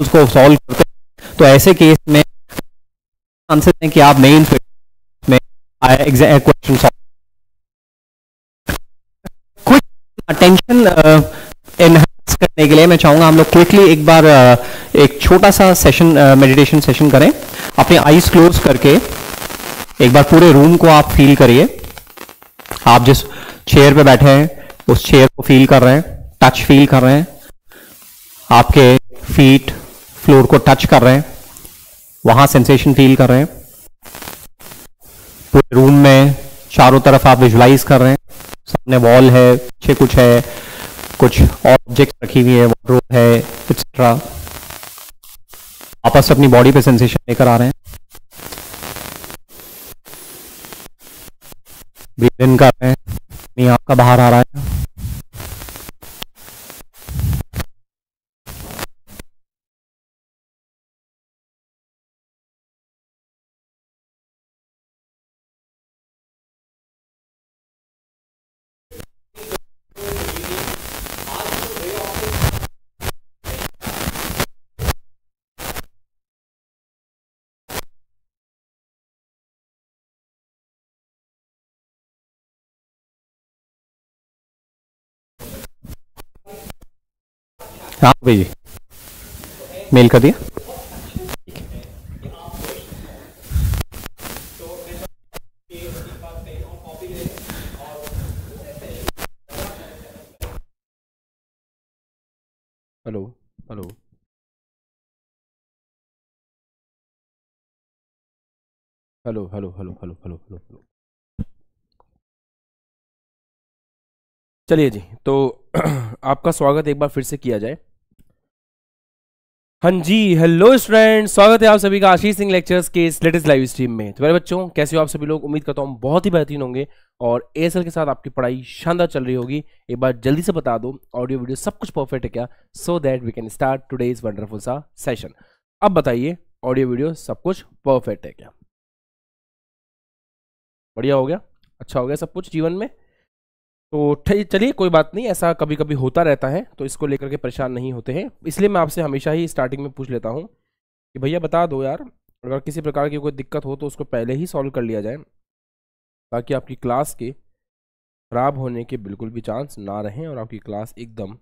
उसको सॉल्व करते हैं तो ऐसे केस में आंसर हैं कि आप मेन में क्वेश्चन कुछ अटेंशन एनहांस करने के लिए मैं चाहूंगा हम लोग क्विकली एक बार एक छोटा सा सेशन मेडिटेशन सेशन करें अपने आईज क्लोज करके एक बार पूरे रूम को आप फील करिए आप जिस चेयर पे बैठे हैं उस चेयर को फील कर रहे हैं टच फील कर रहे हैं आपके फीट फ्लोर को टच कर रहे हैं वहां सेंसेशन फील कर रहे हैं पूरे रूम में चारों तरफ आप विजुलाइज कर रहे हैं सामने वॉल है पीछे कुछ है कुछ ऑब्जेक्ट रखी हुई है वार्ड्रोब है एक्सेट्रा आपस अपनी बॉडी पे सेंसेशन लेकर आ रहे हैं ब्रीद इन कर रहे हैं आपका बाहर आ रहा है हाँ जी मेल कर दिया hello hello hello hello hello hello hello hello hello चलिए जी तो आपका स्वागत एक बार फिर से किया जाए हाँ जी हेलो स्टूडेंट स्वागत है आप सभी का आशीष सिंह लेक्चर्स के इस लेटेस्ट लाइव स्ट्रीम में तो मेरे बच्चों कैसे हो आप सभी लोग उम्मीद करता हूँ बहुत ही बेहतरीन होंगे और एएसएल के साथ आपकी पढ़ाई शानदार चल रही होगी एक बार जल्दी से बता दो ऑडियो वीडियो सब कुछ परफेक्ट है क्या so that we can start today is wonderful सा सेशन अब बताइए ऑडियो वीडियो सब कुछ परफेक्ट है क्या बढ़िया हो गया अच्छा हो गया सब कुछ जीवन में तो चलिए कोई बात नहीं ऐसा कभी कभी होता रहता है तो इसको लेकर के परेशान नहीं होते हैं इसलिए मैं आपसे हमेशा ही स्टार्टिंग में पूछ लेता हूँ कि भैया बता दो यार अगर किसी प्रकार की कोई दिक्कत हो तो उसको पहले ही सॉल्व कर लिया जाए ताकि आपकी क्लास के ख़राब होने के बिल्कुल भी चांस ना रहें और आपकी क्लास एकदम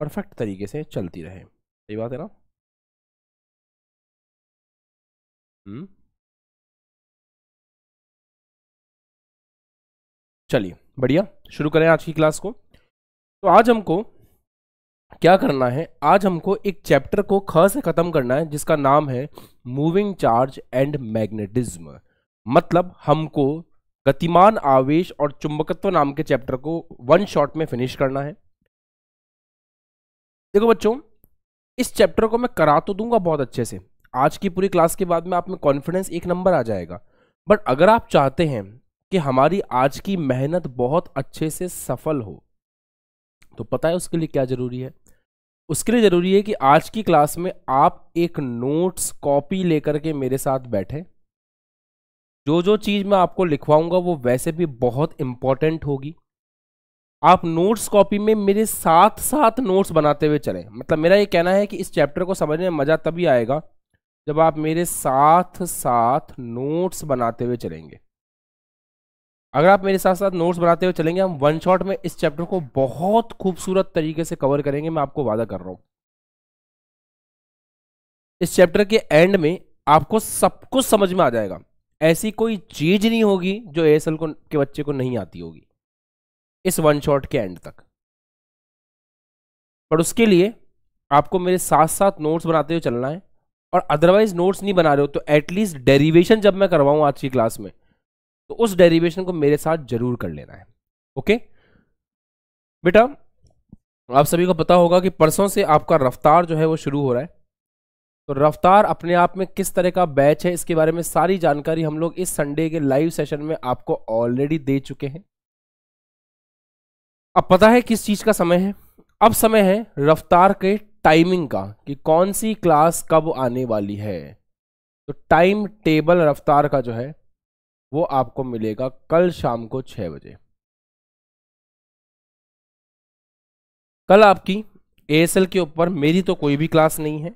परफेक्ट तरीके से चलती रहे सही बात है ना हम्म। चलिए बढ़िया शुरू करें आज की क्लास को तो आज हमको क्या करना है आज हमको एक चैप्टर को ख से ख़त्म करना है जिसका नाम है मूविंग चार्ज एंड मैग्नेटिज्म मतलब हमको गतिमान आवेश और चुंबकत्व नाम के चैप्टर को वन शॉट में फिनिश करना है देखो बच्चों इस चैप्टर को मैं करा तो दूंगा बहुत अच्छे से आज की पूरी क्लास के बाद में आप में कॉन्फिडेंस एक नंबर आ जाएगा बट अगर आप चाहते हैं कि हमारी आज की मेहनत बहुत अच्छे से सफल हो तो पता है उसके लिए क्या जरूरी है उसके लिए जरूरी है कि आज की क्लास में आप एक नोट्स कॉपी लेकर के मेरे साथ बैठे जो जो चीज मैं आपको लिखवाऊंगा वो वैसे भी बहुत इंपॉर्टेंट होगी आप नोट्स कॉपी में मेरे साथ साथ नोट्स बनाते हुए चलें मतलब मेरा ये कहना है कि इस चैप्टर को समझने में मज़ा तभी आएगा जब आप मेरे साथ साथ नोट्स बनाते हुए चलेंगे अगर आप मेरे साथ साथ नोट्स बनाते हुए चलेंगे हम वन शॉट में इस चैप्टर को बहुत खूबसूरत तरीके से कवर करेंगे मैं आपको वादा कर रहा हूं इस चैप्टर के एंड में आपको सब कुछ समझ में आ जाएगा ऐसी कोई चीज नहीं होगी जो ए को के बच्चे को नहीं आती होगी इस वन शॉट के एंड तक पर उसके लिए आपको मेरे साथ साथ नोट्स बनाते हुए चलना है और अदरवाइज नोट्स नहीं बना रहे हो तो एटलीस्ट डेरिवेशन जब मैं करवाऊँ आज की क्लास में तो उस डेरिवेशन को मेरे साथ जरूर कर लेना है ओके बेटा आप सभी को पता होगा कि परसों से आपका रफ्तार जो है वो शुरू हो रहा है तो रफ्तार अपने आप में किस तरह का बैच है इसके बारे में सारी जानकारी हम लोग इस संडे के लाइव सेशन में आपको ऑलरेडी दे चुके हैं अब पता है किस चीज का समय है अब समय है रफ्तार के टाइमिंग का कि कौन सी क्लास कब आने वाली है तो टाइम टेबल रफ्तार का जो है वो आपको मिलेगा कल शाम को छः बजे कल आपकी ए के ऊपर मेरी तो कोई भी क्लास नहीं है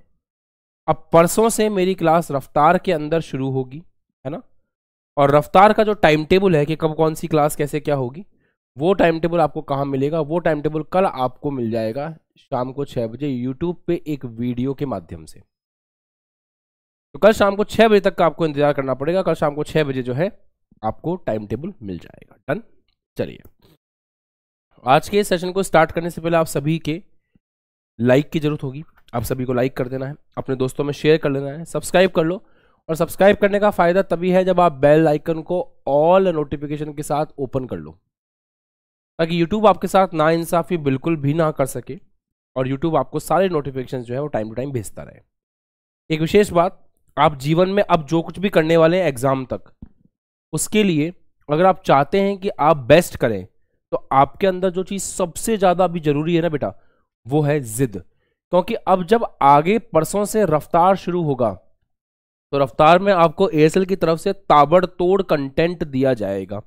अब परसों से मेरी क्लास रफ्तार के अंदर शुरू होगी है ना और रफ्तार का जो टाइम टेबल है कि कब कौन सी क्लास कैसे क्या होगी वो टाइम टेबल आपको कहाँ मिलेगा वो टाइम टेबल कल आपको मिल जाएगा शाम को छः बजे यूट्यूब पे एक वीडियो के माध्यम से तो कल शाम को छः बजे तक का आपको इंतज़ार करना पड़ेगा कल शाम को छः बजे जो है आपको टाइम टेबल मिल जाएगा डन चलिए आज के सेशन को स्टार्ट करने से पहले आप सभी के लाइक की जरूरत होगी आप सभी को लाइक कर देना है अपने दोस्तों में शेयर कर लेना है सब्सक्राइब कर लो और सब्सक्राइब करने का फायदा तभी है जब आप बेल आइकन को ऑल नोटिफिकेशन के साथ ओपन कर लो ताकि यूट्यूब आपके साथ ना इंसाफी बिल्कुल भी ना कर सके और यूट्यूब आपको सारे नोटिफिकेशन जो है वो टाइम टू टाइम भेजता रहे एक विशेष बात आप जीवन में अब जो कुछ भी करने वाले हैं एग्जाम तक उसके लिए अगर आप चाहते हैं कि आप बेस्ट करें तो आपके अंदर जो चीज़ सबसे ज़्यादा अभी ज़रूरी है ना बेटा वो है ज़िद क्योंकि अब जब आगे परसों से रफ्तार शुरू होगा तो रफ्तार में आपको एयरसेल की तरफ से ताबड़तोड़ कंटेंट दिया जाएगा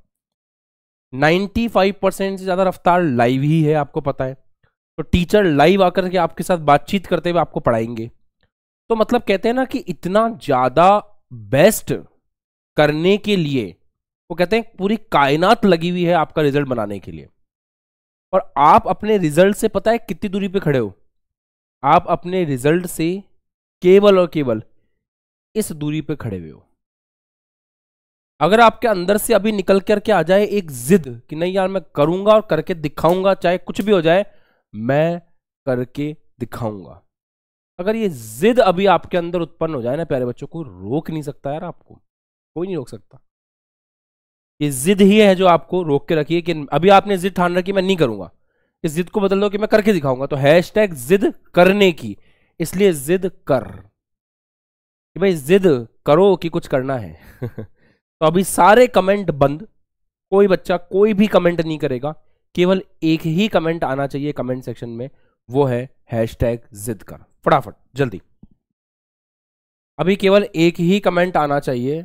95 परसेंट से ज़्यादा रफ्तार लाइव ही है आपको पता है तो टीचर लाइव आकर के आपके साथ बातचीत करते हुए आपको पढ़ाएंगे तो मतलब कहते हैं ना कि इतना ज़्यादा बेस्ट करने के लिए वो कहते हैं पूरी कायनात लगी हुई है आपका रिजल्ट बनाने के लिए और आप अपने रिजल्ट से पता है कितनी दूरी पे खड़े हो आप अपने रिजल्ट से केवल और केवल इस दूरी पे खड़े हुए हो अगर आपके अंदर से अभी निकल करके आ जाए एक जिद कि नहीं यार मैं करूंगा और करके दिखाऊंगा चाहे कुछ भी हो जाए मैं करके दिखाऊंगा अगर ये जिद अभी आपके अंदर उत्पन्न हो जाए ना प्यारे बच्चों को रोक नहीं सकता यार आपको कोई नहीं रोक सकता ये जिद ही है जो आपको रोक के रखिए कि अभी आपने जिद ठान रखी मैं नहीं करूंगा इस जिद को बदल दो कि मैं करके दिखाऊंगा तो हैश टैग जिद करने की इसलिए जिद कर कि भाई जिद करो कि कुछ करना है तो अभी सारे कमेंट बंद कोई बच्चा कोई भी कमेंट नहीं करेगा केवल एक ही कमेंट आना चाहिए कमेंट सेक्शन में वो है हैश टैग जिद कर फटाफट जल्दी अभी केवल एक ही कमेंट आना चाहिए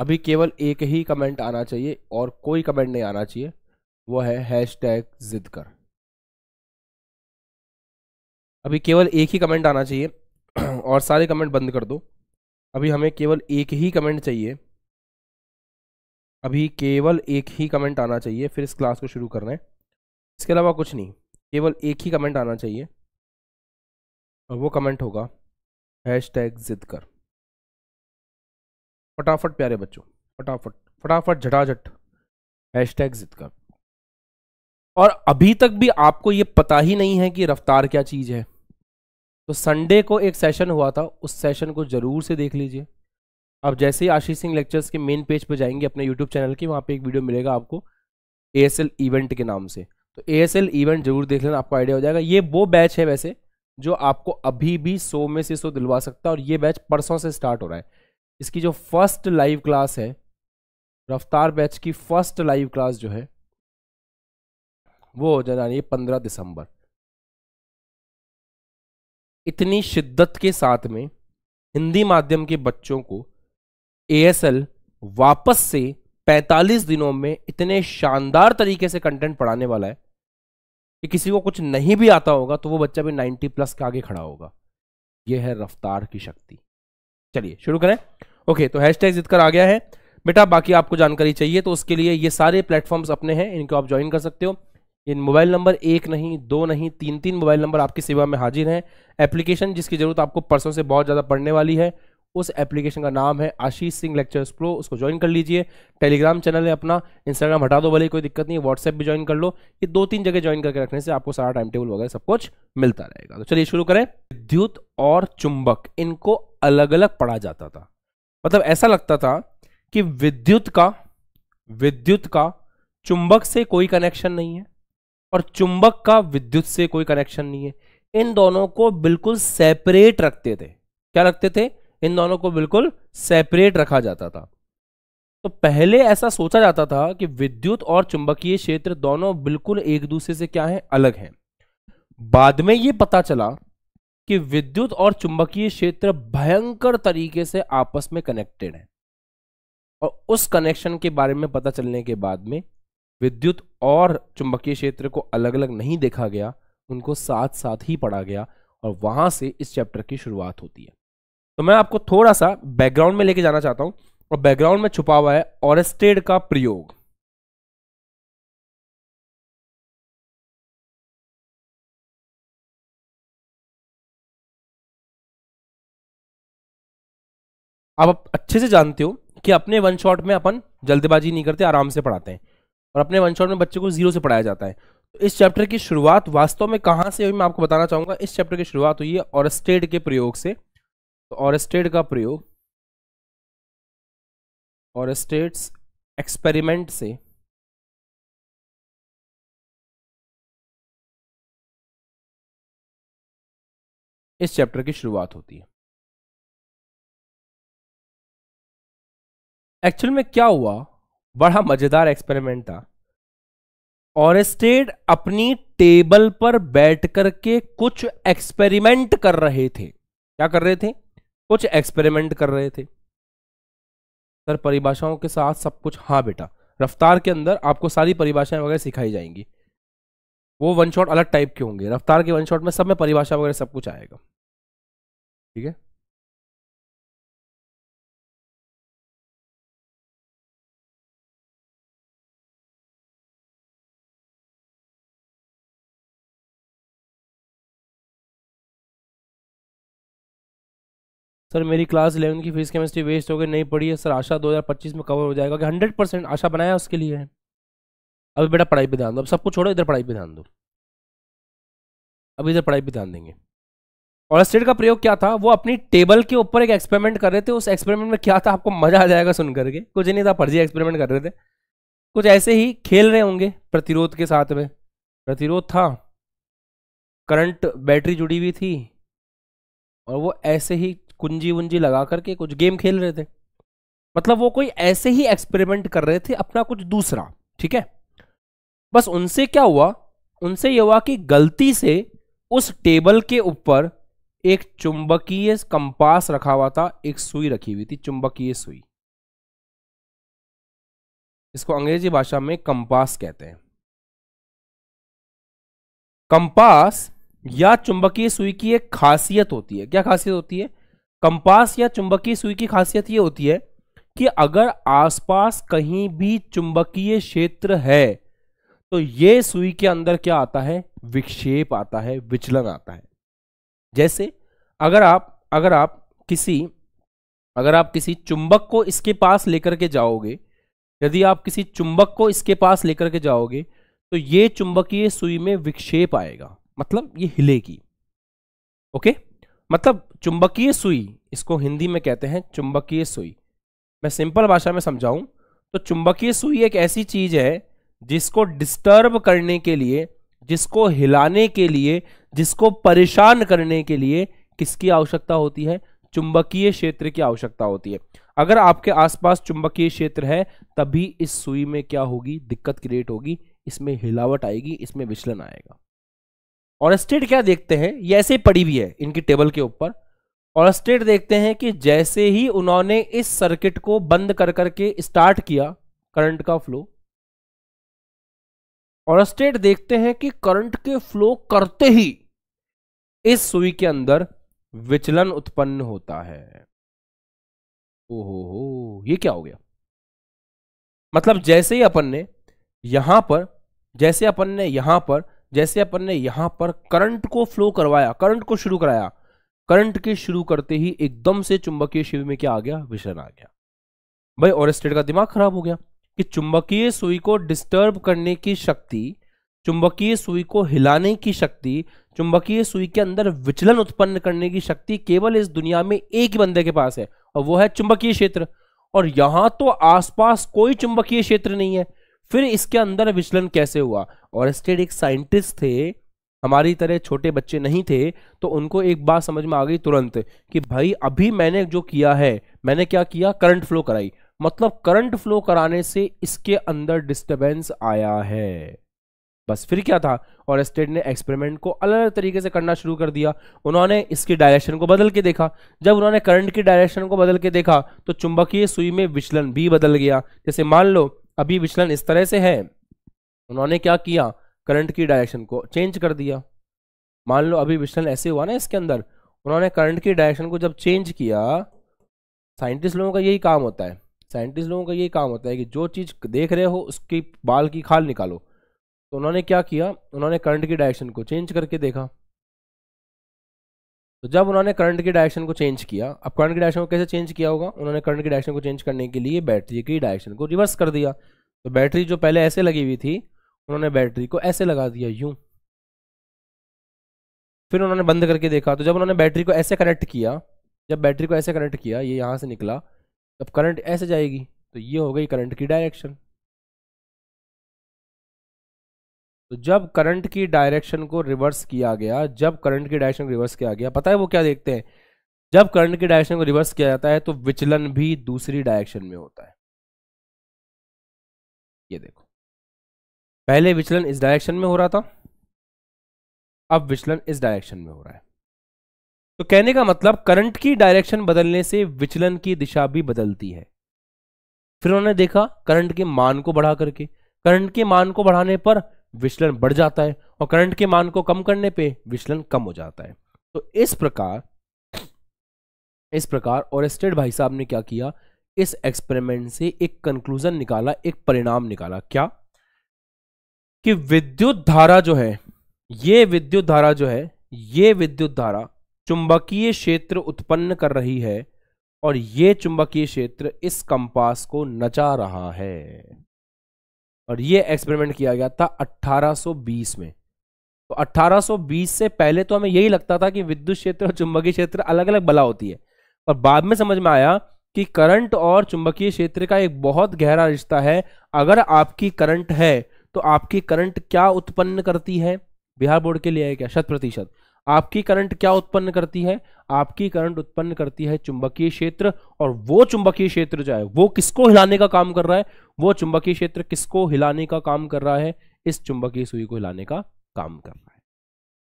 अभी केवल एक ही कमेंट आना चाहिए और कोई कमेंट नहीं आना चाहिए वो है हैश टैग जिद कर अभी केवल एक ही कमेंट आना चाहिए और सारे कमेंट बंद कर दो अभी हमें केवल एक ही कमेंट चाहिए अभी केवल एक ही कमेंट आना चाहिए फिर इस क्लास को शुरू करना है इसके अलावा कुछ नहीं केवल एक ही कमेंट आना चाहिए और वो कमेंट होगा हैश टैग जिद कर फटाफट प्यारे बच्चों फटाफट फटाफट झटाझट हैश टैग जिद का और अभी तक भी आपको ये पता ही नहीं है कि रफ्तार क्या चीज़ है तो संडे को एक सेशन हुआ था उस सेशन को ज़रूर से देख लीजिए अब जैसे ही आशीष सिंह लेक्चर्स के मेन पेज पर जाएंगे अपने यूट्यूब चैनल की वहाँ पे एक वीडियो मिलेगा आपको ए इवेंट के नाम से तो ए इवेंट जरूर देख लेना आपको आइडिया हो जाएगा ये वो बैच है वैसे जो आपको अभी भी सौ में से सौ दिलवा सकता है और ये बैच परसों से स्टार्ट हो रहा है इसकी जो फर्स्ट लाइव क्लास है रफ्तार बैच की फर्स्ट लाइव क्लास जो है वो हो जानी पंद्रह दिसंबर इतनी शिद्दत के साथ में हिंदी माध्यम के बच्चों को एएसएल वापस से 45 दिनों में इतने शानदार तरीके से कंटेंट पढ़ाने वाला है कि किसी को कुछ नहीं भी आता होगा तो वो बच्चा भी 90 प्लस के आगे खड़ा होगा यह है रफ्तार की शक्ति चलिए शुरू करें ओके तो हैश टैग जितकर आ गया है बेटा बाकी आपको जानकारी चाहिए तो उसके लिए ये सारे प्लेटफॉर्म्स अपने हैं इनको आप ज्वाइन कर सकते हो इन मोबाइल नंबर एक नहीं दो नहीं तीन तीन मोबाइल नंबर आपकी सेवा में हाजिर हैं एप्लीकेशन जिसकी ज़रूरत आपको परसों से बहुत ज़्यादा पड़ने वाली है उस एप्लीकेशन का नाम है आशीष सिंह लेक्चर्स प्रो उसको ज्वाइन कर लीजिए टेलीग्राम चैनल है अपना इंस्टाग्राम हटा दो भले कोई दिक्कत नहीं व्हाट्सएप भी ज्वाइन कर लो ये दो तीन जगह ज्वाइन करके रखने से आपको सारा टाइम टेबल वगैरह सब कुछ मिलता रहेगा तो चलिए शुरू करें विद्युत और चुंबक इनको अलग अलग पढ़ा जाता था मतलब ऐसा लगता था कि विद्युत का विद्युत का चुंबक से कोई कनेक्शन नहीं है और चुंबक का विद्युत से कोई कनेक्शन नहीं है इन दोनों को बिल्कुल सेपरेट रखते थे क्या रखते थे इन दोनों को बिल्कुल सेपरेट रखा जाता था तो पहले ऐसा सोचा जाता था कि विद्युत और चुंबकीय क्षेत्र दोनों बिल्कुल एक दूसरे से क्या है अलग हैं बाद में यह पता चला कि विद्युत और चुंबकीय क्षेत्र भयंकर तरीके से आपस में कनेक्टेड है और उस कनेक्शन के बारे में पता चलने के बाद में विद्युत और चुंबकीय क्षेत्र को अलग अलग नहीं देखा गया उनको साथ साथ ही पढ़ा गया और वहां से इस चैप्टर की शुरुआत होती है तो मैं आपको थोड़ा सा बैकग्राउंड में लेके जाना चाहता हूं और बैकग्राउंड में छुपा हुआ है ऑरेस्टेड का प्रयोग आप अच्छे से जानते हो कि अपने वन शॉट में अपन जल्दबाजी नहीं करते आराम से पढ़ाते हैं और अपने वन शॉट में बच्चे को जीरो से पढ़ाया जाता है तो इस चैप्टर की शुरुआत वास्तव में कहाँ से हुई मैं आपको बताना चाहूँगा इस चैप्टर की शुरुआत हुई है और के प्रयोग से तो ऑरेस्टेड का प्रयोग ऑरेस्टेड्स एक्सपेरिमेंट से इस चैप्टर की शुरुआत होती है एक्चुअल में क्या हुआ बड़ा मजेदार एक्सपेरिमेंट था ऑरेस्टेड अपनी टेबल पर बैठ करके कुछ एक्सपेरिमेंट कर रहे थे क्या कर रहे थे कुछ एक्सपेरिमेंट कर रहे थे सर परिभाषाओं के साथ सब कुछ हाँ बेटा रफ्तार के अंदर आपको सारी परिभाषाएं वगैरह सिखाई जाएंगी वो वन शॉट अलग टाइप के होंगे रफ्तार के वन शॉट में सब में परिभाषा वगैरह सब कुछ आएगा ठीक है सर मेरी क्लास इलेवन की फीस केमिस्ट्री वेस्ट हो गई नहीं पढ़ी है सर आशा 2025 में कवर हो जाएगा कि हंड्रेड परसेंट आशा बनाया उसके लिए अभी बेटा पढ़ाई पे ध्यान दो अब सबको छोड़ो इधर पढ़ाई पे ध्यान दो अब इधर पढ़ाई पे ध्यान देंगे और स्टेट का प्रयोग क्या था वो अपनी टेबल के ऊपर एक एक्सपेरिमेंट कर रहे थे उस एक्सपेरिमेंट में क्या था आपको मजा आ जाएगा सुन करके कुछ नहीं था फर्जी एक्सपेरिमेंट कर रहे थे कुछ ऐसे ही खेल रहे होंगे प्रतिरोध के साथ में प्रतिरोध था करंट बैटरी जुड़ी हुई थी और वो ऐसे ही कुंजी वुंजी लगा करके कुछ गेम खेल रहे थे मतलब वो कोई ऐसे ही एक्सपेरिमेंट कर रहे थे अपना कुछ दूसरा ठीक है बस उनसे क्या हुआ उनसे यह हुआ कि गलती से उस टेबल के ऊपर एक चुंबकीय कंपास रखा हुआ था एक सुई रखी हुई थी चुंबकीय सुई इसको अंग्रेजी भाषा में कंपास कहते हैं कंपास या चुंबकीय सुई की एक खासियत होती है क्या खासियत होती है कंपास या चुंबकीय सुई की खासियत ये होती है कि अगर आसपास कहीं भी चुंबकीय क्षेत्र है तो ये सुई के अंदर क्या आता है विक्षेप आता है विचलन आता है जैसे अगर आप अगर आप किसी अगर आप किसी चुंबक को इसके पास लेकर के जाओगे यदि आप किसी चुंबक को इसके पास लेकर के जाओगे तो ये चुंबकीय सुई में विक्षेप आएगा मतलब ये हिलेगी ओके मतलब चुंबकीय सुई इसको हिंदी में कहते हैं चुंबकीय सुई मैं सिंपल भाषा में समझाऊं तो चुंबकीय सुई एक ऐसी चीज है जिसको डिस्टर्ब करने के लिए जिसको हिलाने के लिए जिसको परेशान करने के लिए किसकी आवश्यकता होती है चुंबकीय क्षेत्र की आवश्यकता होती है अगर आपके आसपास चुंबकीय क्षेत्र है तभी इस सुई में क्या होगी दिक्कत क्रिएट होगी इसमें हिलावट आएगी इसमें विचलन आएगा और स्टेट क्या देखते हैं ये ऐसे ही पड़ी हुई है इनकी टेबल के ऊपर और स्टेट देखते हैं कि जैसे ही उन्होंने इस सर्किट को बंद कर करके स्टार्ट किया करंट का फ्लो और स्टेट देखते हैं कि करंट के फ्लो करते ही इस सुई के अंदर विचलन उत्पन्न होता है ओहो हो ये क्या हो गया मतलब जैसे ही अपन ने यहां पर जैसे अपन ने यहां पर जैसे अपन ने यहां पर करंट को फ्लो करवाया करंट को शुरू कराया करंट के शुरू करते ही एकदम से चुंबकीय शिविर में क्या आ गया विषण आ गया भाई ओरेस्टेड का दिमाग खराब हो गया कि चुंबकीय सुई को डिस्टर्ब करने की शक्ति चुंबकीय सुई को हिलाने की शक्ति चुंबकीय सुई के अंदर विचलन उत्पन्न करने की शक्ति केवल इस दुनिया में एक ही बंदे के पास है और वो है चुंबकीय क्षेत्र और यहां तो आसपास कोई चुंबकीय क्षेत्र नहीं है फिर इसके अंदर विचलन कैसे हुआ और एक साइंटिस्ट थे हमारी तरह छोटे बच्चे नहीं थे तो उनको एक बात समझ में आ गई तुरंत कि भाई अभी मैंने जो किया है मैंने क्या किया करंट फ्लो कराई मतलब करंट फ्लो कराने से इसके अंदर डिस्टर्बेंस आया है बस फिर क्या था और स्टेट ने एक्सपेरिमेंट को अलग अलग तरीके से करना शुरू कर दिया उन्होंने इसकी डायरेक्शन को बदल के देखा जब उन्होंने करंट की डायरेक्शन को बदल के देखा तो चुंबकीय सुई में विचलन भी बदल गया जैसे मान लो अभी विचलन इस तरह से है उन्होंने क्या किया करंट की डायरेक्शन को चेंज कर दिया मान लो अभी विश्लेषण ऐसे हुआ ना इसके अंदर उन्होंने करंट की डायरेक्शन को जब चेंज किया साइंटिस्ट लोगों का यही काम होता है साइंटिस्ट लोगों का यही काम होता है कि जो चीज़ देख रहे हो उसकी बाल की खाल निकालो तो उन्होंने क्या किया उन्होंने करंट की डायरेक्शन को चेंज करके देखा तो जब उन्होंने करंट की डायरेक्शन को चेंज किया अब करंट की डायरेक्शन को कैसे चेंज किया होगा उन्होंने करंट की डायरेक्शन को चेंज करने के लिए बैटरी की डायरेक्शन को रिवर्स कर दिया तो बैटरी जो पहले ऐसे लगी हुई थी उन्होंने बैटरी को ऐसे लगा दिया यूं फिर उन्होंने बंद करके देखा तो जब उन्होंने बैटरी को ऐसे कनेक्ट किया जब बैटरी को ऐसे कनेक्ट किया ये यहाँ से निकला तब करंट ऐसे जाएगी तो ये हो गई करंट की डायरेक्शन तो जब करंट की डायरेक्शन को रिवर्स किया गया जब करंट की डायरेक्शन रिवर्स किया गया पता है वो क्या देखते हैं जब करंट की डायरेक्शन को रिवर्स किया जाता है तो विचलन भी दूसरी डायरेक्शन में होता है ये देखो पहले विचलन इस डायरेक्शन में हो रहा था अब विचलन इस डायरेक्शन में हो रहा है तो कहने का मतलब करंट की डायरेक्शन बदलने से विचलन की दिशा भी बदलती है फिर उन्होंने देखा करंट के मान को बढ़ा करके करंट के मान को बढ़ाने पर विचलन बढ़ जाता है और करंट के मान को कम करने पे विचलन कम हो जाता है तो इस प्रकार इस प्रकार और स्टेट भाई साहब ने क्या किया इस एक्सपेरिमेंट से एक कंक्लूजन निकाला एक परिणाम निकाला क्या कि विद्युत धारा जो है ये विद्युत धारा जो है ये विद्युत धारा चुंबकीय क्षेत्र उत्पन्न कर रही है और ये चुंबकीय क्षेत्र इस कंपास को नचा रहा है और ये एक्सपेरिमेंट किया गया था 1820 में तो 1820 से पहले तो हमें यही लगता था कि विद्युत क्षेत्र और चुंबकीय क्षेत्र अलग अलग बला होती है और बाद में समझ में आया कि करंट और चुंबकीय क्षेत्र का एक बहुत गहरा रिश्ता है अगर आपकी करंट है तो आपकी करंट क्या उत्पन्न करती है बिहार बोर्ड के लिए है क्या शत प्रतिशत आपकी करंट क्या उत्पन्न करती है आपकी करंट उत्पन्न करती है चुंबकीय क्षेत्र और वो चुंबकीय क्षेत्र जो है वो किसको हिलाने का काम कर रहा है वो चुंबकीय क्षेत्र किसको हिलाने का काम कर रहा है इस चुंबकीय सुई को हिलाने का काम कर रहा है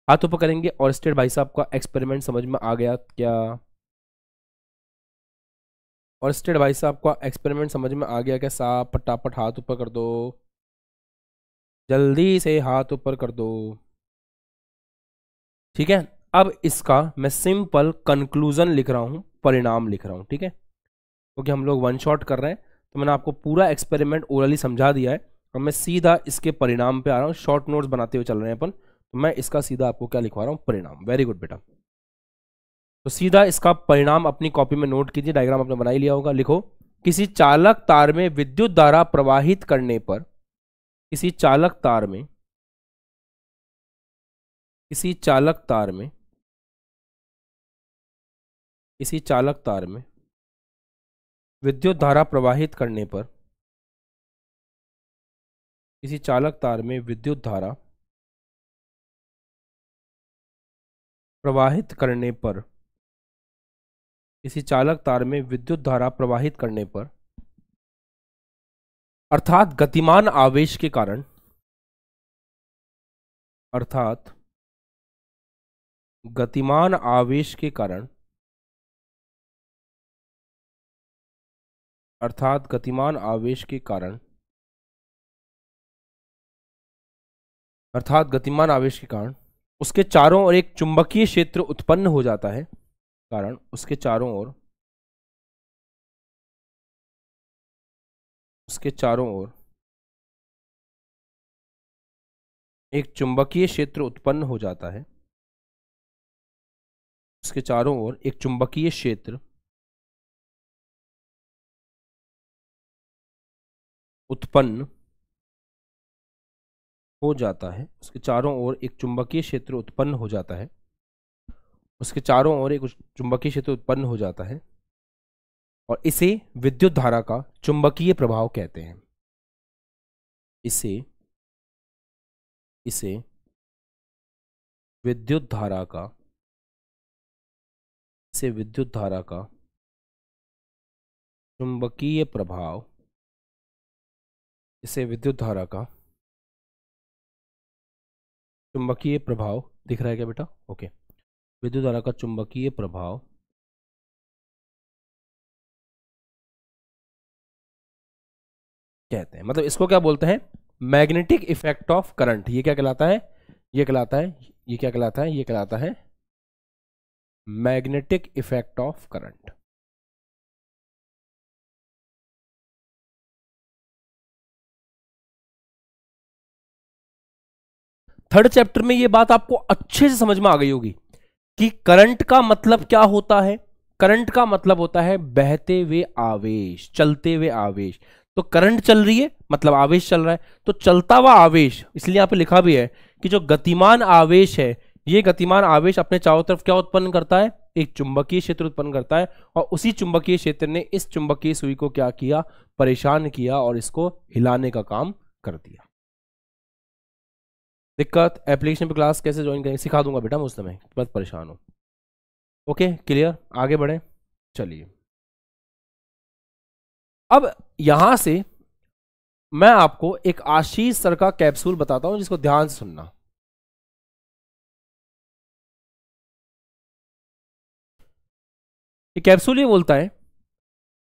हाथों पर करेंगे और स्टेट भाई साहब का एक्सपेरिमेंट समझ में आ गया क्या और स्टेट भाई साहब का एक्सपेरिमेंट समझ में आ गया क्या साहब पटापट हाथ ऊपर कर दो जल्दी से हाथ ऊपर कर दो ठीक है अब इसका मैं सिंपल कंक्लूजन लिख रहा हूं परिणाम लिख रहा हूं ठीक है क्योंकि हम लोग वन शॉट कर रहे हैं तो मैंने आपको पूरा एक्सपेरिमेंट ओरली समझा दिया है और मैं सीधा इसके परिणाम पे आ रहा हूँ शॉर्ट नोट्स बनाते हुए चल रहे हैं अपन तो मैं इसका सीधा आपको क्या लिखवा रहा हूं परिणाम वेरी गुड बेटा तो सीधा इसका परिणाम अपनी कॉपी में नोट कीजिए डायग्राम आपने बना लिया होगा लिखो किसी चालक तार में विद्युत धारा प्रवाहित करने पर किसी चालक तार में किसी चालक तार में किसी चालक तार में विद्युत धारा प्रवाहित करने पर किसी चालक तार में विद्युत धारा प्रवाहित करने पर किसी चालक तार में विद्युत धारा प्रवाहित करने पर अर्थात गतिमान आवेश के कारण अर्थात गतिमान आवेश के कारण अर्थात गतिमान आवेश के कारण अर्थात गतिमान आवेश के कारण उसके चारों ओर एक चुंबकीय क्षेत्र उत्पन्न हो जाता है कारण उसके चारों ओर उसके चारों ओर एक चुंबकीय क्षेत्र उत्पन्न हो जाता है उसके चारों ओर एक चुंबकीय क्षेत्र उत्पन्न हो जाता है उसके चारों ओर एक चुंबकीय क्षेत्र उत्पन्न हो जाता है उसके चारों ओर एक चुंबकीय क्षेत्र उत्पन्न हो जाता है और इसे विद्युत धारा का चुंबकीय प्रभाव कहते हैं इसे इसे विद्युत धारा का इसे विद्युत धारा का चुंबकीय प्रभाव इसे विद्युत धारा का चुंबकीय प्रभाव दिख रहा है क्या बेटा ओके विद्युत धारा का चुंबकीय प्रभाव कहते हैं मतलब इसको क्या बोलते हैं मैग्नेटिक इफेक्ट ऑफ करंट ये क्या कहलाता है ये कहलाता है ये क्या कहलाता है ये कहलाता है magnetic effect of current third chapter में ये बात आपको अच्छे से समझ में आ गई होगी कि करंट का मतलब क्या होता है करंट का मतलब होता है बहते हुए आवेश चलते हुए आवेश तो करंट चल रही है मतलब आवेश चल रहा है तो चलता हुआ आवेश इसलिए यहाँ पे लिखा भी है कि जो गतिमान आवेश है ये गतिमान आवेश अपने चारों तरफ क्या उत्पन्न करता है एक चुंबकीय क्षेत्र उत्पन्न करता है और उसी चुंबकीय क्षेत्र ने इस चुंबकीय सुई को क्या किया परेशान किया और इसको हिलाने का काम कर दिया दिक्कत एप्लीकेशन पे क्लास कैसे ज्वाइन करेंगे सिखा दूंगा बेटा मुझ समय बस परेशान हो ओके क्लियर आगे बढ़े चलिए अब यहां से मैं आपको एक आशीष सर का कैप्सूल बताता हूं जिसको ध्यान से सुनना ये कैप्सूल ये बोलता है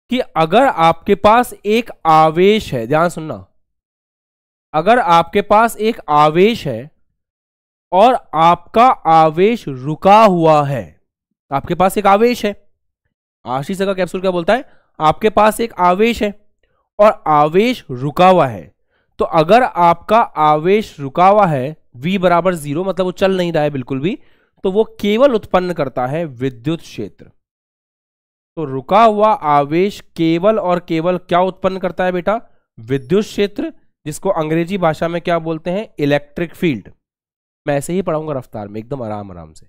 कि अगर आपके पास एक आवेश है ध्यान सुनना अगर आपके पास एक आवेश है और आपका आवेश रुका हुआ है आपके पास एक आवेश है आशीष का कैप्सूल क्या बोलता है आपके पास एक आवेश है और आवेश रुका हुआ है तो अगर आपका आवेश रुका हुआ है v बराबर जीरो मतलब वो चल नहीं रहा है बिल्कुल भी तो वो केवल उत्पन्न करता है विद्युत क्षेत्र तो रुका हुआ आवेश केवल और केवल क्या उत्पन्न करता है बेटा विद्युत क्षेत्र जिसको अंग्रेजी भाषा में क्या बोलते हैं इलेक्ट्रिक फील्ड मैं ऐसे ही पढ़ाऊंगा रफ्तार में एकदम आराम आराम से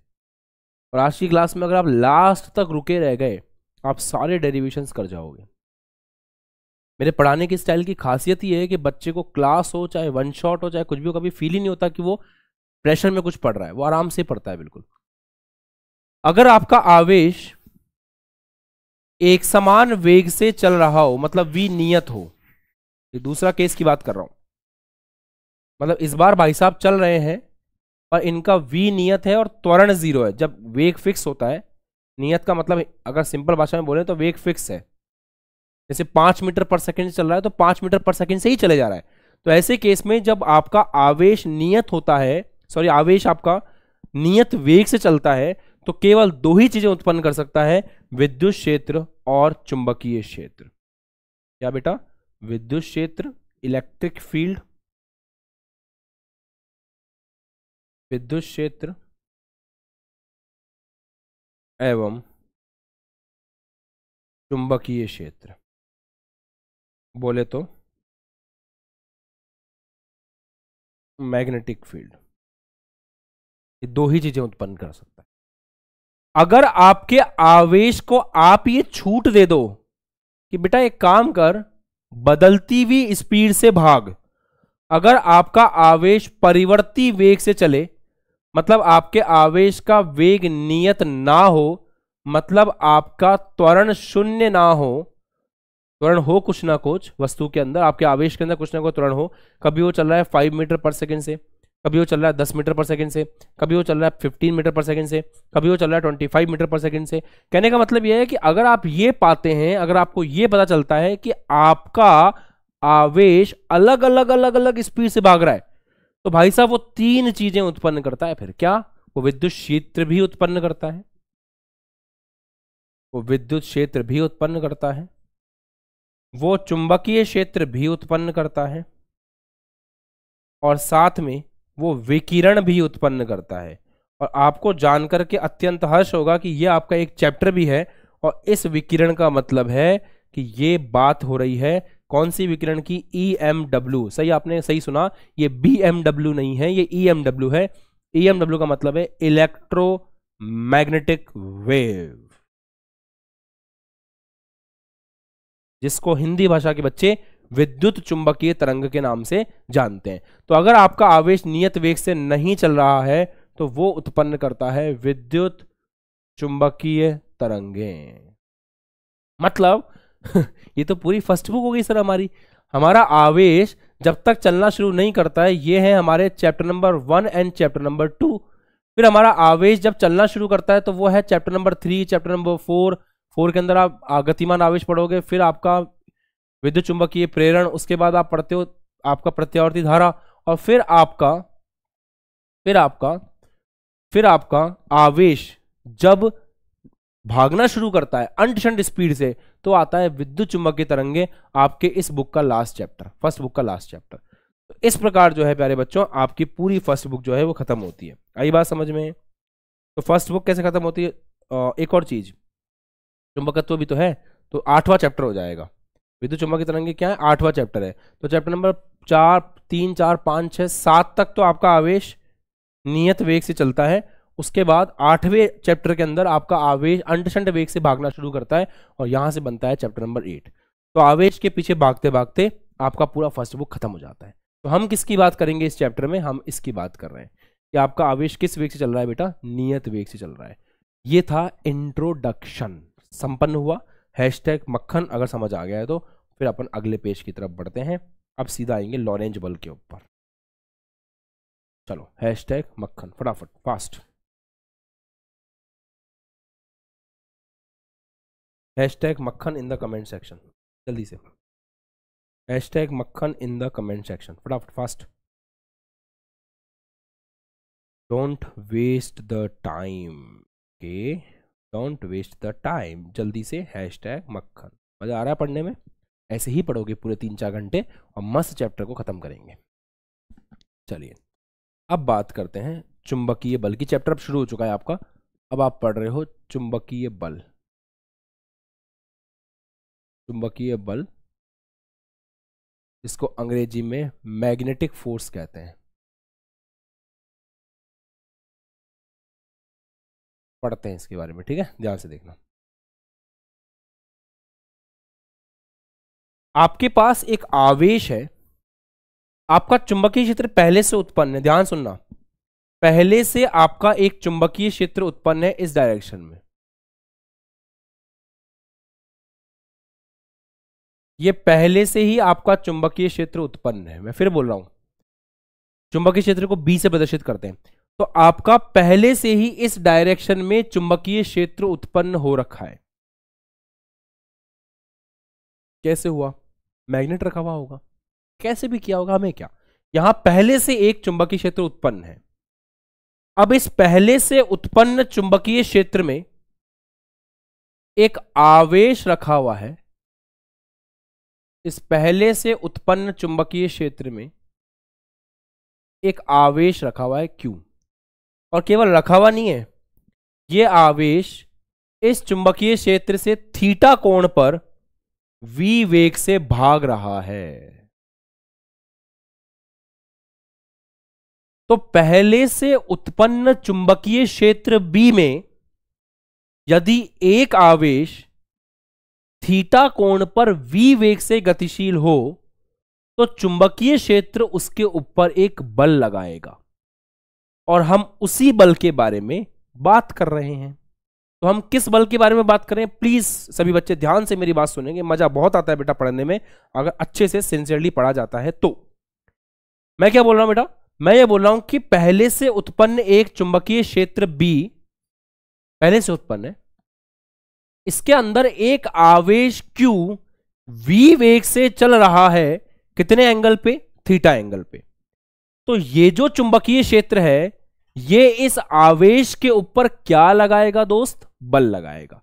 और आज की क्लास में अगर आप लास्ट तक रुके रह गए आप सारे डेरिवेशंस कर जाओगे मेरे पढ़ाने की स्टाइल की खासियत ही है कि बच्चे को क्लास हो चाहे वन शॉट हो चाहे कुछ भी हो कभी फील ही नहीं होता कि वो प्रेशर में कुछ पढ़ रहा है वो आराम से पढ़ता है बिल्कुल अगर आपका आवेश एक समान वेग से चल रहा हो मतलब वी नियत हो ये दूसरा केस की बात कर रहा हूं मतलब इस बार भाई साहब चल रहे हैं पर इनका वी नियत है और त्वरण जीरो है जब वेग फिक्स होता है नियत का मतलब अगर सिंपल भाषा में बोले तो वेग फिक्स है जैसे पांच मीटर पर सेकंड चल रहा है तो पांच मीटर पर सेकंड से ही चले जा रहा है तो ऐसे केस में जब आपका आवेश नियत होता है सॉरी आवेश आपका नियत वेग से चलता है तो केवल दो ही चीजें उत्पन्न कर सकता है विद्युत क्षेत्र और चुंबकीय क्षेत्र क्या बेटा विद्युत क्षेत्र इलेक्ट्रिक फील्ड विद्युत क्षेत्र एवं चुंबकीय क्षेत्र बोले तो मैग्नेटिक फील्ड ये दो ही चीजें उत्पन्न कर सकता है अगर आपके आवेश को आप ये छूट दे दो कि बेटा एक काम कर बदलती हुई स्पीड से भाग अगर आपका आवेश परिवर्ती वेग से चले मतलब आपके आवेश का वेग नियत ना हो मतलब आपका त्वरण शून्य ना हो त्वरण हो कुछ ना कुछ वस्तु के अंदर आपके आवेश के अंदर कुछ ना कुछ त्वरण हो कभी वो चल रहा है फाइव मीटर पर सेकंड से कभी वो चल रहा है दस मीटर पर सेकंड से कभी वो चल रहा है फिफ्टीन मीटर पर सेकंड से कभी वो चल रहा है twenty five metre per second से कहने का मतलब यह है कि अगर आप ये पाते हैं अगर आपको ये पता चलता है कि आपका आवेश अलग अलग अलग अलग स्पीड से भाग रहा है तो भाई साहब वो तीन चीजें उत्पन्न करता है फिर क्या वो विद्युत क्षेत्र भी उत्पन्न करता है वो विद्युत क्षेत्र भी उत्पन्न करता है वो चुंबकीय क्षेत्र भी उत्पन्न करता है और साथ में वो विकिरण भी उत्पन्न करता है और आपको जानकर के अत्यंत हर्ष होगा कि यह आपका एक चैप्टर भी है और इस विकिरण का मतलब है कि ये बात हो रही है कौन सी विकिरण की ई एम डब्ल्यू सही आपने सही सुना ये बी एम डब्ल्यू नहीं है ये ई एम डब्ल्यू है ई एम डब्ल्यू का मतलब है इलेक्ट्रो मैग्नेटिक वेव जिसको हिंदी भाषा के बच्चे विद्युत चुंबकीय तरंग के नाम से जानते हैं तो अगर आपका आवेश नियत वेग से नहीं चल रहा है तो वो उत्पन्न करता है विद्युत चुंबकीय तरंगें मतलब ये तो पूरी फर्स्ट बुक हो गई सर हमारी हमारा आवेश जब तक चलना शुरू नहीं करता है ये है हमारे chapter number one and chapter number two फिर हमारा आवेश जब चलना शुरू करता है तो वो है chapter number three chapter number four four के अंदर आप गतिमान आवेश पढ़ोगे फिर आपका विद्युत चुंबकीय प्रेरण उसके बाद आप पढ़ते हो आपका प्रत्यावर्ती धारा और फिर आपका फिर आपका फिर आपका आवेश जब भागना शुरू करता है अनठंड स्पीड से तो आता है विद्युत चुंबक की तरंगे आपके इस बुक का लास्ट चैप्टर फर्स्ट बुक का लास्ट चैप्टर तो इस प्रकार जो है प्यारे बच्चों आपकी पूरी फर्स्ट बुक जो है वो खत्म होती है आई बात समझ में तो फर्स्ट बुक कैसे खत्म होती है एक और चीज चुंबकत्व भी तो है तो आठवां चैप्टर हो जाएगा विद्युत चुंबक की तरंगे क्या है आठवां चैप्टर है तो चैप्टर नंबर चार तीन चार पाँच छः सात तक तो आपका आवेश नियत वेग से चलता है उसके बाद आठवें चैप्टर के अंदर आपका आवेश अंटशंट वेग से भागना शुरू करता है और यहां से बनता है चैप्टर नंबर एट तो आवेश के पीछे भागते भागते आपका पूरा फर्स्ट बुक खत्म हो जाता है तो हम किसकी बात करेंगे इस चैप्टर में हम इसकी बात कर रहे हैं कि आपका आवेश किस वेग से चल रहा है बेटा नियत वेग से चल रहा है ये था इंट्रोडक्शन संपन्न हुआ हैशटैग मक्खन अगर समझ आ गया है तो फिर अपन अगले पेज की तरफ बढ़ते हैं अब सीधा आएंगे लॉरेंज बल के ऊपर चलो हैशटैग मक्खन फटाफट फास्ट हैश टैग मक्खन इन द कमेंट सेक्शन जल्दी से हैश टैग मक्खन इन द कमेंट सेक्शन फटाफट fast don't waste the time के डोंट वेस्ट द टाइम जल्दी से हैश टैग मक्खन मज़ा आ रहा है पढ़ने में ऐसे ही पढ़ोगे पूरे तीन चार घंटे और मस्त चैप्टर को ख़त्म करेंगे चलिए अब बात करते हैं चुंबकीय बल की चैप्टर अब शुरू हो चुका है आपका अब आप पढ़ रहे हो चुंबकीय बल चुंबकीय बल इसको अंग्रेजी में मैग्नेटिक फोर्स कहते हैं पढ़ते हैं इसके बारे में ठीक है ध्यान से देखना आपके पास एक आवेश है आपका चुंबकीय क्षेत्र पहले से उत्पन्न है ध्यान सुनना पहले से आपका एक चुंबकीय क्षेत्र उत्पन्न है इस डायरेक्शन में ये पहले से ही आपका चुंबकीय क्षेत्र उत्पन्न है मैं फिर बोल रहा हूं चुंबकीय क्षेत्र को बी से प्रदर्शित करते हैं तो आपका पहले से ही इस डायरेक्शन में चुंबकीय क्षेत्र उत्पन्न हो रखा है कैसे हुआ मैग्नेट रखा हुआ होगा कैसे भी किया होगा हमें क्या यहां पहले से एक चुंबकीय क्षेत्र उत्पन्न है अब इस पहले से उत्पन्न चुंबकीय क्षेत्र में एक आवेश रखा हुआ है इस पहले से उत्पन्न चुंबकीय क्षेत्र में एक आवेश रखा हुआ है क्यू और केवल रखा हुआ नहीं है यह आवेश इस चुंबकीय क्षेत्र से थीटा कोण पर वी वेग से भाग रहा है तो पहले से उत्पन्न चुंबकीय क्षेत्र बी में यदि एक आवेश थीटा कोण पर वी वेग से गतिशील हो तो चुंबकीय क्षेत्र उसके ऊपर एक बल लगाएगा और हम उसी बल के बारे में बात कर रहे हैं तो हम किस बल के बारे में बात करें प्लीज सभी बच्चे ध्यान से मेरी बात सुनेंगे मजा बहुत आता है बेटा पढ़ने में अगर अच्छे से सिंसियरली पढ़ा जाता है तो मैं क्या बोल रहा हूं बेटा मैं ये बोल रहा हूं कि पहले से उत्पन्न एक चुंबकीय क्षेत्र बी पहले से उत्पन्न है इसके अंदर एक आवेश Q v वेग से चल रहा है कितने एंगल पे थीटा एंगल पे तो ये जो चुंबकीय क्षेत्र है ये इस आवेश के ऊपर क्या लगाएगा दोस्त बल लगाएगा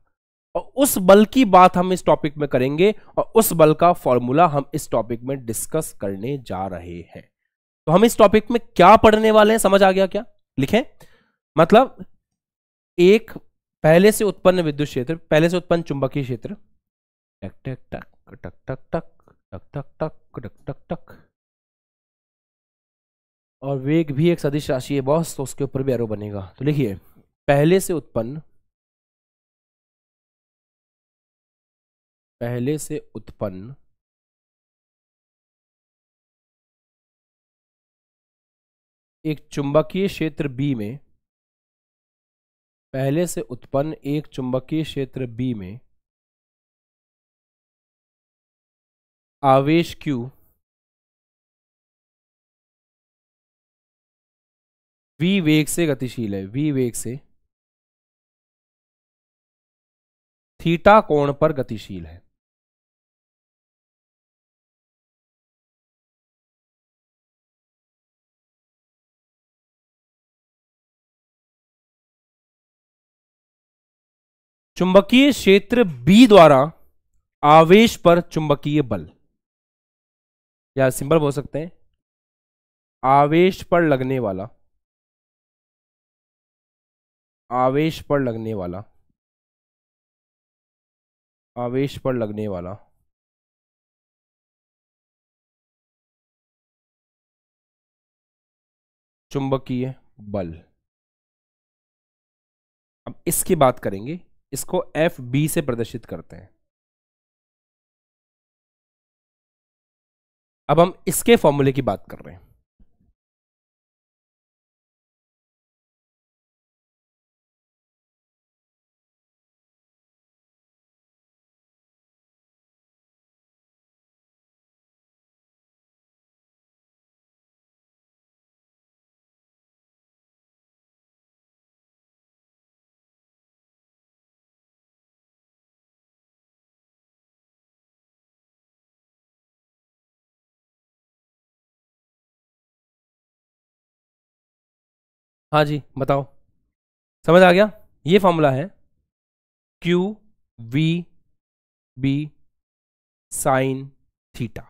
और उस बल की बात हम इस टॉपिक में करेंगे और उस बल का फॉर्मूला हम इस टॉपिक में डिस्कस करने जा रहे हैं तो हम इस टॉपिक में क्या पढ़ने वाले हैं समझ आ गया क्या लिखें मतलब एक पहले से उत्पन्न विद्युत क्षेत्र पहले से उत्पन्न चुंबकीय क्षेत्र टक टक टक टक टक टक टक टक टक टक टक टक और वेग भी एक सदिश राशि है बॉस तो उसके ऊपर भी एरो बनेगा तो लिखिए पहले से उत्पन्न पहले से उत्पन्न एक चुंबकीय क्षेत्र बी में पहले से उत्पन्न एक चुंबकीय क्षेत्र बी में आवेश क्यू V वेग से गतिशील है V वेग से थीटा कोण पर गतिशील है चुंबकीय क्षेत्र बी द्वारा आवेश पर चुंबकीय बल या सिंबल बोल सकते हैं आवेश पर लगने वाला आवेश पर लगने वाला आवेश पर लगने वाला चुंबकीय बल अब इसकी बात करेंगे इसको एफ बी से प्रदर्शित करते हैं अब हम इसके फॉर्मूले की बात कर रहे हैं हाँ जी बताओ समझ आ गया ये फॉर्मूला है Q V B sine theta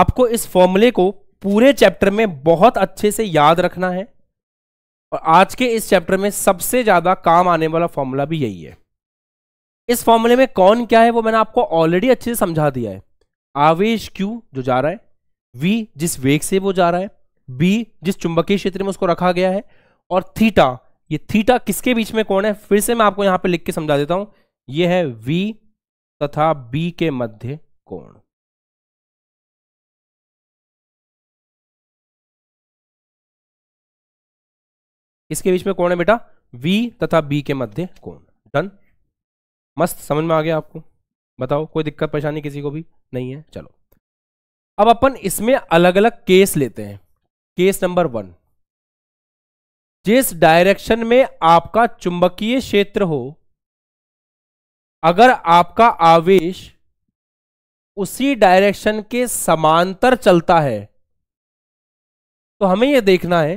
आपको इस फॉर्मूले को पूरे चैप्टर में बहुत अच्छे से याद रखना है और आज के इस चैप्टर में सबसे ज्यादा काम आने वाला फॉर्मूला भी यही है इस फॉर्मूले में कौन क्या है वो मैंने आपको ऑलरेडी अच्छे से समझा दिया है आवेश क्यू जो जा रहा है वी जिस वेग से वो जा रहा है बी जिस चुंबकीय क्षेत्र में उसको रखा गया है और थीटा ये थीटा किसके बीच में कौन है फिर से मैं आपको यहां पर लिख के समझा देता हूं ये है वी तथा बी के मध्य कोण इसके बीच में कौन है बेटा वी तथा बी के मध्य कोण डन मस्त समझ में आ गया आपको बताओ कोई दिक्कत परेशानी किसी को भी नहीं है चलो अब अपन इसमें अलग अलग केस लेते हैं केस नंबर वन जिस डायरेक्शन में आपका चुंबकीय क्षेत्र हो अगर आपका आवेश उसी डायरेक्शन के समांतर चलता है तो हमें यह देखना है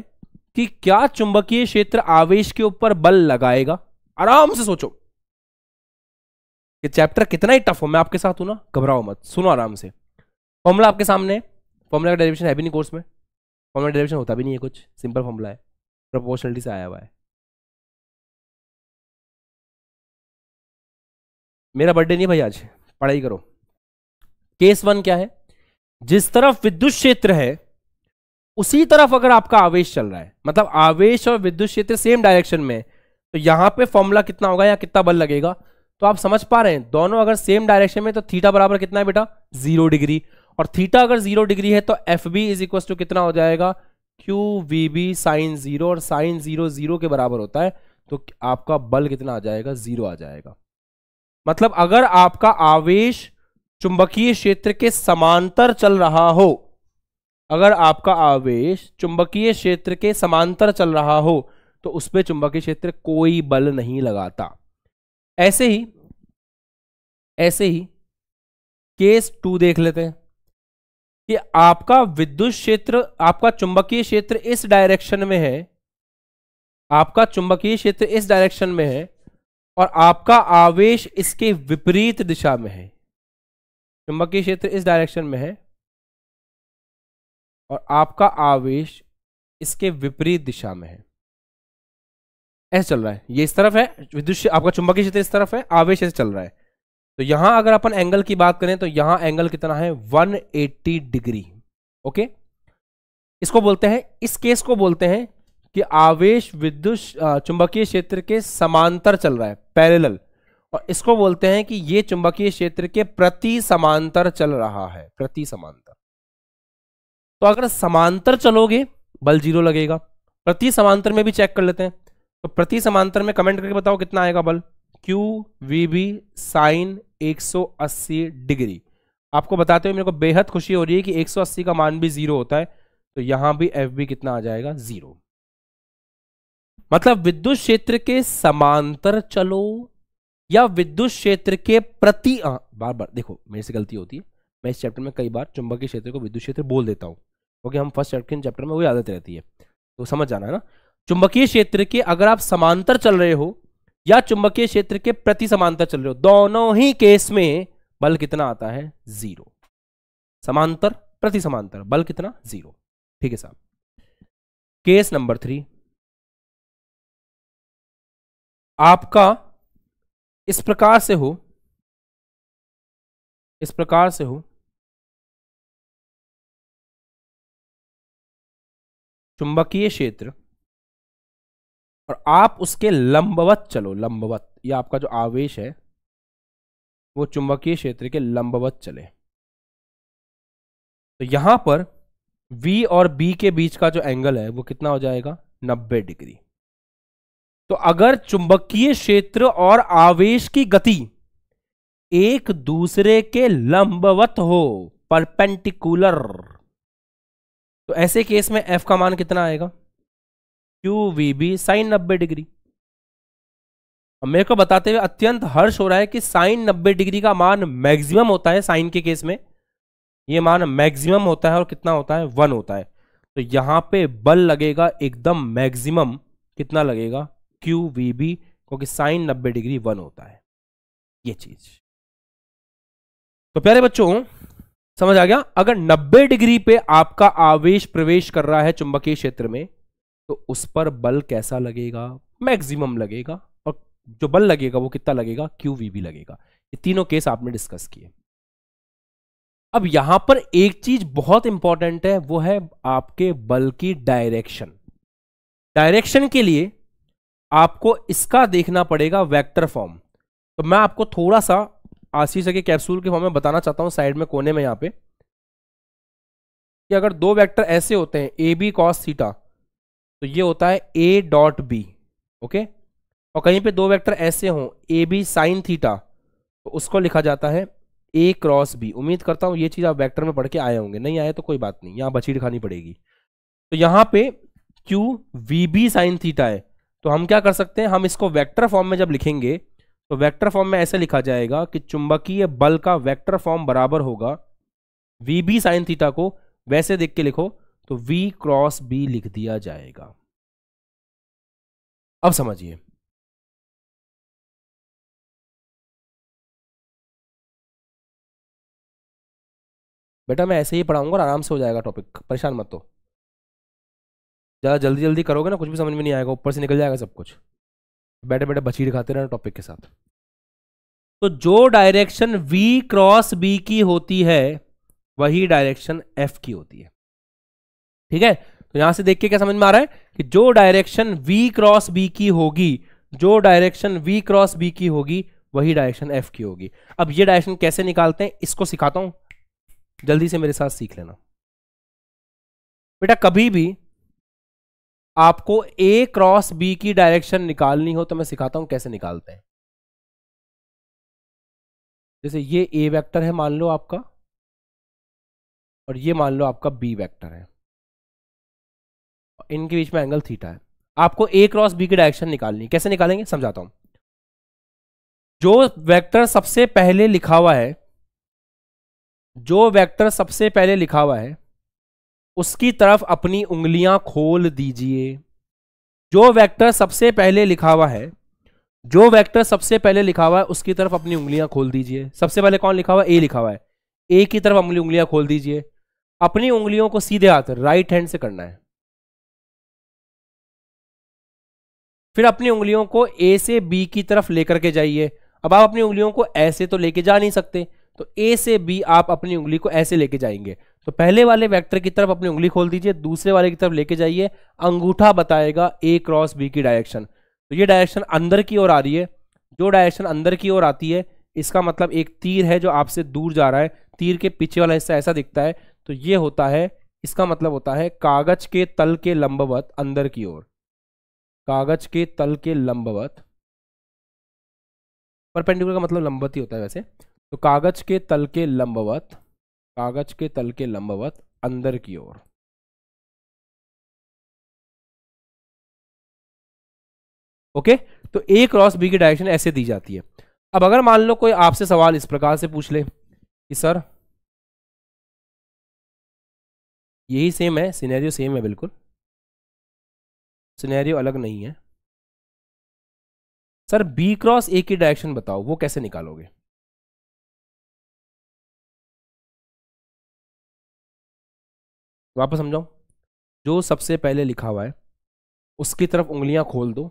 कि क्या चुंबकीय क्षेत्र आवेश के ऊपर बल लगाएगा आराम से सोचो ये चैप्टर कितना ही टफ हो मैं आपके साथ हूं ना घबराओ मत सुनो आराम से फॉर्मूला आपके सामने फॉर्मूला का डायरेक्शन है भी नहीं कोर्स में फॉर्मल डेरिवेशन होता भी नहीं है कुछ सिंपल फॉर्मूला है प्रोपोर्शनलिटी से आया हुआ है मेरा बर्थडे नहीं भाई आज पढ़ाई करो केस वन क्या है जिस तरफ विद्युत क्षेत्र है उसी तरफ अगर आपका आवेश चल रहा है मतलब आवेश और विद्युत क्षेत्र सेम डायरेक्शन में तो यहां पे फॉर्मूला कितना होगा या कितना बल लगेगा तो आप समझ पा रहे हैं दोनों अगर सेम डायरेक्शन में तो थीटा बराबर कितना है बेटा जीरो डिग्री और थीटा अगर जीरो डिग्री है तो F B is equal to कितना हो जाएगा Q V B sine zero और साइन जीरो जीरो के बराबर होता है तो आपका बल कितना आ जाएगा जीरो आ जाएगा मतलब अगर आपका आवेश चुंबकीय क्षेत्र के समांतर चल रहा हो अगर आपका आवेश चुंबकीय क्षेत्र के समांतर चल रहा हो तो उस पर चुंबकीय क्षेत्र कोई बल नहीं लगाता ऐसे ही ऐसे ही केस टू देख लेते हैं कि आपका विद्युत क्षेत्र आपका चुंबकीय क्षेत्र इस डायरेक्शन में है आपका चुंबकीय क्षेत्र इस डायरेक्शन में है और आपका आवेश इसके विपरीत दिशा में है चुंबकीय क्षेत्र इस डायरेक्शन में है और आपका आवेश इसके विपरीत दिशा में है ऐसे चल रहा है ये इस तरफ है विद्युत आपका चुंबकीय क्षेत्र इस तरफ है आवेश ऐसे चल रहा है तो यहां अगर अपन एंगल की बात करें तो यहां एंगल कितना है 180 डिग्री ओके इसको बोलते हैं इस केस को बोलते हैं कि आवेश विद्युत चुंबकीय क्षेत्र के समांतर चल रहा है पैरेलल और इसको बोलते हैं कि यह चुंबकीय क्षेत्र के प्रति समांतर चल रहा है प्रति समांतर तो अगर समांतर चलोगे बल जीरो लगेगा प्रति समांतर में भी चेक कर लेते हैं तो प्रति समांतर में कमेंट करके बताओ कितना आएगा बल क्यू वी बी साइन एक डिग्री आपको बताते हुए मेरे को बेहद खुशी हो रही है कि 180 का मान भी जीरो होता है तो यहां भी एफ बी कितना आ जाएगा जीरो मतलब विद्युत क्षेत्र के समांतर चलो या विद्युत क्षेत्र के प्रति आ, हाँ, बार बार देखो मेरे से गलती होती है मैं इस चैप्टर में कई बार चुंबकीय क्षेत्र को विद्युत क्षेत्र बोल देता हूं क्योंकि हम फर्स्ट चैप्टर चैप्टर में वही आदत रहती है तो समझ जाना है ना चुंबकीय क्षेत्र के अगर आप समांतर चल रहे हो या चुंबकीय क्षेत्र के प्रति समांतर चल रहे हो दोनों ही केस में बल कितना आता है जीरो समांतर प्रति समांतर बल कितना जीरो ठीक है साहब केस नंबर थ्री आपका इस प्रकार से हो इस प्रकार से हो चुंबकीय क्षेत्र और आप उसके लंबवत चलो लंबवत ये आपका जो आवेश है वो चुंबकीय क्षेत्र के लंबवत चले तो यहां पर V और B के बीच का जो एंगल है वो कितना हो जाएगा 90 डिग्री तो अगर चुंबकीय क्षेत्र और आवेश की गति एक दूसरे के लंबवत हो परपेंटिकुलर तो ऐसे केस में F का मान कितना आएगा क्यू वी बी साइन नब्बे डिग्री मेरे को बताते हुए अत्यंत हर्ष हो रहा है कि साइन नब्बे डिग्री का मान मैक्सिमम होता है साइन के केस में ये मान मैक्सिमम होता है और कितना होता है वन होता है तो यहां पे बल लगेगा एकदम मैक्सिमम कितना लगेगा क्यू वी बी क्योंकि साइन नब्बे डिग्री वन होता है ये चीज तो प्यारे बच्चों समझ आ गया अगर 90 डिग्री पे आपका आवेश प्रवेश कर रहा है चुंबकीय क्षेत्र में तो उस पर बल कैसा लगेगा मैक्सिमम लगेगा और जो बल लगेगा वो कितना लगेगा क्यू वी भी लगेगा ये तीनों केस आपने डिस्कस किए अब यहां पर एक चीज बहुत इंपॉर्टेंट है वो है आपके बल की डायरेक्शन डायरेक्शन के लिए आपको इसका देखना पड़ेगा वेक्टर फॉर्म तो मैं आपको थोड़ा सा आशीष के कैप्सूल के फॉर्म में बताना चाहता हूं साइड में कोने में यहां पे कि अगर दो वेक्टर ऐसे होते हैं ए बी कॉस थीटा तो ये होता है ए डॉट बी ओके और कहीं पे दो वेक्टर ऐसे हो ए बी साइन थीटा तो उसको लिखा जाता है ए क्रॉस बी उम्मीद करता हूं ये चीज़ आप वेक्टर में पढ़ के आए होंगे नहीं आए तो कोई बात नहीं यहां बची दिखानी पड़ेगी तो यहां पे Q V B sine theta है तो हम क्या कर सकते हैं हम इसको वेक्टर फॉर्म में जब लिखेंगे तो वेक्टर फॉर्म में ऐसे लिखा जाएगा कि चुंबकीय बल का वेक्टर फॉर्म बराबर होगा वी बी साइन थीटा को वैसे देख के लिखो तो v क्रॉस b लिख दिया जाएगा अब समझिए बेटा मैं ऐसे ही पढ़ाऊंगा और आराम से हो जाएगा टॉपिक परेशान मत हो ज़्यादा जल्दी जल्दी करोगे ना कुछ भी समझ में नहीं आएगा ऊपर से निकल जाएगा सब कुछ बैठे बैठे बची दिखाते रहना टॉपिक के साथ तो जो डायरेक्शन v क्रॉस b की होती है वही डायरेक्शन f की होती है ठीक है तो यहां से देख के क्या समझ में आ रहा है कि जो डायरेक्शन v क्रॉस b की होगी जो डायरेक्शन v क्रॉस b की होगी वही डायरेक्शन f की होगी अब ये डायरेक्शन कैसे निकालते हैं इसको सिखाता हूं जल्दी से मेरे साथ सीख लेना बेटा कभी भी आपको ए क्रॉस बी की डायरेक्शन निकालनी हो तो मैं सिखाता हूं कैसे निकालते हैं जैसे ये ए वेक्टर है मान लो आपका और ये मान लो आपका बी वेक्टर है इनके बीच में एंगल थीटा है आपको ए क्रॉस बी की डायरेक्शन निकालनी कैसे निकालेंगे समझाता हूं जो वेक्टर सबसे पहले लिखा हुआ है जो वेक्टर सबसे पहले लिखा हुआ है उसकी तरफ अपनी उंगलियां खोल दीजिए जो वेक्टर सबसे पहले लिखा हुआ है जो वेक्टर सबसे पहले लिखा हुआ है उसकी तरफ अपनी उंगलियां खोल दीजिए सबसे पहले कौन लिखा हुआ है ए लिखा हुआ है ए की तरफ उंगली उंगलियां खोल दीजिए अपनी उंगलियों को सीधे हाथ राइट हैंड से करना है फिर अपनी उंगलियों को ए से बी की तरफ लेकर के जाइए अब आप अपनी उंगलियों को ऐसे तो लेके जा नहीं सकते तो ए से बी आप अपनी उंगली को ऐसे लेके जाएंगे तो पहले वाले वेक्टर की तरफ अपनी उंगली खोल दीजिए दूसरे वाले की तरफ लेके जाइए अंगूठा बताएगा ए क्रॉस बी की डायरेक्शन तो ये डायरेक्शन अंदर की ओर आ रही है जो डायरेक्शन अंदर की ओर आती है इसका मतलब एक तीर है जो आपसे दूर जा रहा है तीर के पीछे वाला हिस्सा ऐसा दिखता है तो ये होता है इसका मतलब होता है कागज के तल के लंबवत अंदर की ओर कागज के तल के लंबवत परपेंडिकुलर का मतलब लंबवत ही होता है वैसे तो कागज के तल के लंबवत कागज के तल के लंबवत अंदर की ओर ओके तो ए क्रॉस बी की डायरेक्शन ऐसे दी जाती है अब अगर मान लो कोई आपसे सवाल इस प्रकार से पूछ ले कि सर यही सेम है सिनेरियो सेम है बिल्कुल सिनेरियो अलग नहीं है सर बी क्रॉस ए की डायरेक्शन बताओ वो कैसे निकालोगे वापस समझाओ जो सबसे पहले लिखा हुआ है उसकी तरफ उंगलियां खोल दो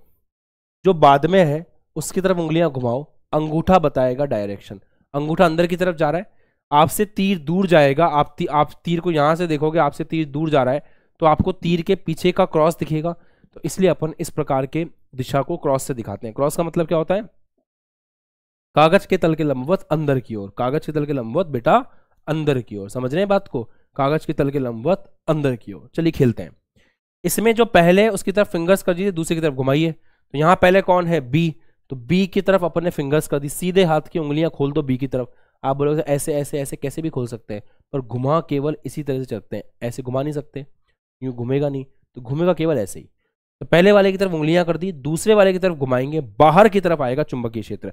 जो बाद में है उसकी तरफ उंगलियां घुमाओ अंगूठा बताएगा डायरेक्शन अंगूठा अंदर की तरफ जा रहा है आपसे तीर दूर जाएगा आप ती, आप तीर को यहां से देखोगे आपसे तीर दूर जा रहा है तो आपको तीर के पीछे का क्रॉस दिखेगा तो इसलिए अपन इस प्रकार के दिशा को क्रॉस से दिखाते हैं क्रॉस का मतलब क्या होता है कागज के तल के लंबवत अंदर की ओर कागज के तल के लंबवत बेटा अंदर की ओर समझ रहे हैं बात को कागज के तल के लंबवत अंदर की ओर चलिए खेलते हैं इसमें जो पहले उसकी तरफ फिंगर्स कर दीजिए दूसरी की तरफ घुमाइए तो यहाँ पहले कौन है बी तो बी की तरफ अपन ने फिंगर्स कर दी सीधे हाथ की उंगलियां खोल दो बी की तरफ आप बोलोगे ऐसे ऐसे ऐसे कैसे भी खोल सकते हैं पर घुमा केवल इसी तरह से चलते हैं ऐसे घुमा नहीं सकते यूँ घूमेगा नहीं तो घूमेगा केवल ऐसे ही तो पहले वाले की तरफ उंगलियां कर दी दूसरे वाले की तरफ घुमाएंगे बाहर की तरफ आएगा चुंबकीय क्षेत्र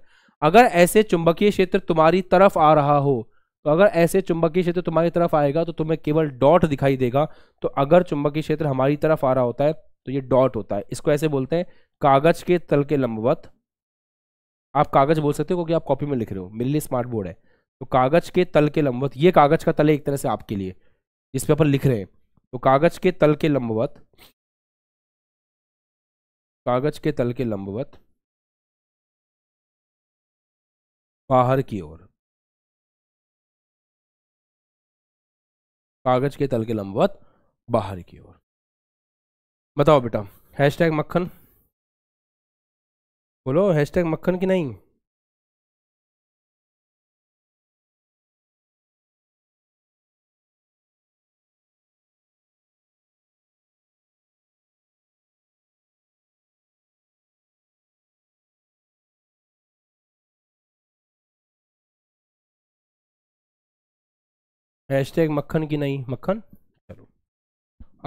अगर ऐसे चुंबकीय क्षेत्र तुम्हारी तरफ आ रहा हो तो अगर ऐसे चुंबकीय क्षेत्र तुम्हारी तरफ आएगा तो तुम्हें केवल डॉट दिखाई देगा तो अगर चुंबकीय क्षेत्र हमारी तरफ आ रहा होता है तो ये डॉट होता है इसको ऐसे बोलते हैं कागज के तल के लंबवत आप कागज बोल सकते हो क्योंकि आप कॉपी में लिख रहे हो मिलनी स्मार्ट बोर्ड है तो कागज के तल के लंबवत ये कागज का तल है एक तरह से आपके लिए जिस पर लिख रहे हैं तो कागज के तल के लंबवत कागज के तल के लंबवत बाहर की ओर कागज के तल के लंबवत बाहर की ओर बताओ बेटा हैशटैग मक्खन बोलो हैशटैग मक्खन की नहीं हैशटैग मक्खन की नहीं मक्खन चलो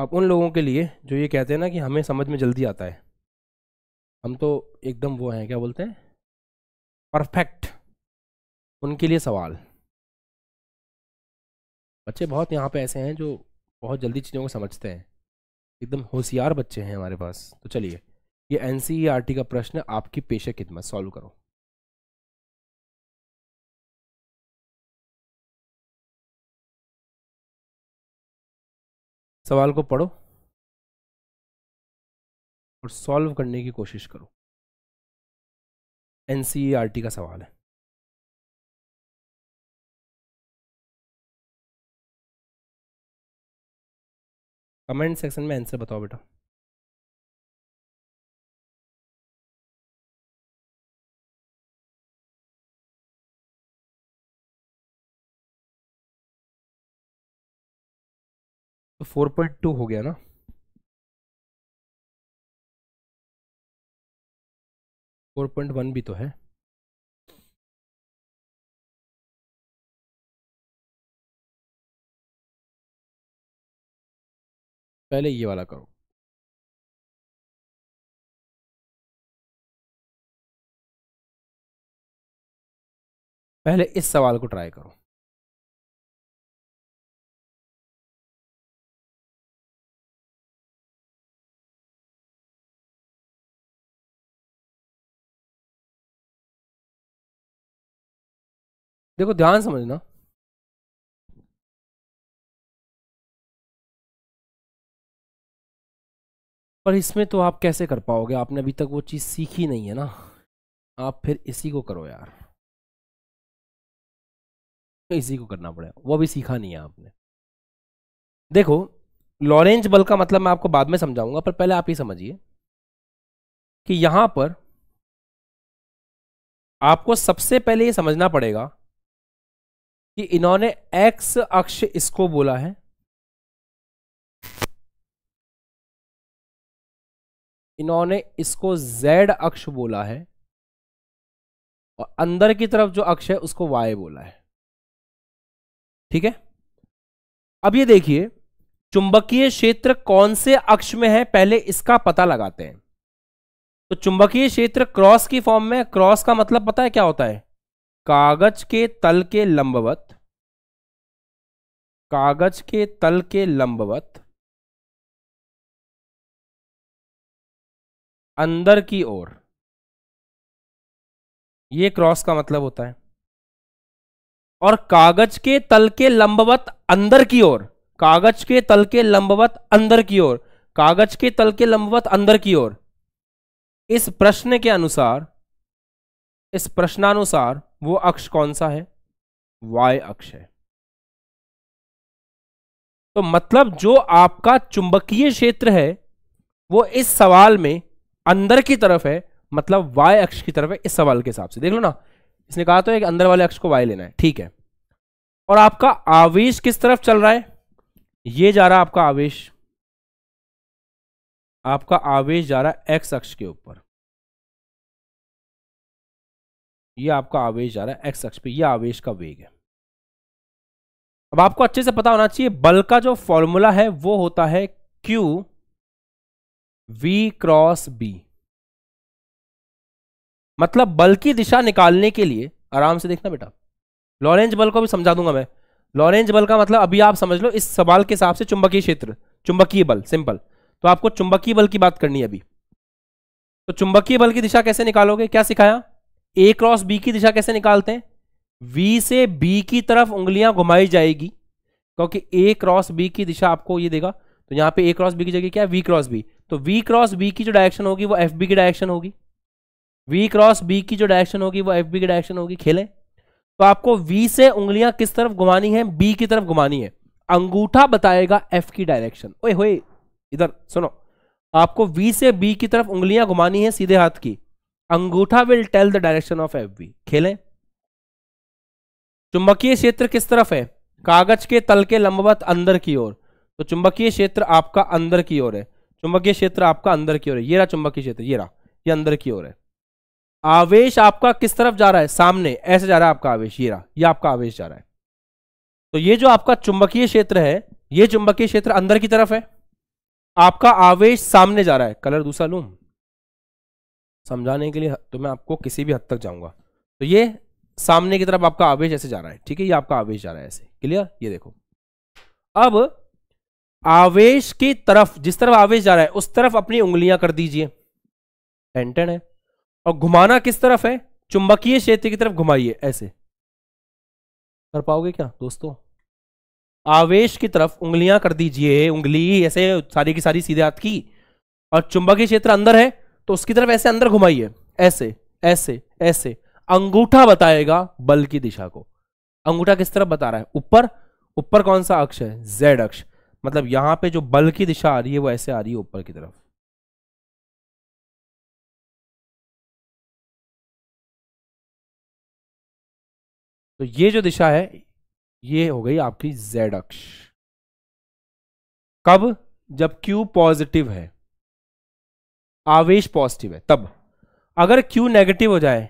अब उन लोगों के लिए जो ये कहते हैं ना कि हमें समझ में जल्दी आता है हम तो एकदम वो हैं क्या बोलते हैं परफेक्ट उनके लिए सवाल बच्चे बहुत यहाँ पे ऐसे हैं जो बहुत जल्दी चीज़ों को समझते हैं एकदम होशियार बच्चे हैं हमारे पास तो चलिए ये एन e का प्रश्न आपकी पेशे खिदमत सॉल्व करो सवाल को पढ़ो और सॉल्व करने की कोशिश करो एन e का सवाल है कमेंट सेक्शन में आंसर बताओ बेटा तो फोर पॉइंट टू हो गया ना फोर पॉइंट वन भी तो है पहले ये वाला करो पहले इस सवाल को ट्राई करो देखो ध्यान समझना पर इसमें तो आप कैसे कर पाओगे आपने अभी तक वो चीज़ सीखी नहीं है ना आप फिर इसी को करो यार इसी को करना पड़ेगा वो अभी सीखा नहीं है आपने देखो लॉरेंज बल का मतलब मैं आपको बाद में समझाऊंगा पर पहले आप ये समझिए कि यहां पर आपको सबसे पहले ये समझना पड़ेगा कि इन्होंने एक्स अक्ष इसको बोला है इन्होंने इसको जेड अक्ष बोला है और अंदर की तरफ जो अक्ष है उसको वाई बोला है ठीक है अब ये देखिए चुंबकीय क्षेत्र कौन से अक्ष में है पहले इसका पता लगाते हैं तो चुंबकीय क्षेत्र क्रॉस की फॉर्म में क्रॉस का मतलब पता है क्या होता है कागज के तल के लंबवत कागज के तल के लंबवत अंदर की ओर ये क्रॉस का मतलब होता है और कागज के तल के लंबवत अंदर की ओर कागज के तल के लंबवत अंदर की ओर कागज के तल के लंबवत अंदर की ओर इस प्रश्न के अनुसार इस प्रश्नानुसार वो अक्ष कौन सा है वाय अक्ष है तो मतलब जो आपका चुंबकीय क्षेत्र है वो इस सवाल में अंदर की तरफ है मतलब वाय अक्ष की तरफ है इस सवाल के हिसाब से देख लो ना इसने कहा तो एक अंदर वाले अक्ष को y लेना है ठीक है और आपका आवेश किस तरफ चल रहा है ये जा रहा आपका आवेश आपका आवेश जा रहा है एक्स अक्ष के ऊपर ये आपका आवेश जा रहा है एक्स अक्ष पे ये आवेश का वेग है अब आपको अच्छे से पता होना चाहिए बल का जो फॉर्मूला है वो होता है क्यू वी क्रॉस बी मतलब बल की दिशा निकालने के लिए आराम से देखना बेटा लॉरेंज बल को भी समझा दूंगा मैं लॉरेंज बल का मतलब अभी आप समझ लो इस सवाल के हिसाब से चुंबकीय क्षेत्र चुंबकीय बल सिंपल तो आपको चुंबकीय बल की बात करनी है अभी तो चुंबकीय बल की दिशा कैसे निकालोगे क्या सिखाया ए क्रॉस बी की दिशा कैसे निकालते हैं वी से बी की तरफ उंगलियां घुमाई जाएगी क्योंकि ए क्रॉस बी की दिशा आपको ये देगा तो यहां पे ए क्रॉस बी की जगह क्या है वी क्रॉस बी तो वी क्रॉस बी की जो डायरेक्शन होगी वो एफ बी की डायरेक्शन होगी वी क्रॉस बी की जो डायरेक्शन होगी वो एफ बी की डायरेक्शन होगी खेले तो आपको वी से उंगलियां किस तरफ घुमानी है बी की तरफ घुमानी है अंगूठा बताएगा एफ की डायरेक्शन ओए होए इधर सुनो आपको वी से बी की तरफ उंगलियां घुमानी है सीधे हाथ की अंगूठा will tell the direction of F B खेले चुंबकीय क्षेत्र किस तरफ है कागज के तल के लंबवत अंदर की ओर तो चुंबकीय क्षेत्र आपका अंदर की ओर है चुंबकीय क्षेत्र आपका अंदर की ओर है ये रहा चुंबकीय क्षेत्र ये रहा ये अंदर की ओर है आवेश आपका किस तरफ जा रहा है सामने ऐसे जा रहा है आपका आवेश ये रहा ये आपका आवेश जा रहा है तो ये जो आपका चुंबकीय क्षेत्र है ये चुंबकीय क्षेत्र अंदर की तरफ है आपका आवेश सामने जा रहा है कलर दूसरा लूम समझाने के लिए तो मैं आपको किसी भी हद तक जाऊंगा तो ये सामने की तरफ आपका आवेश ऐसे जा रहा है ठीक है ये आपका आवेश जा रहा है ऐसे क्लियर ये देखो अब आवेश की तरफ जिस तरफ आवेश जा रहा है उस तरफ अपनी उंगलियां कर दीजिए टेंटन है और घुमाना किस तरफ है चुंबकीय क्षेत्र की तरफ घुमाइए ऐसे कर पाओगे क्या दोस्तों आवेश की तरफ उंगलियां कर दीजिए उंगली ऐसे सारी की सारी सीधे हाथ की और चुंबकीय क्षेत्र अंदर है तो उसकी तरफ ऐसे अंदर घुमाइए ऐसे ऐसे ऐसे अंगूठा बताएगा बल की दिशा को अंगूठा किस तरफ बता रहा है ऊपर ऊपर कौन सा अक्ष है जेड अक्ष मतलब यहां पे जो बल की दिशा आ रही है वो ऐसे आ रही है ऊपर की तरफ तो ये जो दिशा है ये हो गई आपकी जेड अक्ष कब जब Q पॉजिटिव है आवेश पॉजिटिव है तब अगर Q नेगेटिव हो जाए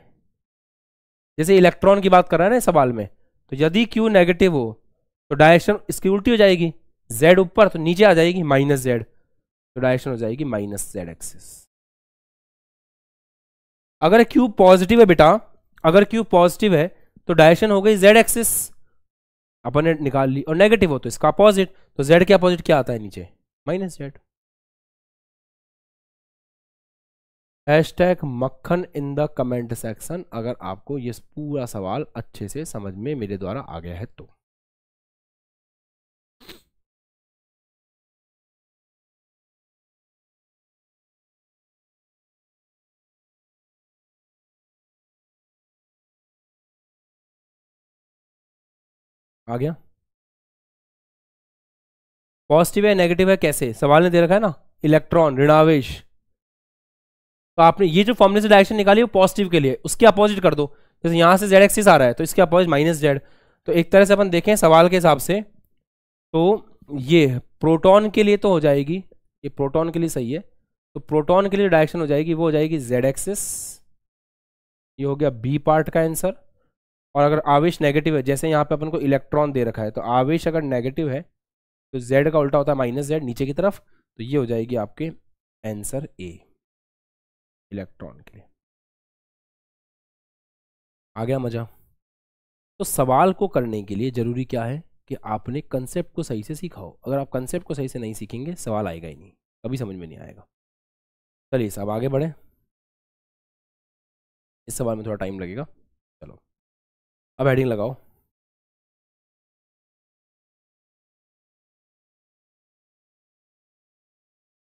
जैसे इलेक्ट्रॉन की बात कर रहा है ना सवाल में तो यदि Q नेगेटिव हो तो डायरेक्शन इसकी उल्टी हो जाएगी Z ऊपर तो नीचे आ जाएगी माइनस जेड तो डायरेक्शन हो जाएगी माइनस जेड एक्सिस अगर Q पॉजिटिव है बेटा अगर Q पॉजिटिव है तो डायरेक्शन हो गई Z एक्सिस अपन ने निकाल ली और नेगेटिव हो तो इसका अपोजिट तो जेड के अपोजिट क्या आता है नीचे माइनस जेड हैश टैग मक्खन इन द कमेंट सेक्शन अगर आपको ये पूरा सवाल अच्छे से समझ में मेरे द्वारा आ गया है तो आ गया पॉजिटिव है नेगेटिव है कैसे सवाल ने दे रखा है ना इलेक्ट्रॉन ऋणावेश तो आपने ये जो फॉर्मुले से डायरेक्शन निकाली वो पॉजिटिव के लिए उसके अपोजिट कर दो जैसे यहाँ से जेड एक्सिस आ रहा है तो इसके अपोजिट माइनस जेड तो एक तरह से अपन देखें सवाल के हिसाब से तो ये प्रोटॉन के लिए तो हो जाएगी ये प्रोटॉन के लिए सही है तो प्रोटॉन के लिए डायरेक्शन हो जाएगी वो हो जाएगी जेड एक्सिस ये हो गया बी पार्ट का आंसर और अगर आवेश नेगेटिव है जैसे यहाँ पे अपन को इलेक्ट्रॉन दे रखा है तो आवेश अगर नेगेटिव है तो जेड का उल्टा होता है माइनस जेड नीचे की तरफ तो ये हो जाएगी आपके आंसर ए इलेक्ट्रॉन के आ गया मजा तो सवाल को करने के लिए जरूरी क्या है कि आपने कंसेप्ट को सही से सिखाओ अगर आप कंसेप्ट को सही से नहीं सीखेंगे सवाल आएगा ही नहीं कभी समझ में नहीं आएगा चलिए सब आगे बढ़े इस सवाल में थोड़ा टाइम लगेगा चलो अब हेडिंग लगाओ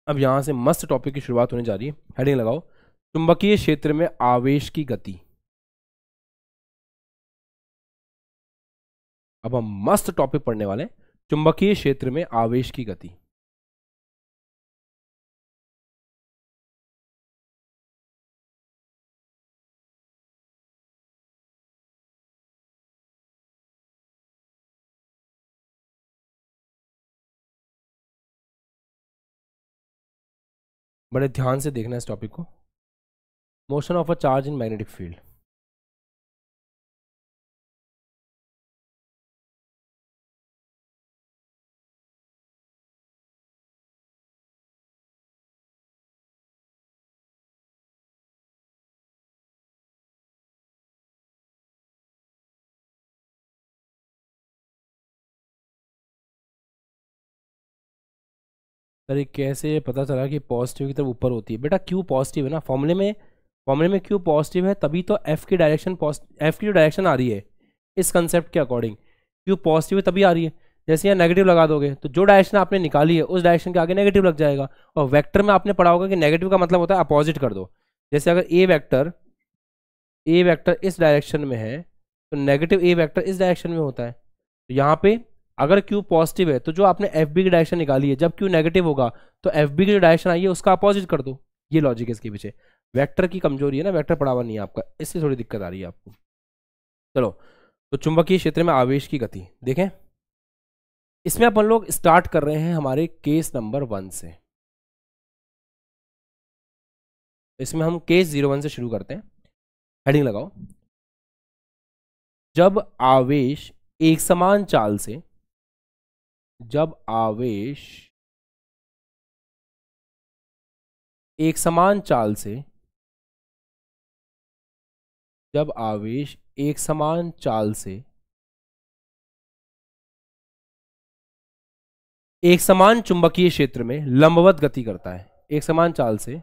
अब यहां से मस्त टॉपिक की शुरुआत होने जा रही है हेडिंग लगाओ चुंबकीय क्षेत्र में आवेश की गति अब हम मस्त टॉपिक पढ़ने वाले हैं चुंबकीय क्षेत्र में आवेश की गति बड़े ध्यान से देखना इस टॉपिक को motion of a charge in magnetic field sir कैसे पता चला कि पॉजिटिव की तरफ ऊपर होती है बेटा क्यू पॉजिटिव है ना फॉर्मूले में फॉर्मूले में क्यू पॉजिटिव है तभी तो एफ की डायरेक्शन एफ की जो डायरेक्शन आ रही है इस कंसेप्ट के अकॉर्डिंग क्यू पॉजिटिव है तभी आ रही है जैसे यहाँ नेगेटिव लगा दोगे तो जो डायरेक्शन आपने निकाली है उस डायरेक्शन के आगे नेगेटिव लग जाएगा और वेक्टर में आपने पढ़ा होगा कि नेगेटिव का मतलब होता है अपोजिट कर दो जैसे अगर ए वेक्टर ए वेक्टर इस डायरेक्शन में है तो नेगेटिव ए वेक्टर इस डायरेक्शन में होता है तो यहाँ पे अगर क्यू पॉजिटिव है तो जो आपने एफ बी की डायरेक्शन निकाली है जब क्यू नेगेटिव होगा तो एफ बी की जो डायरेक्शन आई है उसका अपोजिट कर दो ये लॉजिक है इसके पीछे वेक्टर की कमजोरी है ना वेक्टर पढ़ावा नहीं है आपका इससे थोड़ी दिक्कत आ रही है आपको चलो तो चुंबकीय क्षेत्र में आवेश की गति देखें इसमें अपन लोग स्टार्ट कर रहे हैं हमारे केस नंबर वन से इसमें हम केस जीरो वन से शुरू करते हैं हेडिंग लगाओ जब आवेश एक समान चाल से जब आवेश एक समान चाल से जब आवेश एक समान चाल से एक समान चुंबकीय क्षेत्र में लंबवत गति करता है एक समान चाल से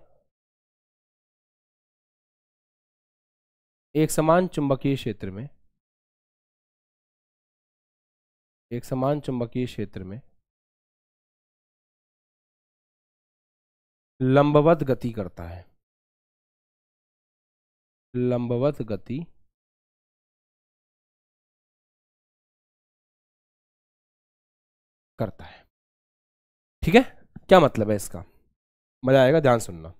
एक समान चुंबकीय क्षेत्र में एक समान चुंबकीय क्षेत्र में लंबवत गति करता है लंबवत गति करता है ठीक है क्या मतलब है इसका मजा आएगा ध्यान सुनना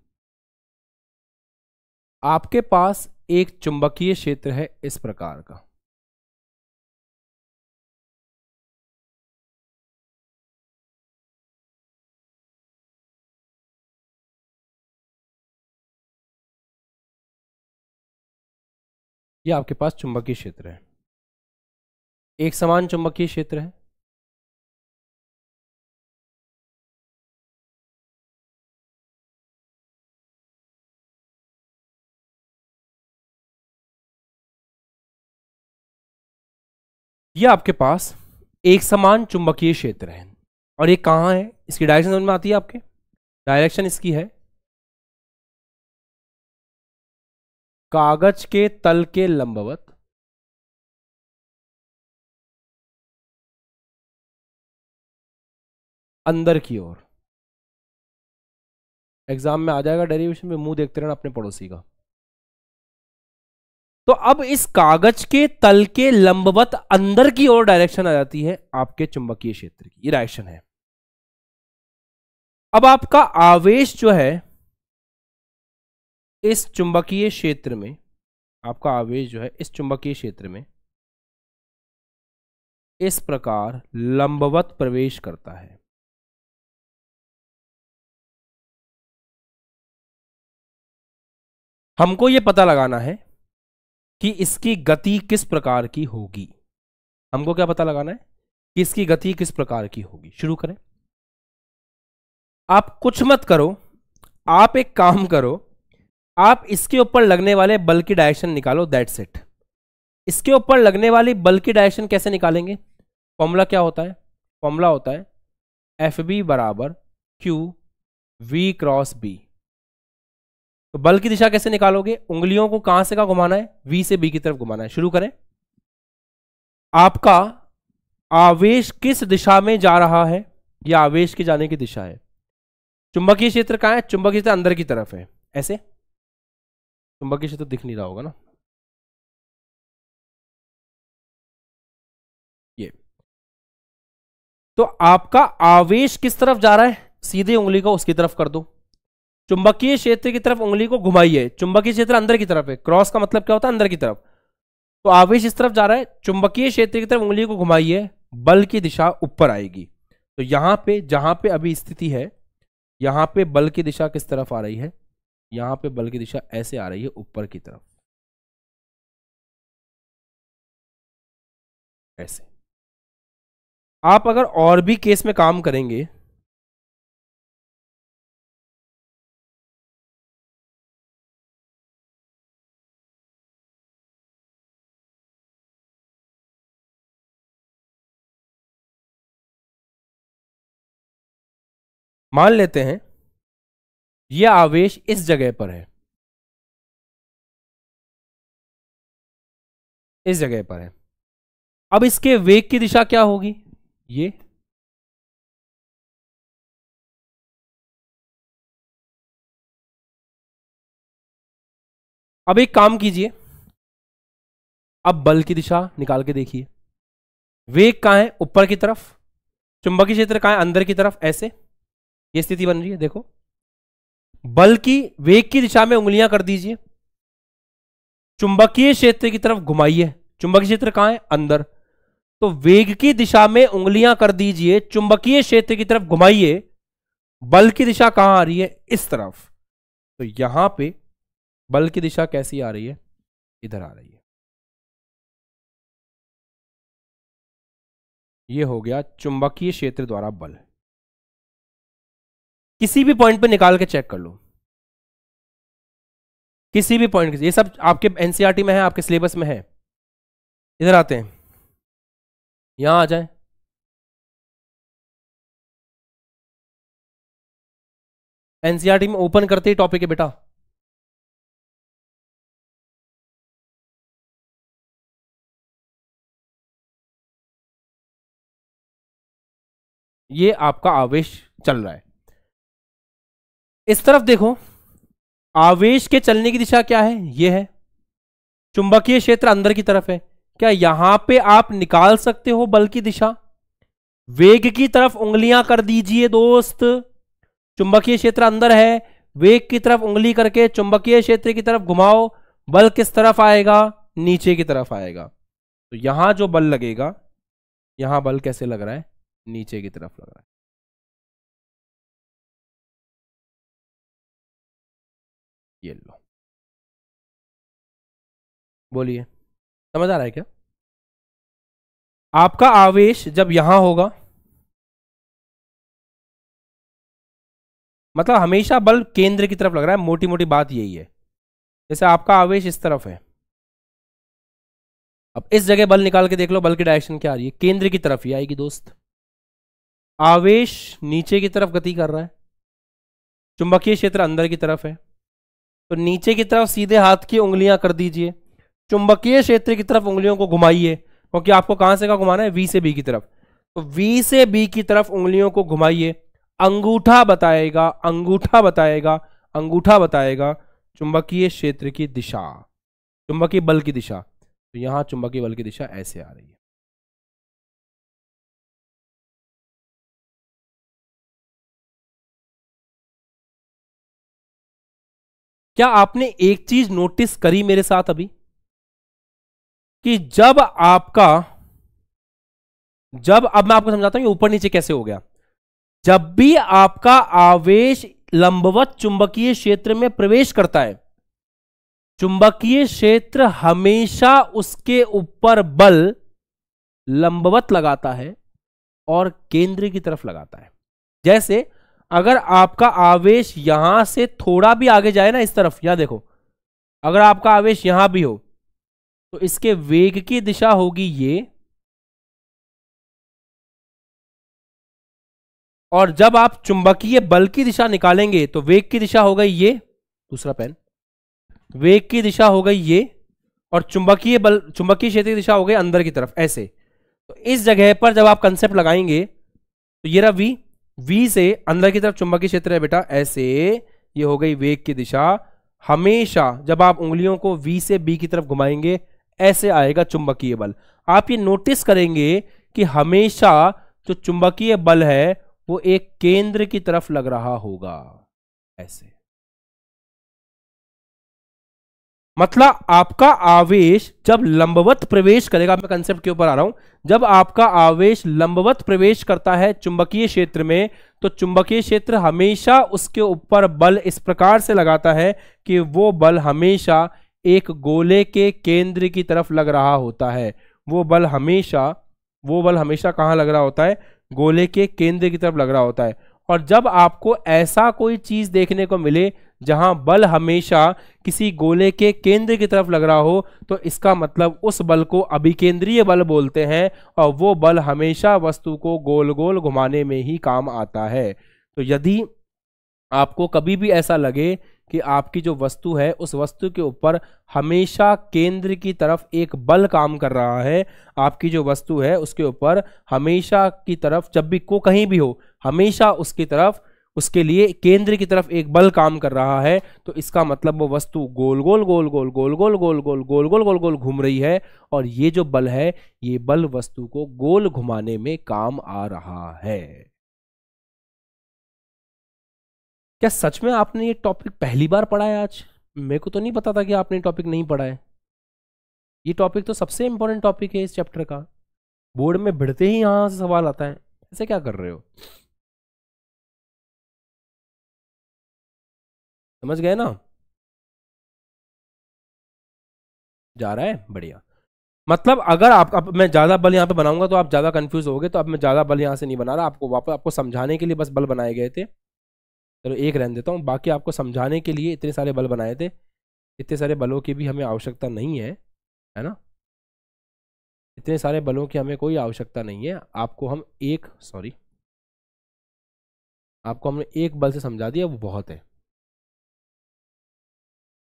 आपके पास एक चुंबकीय क्षेत्र है इस प्रकार का यह आपके पास चुंबकीय क्षेत्र है एक समान चुंबकीय क्षेत्र है यह आपके पास एक समान चुंबकीय क्षेत्र है और ये कहां है इसकी डायरेक्शन समझ में आती है आपके डायरेक्शन इसकी है कागज के तल के लंबवत अंदर की ओर एग्जाम में आ जाएगा डेरिवेशन में मुंह देखते रहना अपने पड़ोसी का तो अब इस कागज के तल के लंबवत अंदर की ओर डायरेक्शन आ जाती है आपके चुंबकीय क्षेत्र की ये डायरेक्शन है अब आपका आवेश जो है इस चुंबकीय क्षेत्र में आपका आवेश जो है इस चुंबकीय क्षेत्र में इस प्रकार लंबवत प्रवेश करता है हमको यह पता लगाना है कि इसकी गति किस प्रकार की होगी हमको क्या पता लगाना है कि इसकी गति किस प्रकार की होगी शुरू करें आप कुछ मत करो आप एक काम करो आप इसके ऊपर लगने वाले बल की डायरेक्शन निकालो दैट्स इट इसके ऊपर लगने वाली बल की डायरेक्शन कैसे निकालेंगे फॉर्मूला क्या होता है फॉर्मूला होता है एफ बी बराबर क्यू वी क्रॉस बी तो बल की दिशा कैसे निकालोगे उंगलियों को कहां से कहा घुमाना है वी से बी की तरफ घुमाना है शुरू करें आपका आवेश किस दिशा में जा रहा है यह आवेश के जाने की दिशा है चुंबकीय क्षेत्र कहा है चुंबकीय क्षेत्र अंदर की तरफ है ऐसे चुंबकीय तो क्षेत्र तो दिख नहीं रहा होगा ना ये तो आपका आवेश किस तरफ जा रहा है सीधे उंगली को उसकी तरफ कर दो चुंबकीय क्षेत्र की तरफ उंगली को घुमाइए चुंबकीय क्षेत्र अंदर की तरफ है क्रॉस का मतलब क्या होता है अंदर की तरफ तो आवेश इस तरफ जा रहा है चुंबकीय क्षेत्र की तरफ उंगली को घुमाइए बल की दिशा ऊपर आएगी तो यहां पे जहां पे अभी स्थिति है यहां पे बल की दिशा किस तरफ आ रही है यहाँ पे बल की दिशा ऐसे आ रही है ऊपर की तरफ ऐसे आप अगर और भी केस में काम करेंगे मान लेते हैं यह आवेश इस जगह पर है इस जगह पर है अब इसके वेग की दिशा क्या होगी ये अब एक काम कीजिए अब बल की दिशा निकाल के देखिए वेग कहां है ऊपर की तरफ चुंबकीय क्षेत्र कहां है अंदर की तरफ ऐसे ये स्थिति बन रही है देखो बल की वेग की दिशा में उंगलियां कर दीजिए चुंबकीय क्षेत्र की तरफ घुमाइए चुंबकीय क्षेत्र कहां है अंदर तो वेग की दिशा में उंगलियां कर दीजिए चुंबकीय क्षेत्र की तरफ घुमाइए बल की दिशा कहां आ रही है इस तरफ तो यहां पे बल की दिशा कैसी आ रही है इधर आ रही है ये हो गया चुंबकीय क्षेत्र द्वारा बल किसी भी पॉइंट पे निकाल के चेक कर लो किसी भी पॉइंट ये सब आपके एनसीईआरटी e में है आपके सिलेबस में है इधर आते हैं यहां आ जाए एनसीईआरटी e में ओपन करते ही टॉपिक है बेटा ये आपका आवेश चल रहा है इस तरफ देखो आवेश के चलने की दिशा क्या है ये है चुंबकीय क्षेत्र अंदर की तरफ है क्या यहां पे आप निकाल सकते हो बल की दिशा वेग की तरफ उंगलियां कर दीजिए दोस्त चुंबकीय क्षेत्र अंदर है वेग की तरफ उंगली करके चुंबकीय क्षेत्र की तरफ घुमाओ बल किस तरफ आएगा नीचे की तरफ आएगा तो यहां जो बल लगेगा यहां बल कैसे लग रहा है नीचे की तरफ लग रहा है ये लो बोलिए समझ आ रहा है क्या आपका आवेश जब यहां होगा मतलब हमेशा बल केंद्र की तरफ लग रहा है मोटी मोटी बात यही है जैसे आपका आवेश इस तरफ है अब इस जगह बल निकाल के देख लो बल की डायरेक्शन क्या आ रही है केंद्र की तरफ ही आएगी दोस्त आवेश नीचे की तरफ गति कर रहा है चुंबकीय क्षेत्र अंदर की तरफ है तो नीचे की तरफ सीधे हाथ की उंगलियां कर दीजिए चुंबकीय क्षेत्र की तरफ उंगलियों को घुमाइए क्योंकि आपको कहां से कहा घुमाना है वी से बी की तरफ तो वी से बी की तरफ उंगलियों को घुमाइए अंगूठा बताएगा अंगूठा बताएगा अंगूठा बताएगा चुंबकीय क्षेत्र की दिशा चुंबकीय बल की दिशा तो यहां चुंबकीय बल की दिशा ऐसे आ रही है क्या आपने एक चीज नोटिस करी मेरे साथ अभी कि जब आपका जब अब मैं आपको समझाता हूं ऊपर नीचे कैसे हो गया जब भी आपका आवेश लंबवत चुंबकीय क्षेत्र में प्रवेश करता है चुंबकीय क्षेत्र हमेशा उसके ऊपर बल लंबवत लगाता है और केंद्र की तरफ लगाता है जैसे अगर आपका आवेश यहां से थोड़ा भी आगे जाए ना इस तरफ यहां देखो अगर आपका आवेश यहां भी हो तो इसके वेग की दिशा होगी ये और जब आप चुंबकीय बल की दिशा निकालेंगे तो वेग की दिशा हो गई ये दूसरा पेन वेग की दिशा हो गई ये और चुंबकीय बल चुंबकीय क्षेत्र की दिशा हो गई अंदर की तरफ ऐसे तो इस जगह पर जब आप कंसेप्ट लगाएंगे तो ये रहा वी वी से अंदर की तरफ चुंबकीय क्षेत्र है बेटा ऐसे ये हो गई वेग की दिशा हमेशा जब आप उंगलियों को वी से बी की तरफ घुमाएंगे ऐसे आएगा चुंबकीय बल आप ये नोटिस करेंगे कि हमेशा जो चुंबकीय बल है वो एक केंद्र की तरफ लग रहा होगा ऐसे मतलब आपका आवेश जब लंबवत प्रवेश करेगा मैं कंसेप्ट के ऊपर आ रहा हूं जब आपका आवेश लंबवत प्रवेश करता है चुंबकीय क्षेत्र में तो चुंबकीय क्षेत्र हमेशा उसके ऊपर बल इस प्रकार से लगाता है कि वो बल हमेशा एक गोले के केंद्र की तरफ लग रहा होता है वो बल हमेशा वो बल हमेशा कहाँ लग रहा होता है गोले के केंद्र की तरफ लग रहा होता है और जब आपको ऐसा कोई चीज देखने को मिले जहां बल हमेशा किसी गोले के केंद्र की तरफ लग रहा हो तो इसका मतलब उस बल को अभिकेंद्रीय बल बोलते हैं और वो बल हमेशा वस्तु को गोल गोल घुमाने में ही काम आता है तो यदि आपको कभी भी ऐसा लगे कि आपकी जो वस्तु है उस वस्तु के ऊपर हमेशा केंद्र की तरफ एक बल काम कर रहा है आपकी जो वस्तु है उसके ऊपर हमेशा की तरफ जब भी को कहीं भी हो हमेशा उसकी तरफ उसके लिए केंद्र की तरफ एक बल काम कर रहा है तो इसका मतलब वो वस्तु गोल गोल गोल गोल गोल गोल गोल गोल गोल गोल गोल गोल घूम रही है और ये जो बल है ये बल वस्तु को गोल घुमाने में काम आ रहा है क्या सच में आपने ये टॉपिक पहली बार पढ़ा है आज मेरे को तो नहीं पता था कि आपने टॉपिक नहीं पढ़ा है ये टॉपिक तो सबसे इंपॉर्टेंट टॉपिक है इस चैप्टर का बोर्ड में भिड़ते ही यहां से सवाल आता है ऐसे क्या कर रहे हो समझ गए ना जा रहा है बढ़िया मतलब अगर आप अब मैं ज़्यादा बल यहाँ पे बनाऊंगा तो आप ज़्यादा कंफ्यूज हो तो अब मैं ज़्यादा बल यहाँ से नहीं बना रहा आपको वापस आपको समझाने के लिए बस बल बनाए गए थे चलो एक रहने देता हूँ बाकी आपको समझाने के लिए इतने सारे बल बनाए थे इतने सारे बलों की भी हमें आवश्यकता नहीं है है ना इतने सारे बलों की हमें कोई आवश्यकता नहीं है आपको हम एक सॉरी आपको हमने एक बल से समझा दिया वो बहुत है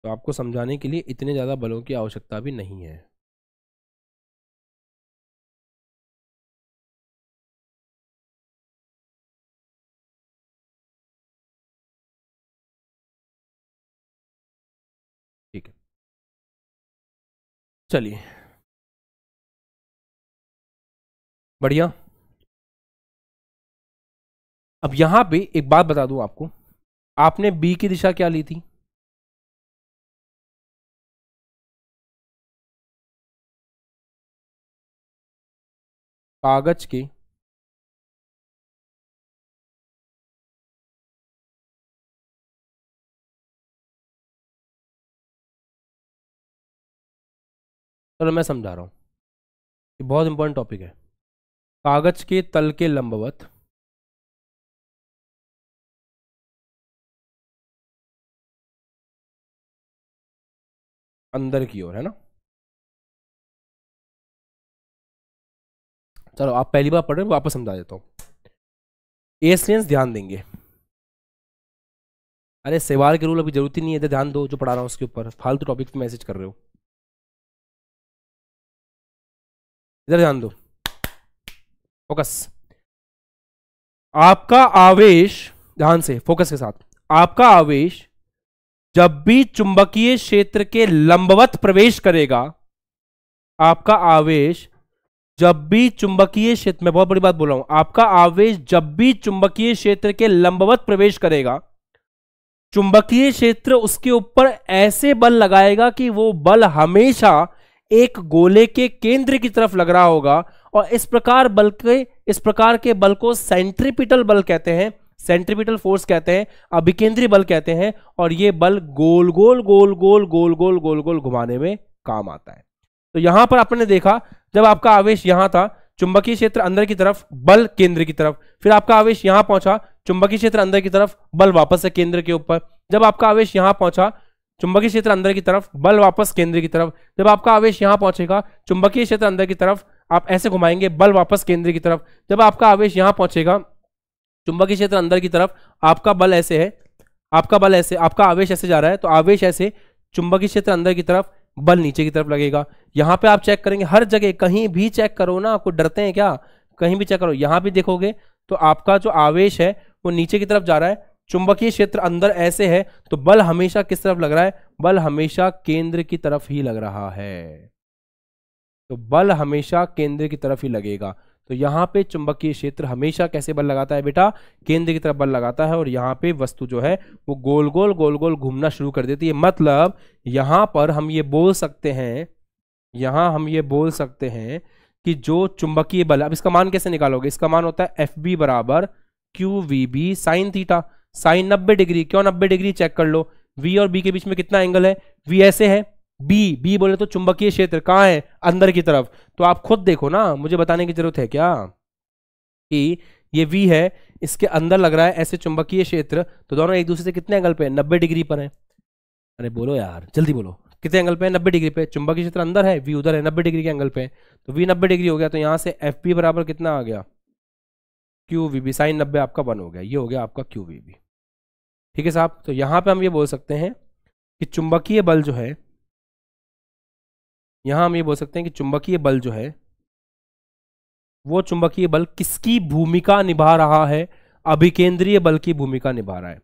तो आपको समझाने के लिए इतने ज़्यादा बलों की आवश्यकता भी नहीं है ठीक है चलिए बढ़िया अब यहां पे एक बात बता दूं आपको आपने बी की दिशा क्या ली थी कागज़ की चलो तो मैं समझा रहा हूँ ये बहुत इंपॉर्टेंट टॉपिक है कागज के तल के लंबवत अंदर की ओर है ना चलो आप पहली बार पढ़ रहे हो वापस समझा देता हूँ एसलियंस ध्यान देंगे अरे सेवार के रूल अभी जरूरत ही नहीं है ध्यान दो जो पढ़ा रहा हूँ उसके ऊपर फालतू टॉपिक पे मैसेज कर रहे हो इधर ध्यान दो फोकस आपका आवेश ध्यान से फोकस के साथ आपका आवेश जब भी चुंबकीय क्षेत्र के लंबवत प्रवेश करेगा आपका आवेश जब भी चुंबकीय क्षेत्र में बहुत बड़ी बात बोल रहा हूं आपका आवेश जब भी चुंबकीय क्षेत्र के लंबवत प्रवेश करेगा चुंबकीय क्षेत्र उसके ऊपर ऐसे बल लगाएगा कि वो बल हमेशा एक गोले के केंद्र की तरफ लग रहा होगा और इस प्रकार बल के इस प्रकार के बल को सेंट्रिपिटल बल कहते हैं सेंट्रिपिटल फोर्स कहते हैं अभिकेंद्रीय बल कहते हैं और ये बल गोल गोल गोल गोल गोल गोल गोल गोल घुमाने में काम आता है तो यहां पर आपने देखा जब आपका आवेश यहां था चुंबकीय क्षेत्र अंदर की तरफ बल केंद्र की तरफ फिर आपका आवेश यहां पहुंचा चुंबकीय क्षेत्र अंदर की तरफ बल वापस से केंद्र के ऊपर जब आपका आवेश यहां पहुंचा चुंबकीय क्षेत्र अंदर की तरफ बल वापस केंद्र की तरफ जब आपका आवेश यहां पहुंचेगा चुंबकीय क्षेत्र अंदर की तरफ आप ऐसे घुमाएंगे बल वापस केंद्र की तरफ जब आपका आवेश यहां पहुंचेगा चुंबकीय क्षेत्र अंदर की तरफ आपका बल ऐसे है आपका बल ऐसे आपका आवेश ऐसे जा रहा है तो आवेश ऐसे चुंबकीय क्षेत्र अंदर की तरफ बल नीचे की तरफ लगेगा यहां पे आप चेक करेंगे हर जगह कहीं भी चेक करो ना आपको डरते हैं क्या कहीं भी चेक करो यहां भी देखोगे तो आपका जो आवेश है वो नीचे की तरफ जा रहा है चुंबकीय क्षेत्र अंदर ऐसे है तो बल हमेशा किस तरफ लग रहा है बल हमेशा केंद्र की तरफ ही लग रहा है तो बल हमेशा केंद्र की तरफ ही लगेगा तो यहाँ पे चुंबकीय क्षेत्र हमेशा कैसे बल लगाता है बेटा केंद्र की तरफ बल लगाता है और यहाँ पे वस्तु जो है वो गोल गोल गोल गोल घूमना शुरू कर देती है मतलब यहाँ पर हम ये बोल सकते हैं यहाँ हम ये बोल सकते हैं कि जो चुंबकीय बल अब इसका मान कैसे निकालोगे इसका मान होता है एफ बी बराबर Q V B sine theta sine नब्बे डिग्री क्यों नब्बे डिग्री चेक कर लो वी और बी के बीच में कितना एंगल है वी ऐसे है बी बी बोले तो चुंबकीय क्षेत्र कहाँ है अंदर की तरफ तो आप खुद देखो ना मुझे बताने की जरूरत है क्या कि ये वी है इसके अंदर लग रहा है ऐसे चुंबकीय क्षेत्र तो दोनों एक दूसरे से कितने एंगल पे है नब्बे डिग्री पर है अरे बोलो यार जल्दी बोलो कितने एंगल पे है नब्बे डिग्री पे चुंबकीय क्षेत्र अंदर है वी उधर है नब्बे डिग्री के एंगल पे तो वी नब्बे डिग्री हो गया तो यहाँ से एफ बराबर कितना आ गया क्यू वी बी साइन नब्बे आपका वन हो गया ये हो गया आपका क्यू वी बी ठीक है साहब तो यहाँ पे हम ये बोल सकते हैं कि चुंबकीय बल जो है यहाँ हम ये बोल सकते हैं कि चुंबकीय बल जो है वो चुंबकीय बल किसकी भूमिका निभा रहा है अभिकेंद्रीय बल की भूमिका निभा रहा है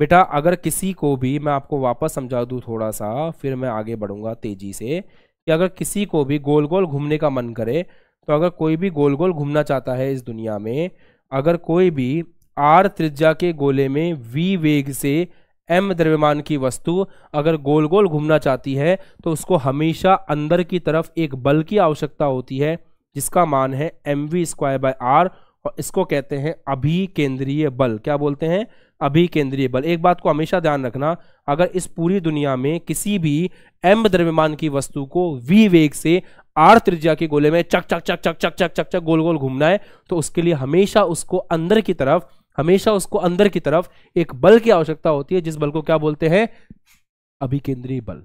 बेटा अगर किसी को भी मैं आपको वापस समझा दूँ थोड़ा सा फिर मैं आगे बढ़ूंगा तेजी से कि अगर किसी को भी गोल गोल घूमने का मन करे तो अगर कोई भी गोल गोल घूमना चाहता है इस दुनिया में अगर कोई भी आर त्रिज्या के गोले में वी वेग से एम द्रव्यमान की वस्तु अगर गोल गोल घूमना चाहती है तो उसको हमेशा अंदर की तरफ एक बल की आवश्यकता होती है जिसका मान है M V square by R और इसको कहते हैं अभी केंद्रीय बल क्या बोलते हैं अभी केंद्रीय बल एक बात को हमेशा ध्यान रखना अगर इस पूरी दुनिया में किसी भी एम द्रव्यमान की वस्तु को वी वेग से आर त्रिज्या के गोले में चक चक चक चक चक चक चक चक गोल गोल घूमना है तो उसके लिए हमेशा उसको अंदर की तरफ हमेशा उसको अंदर की तरफ एक बल की आवश्यकता होती है जिस बल को क्या बोलते हैं अभिकेंद्रीय बल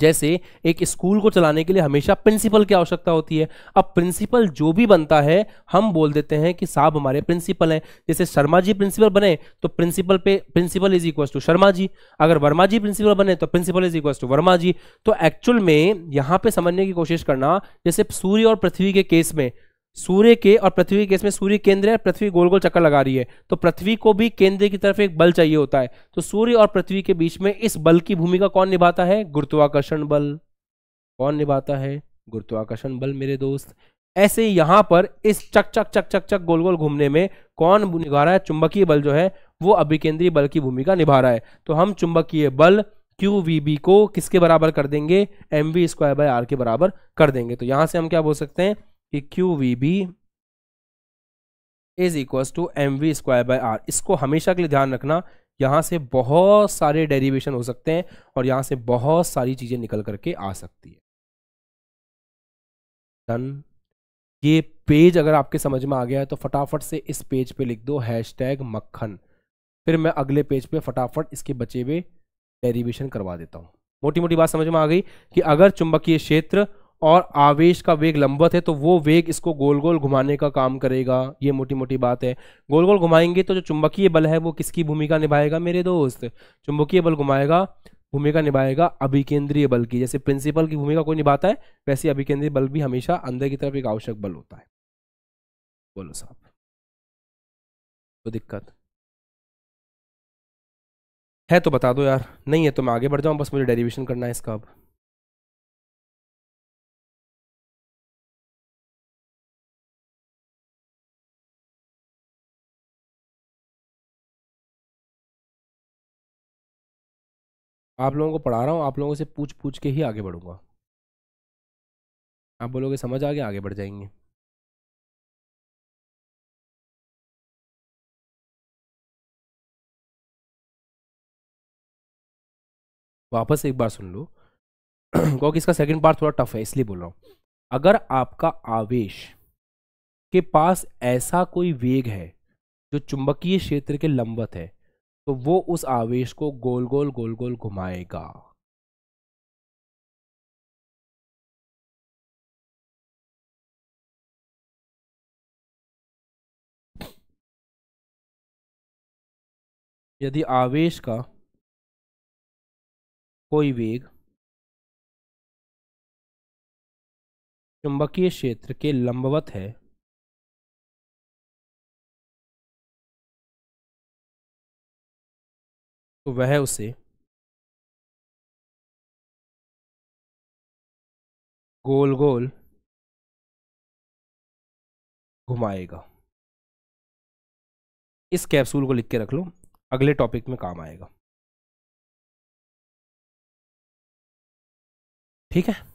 जैसे एक स्कूल को चलाने के लिए हमेशा प्रिंसिपल की आवश्यकता होती है अब प्रिंसिपल जो भी बनता है हम बोल देते हैं कि साहब हमारे प्रिंसिपल हैं जैसे शर्मा जी प्रिंसिपल बने तो प्रिंसिपल पे principal is equal to Sharma ji अगर वर्मा जी प्रिंसिपल बने तो principal is equal to Verma ji तो एक्चुअल में यहाँ पे समझने की कोशिश करना जैसे सूर्य और पृथ्वी के केस में सूर्य के और पृथ्वी के इसमें सूर्य केंद्र है पृथ्वी गोल गोल चक्कर लगा रही है तो पृथ्वी को भी केंद्र की तरफ एक बल चाहिए होता है तो सूर्य और पृथ्वी के बीच में इस बल की भूमिका कौन निभाता है गुरुत्वाकर्षण बल कौन निभाता है गुरुत्वाकर्षण बल मेरे दोस्त ऐसे यहां पर इस चक चक चक चक चक गोल गोल घूमने में कौन निभा रहा है चुंबकीय बल जो है वो अभिकेंद्रीय बल की भूमिका निभा रहा है तो हम चुंबकीय बल क्यू वी बी को किसके बराबर कर देंगे M V square by R के बराबर कर देंगे तो यहां से हम क्या बोल सकते हैं कि Q V B is equal to M V square by R इसको हमेशा के लिए ध्यान रखना यहां से बहुत सारे डेरिवेशन हो सकते हैं और यहां से बहुत सारी चीज़ें निकल करके आ सकती है डन ये पेज अगर आपके समझ में आ गया है तो फटाफट से इस पेज पे लिख दो हैश टैग मक्खन फिर मैं अगले पेज पे फटाफट इसके बचे हुए डेरिवेशन करवा देता हूँ मोटी मोटी बात समझ में आ गई कि अगर चुंबकीय क्षेत्र और आवेश का वेग लंबवत है तो वो वेग इसको गोल गोल घुमाने का काम करेगा ये मोटी मोटी बात है गोल गोल घुमाएंगे तो जो चुंबकीय बल है वो किसकी भूमिका निभाएगा मेरे दोस्त चुंबकीय बल घुमाएगा भूमिका निभाएगा अभिकेंद्रीय बल की जैसे प्रिंसिपल की भूमिका कोई निभाता है वैसे अभिकेंद्रीय बल भी हमेशा अंदर की तरफ एक आवश्यक बल होता है बोलो साहब तो दिक्कत है तो बता दो यार नहीं है तो मैं आगे बढ़ जाऊँ बस मुझे डेरिवेशन करना है इसका अब आप लोगों को पढ़ा रहा हूँ आप लोगों से पूछ पूछ के ही आगे बढ़ूँगा आप बोलोगे समझ आ गया आगे बढ़ जाएंगे वापस एक बार सुन लो क्योंकि इसका सेकंड पार्ट थोड़ा टफ है इसलिए बोल रहा हूं अगर आपका आवेश के पास ऐसा कोई वेग है जो चुंबकीय क्षेत्र के लंबत है तो वो उस आवेश को गोल गोल गोल गोल घुमाएगा यदि आवेश का कोई वेग चुंबकीय क्षेत्र के लंबवत है तो वह उसे गोल गोल घुमाएगा इस कैप्सूल को लिख के रख लो अगले टॉपिक में काम आएगा ठीक है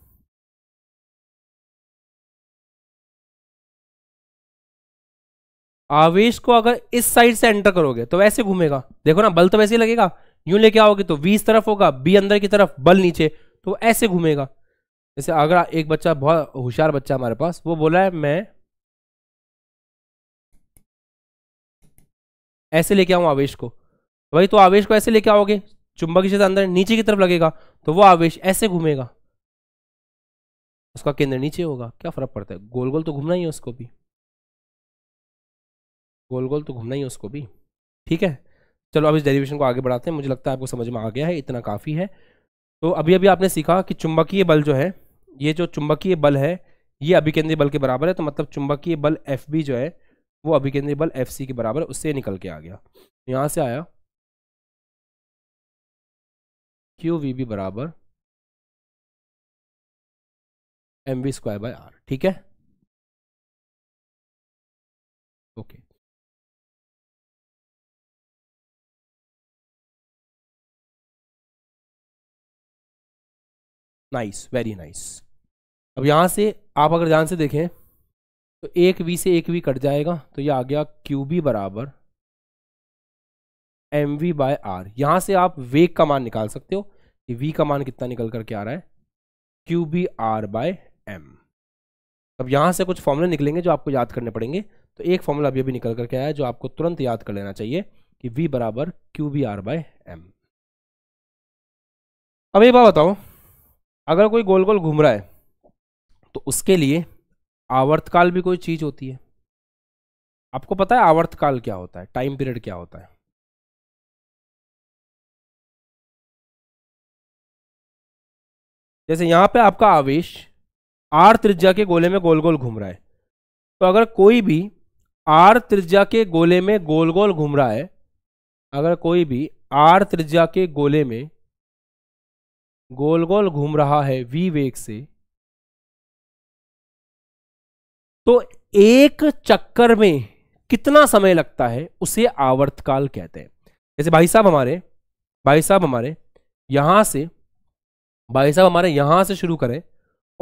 आवेश को अगर इस साइड से एंटर करोगे तो वैसे घूमेगा देखो ना बल तो वैसे ही लगेगा यूं लेके आओगे तो वी इस तरफ होगा बी अंदर की तरफ बल नीचे तो ऐसे घूमेगा जैसे अगर एक बच्चा बहुत होशियार बच्चा हमारे पास वो बोला है मैं ऐसे लेके आऊ आवेश को भाई तो आवेश को ऐसे लेके आओगे चुंबक क्षेत्र अंदर नीचे की तरफ लगेगा तो वो आवेश ऐसे घूमेगा उसका केंद्र नीचे होगा क्या फर्क पड़ता है गोल गोल तो घूमना ही है उसको भी गोल गोल तो घूमना ही है उसको भी ठीक है चलो अब इस डेरिवेशन को आगे बढ़ाते हैं मुझे लगता है आपको समझ में आ गया है इतना काफ़ी है तो अभी अभी आपने सीखा कि चुंबकीय बल जो है ये जो चुंबकीय बल है ये अभिकेंद्रीय बल के बराबर है तो मतलब चुंबकीय बल एफ जो है वो अभिकेंद्रीय बल एफ के बराबर है उससे निकल के आ गया तो यहाँ से आया क्यू वी बी बराबर M V square by R ठीक है ओके नाइस वेरी नाइस अब यहाँ से आप अगर ध्यान से देखें तो एक वी से एक वी कट जाएगा तो ये आ गया क्यू बी बराबर एम वी बाय आर यहाँ से आप वेग का मान निकाल सकते हो कि वी का मान कितना निकल करके आ रहा है Q B R by M अब यहाँ से कुछ फॉर्मूले निकलेंगे जो आपको याद करने पड़ेंगे तो एक फॉर्मूला अभी अभी निकल करके आया है जो आपको तुरंत याद कर लेना चाहिए कि वी बराबर Q B R by M अब एक बात बताओ अगर कोई गोल गोल घूम रहा है तो उसके लिए आवर्तकाल भी कोई चीज़ होती है आपको पता है आवर्तकाल क्या होता है टाइम पीरियड क्या होता है जैसे यहां पे आपका आवेश आर त्रिज्या के गोले में गोल गोल घूम रहा है तो अगर कोई भी आर त्रिज्या के गोले में गोल गोल घूम रहा है अगर कोई भी आर त्रिज्या के गोले में गोल गोल घूम रहा है वी वेग से तो एक चक्कर में कितना समय लगता है उसे आवर्तकाल कहते हैं जैसे भाई साहब हमारे भाई साहब हमारे यहां से भाई साहब हमारे यहां से शुरू करें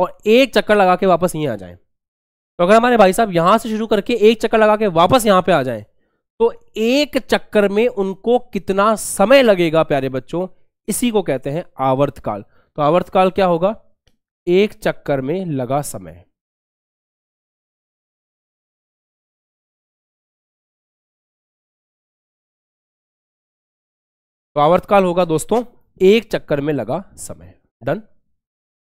और एक चक्कर लगा के वापस यहीं आ जाएं तो अगर हमारे भाई साहब यहां से शुरू करके एक चक्कर लगा के वापस यहां पे आ जाएं तो एक चक्कर में उनको कितना समय लगेगा प्यारे बच्चों इसी को कहते हैं आवर्तकाल तो आवर्तकाल क्या होगा एक चक्कर में लगा समय तो आवर्तकाल होगा दोस्तों एक चक्कर में लगा समय डन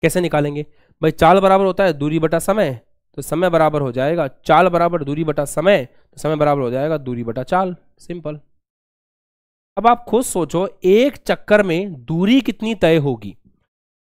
कैसे निकालेंगे भाई चाल बराबर होता है दूरी बटा समय तो समय बराबर हो जाएगा चाल बराबर दूरी बटा समय तो समय बराबर हो जाएगा दूरी बटा चाल सिंपल अब आप खुद सोचो एक चक्कर में दूरी कितनी तय होगी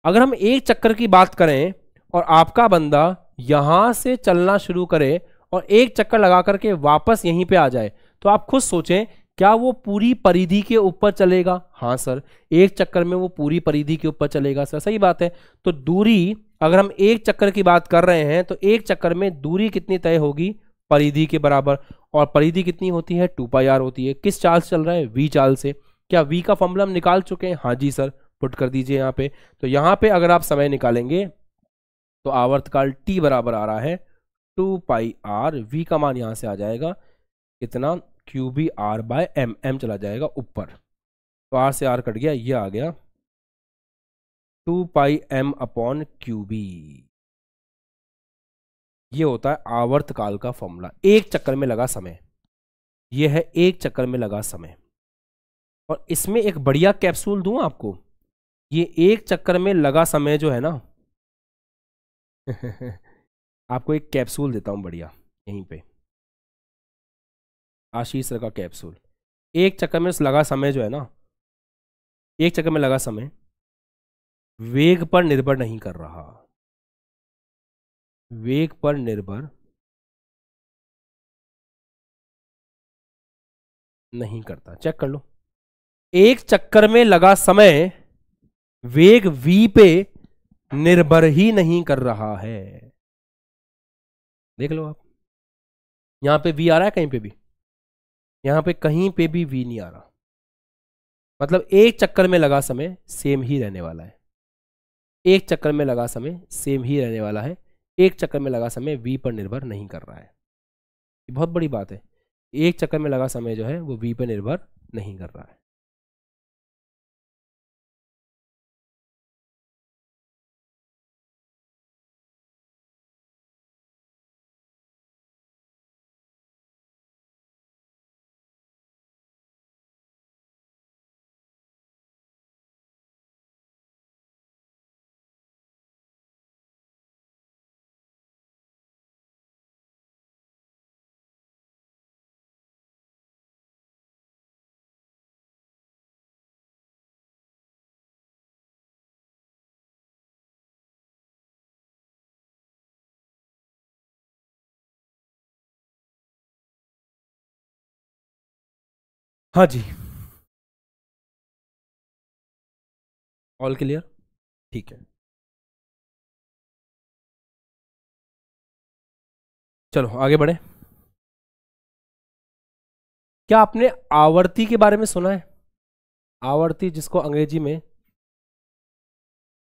अगर हम एक चक्कर की बात करें और आपका बंदा यहां से चलना शुरू करे और एक चक्कर लगा करके वापस यहीं पे आ जाए तो आप खुद सोचें क्या वो पूरी परिधि के ऊपर चलेगा हाँ सर एक चक्कर में वो पूरी परिधि के ऊपर चलेगा सर सही बात है तो दूरी अगर हम एक चक्कर की बात कर रहे हैं तो एक चक्कर में दूरी कितनी तय होगी परिधि के बराबर और परिधि कितनी होती है टू पाई आर होती है किस चाल से चल रहा है वी चाल से क्या वी का फॉर्मूला हम निकाल चुके हैं हाँ जी सर पुट कर दीजिए यहाँ पे तो यहाँ पे अगर आप समय निकालेंगे तो आवर्तकाल टी बराबर आ रहा है टू पाई आर वी का मान यहाँ से आ जाएगा कितना Q B R by M M चला जाएगा ऊपर तो आर से आर कट गया ये आ गया two pi M upon Q B ये होता है आवर्त काल का फॉर्मूला एक चक्कर में लगा समय ये है एक चक्कर में लगा समय और इसमें एक बढ़िया कैप्सूल दूं आपको ये एक चक्कर में लगा समय जो है ना आपको एक कैप्सूल देता हूं बढ़िया यहीं पे आशीष सर का कैप्सूल एक चक्कर में लगा समय जो है ना एक चक्कर में लगा समय वेग पर निर्भर नहीं कर रहा वेग पर निर्भर नहीं करता चेक कर लो एक चक्कर में लगा समय वेग v पे निर्भर ही नहीं कर रहा है देख लो आप यहां पे v आ रहा है कहीं पे भी यहां पे कहीं पे भी v नहीं आ रहा मतलब एक चक्कर में लगा समय सेम ही रहने वाला है एक चक्कर में लगा समय सेम ही रहने वाला है एक चक्कर में लगा समय वी पर निर्भर नहीं कर रहा है ये बहुत बड़ी बात है एक चक्कर में लगा समय जो है वो वी पर निर्भर नहीं कर रहा है हाँ जी ऑल क्लियर ठीक है चलो आगे बढ़े क्या आपने आवर्ती के बारे में सुना है आवर्ती जिसको अंग्रेजी में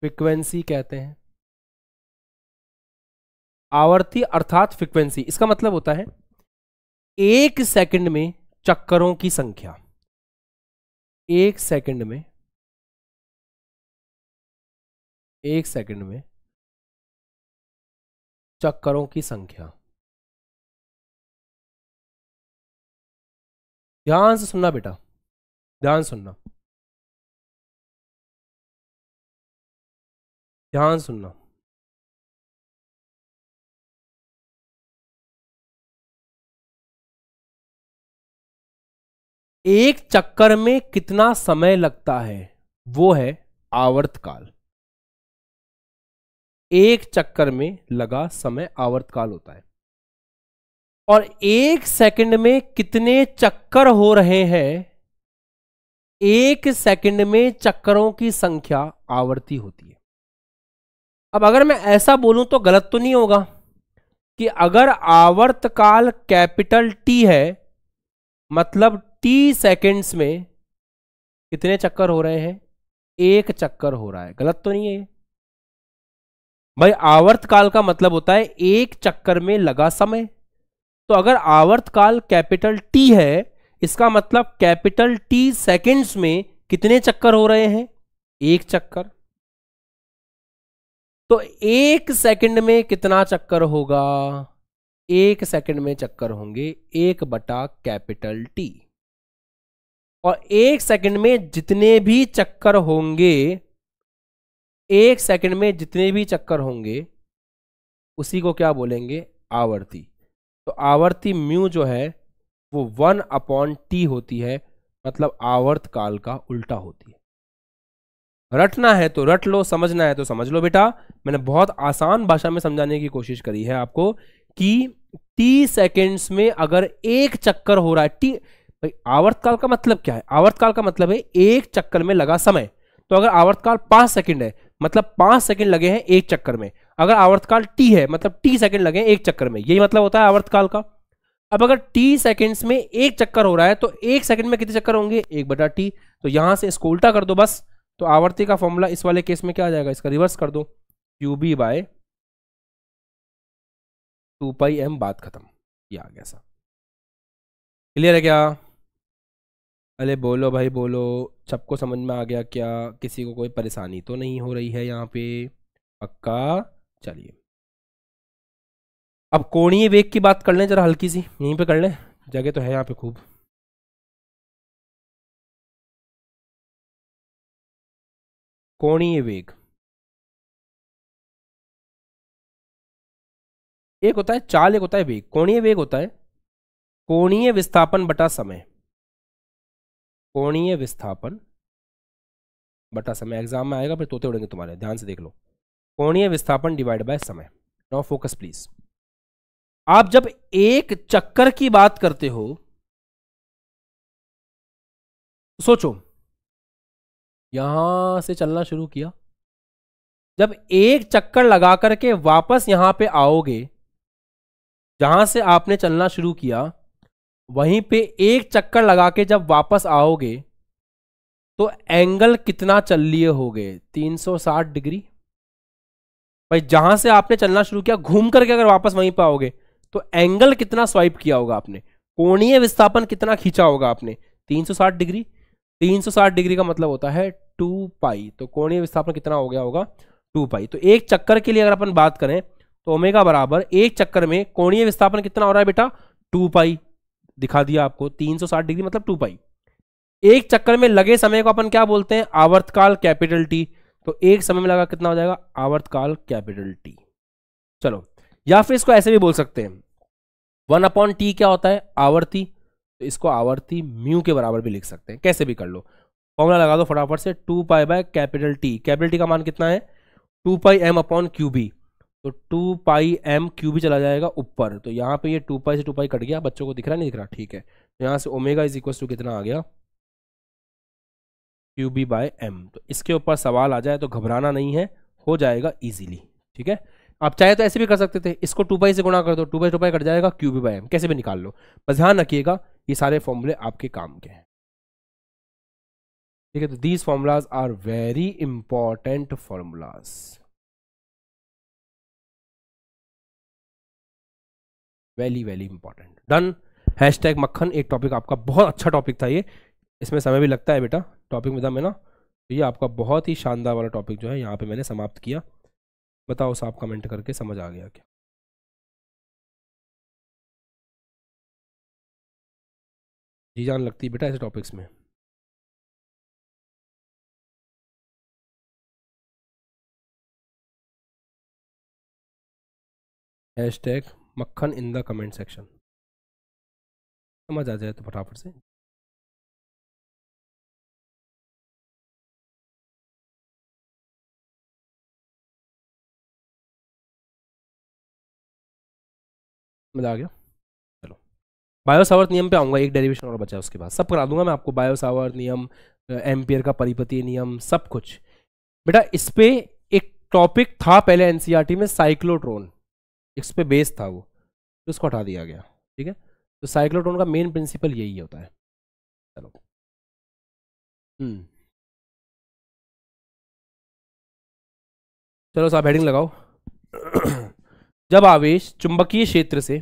फ्रिक्वेंसी कहते हैं आवर्ती अर्थात फ्रिक्वेंसी इसका मतलब होता है एक सेकंड में चक्करों की संख्या एक सेकंड में एक सेकंड में चक्करों की संख्या ध्यान से सुनना बेटा ध्यान सुनना ध्यान सुनना एक चक्कर में कितना समय लगता है वो है आवर्त काल एक चक्कर में लगा समय आवर्त काल होता है और एक सेकंड में कितने चक्कर हो रहे हैं एक सेकंड में चक्करों की संख्या आवर्ती होती है अब अगर मैं ऐसा बोलूं तो गलत तो नहीं होगा कि अगर आवर्तकाल कैपिटल टी है मतलब टी सेकेंड्स में कितने चक्कर हो रहे हैं एक चक्कर हो रहा है गलत तो नहीं है भाई आवर्त काल का मतलब होता है एक चक्कर में लगा समय तो अगर आवर्त काल कैपिटल टी है इसका मतलब कैपिटल टी सेकेंड्स में कितने चक्कर हो रहे हैं एक चक्कर तो एक सेकंड में कितना चक्कर होगा एक सेकंड में चक्कर होंगे एक बटा कैपिटल टी और एक सेकंड में जितने भी चक्कर होंगे एक सेकंड में जितने भी चक्कर होंगे उसी को क्या बोलेंगे आवर्ती तो आवर्ती म्यू जो है वो वन अपॉन टी होती है मतलब आवर्त काल का उल्टा होती है रटना है तो रट लो समझना है तो समझ लो बेटा मैंने बहुत आसान भाषा में समझाने की कोशिश करी है आपको कि टी सेकेंड्स में अगर एक चक्कर हो रहा है टी भाई आवर्तकाल का मतलब क्या है आवर्तकाल का मतलब है एक चक्कर में लगा समय तो अगर आवर्तकाल पांच सेकंड है मतलब पांच सेकंड लगे हैं एक चक्कर में अगर आवर्तकाल टी है मतलब टी सेकंड लगे हैं एक चक्कर में यही मतलब होता है आवर्तकाल का अब अगर टी सेकंड्स में एक चक्कर हो रहा है तो एक सेकंड में कितने चक्कर होंगे एक बटा टी तो यहां से इसको उल्टा कर दो बस तो आवर्ती का फॉर्मूला इस वाले केस में क्या आ जाएगा इसका रिवर्स कर दो U B by two pi M बात खत्म ये आ गया क्लियर है क्या अरे बोलो भाई बोलो सबको समझ में आ गया क्या किसी को कोई परेशानी तो नहीं हो रही है यहाँ पे पक्का चलिए अब कोणीय वेग की बात कर लें जरा हल्की सी यहीं पे कर लें जगह तो है यहाँ पे खूब कोणीय वेग एक होता है चाल एक होता है वेग कोणीय वेग होता है कोणीय विस्थापन बटा समय कोणीय विस्थापन बटा समय एग्जाम में आएगा फिर तोते उड़ेंगे तुम्हारे ध्यान से देख लो कोणीय विस्थापन डिवाइड बाय समय नो फोकस प्लीज आप जब एक चक्कर की बात करते हो सोचो यहां से चलना शुरू किया जब एक चक्कर लगा करके वापस यहां पे आओगे जहां से आपने चलना शुरू किया वहीं पे एक चक्कर लगा के जब वापस आओगे तो एंगल कितना चल लिए हो गए तीन डिग्री भाई जहां से आपने चलना शुरू किया घूम करके अगर वापस वहीं पर आओगे तो एंगल कितना स्वाइप किया होगा आपने कोणीय विस्थापन कितना खींचा होगा आपने 360 डिग्री 360 डिग्री का मतलब होता है टू पाई तो कोणीय विस्थापन कितना हो गया होगा टू पाई तो एक चक्कर के लिए अगर अपन बात करें तो ओमेगा बराबर एक चक्कर में कोणीय विस्थापन कितना हो रहा है बेटा टू पाई दिखा दिया आपको 360 डिग्री मतलब टू पाई एक चक्कर में लगे समय को अपन क्या बोलते हैं आवर्तकाल कैपिटल टी तो एक समय में लगा कितना हो जाएगा आवर्तकाल कैपिटल टी चलो या फिर इसको ऐसे भी बोल सकते हैं वन अपॉन टी क्या होता है आवर्ती तो इसको आवर्ती म्यू के बराबर भी लिख सकते हैं कैसे भी कर लो फॉर्मूला लगा दो फटाफट से two pi by capital T capital T का मान कितना है two pi M upon Q B तो टू पाई एम क्यू भी चला जाएगा ऊपर तो यहाँ पे ये टू पाई से टू पाई कट गया बच्चों को दिख रहा नहीं दिख रहा ठीक है तो यहाँ से ओमेगा इज इक्वल टू कितना आ गया क्यू बी बाय एम तो इसके ऊपर सवाल आ जाए तो घबराना नहीं है हो जाएगा ईजिली ठीक है आप चाहे तो ऐसे भी कर सकते थे इसको टू पाई से गुणा कर दो two by two pi cut जाएगा क्यू बी बाई एम कैसे भी निकाल लो बस ध्यान रखिएगा ये सारे फॉर्मूले आपके काम के हैं ठीक है तो these formulas are very important formulas very very important done hashtag मक्खन एक टॉपिक आपका बहुत अच्छा टॉपिक था ये इसमें समय भी लगता है बेटा टॉपिक में था मैं ना तो ये आपका बहुत ही शानदार वाला टॉपिक जो है यहाँ पे मैंने समाप्त किया बताओ साहब कमेंट करके समझ आ गया क्या जी जान लगती है बेटा ऐसे टॉपिक्स में हैश टैग मक्खन इन द कमेंट सेक्शन समझ आ जाए तो फटाफट से मजा आ गया चलो बायोसावर्त नियम पे आऊँगा एक डेरिवेशन और बचा उसके बाद सब करा दूंगा मैं आपको बायोसावर्त नियम एम्पियर का परिपति नियम सब कुछ बेटा इस पर एक टॉपिक था पहले एनसीईआरटी e में साइक्लोट्रोन इस पर बेस था वो तो इसको हटा दिया गया ठीक है तो साइक्लोटोन का मेन प्रिंसिपल यही होता है चलो हम्म। चलो साहब हेडिंग लगाओ जब आवेश चुंबकीय क्षेत्र से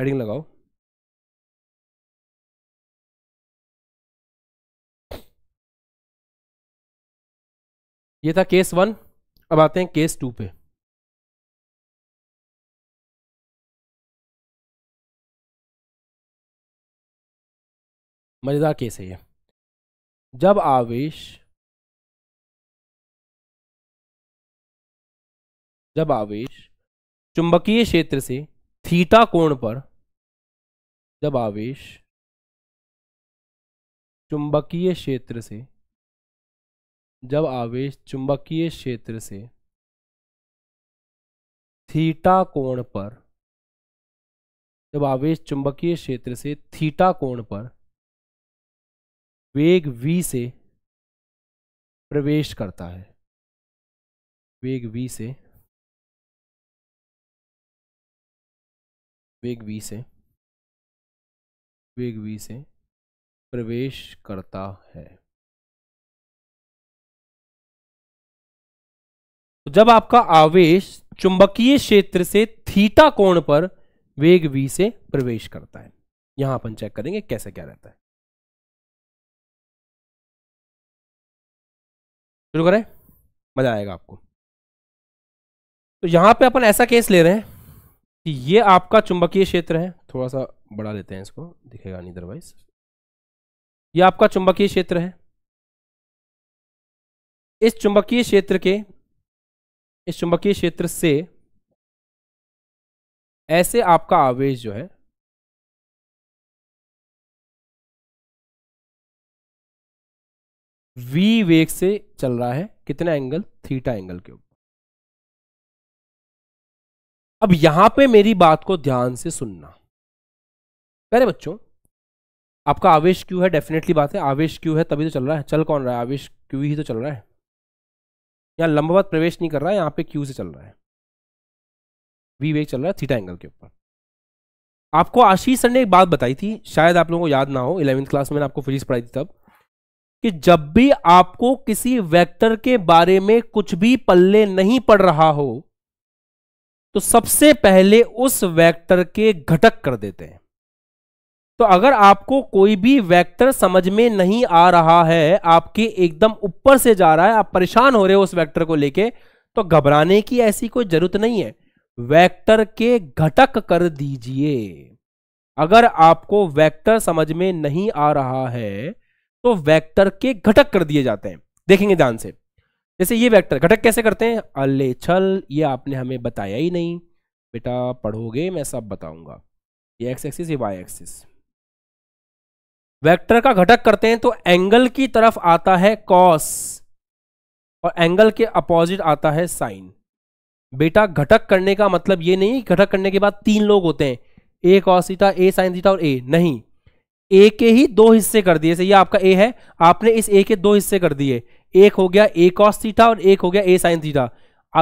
हेडिंग लगाओ ये था केस वन अब आते हैं केस टू पे मज़ेदार केस है ये जब आवेश जब आवेश चुंबकीय क्षेत्र से थीटा कोण पर जब आवेश चुंबकीय क्षेत्र से जब आवेश चुंबकीय क्षेत्र से थीटा कोण पर जब आवेश चुंबकीय क्षेत्र से थीटा कोण पर वेग v से प्रवेश करता है वेग v से वेग v से वेग v से प्रवेश करता है तो जब आपका आवेश चुंबकीय क्षेत्र से थीटा कोण पर वेग v से प्रवेश करता है यहां अपन चेक करेंगे कैसे क्या रहता है शुरू करें मज़ा आएगा आपको तो यहां पे अपन ऐसा केस ले रहे हैं कि ये आपका चुंबकीय क्षेत्र है थोड़ा सा बड़ा लेते हैं इसको दिखेगा नहीं अदरवाइज ये आपका चुंबकीय क्षेत्र है इस चुंबकीय क्षेत्र के इस चुंबकीय क्षेत्र से ऐसे आपका आवेश जो है वी वेग से चल रहा है कितना एंगल थीटा एंगल के ऊपर अब यहां पे मेरी बात को ध्यान से सुनना अरे बच्चों आपका आवेश क्यू है डेफिनेटली बात है आवेश क्यू है तभी तो चल रहा है चल कौन रहा है आवेश क्यू ही तो चल रहा है यहां लंबवत प्रवेश नहीं कर रहा है यहां पे क्यू से चल रहा है वी वेग चल रहा है थीटा एंगल के ऊपर आपको आशीष सर ने एक बात बताई थी शायद आप लोगों को याद ना हो इलेवंथ क्लास में मैंने आपको फिजिक्स पढ़ाई थी तब कि जब भी आपको किसी वेक्टर के बारे में कुछ भी पल्ले नहीं पड़ रहा हो तो सबसे पहले उस वेक्टर के घटक कर देते हैं तो अगर आपको कोई भी वेक्टर समझ में नहीं आ रहा है आपके एकदम ऊपर से जा रहा है आप परेशान हो रहे हो उस वेक्टर को लेके तो घबराने की ऐसी कोई जरूरत नहीं है वेक्टर के घटक कर दीजिए अगर आपको वेक्टर समझ में नहीं आ रहा है तो वेक्टर के घटक कर दिए जाते हैं देखेंगे ध्यान से जैसे ये वेक्टर घटक कैसे करते हैं अले छल ये आपने हमें बताया ही नहीं बेटा पढ़ोगे मैं सब बताऊंगा ये एक्स एक्सिस ये वाई एक्सिस वेक्टर का घटक करते हैं तो एंगल की तरफ आता है कॉस और एंगल के अपोजिट आता है साइन बेटा घटक करने का मतलब ये नहीं घटक करने के बाद तीन लोग होते हैं A cos theta A sine theta और ए नहीं ए के ही दो हिस्से कर दिए ये आपका ए है आपने इस ए के दो हिस्से कर दिए एक हो गया ए कॉस थीटा और एक हो गया ए साइन थीटा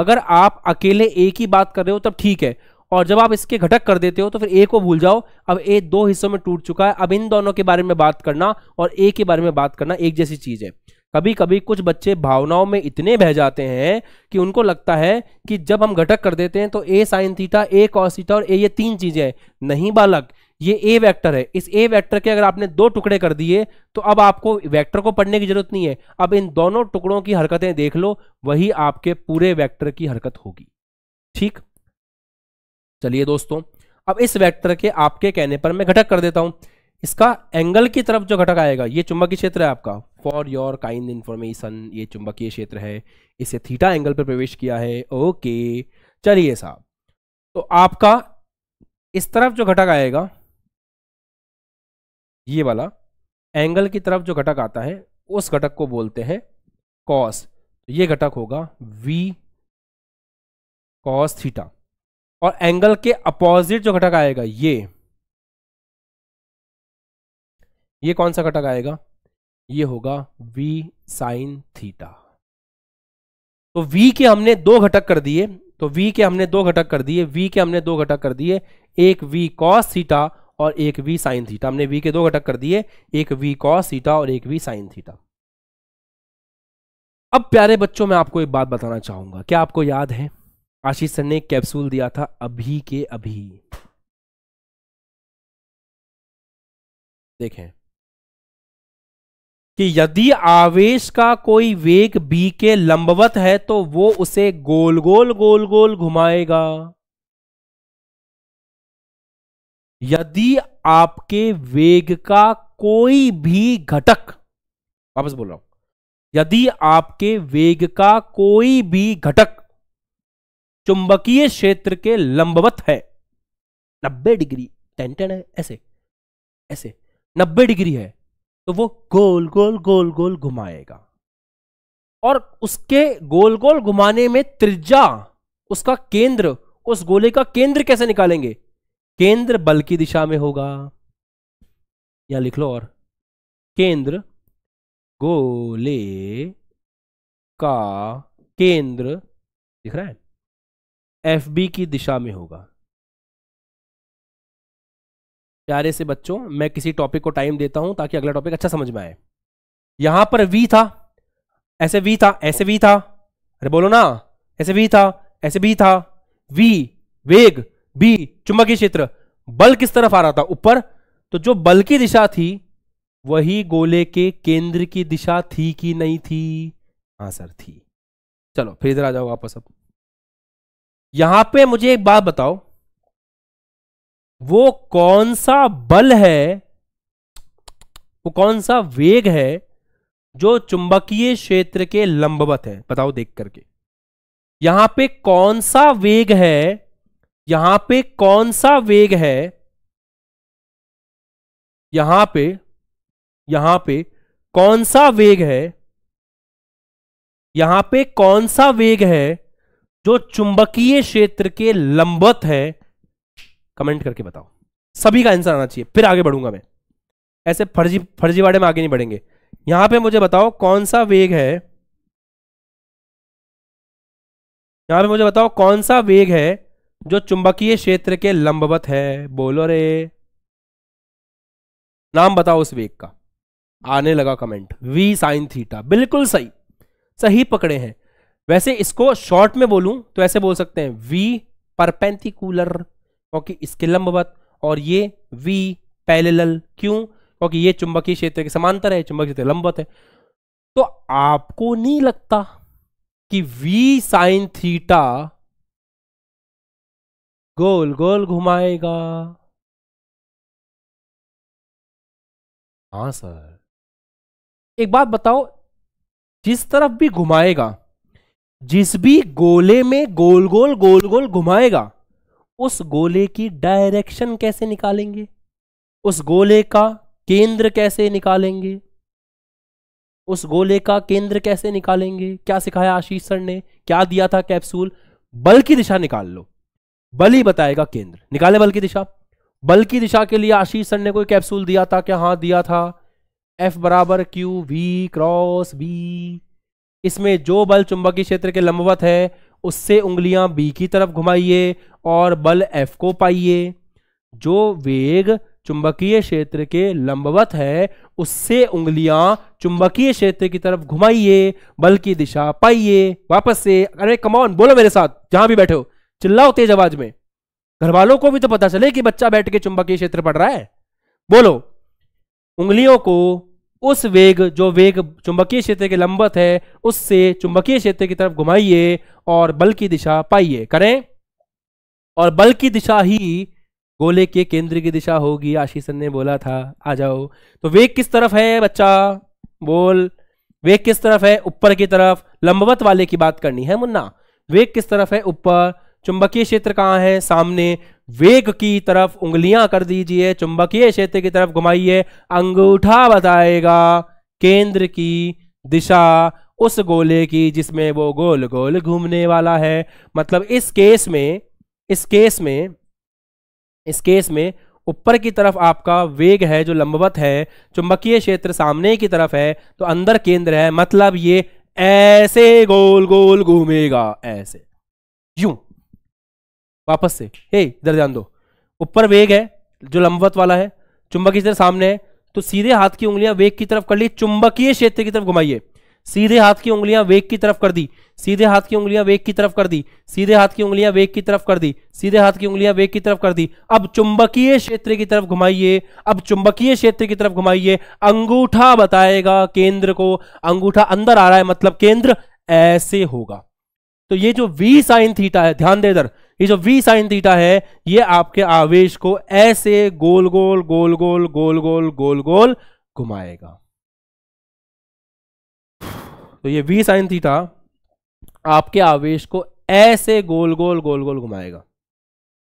अगर आप अकेले ए की बात कर रहे हो तब ठीक है और जब आप इसके घटक कर देते हो तो फिर ए को भूल जाओ अब ए दो हिस्सों में टूट चुका है अब इन दोनों के बारे में बात करना और ए के बारे में बात करना एक जैसी चीज है कभी कभी कुछ बच्चे भावनाओं में इतने बह जाते हैं कि उनको लगता है कि जब हम घटक कर देते हैं तो A sine theta A cos theta और ए ये तीन चीजें हैं नहीं बालक ये ए वेक्टर है इस ए वेक्टर के अगर आपने दो टुकड़े कर दिए तो अब आपको वेक्टर को पढ़ने की जरूरत नहीं है अब इन दोनों टुकड़ों की हरकतें देख लो वही आपके पूरे वेक्टर की हरकत होगी ठीक चलिए दोस्तों अब इस वेक्टर के आपके कहने पर मैं घटक कर देता हूं इसका एंगल की तरफ जो घटक आएगा ये चुंबकीय क्षेत्र है आपका फॉर योर काइंड इन्फॉर्मेशन ये चुंबकीय क्षेत्र है इसे थीटा एंगल पर प्रवेश किया है ओके चलिए साहब तो आपका इस तरफ जो घटक आएगा ये वाला एंगल की तरफ जो घटक आता है उस घटक को बोलते हैं कॉस तो ये घटक होगा वी कॉस थीटा और एंगल के अपोजिट जो घटक आएगा ये ये कौन सा घटक आएगा ये होगा वी साइन थीटा तो v के हमने दो घटक कर दिए तो v के हमने दो घटक कर दिए v के हमने दो घटक कर दिए एक v कॉस थीटा और एक वी साइन थीटा हमने वी के दो घटक कर दिए एक वी कॉस थीटा और एक वी साइन थीटा अब प्यारे बच्चों मैं आपको एक बात बताना चाहूंगा क्या आपको याद है आशीष सर ने कैप्सूल दिया था अभी के अभी देखें कि यदि आवेश का कोई वेग बी के लंबवत है तो वो उसे गोल गोल गोल गोल घुमाएगा यदि आपके वेग का कोई भी घटक वापस बोल रहा हूं यदि आपके वेग का कोई भी घटक चुंबकीय क्षेत्र के लंबवत है नब्बे डिग्री टेंटन है ऐसे ऐसे नब्बे डिग्री है तो वो गोल गोल गोल गोल घुमाएगा और उसके गोल गोल घुमाने में त्रिज्या उसका केंद्र उस गोले का केंद्र कैसे निकालेंगे केंद्र बल की दिशा में होगा या लिख लो और केंद्र गोले का केंद्र दिख रहा है एफ बी की दिशा में होगा प्यारे से बच्चों मैं किसी टॉपिक को टाइम देता हूं ताकि अगला टॉपिक अच्छा समझ में आए यहां पर वी था ऐसे वी था ऐसे वी था अरे बोलो ना ऐसे वी था ऐसे वी था वी वेग बी चुंबकीय क्षेत्र बल किस तरफ आ रहा था ऊपर तो जो बल की दिशा थी वही गोले के केंद्र की दिशा थी कि नहीं थी हाँ सर थी चलो फिर इधर आ जाओ वापस अब यहां पे मुझे एक बात बताओ वो कौन सा बल है वो कौन सा वेग है जो चुंबकीय क्षेत्र के लंबवत है बताओ देख करके यहां पे कौन सा वेग है यहां पे कौन सा वेग है यहां पे यहां पे कौन सा वेग है यहां पे कौन सा वेग है जो चुंबकीय क्षेत्र के लंबत है कमेंट करके बताओ सभी का आंसर आना चाहिए फिर आगे बढ़ूंगा मैं ऐसे फर्जी फर्जीवाड़े में आगे नहीं बढ़ेंगे यहां पे मुझे बताओ कौन सा वेग है यहां पे मुझे बताओ कौन सा वेग है जो चुंबकीय क्षेत्र के लंबवत है बोलो रे नाम बताओ उस वेग का आने लगा कमेंट वी साइन थीटा बिल्कुल सही सही पकड़े हैं वैसे इसको शॉर्ट में बोलूं तो ऐसे बोल सकते हैं वी परपेंथिकुलर क्योंकि इसके लंबवत और ये वी पैलेल क्यों क्योंकि ये चुंबकीय क्षेत्र के समांतर है चुंबकीय क्षेत्र लंबवत है तो आपको नहीं लगता कि वी साइन थीटा गोल गोल घुमाएगा हाँ सर एक बात बताओ जिस तरफ भी घुमाएगा जिस भी गोले में गोल गोल गोल गोल घुमाएगा उस गोले की डायरेक्शन कैसे निकालेंगे उस गोले का केंद्र कैसे निकालेंगे उस गोले का केंद्र कैसे निकालेंगे क्या सिखाया आशीष सर ने क्या दिया था कैप्सूल बल की दिशा निकाल लो बल ही बताएगा केंद्र निकाले बल की दिशा बल की दिशा के लिए आशीष सर ने कोई कैप्सूल दिया था क्या हाँ दिया था एफ बराबर क्यू वी क्रॉस बी इसमें जो बल चुंबकीय क्षेत्र के लंबवत है उससे उंगलियां बी की तरफ घुमाइए और बल एफ को पाइए जो वेग चुंबकीय क्षेत्र के लंबवत है उससे उंगलियां चुंबकीय क्षेत्र की तरफ घुमाइए बल की दिशा पाइए वापस से अरे कमॉन बोलो मेरे साथ जहां भी बैठे हो चिल्लाओ तेज आवाज में घर वालों को भी तो पता चले कि बच्चा बैठ के चुंबकीय क्षेत्र पढ़ रहा है बोलो उंगलियों को उस वेग जो वेग चुंबकीय क्षेत्र के लंबत है उससे चुंबकीय क्षेत्र की तरफ घुमाइए और बल की दिशा पाइए करें और बल की दिशा ही गोले के केंद्र की दिशा होगी आशीषन ने बोला था आ जाओ तो वेग किस तरफ है बच्चा बोल वेग किस तरफ है ऊपर की तरफ लंबवत वाले की बात करनी है मुन्ना वेग किस तरफ है ऊपर चुंबकीय क्षेत्र कहाँ है सामने वेग की तरफ उंगलियां कर दीजिए चुंबकीय क्षेत्र की तरफ घुमाइए अंगूठा बताएगा केंद्र की दिशा उस गोले की जिसमें वो गोल गोल घूमने वाला है मतलब इस केस में इस केस में इस केस में ऊपर की तरफ आपका वेग है जो लंबवत है चुंबकीय क्षेत्र सामने की तरफ है तो अंदर केंद्र है मतलब ये ऐसे गोल गोल घूमेगा ऐसे यूं वापस से हे इधर ध्यान दो ऊपर वेग है जो लंबवत वाला है चुंबक इधर सामने है तो सीधे हाथ की उंगलियां वेग की तरफ कर ली चुंबकीय क्षेत्र की तरफ घुमाइए सीधे हाथ की उंगलियां वेग की तरफ कर दी सीधे हाथ की उंगलियां वेग की तरफ कर दी सीधे हाथ की उंगलियां वेग की तरफ कर दी सीधे हाथ की उंगलियां वेग की तरफ कर दी अब चुंबकीय क्षेत्र की तरफ घुमाइए अब चुंबकीय क्षेत्र की तरफ घुमाइए अंगूठा बताएगा केंद्र को अंगूठा अंदर आ रहा है मतलब केंद्र ऐसे होगा तो ये जो वी साइन थीटा है ध्यान दे इधर ये जो v साइन थीटा है ये आपके आवेश को ऐसे गोल गोल गोल गोल गोल गोल गोल गोल घुमाएगा तो ये v साइन थीटा आपके आवेश को ऐसे गोल गोल गोल गोल घुमाएगा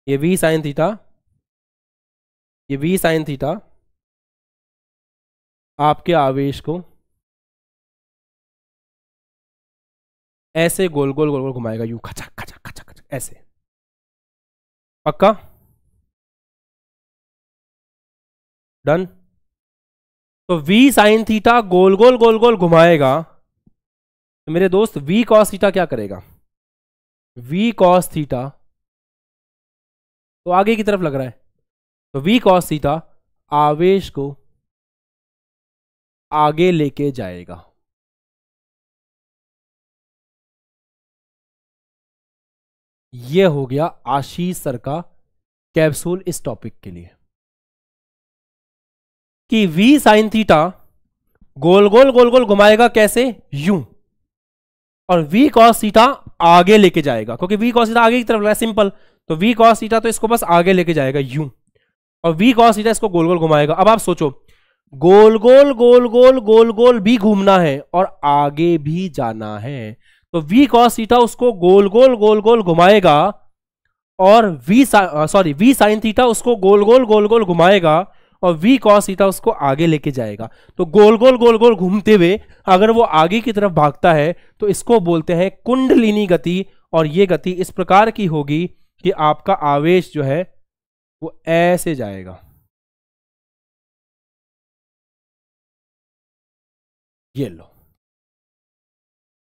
ये v साइन थीटा ये v साइन थीटा आपके आवेश को ऐसे गोल गोल गोल गोल घुमाएगा यू खचक खचक खचक खचक ऐसे पक्का डन तो v साइन थीटा गोल गोल गोल गोल घुमाएगा तो मेरे दोस्त v cos थीटा क्या करेगा v cos थीटा तो आगे की तरफ लग रहा है तो v cos थीटा आवेश को आगे लेके जाएगा ये हो गया आशीष सर का कैप्सूल इस टॉपिक के लिए कि v साइन थीटा गोल गोल गोल गोल घुमाएगा कैसे यू और v cos थीटा आगे लेके जाएगा क्योंकि v cos थीटा आगे की तरफ लगा सिंपल तो v cos थीटा तो इसको बस आगे लेके जाएगा यू और v cos थीटा इसको गोल गोल घुमाएगा अब आप सोचो गोल गोल गोल गोल गोल गोल भी घूमना है और आगे भी जाना है तो वी कॉस थीटा उसको गोल गोल गोल गोल घुमाएगा और V sorry V sine theta उसको गोल गोल गोल गोल घुमाएगा और वी कॉस थीटा उसको आगे लेके जाएगा तो गोल गोल गोल गोल घूमते हुए अगर वो आगे की तरफ भागता है तो इसको बोलते हैं कुंडलिनी गति और ये गति इस प्रकार की होगी कि आपका आवेश जो है वो ऐसे जाएगा ये लो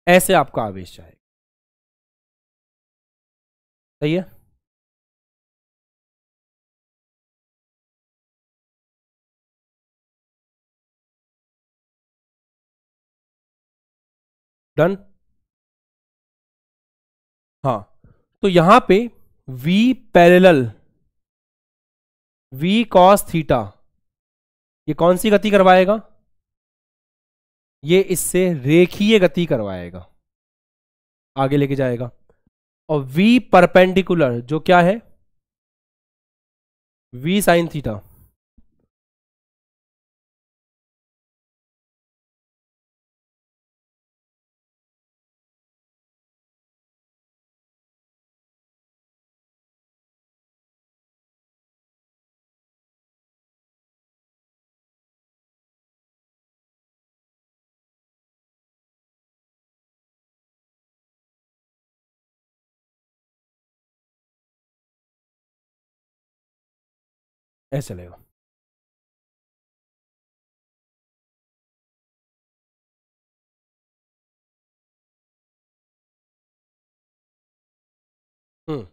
ऐसे आपका आवेश जाएगा सही है डन हाँ तो यहां पे v parallel v cos theta ये कौन सी गति करवाएगा ये इससे रेखीय गति करवाएगा आगे लेके जाएगा और v परपेंडिकुलर जो क्या है v साइन थीटा ऐसे लगेगा हम्म,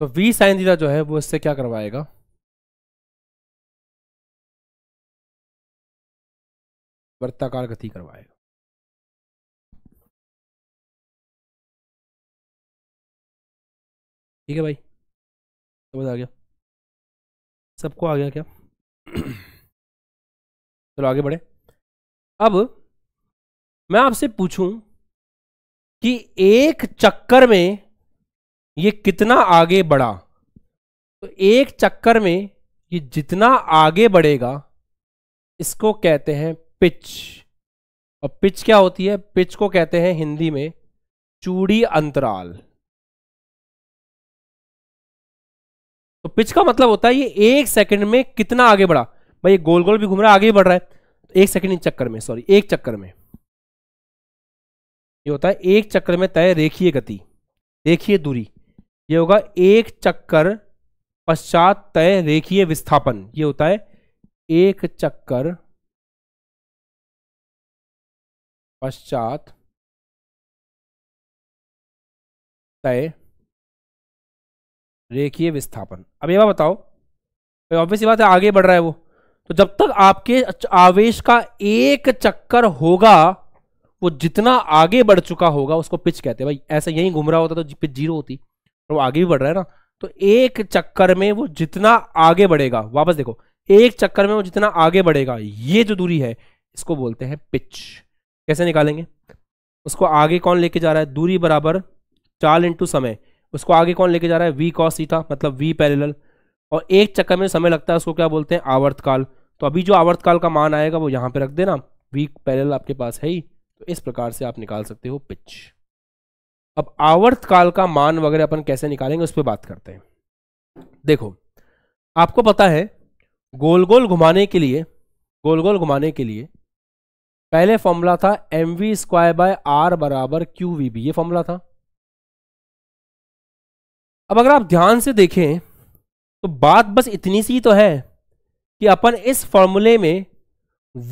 तो v साइन थीटा जो है वो इससे क्या करवाएगा वृत्ताकार गति करवाएगा ठीक है भाई समझ आ गया सबको आ गया क्या चलो आगे बढ़े अब मैं आपसे पूछूं कि एक चक्कर में ये कितना आगे बढ़ा तो एक चक्कर में ये जितना आगे बढ़ेगा इसको कहते हैं पिच और पिच क्या होती है पिच को कहते हैं हिंदी में चूड़ी अंतराल तो पिच का मतलब होता है ये एक सेकंड में कितना आगे बढ़ा भाई ये गोल गोल भी घूम रहा है आगे ही बढ़ रहा है तो एक सेकंड चक्कर में सॉरी एक चक्कर में ये होता है एक चक्कर में तय रेखीय गति रेखीय दूरी ये होगा एक चक्कर पश्चात तय रेखीय विस्थापन ये होता है एक चक्कर पश्चात तय रेखीय विस्थापन अब ये बात बताओ ऑब्वियस बात है आगे बढ़ रहा है वो तो जब तक आपके आवेश का एक चक्कर होगा वो जितना आगे बढ़ चुका होगा उसको पिच कहते हैं भाई ऐसा यही घूम रहा होता तो पिच जीरो होती और वो आगे भी बढ़ रहा है ना तो एक चक्कर में वो जितना आगे बढ़ेगा वापस देखो एक चक्कर में वो जितना आगे बढ़ेगा ये जो दूरी है इसको बोलते हैं पिच कैसे निकालेंगे उसको आगे कौन लेके जा रहा है दूरी बराबर चाल इंटू समय उसको आगे कौन लेके जा रहा है वी कॉस सीटा मतलब वी पैरेलल और एक चक्कर में समय लगता है उसको क्या बोलते हैं आवर्तकाल तो अभी जो आवर्तकाल का मान आएगा वो यहाँ पे रख देना वी पैरेलल आपके पास है ही तो इस प्रकार से आप निकाल सकते हो पिच अब आवर्तकाल का मान वगैरह अपन कैसे निकालेंगे उस पर बात करते हैं देखो आपको पता है गोल गोल घुमाने के लिए गोल गोल घुमाने के लिए पहले फॉर्मूला था M V square by R बराबर क्यू वी बी ये फॉर्मूला था अब अगर आप ध्यान से देखें तो बात बस इतनी सी तो है कि अपन इस फॉर्मूले में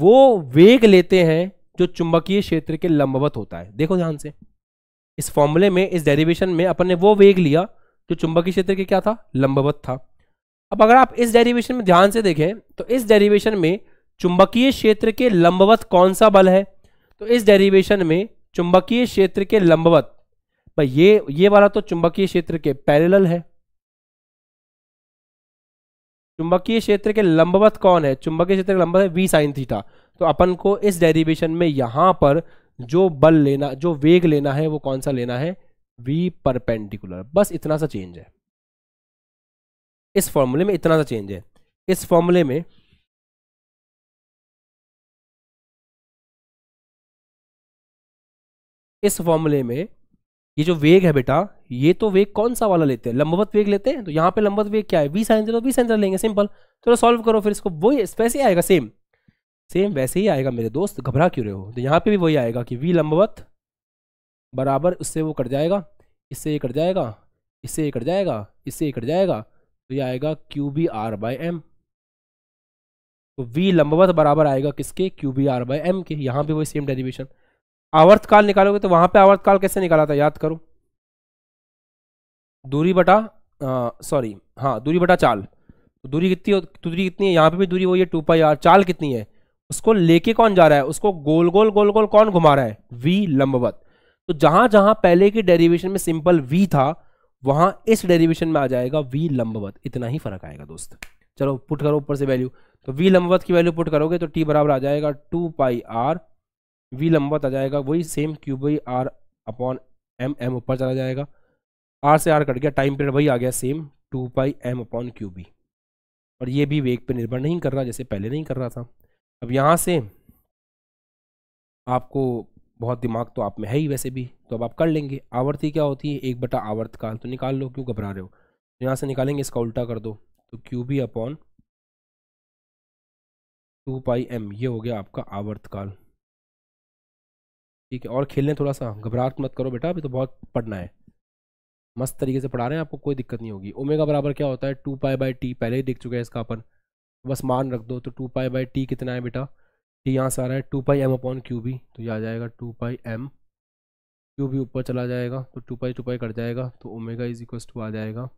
वो वेग लेते हैं जो चुंबकीय क्षेत्र के लंबवत होता है देखो ध्यान से इस फॉर्मूले में इस डेरिवेशन में अपन ने वो वेग लिया जो चुंबकीय क्षेत्र के क्या था लंबवत था अब अगर आप इस डेरिवेशन में ध्यान से देखें तो इस डेरिवेशन में चुंबकीय क्षेत्र के लंबवत कौन सा बल है तो इस डेरिवेशन में चुंबकीय क्षेत्र के लंबवत पर ये ये वाला तो चुंबकीय क्षेत्र के पैरेलल है चुंबकीय क्षेत्र के लंबवत कौन है चुंबकीय क्षेत्र के लंबवत है वी साइन थीटा तो अपन को इस डेरिवेशन में यहां पर जो बल लेना जो वेग लेना है वो कौन सा लेना है वी परपेंडिकुलर बस इतना सा चेंज है इस फॉर्मूले में इतना सा चेंज है इस फॉर्मूले में इस फॉर्मूले में ये जो वेग है बेटा ये तो वेग कौन सा वाला लेते हैं लंबवत वेग लेते हैं तो यहाँ पे लंबवत वेग क्या है V sine zero V sine zero लेंगे सिंपल चलो तो सॉल्व करो फिर इसको वही वैसे ही आएगा सेम सेम वैसे ही आएगा मेरे दोस्त घबरा क्यों रहे हो तो यहाँ पे भी वही आएगा कि वी लंबवत बराबर उससे वो कट जाएगा इससे ये कट जाएगा इससे ये कट जाएगा इससे ये कट जाएगा तो ये आएगा Q B R by M तो वी लंबवत बराबर आएगा किसके Q B R by M के यहाँ भी वही सेम डेरिवेशन आवर्तकाल निकालोगे तो वहां पे आवर्तकाल कैसे निकाला था याद करो दूरी बटा सॉरी हाँ दूरी बटा चाल तो दूरी कितनी दूरी कितनी है यहाँ पे भी दूरी वही है टू पाई आर चाल कितनी है उसको लेके कौन जा रहा है उसको गोल गोल गोल गोल कौन घुमा रहा है वी लंबवत तो जहां जहां पहले की डेरिवेशन में सिंपल वी था वहां इस डेरिवेशन में आ जाएगा वी लंबवत इतना ही फर्क आएगा दोस्त चलो पुट करो ऊपर से वैल्यू तो वी लंबवत की वैल्यू पुट करोगे तो टी बराबर आ जाएगा टू पाई आर वी लंबा आ जाएगा वही same Q by R upon M M ऊपर चला जाएगा आर से आर कट गया टाइम पीरियड वही आ गया same two pi M upon Q B और ये भी वेग पे निर्भर नहीं कर रहा जैसे पहले नहीं कर रहा था अब यहाँ से आपको बहुत दिमाग तो आप में है ही वैसे भी तो अब आप कर लेंगे आवर्ती क्या होती है एक बटा आवर्त काल तो निकाल लो क्यों घबरा रहे हो तो यहाँ से निकालेंगे इसका उल्टा कर दो तो Q B upon two pi M ये हो गया आपका आवर्त काल ठीक है और खेल लें थोड़ा सा घबराहट मत करो बेटा अभी तो बहुत पढ़ना है मस्त तरीके से पढ़ा रहे हैं आपको कोई दिक्कत नहीं होगी ओमेगा बराबर क्या होता है टू पाई बाई टी पहले ही देख चुके हैं इसका अपन बस मान रख दो तो टू पाई बाई टी कितना है बेटा टी यहाँ से आ रहा है two pi M upon Q भी तो ये आ जाएगा टू पाई एम क्यू भी ऊपर चला जाएगा तो two pi two pi cut जाएगा तो ओमेगा इज इक्वस टू आ जाएगा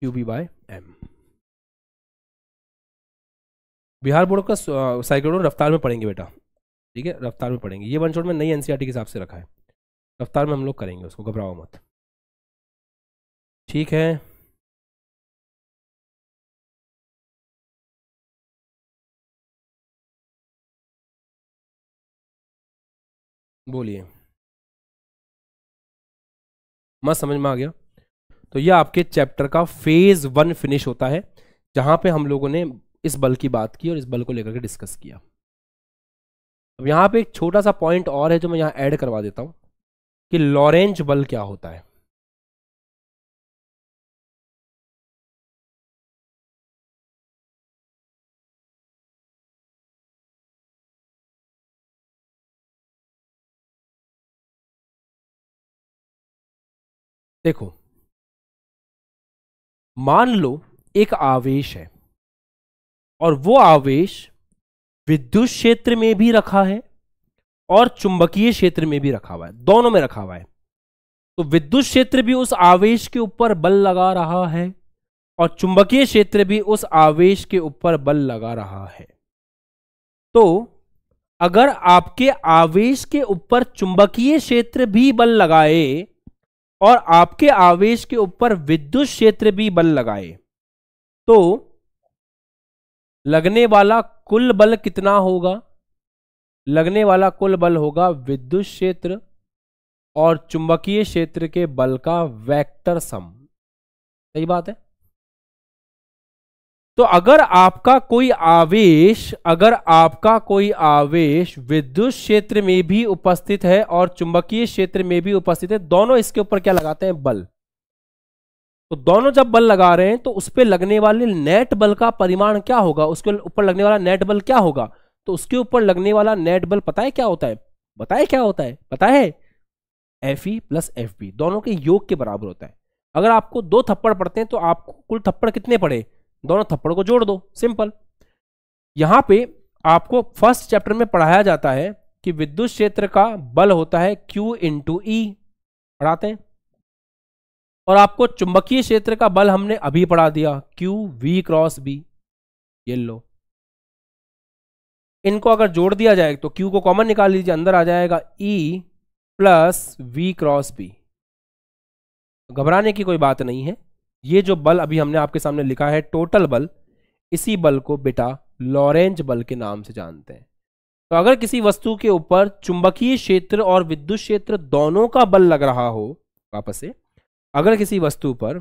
Q B by M Bihar board का साइक्लोन रफ्तार में पढ़ेंगे बेटा ठीक है रफ्तार में पढ़ेंगे ये वन शॉट में नई एनसीईआरटी e के हिसाब से रखा है रफ्तार में हम लोग करेंगे उसको घबराओ मत ठीक है बोलिए मत समझ में आ गया तो यह आपके चैप्टर का फेज वन फिनिश होता है जहां पे हम लोगों ने इस बल की बात की और इस बल को लेकर के डिस्कस किया अब यहां पे एक छोटा सा पॉइंट और है जो मैं यहां ऐड करवा देता हूं कि लॉरेंज बल क्या होता है देखो मान लो एक आवेश है और वो आवेश विद्युत क्षेत्र में भी रखा है और चुंबकीय क्षेत्र में भी रखा हुआ है दोनों में रखा हुआ है तो विद्युत क्षेत्र भी उस आवेश के ऊपर बल लगा रहा है और चुंबकीय क्षेत्र भी उस आवेश के ऊपर बल लगा रहा है तो अगर आपके आवेश के ऊपर चुंबकीय क्षेत्र भी बल लगाए और आपके आवेश के ऊपर विद्युत क्षेत्र भी बल लगाए तो लगने वाला कुल बल कितना होगा लगने वाला कुल बल होगा विद्युत क्षेत्र और चुंबकीय क्षेत्र के बल का वेक्टर सम सही बात है तो अगर आपका कोई आवेश अगर आपका कोई आवेश विद्युत क्षेत्र में भी उपस्थित है और चुंबकीय क्षेत्र में भी उपस्थित है दोनों इसके ऊपर क्या लगाते हैं बल तो दोनों जब बल लगा रहे हैं तो उस पर लगने वाले नेट बल का परिमाण क्या होगा उसके ऊपर लगने वाला नेट बल क्या होगा तो उसके ऊपर लगने वाला नेट बल पता है क्या होता है बताए क्या होता है पता है F E plus F B दोनों के योग के बराबर होता है अगर आपको दो थप्पड़ पड़ते हैं तो आपको कुल थप्पड़ कितने पड़े दोनों थप्पड़ को जोड़ दो सिंपल यहां पे आपको फर्स्ट चैप्टर में पढ़ाया जाता है कि विद्युत क्षेत्र का बल होता है Q इंटू ई e। पढ़ाते हैं और आपको चुंबकीय क्षेत्र का बल हमने अभी पढ़ा दिया Q V क्रॉस बी ये लो इनको अगर जोड़ दिया जाए तो Q को कॉमन निकाल लीजिए अंदर आ जाएगा E plus V cross B घबराने की कोई बात नहीं है ये जो बल अभी हमने आपके सामने लिखा है टोटल बल इसी बल को बेटा लॉरेंज बल के नाम से जानते हैं तो अगर किसी वस्तु के ऊपर चुंबकीय क्षेत्र और विद्युत क्षेत्र दोनों का बल लग रहा हो वापस से अगर किसी वस्तु पर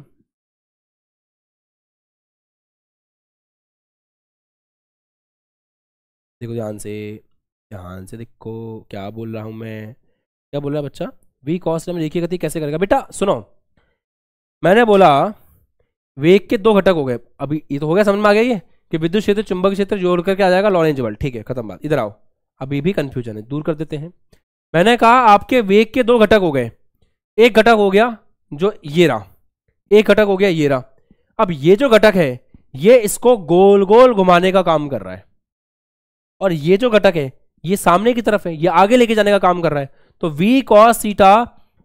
देखो ध्यान से ध्यान से देखो क्या बोल रहा हूं मैं क्या बोल रहा है बच्चा वी कॉस्ट में देखिए कैसे करेगा बेटा सुनो मैंने बोला वेग के दो घटक हो गए अभी ये तो हो गया समझ में आ गया ये कि विद्युत क्षेत्र चुंबक क्षेत्र जोड़ करके आ जाएगा लॉरेंज बल ठीक है खत्म बात इधर आओ अभी भी कंफ्यूजन है दूर कर देते हैं मैंने कहा आपके वेग के दो घटक हो गए एक घटक हो गया जो ये रहा एक घटक हो गया ये रहा अब ये जो घटक है ये इसको गोल गोल घुमाने का काम कर रहा है और ये जो घटक है ये सामने की तरफ है ये आगे लेके जाने का काम कर रहा है तो वी कॉस सीटा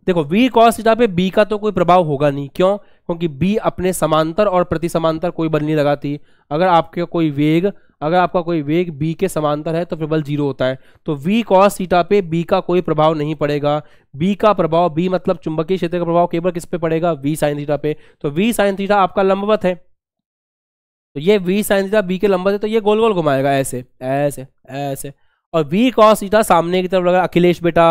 देखो वी cos थीटा पे बी का तो कोई प्रभाव होगा नहीं क्यों क्योंकि बी अपने समांतर और प्रति समांतर कोई बल नहीं लगाती अगर आपके कोई वेग अगर आपका कोई वेग बी के समांतर है तो फिर बल जीरो होता है तो v cos थीटा पे b का कोई प्रभाव नहीं पड़ेगा बी का प्रभाव बी मतलब चुंबकीय क्षेत्र का प्रभाव केवल किस पे पड़ेगा वी साइन थीटा पे तो वी साइन थीटा आपका लंबवत है तो ये वी sin थीटा बी के लंबवत है तो ये गोल गोल घुमाएगा ऐसे ऐसे ऐसे और वी cos थीटा सामने की तरफ लगा अखिलेश बेटा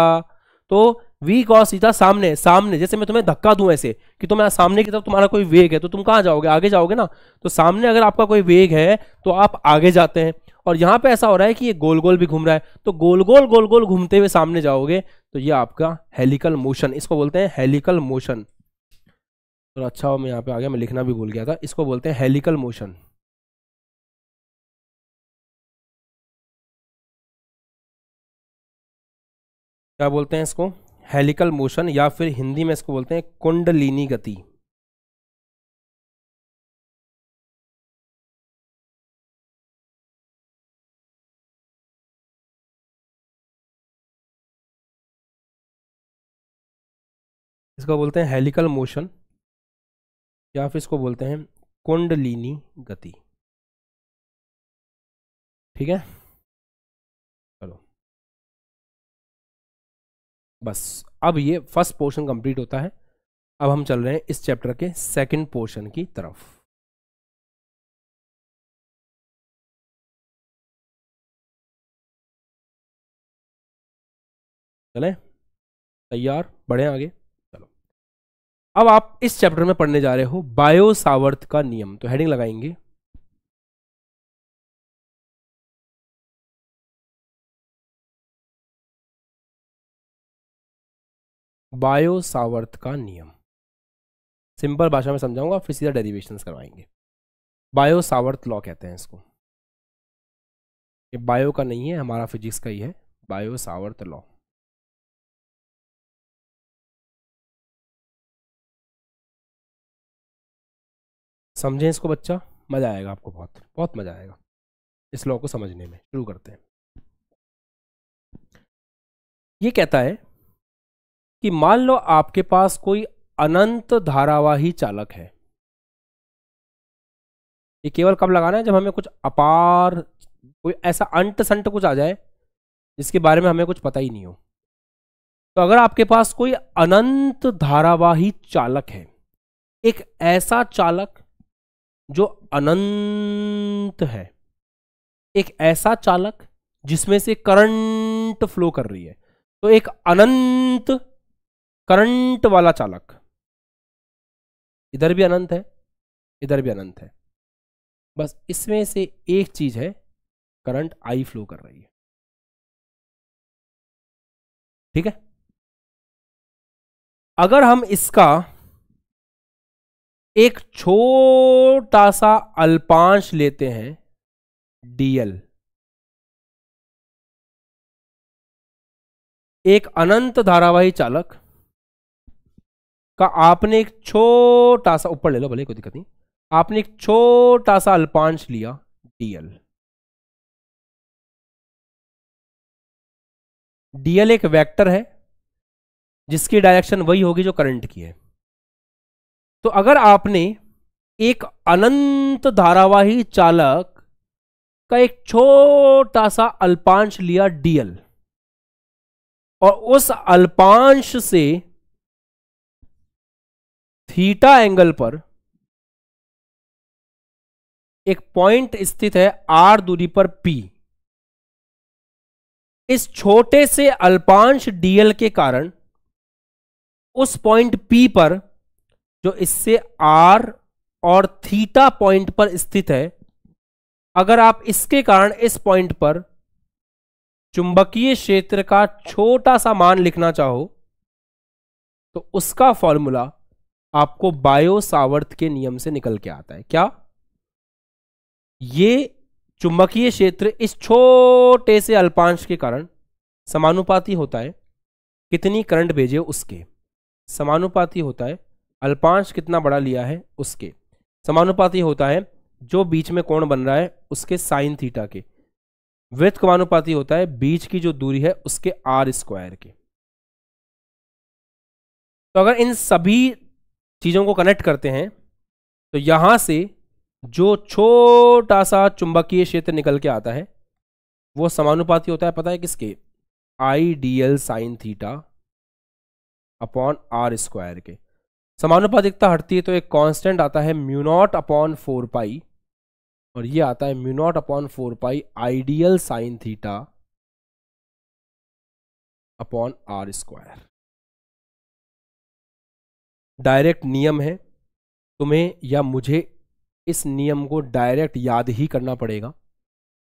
तो वी कॉस सीधा सामने सामने जैसे मैं तुम्हें धक्का दूं ऐसे कि तुम्हारा सामने की तरफ तुम्हारा कोई वेग है तो तुम कहाँ जाओगे आगे जाओगे ना तो सामने अगर आपका कोई वेग है तो आप आगे जाते हैं और यहाँ पे ऐसा हो रहा है कि ये गोल गोल भी घूम रहा है तो गोल गोल गोल गोल घूमते हुए सामने जाओगे तो ये आपका हेलिकल मोशन इसको बोलते हैं हेलिकल मोशन तो अच्छा हो मैं यहाँ पे आ गया मैं लिखना भी भूल गया था इसको बोलते हैं हेलिकल मोशन क्या बोलते हैं इसको हेलिकल मोशन या फिर हिंदी में इसको बोलते हैं कुंडलिनी गति इसको बोलते हैं हेलिकल मोशन या फिर इसको बोलते हैं कुंडलिनी गति ठीक है बस अब ये फर्स्ट पोर्शन कंप्लीट होता है अब हम चल रहे हैं इस चैप्टर के सेकंड पोर्शन की तरफ चले तैयार बढ़े आगे चलो अब आप इस चैप्टर में पढ़ने जा रहे हो बायोसावर्थ का नियम तो हेडिंग लगाएंगे बायो का नियम सिंपल भाषा में समझाऊंगा फिर सीधा डेरिवेशन करवाएंगे बायो लॉ कहते हैं इसको ये बायो का नहीं है हमारा फिजिक्स का ही है बायो लॉ समझें इसको बच्चा मज़ा आएगा आपको बहुत बहुत मज़ा आएगा इस लॉ को समझने में शुरू करते हैं ये कहता है कि मान लो आपके पास कोई अनंत धारावाही चालक है ये केवल कब लगाना है जब हमें कुछ अपार कोई ऐसा अंट संट कुछ आ जाए जिसके बारे में हमें कुछ पता ही नहीं हो तो अगर आपके पास कोई अनंत धारावाही चालक है एक ऐसा चालक जो अनंत है एक ऐसा चालक जिसमें से करंट फ्लो कर रही है तो एक अनंत करंट वाला चालक इधर भी अनंत है इधर भी अनंत है बस इसमें से एक चीज है करंट आई फ्लो कर रही है ठीक है अगर हम इसका एक छोटा सा अल्पांश लेते हैं डीएल एक अनंत धारावाही चालक का आपने एक छोटा सा ऊपर ले लो भले कोई दिक्कत नहीं आपने एक छोटा सा अल्पांश लिया डीएल डीएल एक वेक्टर है जिसकी डायरेक्शन वही होगी जो करंट की है तो अगर आपने एक अनंत धारावाही चालक का एक छोटा सा अल्पांश लिया डीएल और उस अल्पांश से थीटा एंगल पर एक पॉइंट स्थित है आर दूरी पर पी इस छोटे से अल्पांश डीएल के कारण उस पॉइंट पी पर जो इससे आर और थीटा पॉइंट पर स्थित है अगर आप इसके कारण इस पॉइंट पर चुंबकीय क्षेत्र का छोटा सा मान लिखना चाहो तो उसका फॉर्मूला आपको बायो सावर्त के नियम से निकल के आता है क्या ये चुंबकीय क्षेत्र इस छोटे से अल्पांश के कारण समानुपाती होता है कितनी करंट भेजे उसके समानुपाती होता है अल्पांश कितना बड़ा लिया है उसके समानुपाती होता है जो बीच में कोण बन रहा है उसके साइन थीटा के वृत्त कमानुपाती होता है बीच की जो दूरी है उसके आर स्क्वायर के तो अगर इन सभी चीज़ों को कनेक्ट करते हैं तो यहां से जो छोटा सा चुंबकीय क्षेत्र निकल के आता है वो समानुपाती होता है पता है किसके I D L sine theta upon R square के समानुपातिकता हटती है तो एक कांस्टेंट आता है म्यूनॉट अपॉन फोर पाई और ये आता है mu naught upon four pi I D L sine theta upon R square direct नियम है तुम्हें या मुझे इस नियम को डायरेक्ट याद ही करना पड़ेगा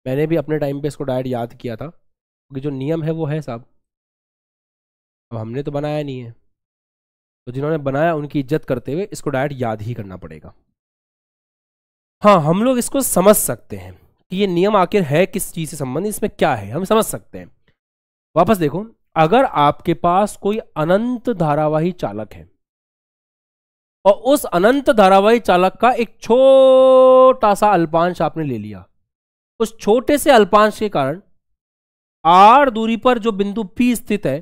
मैंने भी अपने टाइम पे इसको डायरेक्ट याद किया था क्योंकि जो नियम है वो है साहब अब हमने तो बनाया नहीं है तो जिन्होंने बनाया उनकी इज्जत करते हुए इसको डायरेक्ट याद ही करना पड़ेगा हाँ हम लोग इसको समझ सकते हैं कि ये नियम आखिर है किस चीज़ से संबंधित इसमें क्या है हम समझ सकते हैं वापस देखो अगर आपके पास कोई अनंत धारावाही चालक है और उस अनंत धारावाही चालक का एक छोटा सा अल्पांश आपने ले लिया उस छोटे से अल्पांश के कारण आर दूरी पर जो बिंदु पी स्थित है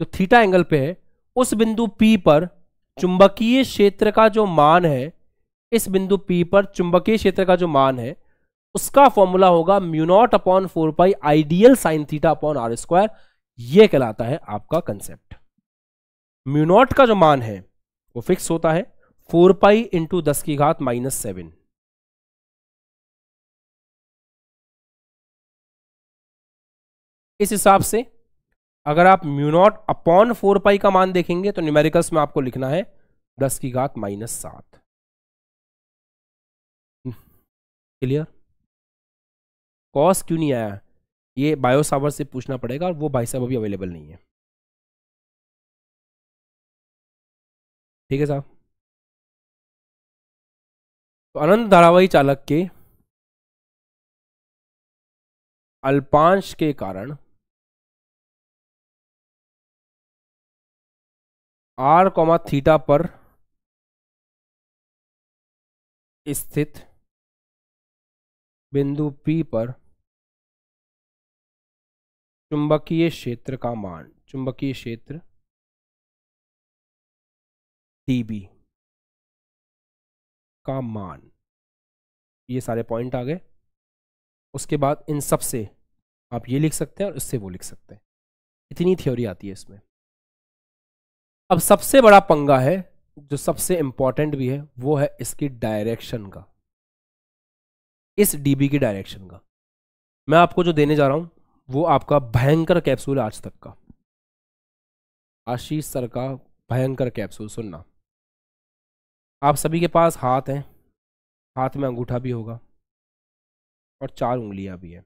जो थीटा एंगल पे है उस बिंदु पी पर चुंबकीय क्षेत्र का जो मान है इस बिंदु पी पर चुंबकीय क्षेत्र का जो मान है उसका फॉर्मूला होगा mu naught upon four pi I D L sine theta upon R square यह कहलाता है आपका कंसेप्ट म्यूनॉट का जो मान है वो फिक्स होता है फोर पाई इंटू दस की घात माइनस सेवन इस हिसाब से अगर आप म्यूनॉट अपॉन फोर पाई का मान देखेंगे तो न्यूमेरिकल्स में आपको लिखना है दस की घात माइनस सात हम्म, क्लियर कॉस क्यों नहीं आया ये बायोसावर से पूछना पड़ेगा और वो भाई साहब अभी अवेलेबल नहीं है ठीक है साहब तो अनंत धारावाही चालक के अल्पांश के कारण आर कॉमा थीटा पर स्थित बिंदु पी पर चुंबकीय क्षेत्र का मान चुंबकीय क्षेत्र टीबी का मान ये सारे पॉइंट आ गए उसके बाद इन सब से आप ये लिख सकते हैं और इससे वो लिख सकते हैं इतनी थ्योरी आती है इसमें अब सबसे बड़ा पंगा है जो सबसे इंपॉर्टेंट भी है वो है इसकी डायरेक्शन का इस डीबी की डायरेक्शन का मैं आपको जो देने जा रहा हूं वो आपका भयंकर कैप्सूल आज तक का आशीष सर का भयंकर कैप्सूल सुनना आप सभी के पास हाथ हैं हाथ में अंगूठा भी होगा और चार उंगलियां भी हैं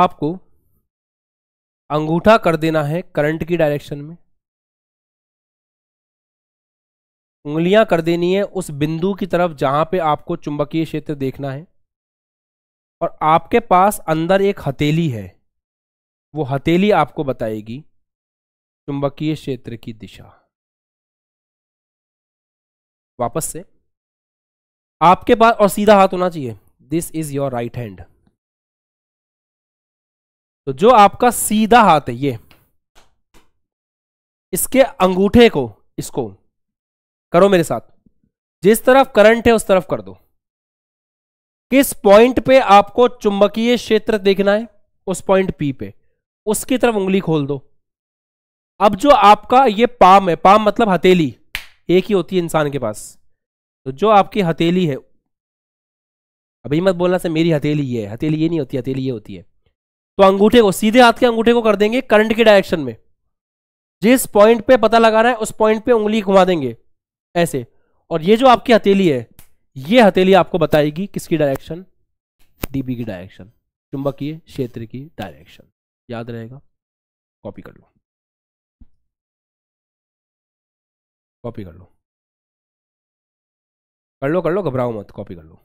आपको अंगूठा कर देना है करंट की डायरेक्शन में उंगलियां कर देनी है उस बिंदु की तरफ जहां पे आपको चुंबकीय क्षेत्र देखना है और आपके पास अंदर एक हथेली है वो हथेली आपको बताएगी चुंबकीय क्षेत्र की दिशा वापस से आपके पास और सीधा हाथ होना चाहिए this is your right hand तो जो आपका सीधा हाथ है ये इसके अंगूठे को इसको करो मेरे साथ जिस तरफ करंट है उस तरफ कर दो किस पॉइंट पे आपको चुंबकीय क्षेत्र देखना है उस पॉइंट पी पे उसकी तरफ उंगली खोल दो अब जो आपका ये पाम है पाम मतलब हथेली एक ही होती है इंसान के पास तो जो आपकी हथेली है अभी मत बोलना से मेरी हथेली ये है हथेली ये नहीं होती हथेली ये होती है तो अंगूठे को सीधे हाथ के अंगूठे को कर देंगे करंट के डायरेक्शन में जिस पॉइंट पे पता लगा रहा है उस पॉइंट पे उंगली घुमा देंगे ऐसे और ये जो आपकी हथेली है ये हथेली आपको बताएगी किसकी डायरेक्शन डीबी की डायरेक्शन चुंबकीय क्षेत्र की डायरेक्शन याद रहेगा कॉपी कर लो कॉपी कर लो कर लो कर लो घबराओ मत कॉपी कर लो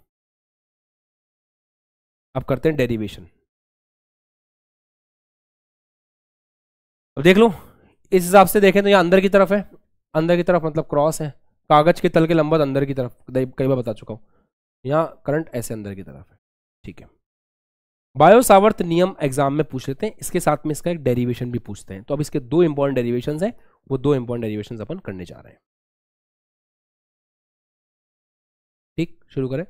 अब करते हैं डेरिवेशन अब देख लो इस हिसाब से देखें तो ये अंदर की तरफ है अंदर की तरफ मतलब क्रॉस है कागज के तल के लंबा अंदर की तरफ कई बार बता चुका हूं यहाँ करंट ऐसे अंदर की तरफ है ठीक है बायोसावर्थ नियम एग्जाम में पूछ लेते हैं इसके साथ में इसका एक डेरिवेशन भी पूछते हैं तो अब इसके दो इंपॉर्टेंट डेरिवेशन हैं वो दो इंपॉर्टेंट डेरिवेशन अपन करने जा रहे हैं ठीक शुरू करें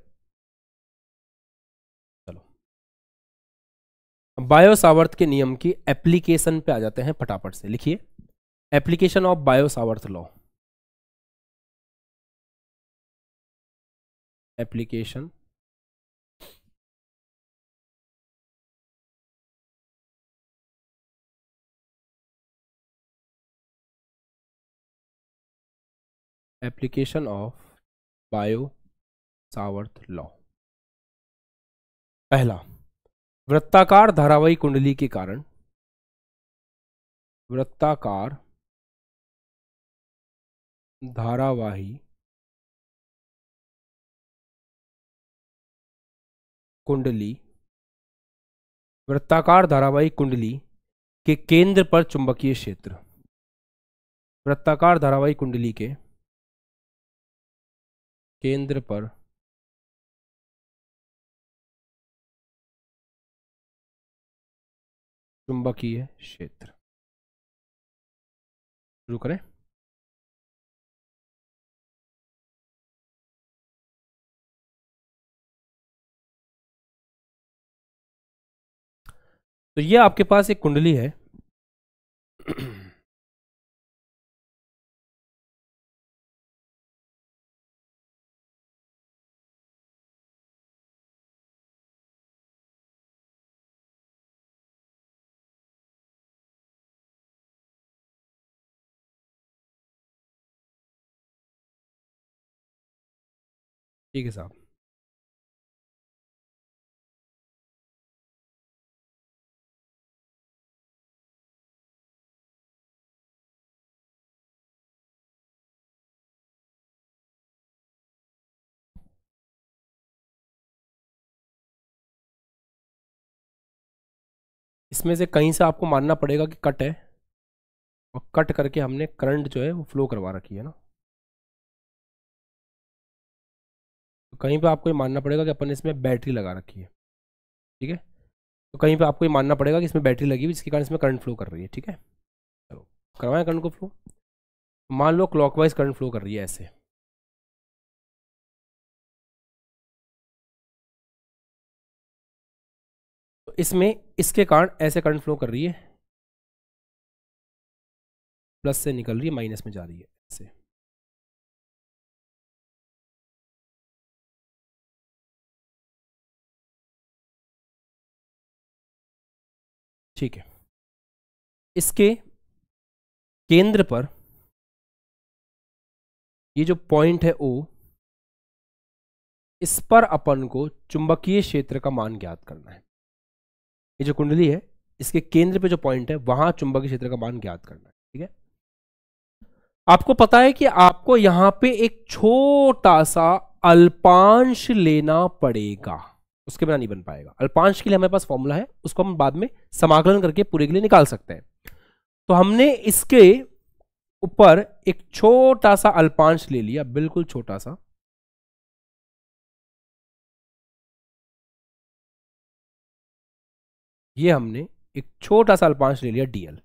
चलो बायोसावर्थ के नियम की एप्लीकेशन पे आ जाते हैं फटाफट से लिखिए application of Biot Savart law application application of Biot Savart law पहला वृत्ताकार धारावाही कुंडली के कारण वृत्ताकार धारावाही कुंडली वृत्ताकार धारावाही कुंडली के केंद्र पर चुंबकीय क्षेत्र वृत्ताकार धारावाही कुंडली के केंद्र पर चुंबकीय क्षेत्र शुरू करें तो ये आपके पास एक कुंडली है है साहब इसमें से कहीं से आपको मानना पड़ेगा कि कट है और कट करके हमने करंट जो है वो फ्लो करवा रखी है ना कहीं पे आपको ये मानना पड़ेगा कि अपन ने इसमें बैटरी लगा रखी है ठीक है तो कहीं पे आपको ये मानना पड़ेगा कि इसमें बैटरी लगी हुई जिसके कारण इसमें करंट फ्लो कर रही है ठीक है चलो करवाएं करंट को फ्लो मान लो क्लॉकवाइज करंट फ्लो कर रही है ऐसे तो इसमें इसके कारण ऐसे करंट फ्लो कर रही है प्लस से निकल रही है माइनस में जा रही है ठीक है इसके केंद्र पर ये जो पॉइंट है ओ इस पर अपन को चुंबकीय क्षेत्र का मान ज्ञात करना है ये जो कुंडली है इसके केंद्र पे जो पॉइंट है वहां चुंबकीय क्षेत्र का मान ज्ञात करना है ठीक है आपको पता है कि आपको यहां पे एक छोटा सा अल्पांश लेना पड़ेगा उसके बिना नहीं बन पाएगा अल्पांश के लिए हमारे पास फॉर्मूला है उसको हम बाद में समाकलन करके पूरे के लिए निकाल सकते हैं तो हमने इसके ऊपर एक छोटा सा अल्पांश ले लिया बिल्कुल छोटा सा ये हमने एक छोटा सा अल्पांश ले लिया डीएल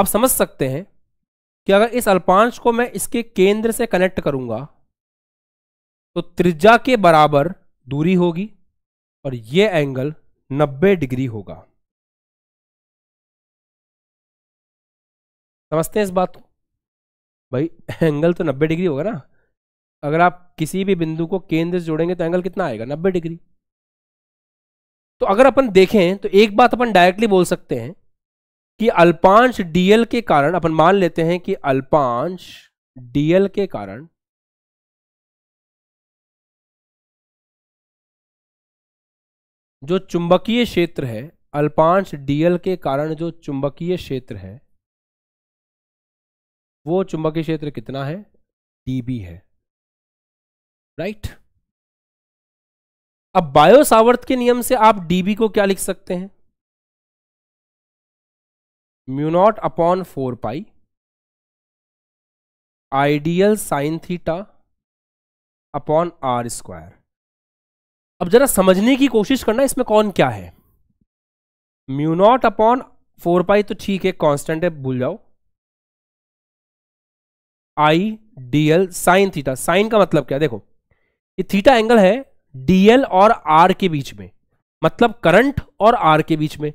आप समझ सकते हैं कि अगर इस अल्पांश को मैं इसके केंद्र से कनेक्ट करूंगा तो त्रिज्या के बराबर दूरी होगी और ये एंगल 90 डिग्री होगा समझते हैं इस बात को भाई एंगल तो 90 डिग्री होगा ना अगर आप किसी भी बिंदु को केंद्र से जोड़ेंगे तो एंगल कितना आएगा 90 डिग्री तो अगर अपन देखें तो एक बात अपन डायरेक्टली बोल सकते हैं कि अल्पांश डीएल के कारण अपन मान लेते हैं कि अल्पांश डीएल के कारण जो चुंबकीय क्षेत्र है अल्पांश डीएल के कारण जो चुंबकीय क्षेत्र है वो चुंबकीय क्षेत्र कितना है डीबी है राइट right? अब बायोसावर्थ के नियम से आप डीबी को क्या लिख सकते हैं mu naught upon four pi I D L sine theta upon R square अब जरा समझने की कोशिश करना इसमें कौन क्या है mu not upon four pi तो ठीक है कांस्टेंट है भूल जाओ I D L sine theta sine का मतलब क्या देखो ये थीटा एंगल है डीएल और आर के बीच में मतलब करंट और आर के बीच में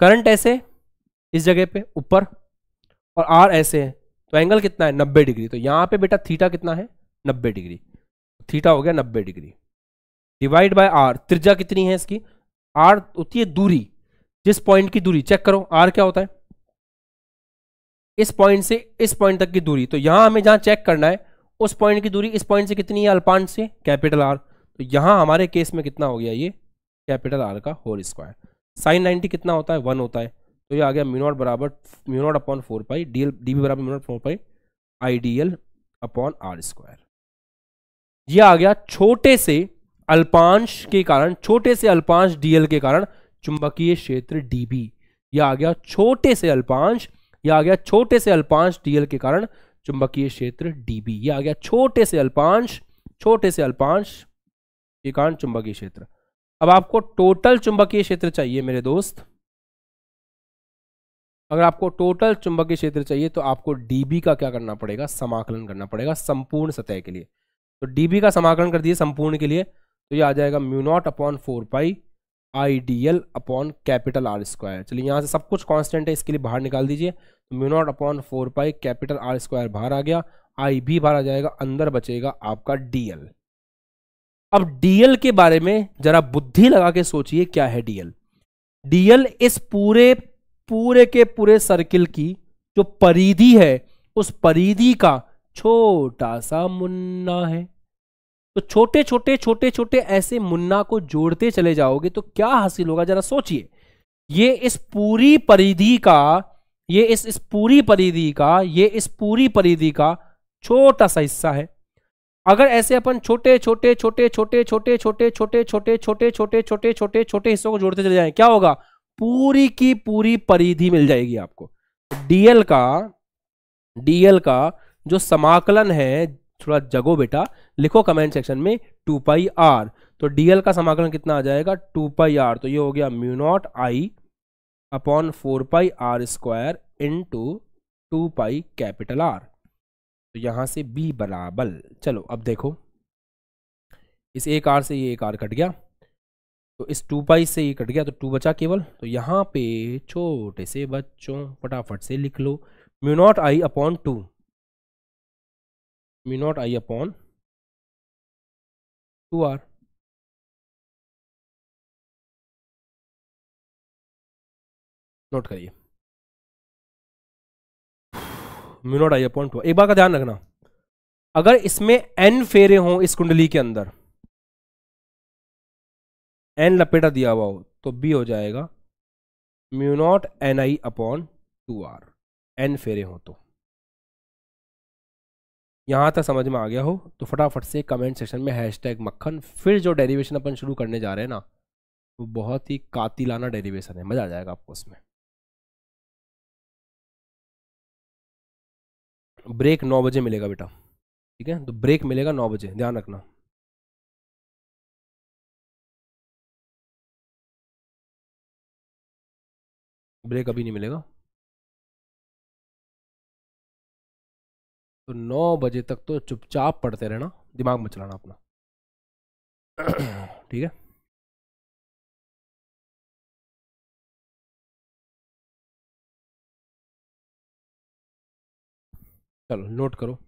करंट ऐसे इस जगह पे ऊपर और आर ऐसे है तो एंगल कितना है नब्बे डिग्री तो यहां पे बेटा थीटा कितना है नब्बे डिग्री थीटा हो गया नब्बे डिग्री डिवाइड बाय आर त्रिज्या कितनी है इसकी आर होती है दूरी जिस पॉइंट की दूरी चेक करो आर क्या होता है इस पॉइंट से इस पॉइंट तक की दूरी तो यहां हमें जहां चेक करना है उस पॉइंट की दूरी इस पॉइंट से कितनी है अल्पांश से कैपिटल आर तो यहां हमारे केस में कितना हो गया ये कैपिटल आर का होल स्क्वायर साइन नाइनटी कितना होता है वन होता है तो ये आ गया म्यूनोट बराबर mu naught upon four pi D L D B बराबर mu naught four pi I D L upon R square ये आ गया छोटे से अल्पांश के कारण छोटे से अल्पांश डीएल के कारण चुंबकीय क्षेत्र डीबी या आ गया छोटे से अल्पांश या आ गया छोटे से अल्पांश डीएल के कारण चुंबकीय क्षेत्र डीबी या आ गया छोटे से अल्पांश छोटे से अल्पांश के कारण चुंबकीय क्षेत्र अब आपको टोटल चुंबकीय क्षेत्र चाहिए मेरे दोस्त अगर आपको टोटल चुंबकीय क्षेत्र चाहिए तो आपको डीबी का क्या करना पड़ेगा समाकलन करना पड़ेगा संपूर्ण सतह के लिए तो डीबी का समाकलन कर दिए संपूर्ण के लिए तो ये आ जाएगा mu not upon four pi I D L upon capital R square चलिए यहाँ से सब कुछ कांस्टेंट है इसके लिए बाहर निकाल दीजिए तो mu not upon four pi capital R square बाहर आ गया आई भी बाहर आ जाएगा अंदर बचेगा आपका डी एल अब डीएल के बारे में जरा बुद्धि लगा के सोचिए क्या है डीएल डीएल इस पूरे पूरे के पूरे सर्किल की जो परिधि है उस परिधि का छोटा सा मुन्ना है तो छोटे छोटे छोटे छोटे ऐसे मुन्ना को जोड़ते चले जाओगे तो क्या हासिल होगा जरा सोचिए ये इस पूरी परिधि का ये इस इस पूरी परिधि का ये इस पूरी परिधि का छोटा सा हिस्सा है अगर ऐसे अपन छोटे छोटे छोटे छोटे छोटे छोटे छोटे छोटे छोटे छोटे छोटे छोटे छोटे हिस्सों को जोड़ते चले जाएं क्या होगा पूरी की पूरी परिधि मिल जाएगी आपको डीएल का डीएल का जो समाकलन है थोड़ा जगो बेटा लिखो कमेंट सेक्शन में टू पाई आर तो डीएल का समाकलन कितना आ जाएगा टू पाई आर तो ये हो गया mu not I upon four pi R square into two pi capital R तो यहां से बी बराबर चलो अब देखो इस एक आर से ये एक आर कट गया तो इस टू पाई से ये कट गया तो टू बचा केवल तो यहां पे छोटे से बच्चों फटाफट से लिख लो mu naught I upon two mu naught i upon 2r note करिए mu not I upon two एक बार का ध्यान रखना अगर इसमें एन फेरे हो इस कुंडली के अंदर एन लपेटा दिया हुआ हो तो बी हो जाएगा mu naught N I upon two R N फेरे हो तो यहाँ तक समझ में आ गया हो तो फटाफट से कमेंट सेक्शन में हैशटैग मक्खन फिर जो डेरिवेशन अपन शुरू करने जा रहे हैं ना वो बहुत ही कातिलाना डेरिवेशन है मज़ा आ जाएगा आपको उसमें ब्रेक नौ बजे मिलेगा बेटा ठीक है तो ब्रेक मिलेगा नौ बजे ध्यान रखना ब्रेक अभी नहीं मिलेगा तो नौ बजे तक तो चुपचाप पढ़ते रहना दिमाग मत चलाना अपना ठीक है चलो नोट करो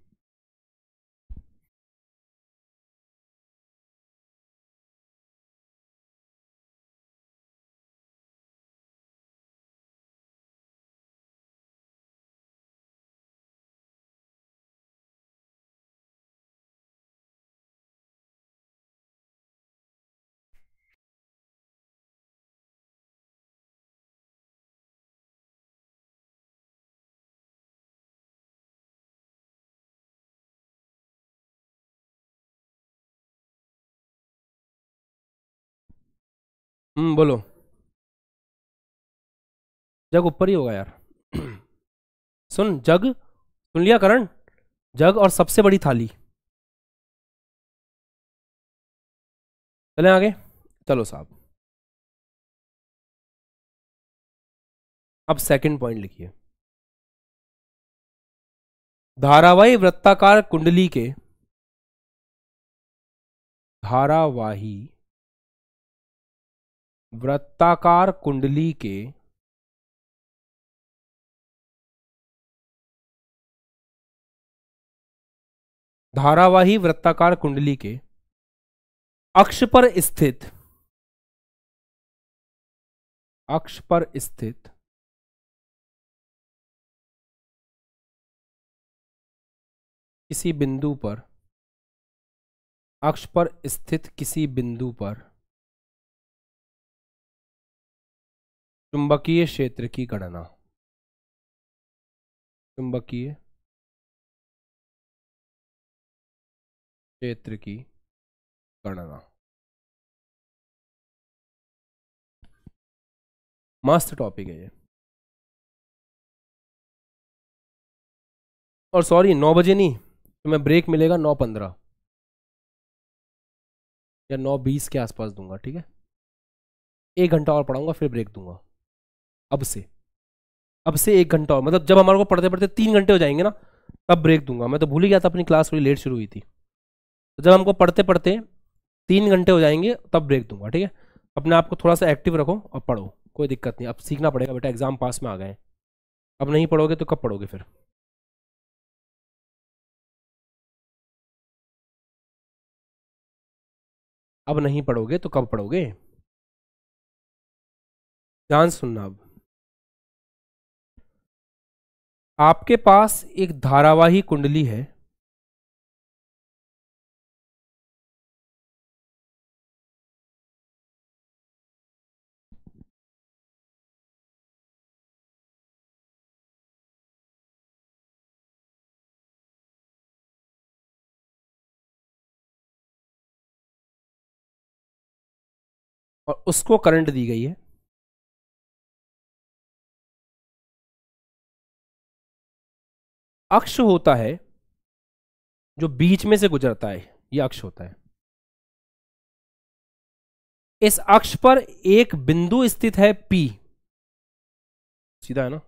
हम्म बोलो जग ऊपर ही होगा यार सुन जग सुन लिया करण जग और सबसे बड़ी थाली चले आगे चलो साहब अब सेकंड पॉइंट लिखिए धारावाही वृत्ताकार कुंडली के धारावाही वृत्ताकार कुंडली के धारावाही वृत्ताकार कुंडली के अक्ष पर स्थित अक्ष पर स्थित किसी बिंदु पर अक्ष पर स्थित किसी बिंदु पर चुंबकीय क्षेत्र की गणना चुंबकीय क्षेत्र की गणना मस्त टॉपिक है ये और सॉरी नौ बजे नहीं तुम्हें तो ब्रेक मिलेगा नौ पंद्रह या नौ बीस के आसपास दूंगा ठीक है एक घंटा और पढ़ाऊंगा फिर ब्रेक दूंगा अब से अब से एक घंटा और मतलब जब हमारे को पढ़ते पढ़ते तीन घंटे हो जाएंगे ना तब ब्रेक दूंगा मैं तो भूल ही गया था अपनी क्लास थोड़ी लेट शुरू हुई थी तो जब हमको पढ़ते पढ़ते तीन घंटे हो जाएंगे तब ब्रेक दूंगा ठीक है अपने आप को थोड़ा सा एक्टिव रखो और पढ़ो कोई दिक्कत नहीं अब सीखना पड़ेगा बेटा एग्ज़ाम पास में आ गए अब नहीं पढ़ोगे तो कब पढ़ोगे फिर अब नहीं पढ़ोगे तो कब पढ़ोगे ध्यान सुनना अब आपके पास एक धारावाही कुंडली है और उसको करंट दी गई है अक्ष होता है जो बीच में से गुजरता है ये अक्ष होता है इस अक्ष पर एक बिंदु स्थित है पी सीधा है ना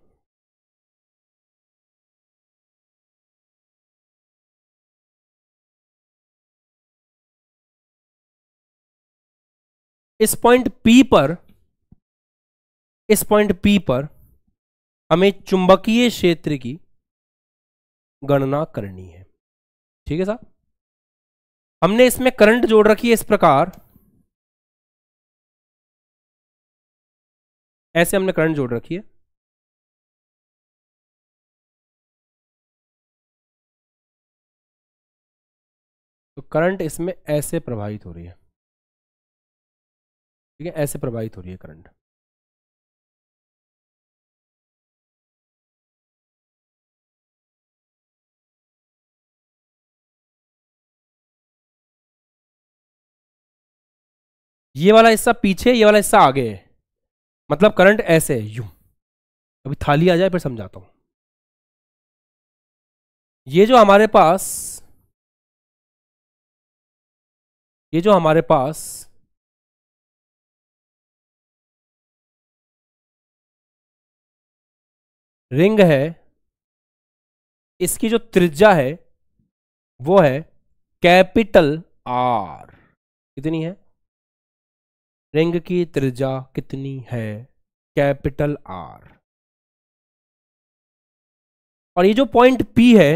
इस पॉइंट पी पर इस पॉइंट पी पर हमें चुंबकीय क्षेत्र की गणना करनी है ठीक है साहब हमने इसमें करंट जोड़ रखी है इस प्रकार ऐसे हमने करंट जोड़ रखी है तो करंट इसमें ऐसे प्रभावित हो रही है ठीक है ऐसे प्रभावित हो रही है करंट ये वाला हिस्सा पीछे ये वाला हिस्सा आगे है मतलब करंट ऐसे है यू अभी थाली आ जाए फिर समझाता हूं ये जो हमारे पास ये जो हमारे पास रिंग है इसकी जो त्रिज्या है वो है कैपिटल आर कितनी है रिंग की त्रिज्या कितनी है कैपिटल आर और ये जो पॉइंट पी है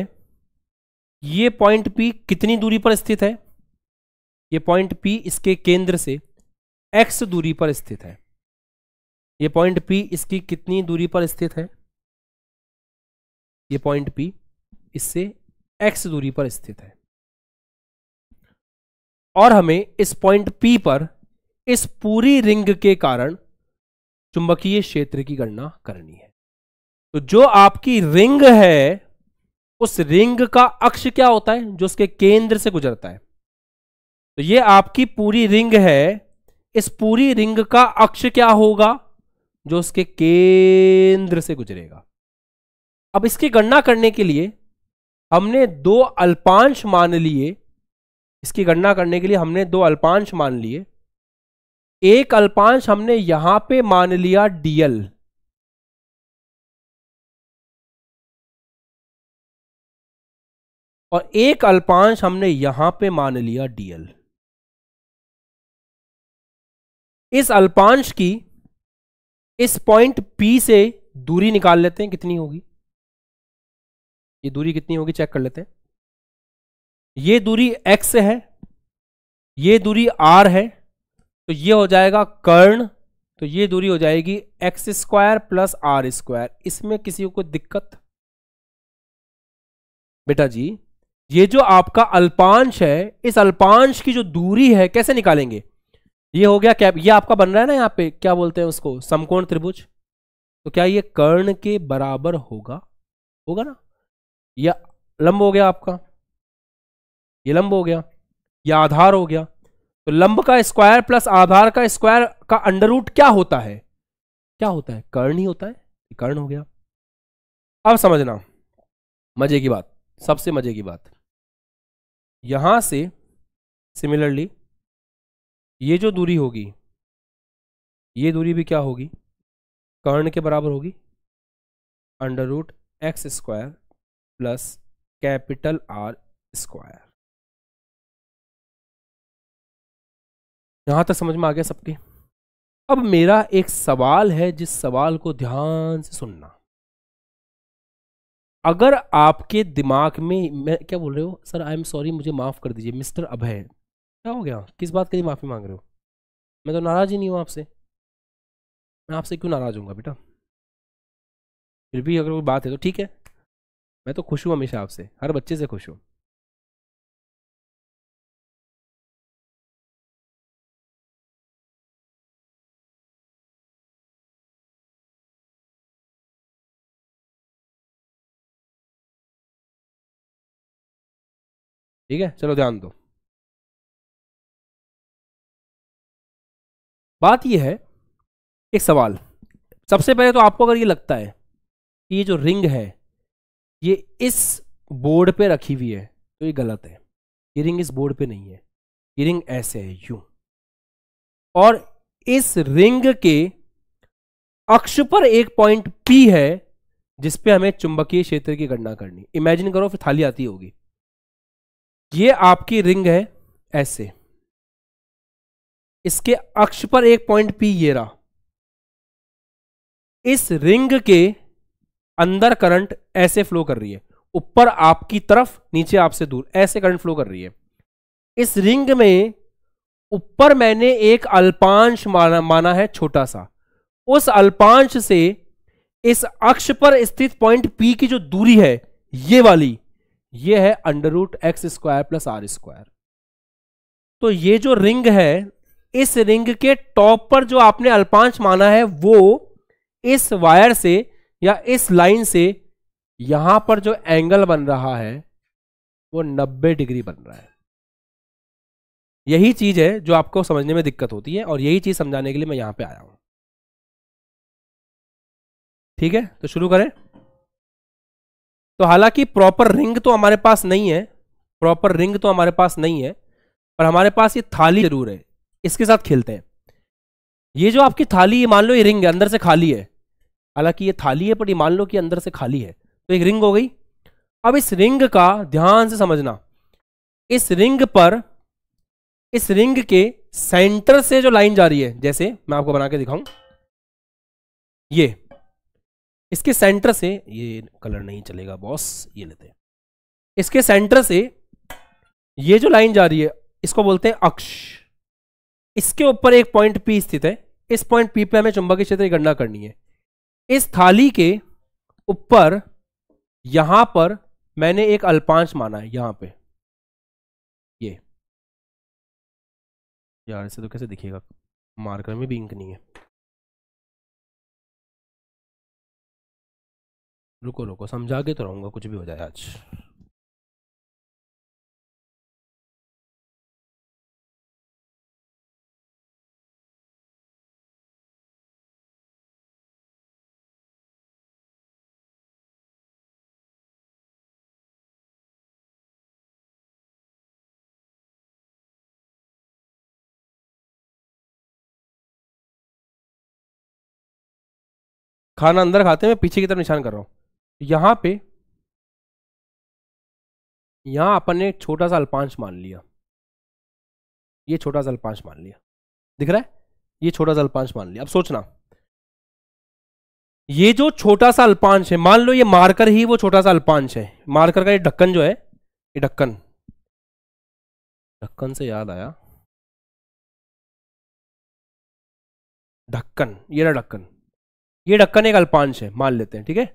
ये पॉइंट पी कितनी दूरी पर स्थित है ये पॉइंट पी इसके केंद्र से एक्स दूरी पर स्थित है ये पॉइंट पी इसकी कितनी दूरी पर स्थित है ये पॉइंट पी इससे एक्स दूरी पर स्थित है और हमें इस पॉइंट पी पर इस पूरी रिंग के कारण चुंबकीय क्षेत्र की गणना करनी है तो जो आपकी रिंग है उस रिंग का अक्ष क्या होता है जो उसके केंद्र से गुजरता है तो ये आपकी पूरी रिंग है इस पूरी रिंग का अक्ष क्या होगा जो उसके केंद्र से गुजरेगा अब इसकी गणना करने के लिए हमने दो अल्पांश मान लिए इसकी गणना करने के लिए हमने दो अल्पांश मान लिए एक अल्पांश हमने यहां पे मान लिया डीएल और एक अल्पांश हमने यहां पे मान लिया डीएल इस अल्पांश की इस पॉइंट पी से दूरी निकाल लेते हैं कितनी होगी ये दूरी कितनी होगी चेक कर लेते हैं ये दूरी एक्स है ये दूरी आर है तो ये हो जाएगा कर्ण तो ये दूरी हो जाएगी X square plus R square इसमें किसी को कोई दिक्कत बेटा जी ये जो आपका अल्पांश है इस अल्पांश की जो दूरी है कैसे निकालेंगे ये हो गया क्या ये आपका बन रहा है ना यहां पे क्या बोलते हैं उसको समकोण त्रिभुज तो क्या ये कर्ण के बराबर होगा होगा ना यह लंब हो गया आपका ये लंब हो गया या आधार हो गया तो लंब का स्क्वायर प्लस आधार का स्क्वायर का अंडर रूट क्या होता है क्या होता है कर्ण ही होता है कर्ण हो गया अब समझना मजे की बात सबसे मजे की बात यहां से सिमिलरली ये जो दूरी होगी ये दूरी भी क्या होगी कर्ण के बराबर होगी under root X square plus capital R square यहाँ तक समझ में आ गया सबके अब मेरा एक सवाल है जिस सवाल को ध्यान से सुनना अगर आपके दिमाग में मैं क्या बोल रहे हो सर आई एम सॉरी मुझे माफ़ कर दीजिए मिस्टर अभय क्या हो गया किस बात के लिए माफ़ी मांग रहे हो मैं तो नाराज़ ही नहीं हूँ आपसे मैं आपसे क्यों नाराज़ हूँ बेटा फिर भी अगर कोई बात है तो ठीक है मैं तो खुश हूँ हमेशा आपसे हर बच्चे से खुश हूँ ठीक है चलो ध्यान दो बात यह है एक सवाल सबसे पहले तो आपको अगर ये लगता है कि ये जो रिंग है ये इस बोर्ड पे रखी हुई है तो ये गलत है ये रिंग इस बोर्ड पे नहीं है ये रिंग ऐसे है यूं और इस रिंग के अक्ष पर एक पॉइंट पी है जिसपे हमें चुंबकीय क्षेत्र की गणना करनी इमेजिन करो फिर थाली आती होगी ये आपकी रिंग है ऐसे इसके अक्ष पर एक पॉइंट पी ये रहा इस रिंग के अंदर करंट ऐसे फ्लो कर रही है ऊपर आपकी तरफ नीचे आपसे दूर ऐसे करंट फ्लो कर रही है इस रिंग में ऊपर मैंने एक अल्पांश माना माना है छोटा सा उस अल्पांश से इस अक्ष पर स्थित पॉइंट पी की जो दूरी है ये वाली ये है under root X square plus R square तो ये जो रिंग है इस रिंग के टॉप पर जो आपने अल्पांश माना है वो इस वायर से या इस लाइन से यहां पर जो एंगल बन रहा है वो 90 डिग्री बन रहा है यही चीज है जो आपको समझने में दिक्कत होती है और यही चीज समझाने के लिए मैं यहां पे आया हूं ठीक है तो शुरू करें तो हालांकि प्रॉपर रिंग तो हमारे पास नहीं है प्रॉपर रिंग तो हमारे पास नहीं है पर हमारे पास ये थाली जरूर है इसके साथ खेलते हैं ये जो आपकी थाली ये मान लो ये रिंग है अंदर से खाली है हालांकि ये थाली है पर ये मान लो कि अंदर से खाली है तो एक रिंग हो गई अब इस रिंग का ध्यान से समझना इस रिंग पर इस रिंग के सेंटर से जो लाइन जा रही है जैसे मैं आपको बना के दिखाऊं ये इसके सेंटर से ये कलर नहीं चलेगा बॉस ये लेते हैं इसके सेंटर से ये जो लाइन जा रही है इसको बोलते हैं अक्ष इसके ऊपर एक पॉइंट पी स्थित है इस पॉइंट पी पे हमें चुंबकीय क्षेत्र की गणना करनी है इस थाली के ऊपर यहां पर मैंने एक अल्पांश माना है यहां पे ये यार इसे तो कैसे दिखेगा मार्कर में भी इंक नहीं है रुको रुको समझा के तो रहूँगा कुछ भी हो जाए आज खाना अंदर खाते हैं मैं पीछे की तरफ निशान कर रहा हूँ यहां पे यहां अपन ने एक छोटा सा अल्पांश मान लिया ये छोटा सा अल्पांश मान लिया दिख रहा है ये छोटा सा अल्पांश मान लिया अब सोचना ये जो छोटा सा अल्पांश है मान लो ये मार्कर ही वो छोटा सा अल्पांश है मार्कर का ये ढक्कन जो है ये ढक्कन ढक्कन से याद आया ढक्कन ये ना ढक्कन ये ढक्कन एक अल्पांश है मान लेते हैं ठीक है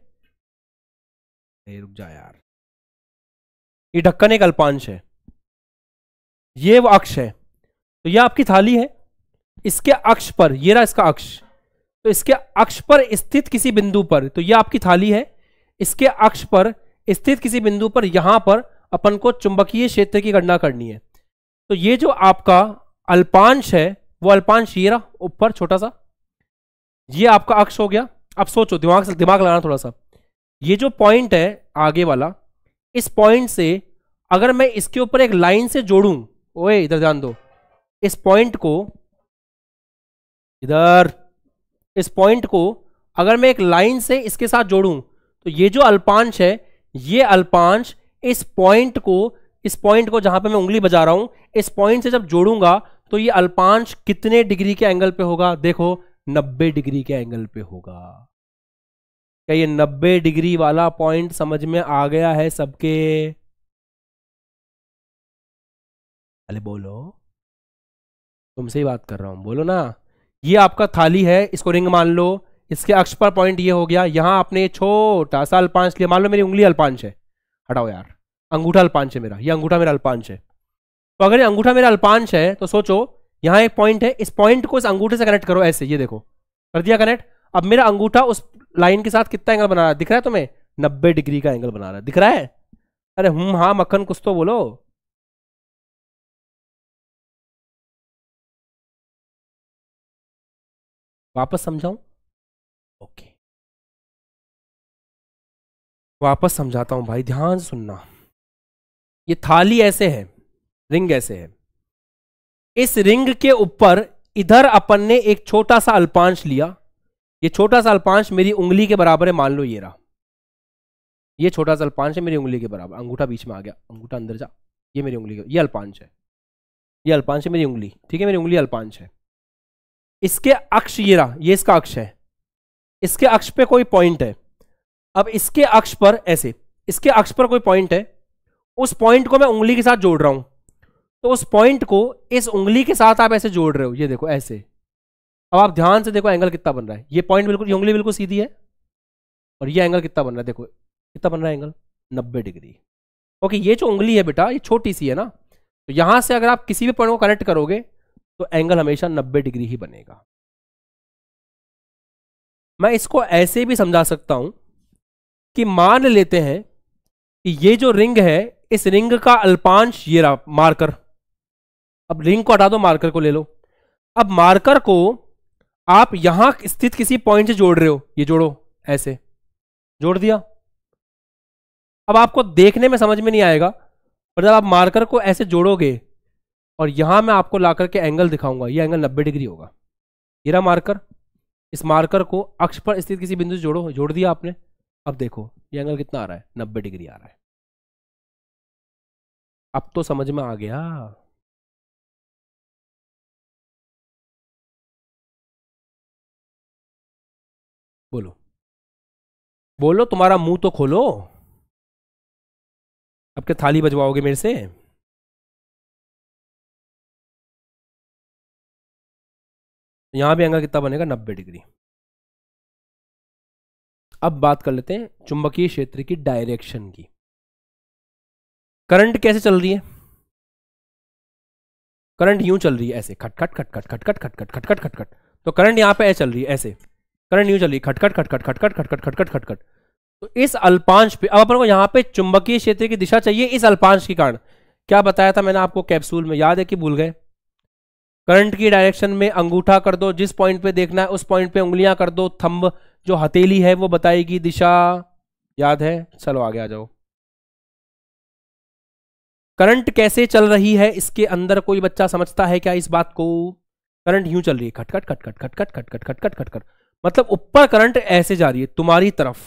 रुक जा यार ये ढक्कन एक अल्पांश है ये वो अक्ष है तो ये आपकी थाली है इसके अक्ष पर ये रहा इसका अक्ष तो इसके अक्ष पर स्थित किसी बिंदु पर तो ये आपकी थाली है इसके अक्ष पर स्थित किसी बिंदु पर यहां पर अपन को चुंबकीय क्षेत्र की गणना करनी है तो ये जो आपका अल्पांश है वो अल्पांश ये रहा ऊपर छोटा सा ये आपका अक्ष हो गया अब सोचो दिमाग से दिमाग लगाना थोड़ा सा ये जो पॉइंट है आगे वाला इस पॉइंट से अगर मैं इसके ऊपर एक लाइन से जोड़ूं ओए इधर जान दो इस पॉइंट को इधर इस पॉइंट को अगर मैं एक लाइन से इसके साथ जोड़ूं तो ये जो अल्पांश है ये अल्पांश इस पॉइंट को इस पॉइंट को जहां पे मैं उंगली बजा रहा हूं इस पॉइंट से जब जोड़ूंगा तो ये अल्पांश कितने डिग्री के एंगल पे होगा देखो 90 डिग्री के एंगल पे होगा क्या ये नब्बे डिग्री वाला पॉइंट समझ में आ गया है सबके अरे बोलो तुमसे ही बात कर रहा हूं बोलो ना ये आपका थाली है इसको रिंग मान लो इसके अक्ष पर पॉइंट ये हो गया यहां आपने छोटा सा अल्पांश लिया मान लो मेरी उंगली अल्पांश है हटाओ यार अंगूठा अल्पांश है मेरा ये अंगूठा मेरा अल्पांश है तो अगर ये अंगूठा मेरा अल्पांश है तो सोचो यहां एक पॉइंट है इस पॉइंट को इस अंगूठे से कनेक्ट करो ऐसे ये देखो कर दिया कनेक्ट अब मेरा अंगूठा उस लाइन के साथ कितना एंगल बना रहा है दिख रहा है तुम्हें नब्बे डिग्री का एंगल बना रहा है दिख रहा है अरे हम हाँ मक्खन कुछ तो बोलो वापस समझाऊं ओके वापस समझाता हूं भाई ध्यान सुनना ये थाली ऐसे है रिंग ऐसे है इस रिंग के ऊपर इधर अपन ने एक छोटा सा अल्पांश लिया ये छोटा सा अल्पांश मेरी उंगली के बराबर है मान लो ये रहा ये छोटा सा अल्पांश है मेरी उंगली के बराबर अंगूठा बीच में आ गया अंगूठा अंदर जा ये मेरी उंगली ये अल्पांश है ये अल्पांश है मेरी उंगली ठीक है मेरी उंगली अल्पांश है इसके अक्ष ये रहा ये इसका अक्ष है इसके अक्ष पे कोई पॉइंट है अब इसके अक्ष पर ऐसे इसके अक्ष पर कोई पॉइंट है उस पॉइंट को मैं उंगली के साथ जोड़ रहा हूं तो उस पॉइंट को इस उंगली के साथ आप ऐसे जोड़ रहे हो ये देखो ऐसे अब आप ध्यान से देखो एंगल कितना बन रहा है ये पॉइंट बिल्कुल उंगली बिल्कुल सीधी है और ये एंगल कितना बन रहा है देखो कितना बन रहा है एंगल नब्बे डिग्री ओके ये जो उंगली है बेटा ये छोटी सी है ना तो यहाँ से अगर आप किसी भी पॉइंट को कनेक्ट करोगे तो एंगल हमेशा नब्बे डिग्री ही बनेगा मैं इसको ऐसे भी समझा सकता हूं कि मान लेते हैं कि ये जो रिंग है इस रिंग का अल्पांश ये रहा मार्कर अब रिंग को हटा दो मार्कर को ले लो अब मार्कर को आप यहां स्थित किसी पॉइंट से जोड़ रहे हो ये जोड़ो ऐसे जोड़ दिया अब आपको देखने में समझ में नहीं आएगा पर जब आप मार्कर को ऐसे जोड़ोगे और यहां मैं आपको लाकर के एंगल दिखाऊंगा ये एंगल 90 डिग्री होगा ये रहा मार्कर इस मार्कर को अक्ष पर स्थित किसी बिंदु से जोड़ो जोड़ दिया आपने अब देखो ये एंगल कितना आ रहा है नब्बे डिग्री आ रहा है अब तो समझ में आ गया बोलो बोलो तुम्हारा मुंह तो खोलो अब क्या थाली बजवाओगे मेरे से यहां भी एंगल कितना बनेगा नब्बे डिग्री अब बात कर लेते हैं चुंबकीय क्षेत्र की डायरेक्शन की करंट कैसे चल रही है करंट यूं चल रही है ऐसे खटखट खटखट खटखट खटखट खटखट खटखट तो करंट यहां पे ऐसे चल रही है ऐसे करंट न्यू चली खटखट खटखट खटखट खटखट खटखट खटखट तो इस अल्पांश पे अब अपन को यहाँ पे चुंबकीय क्षेत्र की दिशा चाहिए इस अल्पांश के कारण क्या बताया था मैंने आपको कैप्सूल में याद है कि भूल गए करंट की डायरेक्शन में अंगूठा कर दो जिस पॉइंट पे देखना है उस पॉइंट पे उंगलियां कर दो थंब जो हथेली है वो बताएगी दिशा याद है चलो आगे आ जाओ करंट कैसे चल रही है इसके अंदर कोई बच्चा समझता है क्या इस बात को करंट यूं चल रही है खटखट खटखट खटखट खटखट खटखट खटखट मतलब ऊपर करंट ऐसे जा रही है तुम्हारी तरफ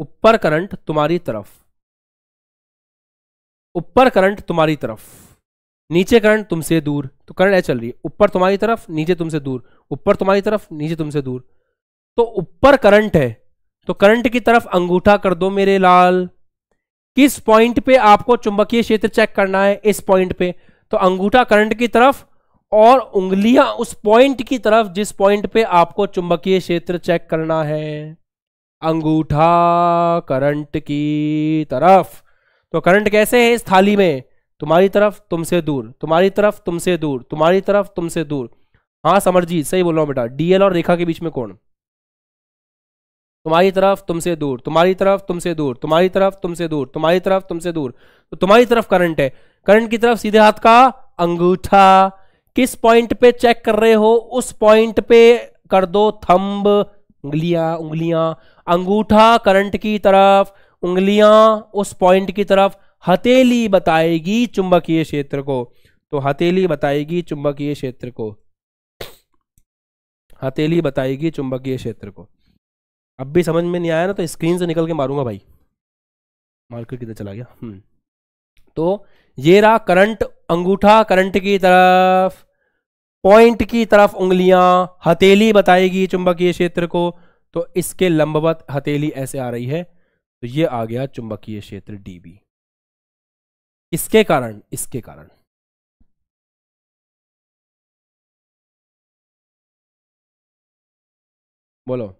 ऊपर करंट तुम्हारी तरफ ऊपर करंट तुम्हारी तरफ नीचे करंट तुमसे दूर तो करंट ऐसे चल रही है ऊपर तुम्हारी तरफ नीचे तुमसे दूर ऊपर तुम्हारी तरफ नीचे तुमसे दूर तो ऊपर करंट है तो करंट की तरफ अंगूठा कर दो मेरे लाल किस पॉइंट पे आपको चुंबकीय क्षेत्र चेक करना है इस पॉइंट पे तो अंगूठा करंट की तरफ और उंगलियां उस पॉइंट की तरफ जिस पॉइंट पे आपको चुंबकीय क्षेत्र चेक करना है अंगूठा करंट की तरफ तो करंट कैसे है इस थाली में तुम्हारी तरफ तुमसे दूर तुम्हारी तरफ तुमसे दूर तुम्हारी तरफ तुमसे दूर हाँ जी सही बोल रहा हूँ बेटा डीएल और रेखा के बीच में कौन तुम्हारी तरफ तुमसे दूर तुम्हारी तरफ तुमसे दूर तुम्हारी तरफ तुमसे दूर तुम्हारी तरफ तुमसे दूर तो तुम्हारी तरफ करंट है करंट की तरफ सीधे हाथ का अंगूठा किस पॉइंट पे चेक कर रहे हो उस पॉइंट पे कर दो थंब उंगलियां उंगलियां अंगूठा करंट की तरफ उंगलियां उस पॉइंट की तरफ हथेली बताएगी चुंबकीय क्षेत्र को तो हथेली बताएगी चुंबकीय क्षेत्र को हथेली बताएगी चुंबकीय क्षेत्र को अब भी समझ में नहीं आया ना तो स्क्रीन से निकल के मारूंगा भाई मार्केट किधर चला गया हम्म तो ये रहा करंट अंगूठा करंट की तरफ पॉइंट की तरफ उंगलियां हथेली बताएगी चुंबकीय क्षेत्र को तो इसके लंबवत हथेली ऐसे आ रही है तो ये आ गया चुंबकीय क्षेत्र डीबी इसके कारण इसके कारण बोलो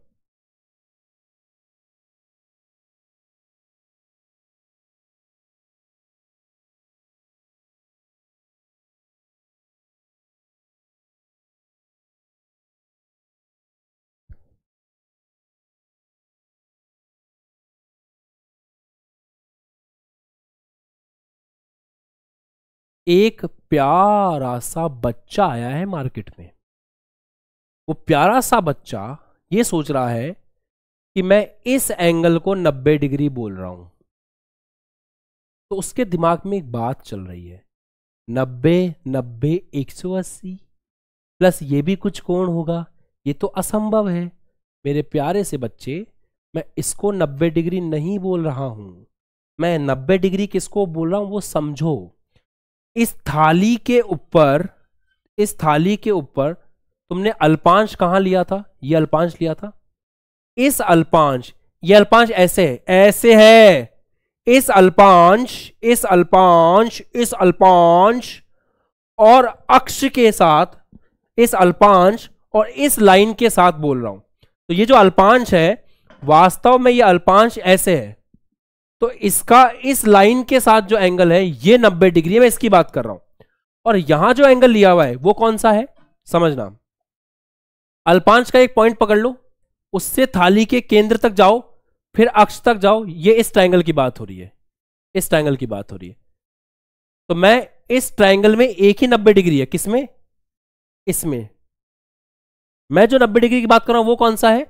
एक प्यारा सा बच्चा आया है मार्केट में वो प्यारा सा बच्चा ये सोच रहा है कि मैं इस एंगल को 90 डिग्री बोल रहा हूं तो उसके दिमाग में एक बात चल रही है 90 90 180 प्लस ये भी कुछ कोण होगा ये तो असंभव है मेरे प्यारे से बच्चे मैं इसको 90 डिग्री नहीं बोल रहा हूं मैं 90 डिग्री किसको बोल रहा हूं वो समझो इस थाली के ऊपर इस थाली के ऊपर तुमने अल्पांश कहां लिया था ये अल्पांश लिया था इस अल्पांश ये अल्पांश ऐसे है ऐसे है इस अल्पांश इस अल्पांश इस अल्पांश और अक्ष के साथ इस अल्पांश और इस लाइन के साथ बोल रहा हूं तो ये जो अल्पांश है वास्तव में ये अल्पांश ऐसे है तो इसका इस लाइन के साथ जो एंगल है ये 90 डिग्री है मैं इसकी बात कर रहा हूं और यहां जो एंगल लिया हुआ है वो कौन सा है समझना अल्पांश का एक पॉइंट पकड़ लो उससे थाली के केंद्र तक जाओ फिर अक्ष तक जाओ ये इस ट्राइंगल की बात हो रही है इस ट्राइंगल की बात हो रही है तो मैं इस ट्राइंगल में एक ही नब्बे डिग्री है किसमें इसमें मैं जो नब्बे डिग्री की बात कर रहा हूं वो कौन सा है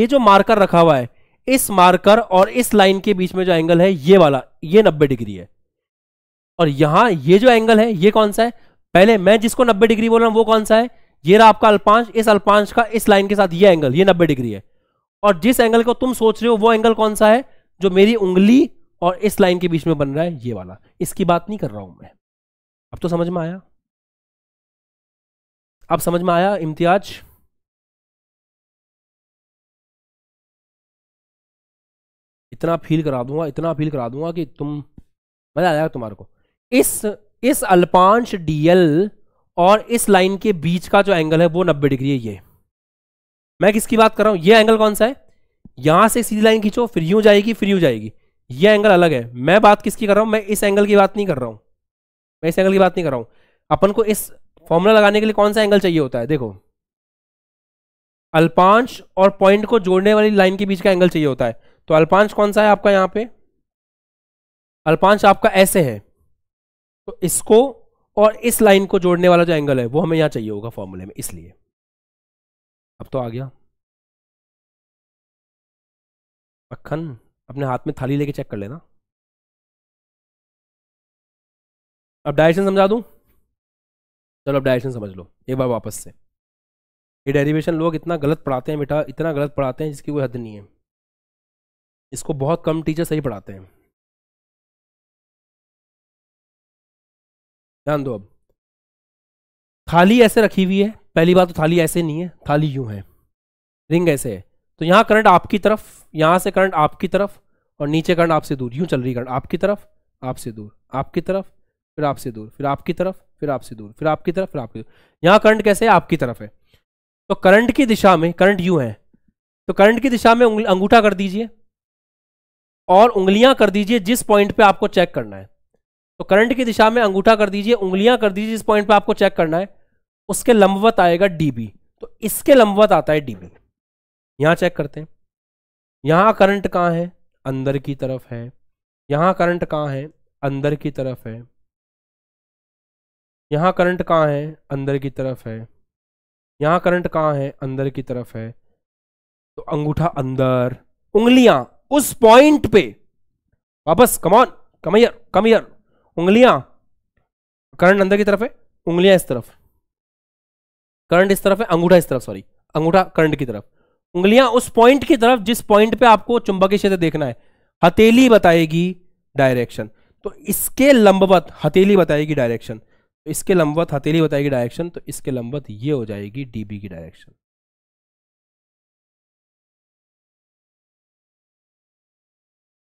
ये जो मार्कर रखा हुआ है इस मार्कर और इस लाइन के बीच में जो एंगल है ये वाला ये 90 डिग्री है और यहां ये जो एंगल है ये कौन सा है पहले मैं जिसको 90 डिग्री बोल रहा हूं वो कौन सा है ये रहा आपका अल्पांश इस अल्पांश का इस लाइन के साथ ये एंगल ये नब्बे डिग्री है और जिस एंगल को तुम सोच रहे हो वो एंगल कौन सा है जो मेरी उंगली और इस लाइन के बीच में बन रहा है ये वाला इसकी बात नहीं कर रहा हूं मैं अब तो समझ में आया अब समझ में आया इम्तियाज इतना फील करा दूंगा इतना फील करा दूंगा कि तुम मजा आ जाएगा तुम्हारे को इस इस अल्पांश डीएल और इस लाइन के बीच का जो एंगल है वो नब्बे डिग्री है ये मैं किसकी बात कर रहा हूं ये एंगल कौन सा है यहां से सीधी लाइन खींचो फिर यूं जाएगी फिर यूं जाएगी ये एंगल अलग है मैं बात किसकी कर रहा हूं मैं इस एंगल की बात नहीं कर रहा हूं मैं इस एंगल की बात नहीं कर रहा हूं अपन को इस फॉर्मूला लगाने के लिए कौन सा एंगल चाहिए होता है देखो अल्पांश और पॉइंट को जोड़ने वाली लाइन के बीच का एंगल चाहिए होता है तो अल्पांश कौन सा है आपका यहां पे अल्पांश आपका ऐसे है तो इसको और इस लाइन को जोड़ने वाला जो एंगल है वो हमें यहां चाहिए होगा फॉर्मूले में इसलिए अब तो आ गया मक्खन अपने हाथ में थाली लेके चेक कर लेना अब डायरेक्शन समझा दू चलो अब डायरेक्शन समझ लो एक बार वापस से ये डेरिवेशन लोग इतना गलत पढ़ाते हैं बेटा इतना गलत पढ़ाते हैं जिसकी कोई हद नहीं है इसको बहुत कम टीचर सही पढ़ाते हैं ध्यान दो अब थाली ऐसे रखी हुई है पहली बात तो थाली ऐसे नहीं है थाली यूं है रिंग ऐसे है तो यहां करंट आपकी तरफ यहां से करंट आपकी तरफ और नीचे करंट आपसे दूर यूं चल रही करंट आपकी तरफ आपसे दूर आपकी तरफ फिर आपसे दूर फिर आपकी तरफ फिर आपसे दूर फिर आपकी तरफ फिर आपकी दूर यहां करंट कैसे है आपकी तरफ है तो करंट की दिशा में करंट यूं है तो करंट की दिशा में अंगूठा कर दीजिए और उंगलियां कर दीजिए जिस पॉइंट पे आपको चेक करना है तो करंट की दिशा में अंगूठा कर दीजिए उंगलियां कर दीजिए जिस पॉइंट पे आपको चेक करना है उसके लंबवत आएगा डीबी तो इसके लंबवत आता है डीबी यहां चेक करते हैं यहां करंट कहां है अंदर की तरफ है यहां करंट कहां है अंदर की तरफ है यहां करंट कहां है अंदर की तरफ है यहां करंट कहां है अंदर की तरफ है तो अंगूठा अंदर उंगलियां उस पॉइंट पे वापस कमॉन कमयर कमयर उंगलियां करंट अंदर की तरफ है उंगलियां इस तरफ करंट इस तरफ है अंगूठा इस तरफ सॉरी अंगूठा करंट की तरफ उंगलियां उस पॉइंट की तरफ जिस पॉइंट पे आपको चुंबकीय क्षेत्र देखना है हथेली बताएगी डायरेक्शन तो इसके लंबवत हथेली बताएगी डायरेक्शन तो इसके लंबवत हथेली बताएगी डायरेक्शन तो इसके लंबवत ये हो जाएगी डीबी की डायरेक्शन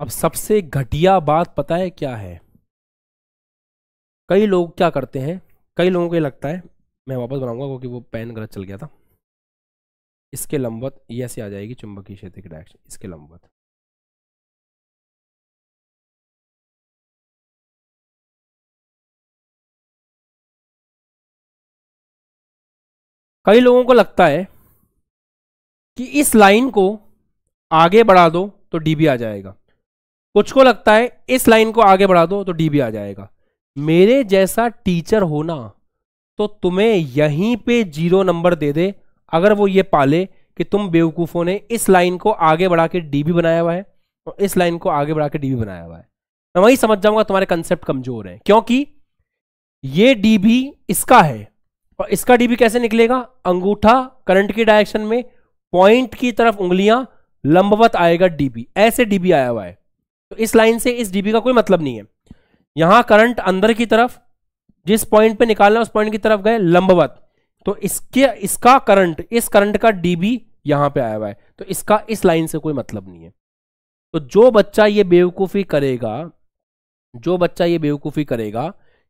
अब सबसे घटिया बात पता है क्या है कई लोग क्या करते हैं कई लोगों को ये लगता है मैं वापस बनाऊंगा क्योंकि वो पेन गलत चल गया था इसके लंबवत ये ऐसी आ जाएगी चुंबकीय क्षेत्र की डायरेक्शन इसके लंबवत कई लोगों को लगता है कि इस लाइन को आगे बढ़ा दो तो डीबी आ जाएगा कुछ को लगता है इस लाइन को आगे बढ़ा दो तो डी भी आ जाएगा मेरे जैसा टीचर होना तो तुम्हें यहीं पे जीरो नंबर दे दे अगर वो ये पाले कि तुम बेवकूफ़ों ने इस लाइन को आगे बढ़ा के डी भी बनाया हुआ है और इस लाइन को आगे बढ़ा के डी भी बनाया हुआ है मैं वही समझ जाऊंगा तुम्हारे कंसेप्ट कमजोर है क्योंकि ये डी भी इसका है और इसका डी भी कैसे निकलेगा अंगूठा करंट के डायरेक्शन में पॉइंट की तरफ उंगलियां लंबवत आएगा डीबी ऐसे डीबी आया हुआ है तो इस लाइन से इस डीबी का कोई मतलब नहीं है यहां करंट अंदर की तरफ जिस पॉइंट पे निकालना उस पॉइंट की तरफ गए लंबवत तो इसके इसका करंट इस करंट का डीबी यहां पे आया हुआ है तो इसका इस लाइन से कोई मतलब नहीं है तो जो बच्चा ये बेवकूफी करेगा जो बच्चा ये बेवकूफी करेगा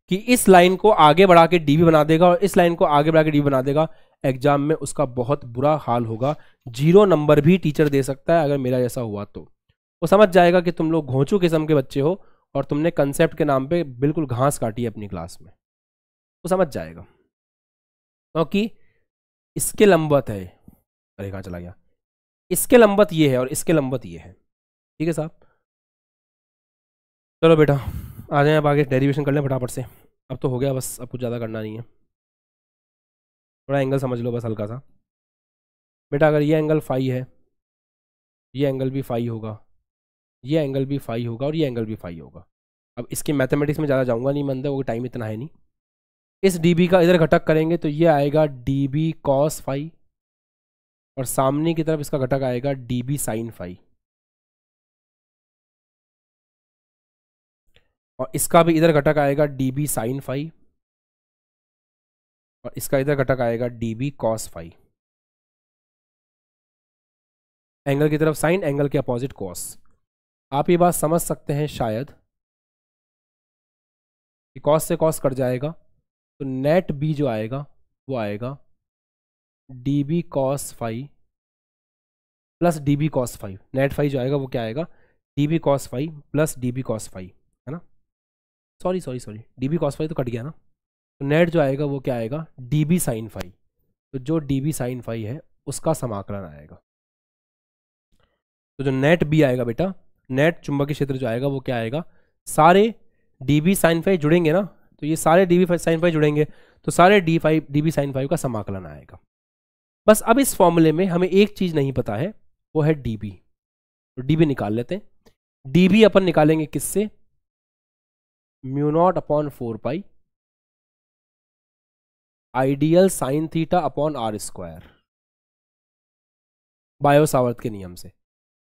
कि इस लाइन को आगे बढ़ा के डीबी बना देगा और इस लाइन को आगे बढ़ा के डीबी बना देगा एग्जाम में उसका बहुत बुरा हाल होगा जीरो नंबर भी टीचर दे सकता है अगर मेरा ऐसा हुआ तो वो समझ जाएगा कि तुम लोग घोंचू किस्म के बच्चे हो और तुमने कंसेप्ट के नाम पे बिल्कुल घास काटी है अपनी क्लास में वो समझ जाएगा क्योंकि तो इसके लंबत है अरे कहाँ चला गया इसके लंबत ये है और इसके लंबत ये है ठीक है साहब चलो बेटा आ जाए आप आगे डेरिवेशन कर लें फटाफट से अब तो हो गया बस अब कुछ ज़्यादा करना नहीं है थोड़ा एंगल समझ लो बस हल्का सा बेटा अगर ये एंगल फाइव है ये एंगल भी फाइव होगा ये एंगल भी फाई होगा और ये एंगल भी फाई होगा अब इसके मैथमेटिक्स में ज़्यादा जाऊँगा नहीं मंदिर वो टाइम इतना है नहीं इस डी का इधर घटक करेंगे तो ये आएगा डी बी कॉस और सामने की तरफ इसका घटक आएगा डी बी साइन और इसका भी इधर घटक आएगा डी बी साइन और इसका इधर घटक आएगा डी बी कॉस एंगल की तरफ साइन एंगल के अपोजिट कॉस आप ये बात समझ सकते हैं शायद कि कॉस से कॉस कट जाएगा तो नेट बी जो आएगा वो आएगा D B cos five plus D B cos five net five जो आएगा वो क्या आएगा D B cos five plus D B cos five है ना sorry sorry sorry D B cos five तो कट गया ना तो नेट जो आएगा वो क्या आएगा डी बी साइन फाइव तो जो डी बी साइन फाइव है उसका समाकलन आएगा तो जो नेट बी आएगा बेटा नेट चुंबकीय क्षेत्र जो आएगा वो क्या आएगा सारे डी बी साइन फाइव जुड़ेंगे ना तो ये सारे डी बी साइन फाइव जुड़ेंगे तो सारे D five D B sine five का समाकलन आएगा बस अब इस फॉर्मूले में हमें एक चीज़ नहीं पता है वो है डी बी तो डी बी निकाल लेते हैं डी बी अपन निकालेंगे किससे mu not upon four pi I D L sine theta upon R square Biot Savart के नियम से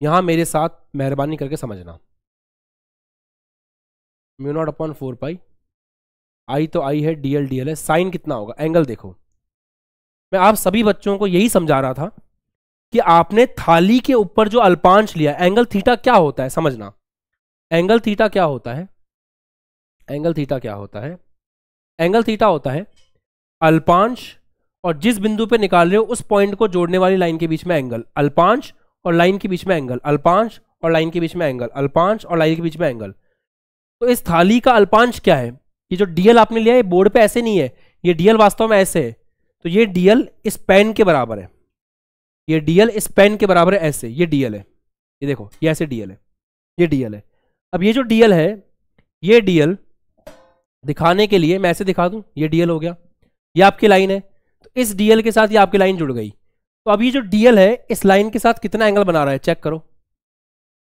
यहाँ मेरे साथ मेहरबानी करके समझना mu not upon four pi I तो आई है डी एल डी एल है साइन कितना होगा एंगल देखो मैं आप सभी बच्चों को यही समझा रहा था कि आपने थाली के ऊपर जो अल्पांश लिया एंगल थीटा क्या होता है समझना एंगल थीटा क्या होता है एंगल थीटा क्या होता है एंगल थीटा होता है अल्पांश और जिस बिंदु पे निकाल रहे हो उस पॉइंट को जोड़ने वाली लाइन के बीच में एंगल अल्पांश और लाइन के बीच में एंगल अल्पांश और लाइन के बीच में एंगल अल्पांश और लाइन के बीच में एंगल तो इस थाली का अल्पांश क्या है ये जो डीएल आपने लिया है बोर्ड पे ऐसे नहीं है ये डीएल वास्तव में ऐसे है तो ये डीएल इस पेन के बराबर है ये डीएल इस पेन के बराबर है ऐसे ये डीएल है ये देखो ये ऐसे डीएल है ये डीएल है अब ये जो डीएल है ये डीएल दिखाने के लिए मैं ऐसे दिखा दूं ये डीएल हो गया ये आपकी लाइन है तो इस डीएल के साथ ये आपकी लाइन जुड़ गई तो अब ये जो डीएल है इस लाइन के साथ कितना एंगल बना रहा है चेक करो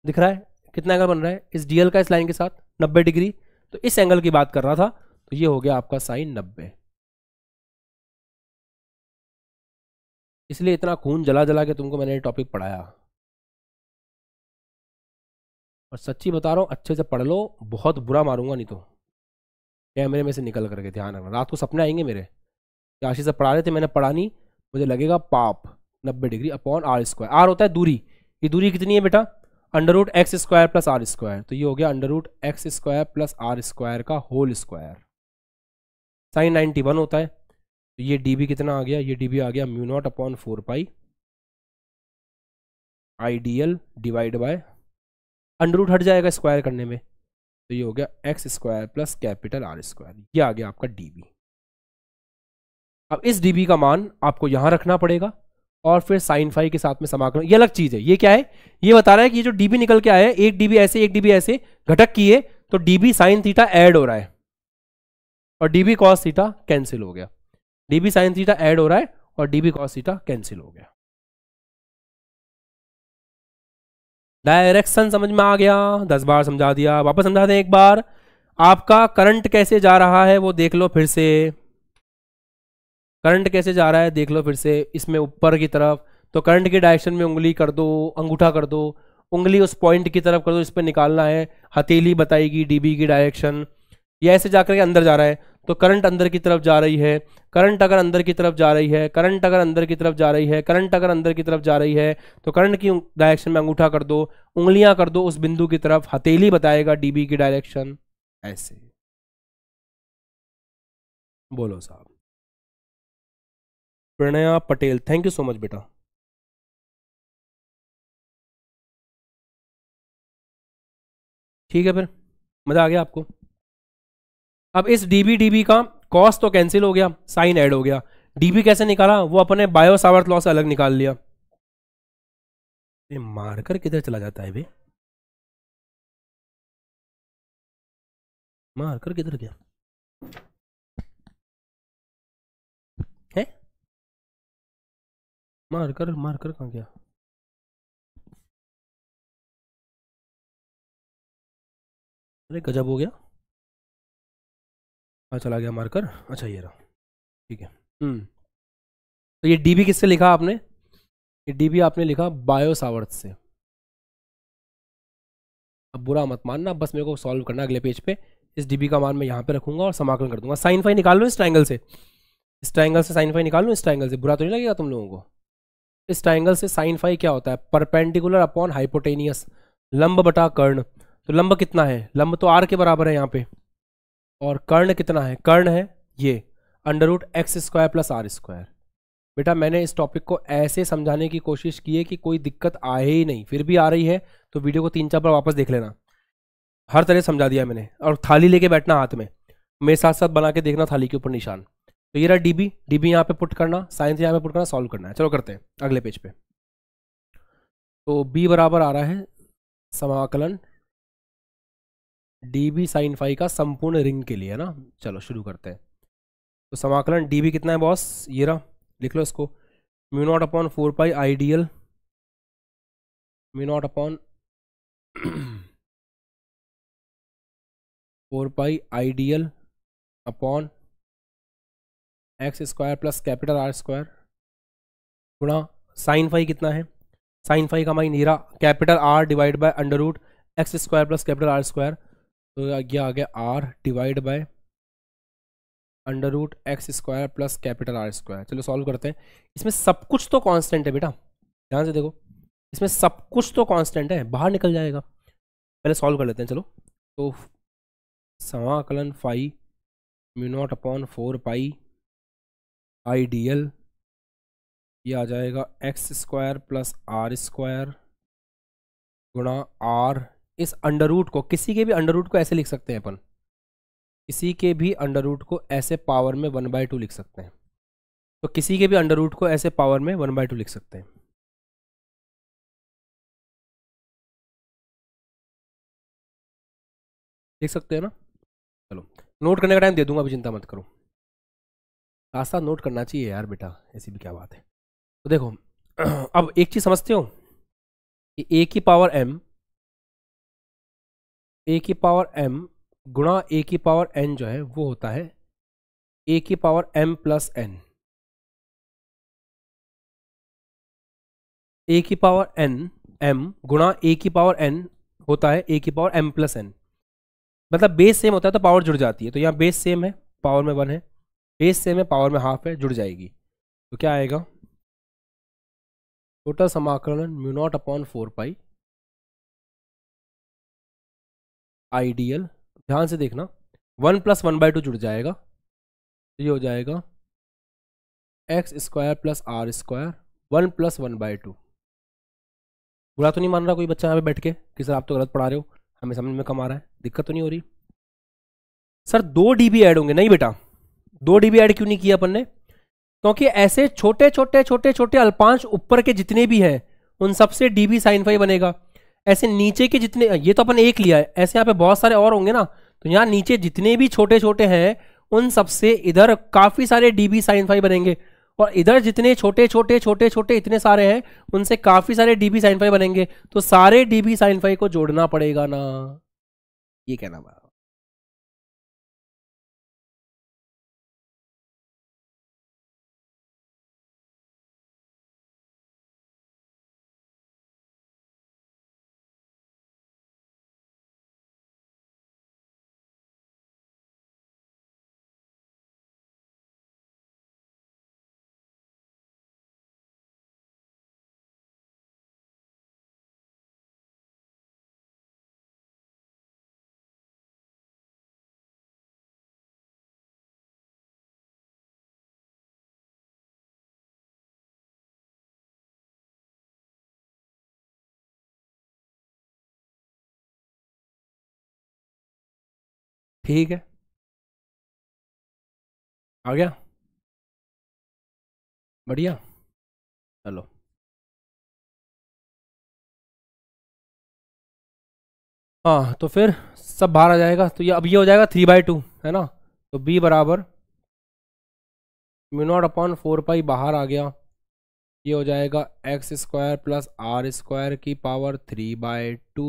दिख रहा है कितना एंगल बन रहा है इस डीएल का इस लाइन के साथ 90 डिग्री तो इस एंगल की बात कर रहा था तो ये हो गया आपका साइन 90 इसलिए इतना खून जला जला के तुमको मैंने ये टॉपिक पढ़ाया और सच्ची बता रहा हूँ अच्छे से पढ़ लो बहुत बुरा मारूंगा नहीं तो कैमरे में से निकल करके ध्यान रखना रात को सपने आएंगे मेरे आशीष से पढ़ा रहे थे मैंने पढ़ा नहीं मुझे लगेगा पाप नब्बे degree upon R square R होता है दूरी ये दूरी कितनी है बेटा under root X square plus R square तो ये हो गया under root X square plus R square का whole square sine ninety one होता है तो ये डी कितना आ गया ये डी आ गया mu not upon four pi I D L divide by under root हट जाएगा स्क्वायर करने में तो ये हो गया X square plus capital R square ये आ गया आपका डी अब इस डी का मान आपको यहां रखना पड़ेगा और फिर साइन फाइव के साथ में समाकलन ये अलग चीज है ये क्या है ये बता रहा है कि ये जो डीबी निकल के आया है एक डीबी ऐसे एक डीबी ऐसे घटक किए तो डीबी साइन थीटा ऐड हो रहा है और डीबी कॉस थीटा कैंसिल हो गया डीबी साइन थीटा ऐड हो रहा है और डीबी कॉस थीटा कैंसिल हो गया डायरेक्शन समझ में आ गया दस बार समझा दिया वापस समझा दें एक बार आपका करंट कैसे जा रहा है वो देख लो फिर से करंट कैसे जा रहा है देख लो फिर से इसमें ऊपर की तरफ तो करंट की डायरेक्शन में उंगली कर दो अंगूठा कर दो उंगली उस पॉइंट की तरफ कर दो इस पर निकालना है हथेली बताएगी डीबी की डायरेक्शन या ऐसे जाकर के अंदर जा रहा है तो करंट अंदर की तरफ जा रही है करंट अगर अंदर की तरफ जा रही है करंट अगर अंदर की तरफ जा रही है करंट अगर अंदर की तरफ जा रही है तो करंट की डायरेक्शन में अंगूठा कर दो उंगलियां कर दो उस बिंदु की तरफ हथेली बताएगा डीबी की डायरेक्शन ऐसे बोलो साहब Pranaya Patel thank you so much बेटा ठीक है फिर मज़ा आ गया आपको अब इस डीबी डीबी का कॉस्ट तो कैंसिल हो गया साइन ऐड हो गया डीबी कैसे निकाला वो अपने बायो सावर्थ लॉ से अलग निकाल लिया ये मार्कर किधर चला जाता है भाई मार्कर किधर गया मार्कर मार्कर कहा कहाँ गया अरे गजब हो गया हाँ चला गया मारकर अच्छा ये रहा ठीक है हम्म। तो ये डीबी किससे लिखा आपने ये डीबी आपने लिखा बायो सावर्थ से अब बुरा मत मानना बस मेरे को सॉल्व करना अगले पेज पे इस डीबी का मान मैं यहाँ पे रखूंगा और समाकलन कर दूंगा साइन फाइन निकाल लो इस ट्राइंगल से इस ट्राइंगल से साइन फाइव निकाल लो इस ट्राइंगल से बुरा तो नहीं लगेगा तुम लोगों को इस ट्राइंगल से साइन फाई क्या होता है परपेंडिकुलर अपॉन हाइपोटेनियस लंब बटा कर्ण तो लंब कितना है लंब तो आर के बराबर है यहाँ पे और कर्ण कितना है कर्ण है ये under root X square plus R square बेटा मैंने इस टॉपिक को ऐसे समझाने की कोशिश की है कि कोई दिक्कत आए ही नहीं फिर भी आ रही है तो वीडियो को तीन चार बार वापस देख लेना हर तरह समझा दिया मैंने और थाली लेके बैठना हाथ में मेरे साथ साथ बना के देखना थाली के ऊपर निशान तो ये रहा डीबी डीबी यहाँ पे पुट करना साइंस यहाँ पे पुट करना सॉल्व करना है चलो करते हैं अगले पेज पे तो बी बराबर आ रहा है समाकलन डी बी साइन फाइव का संपूर्ण रिंग के लिए है ना चलो शुरू करते हैं तो समाकलन डी बी कितना है बॉस ये रहा लिख लो इसको mu not upon four pi I D L mu not upon four pi I D L upon X square plus capital R square गुणा साइन फाई कितना है साइन फाई का माइन हीरा capital R divide by under root X square plus capital R square तो ये आ गया R divide by under root X square plus capital R square चलो सॉल्व करते हैं इसमें सब कुछ तो कांस्टेंट है बेटा ध्यान से देखो इसमें सब कुछ तो कांस्टेंट है बाहर निकल जाएगा पहले सॉल्व कर लेते हैं चलो तो समाकलन phi mu not upon four pi I D L ये आ जाएगा X square plus R square गुणा आर इस अंडर रूट को किसी के भी अंडर रूट को ऐसे लिख सकते हैं अपन किसी के भी अंडर रूट को ऐसे पावर में वन बाई टू लिख सकते हैं तो किसी के भी अंडर रूट को ऐसे पावर में वन बाई टू लिख सकते हैं लिख सकते हैं ना चलो नोट करने का टाइम दे दूंगा अभी चिंता मत करो रास्ता नोट करना चाहिए यार बेटा ऐसी भी क्या बात है तो देखो अब एक चीज़ समझते हो कि ए की पावर एम ए की पावर एम गुणा ए की पावर एन जो है वो होता है ए की power M plus N A की पावर एन एम गुणा ए की पावर एन होता है ए की पावर एम प्लस एन मतलब बेस सेम होता है तो पावर जुड़ जाती है तो यहाँ बेस सेम है पावर में वन है बेस सेम है पावर में हाफ है जुड़ जाएगी तो क्या आएगा टोटल समाकलन mu not upon four pi I D L ध्यान से देखना one plus one by two जुड़ जाएगा ये हो जाएगा X square plus R square one plus one by to बुरा तो नहीं मान रहा कोई बच्चा यहाँ पे बैठ के कि सर आप तो गलत पढ़ा रहे हो हमें समझ में कम आ रहा है दिक्कत तो नहीं हो रही सर दो डी बी ऐड होंगे नहीं बेटा दो डीबी ऐड क्यों नहीं किया अपन ने क्योंकि ऐसे छोटे छोटे छोटे छोटे अल्पांश ऊपर के जितने भी हैं उन सबसे डीबी साइन फाइव बनेगा ऐसे नीचे के जितने ये तो अपन एक लिया है ऐसे यहाँ पे बहुत सारे और होंगे ना तो यहाँ नीचे जितने भी छोटे छोटे हैं उन सबसे इधर काफ़ी सारे डीबी साइन फाइव बनेंगे और इधर जितने छोटे छोटे छोटे छोटे इतने सारे हैं उनसे काफ़ी सारे डीबी साइन फाइव बनेंगे तो सारे डीबी साइन फाइव को जोड़ना पड़ेगा ना ये कहना बात ठीक है आ गया बढ़िया चलो हाँ तो फिर सब बाहर आ जाएगा तो ये अब ये हो जाएगा थ्री बाई टू है ना तो बी बराबर म्यूनॉट अपॉन फोर पाई बाहर आ गया ये हो जाएगा X square plus R square की पावर थ्री बाय टू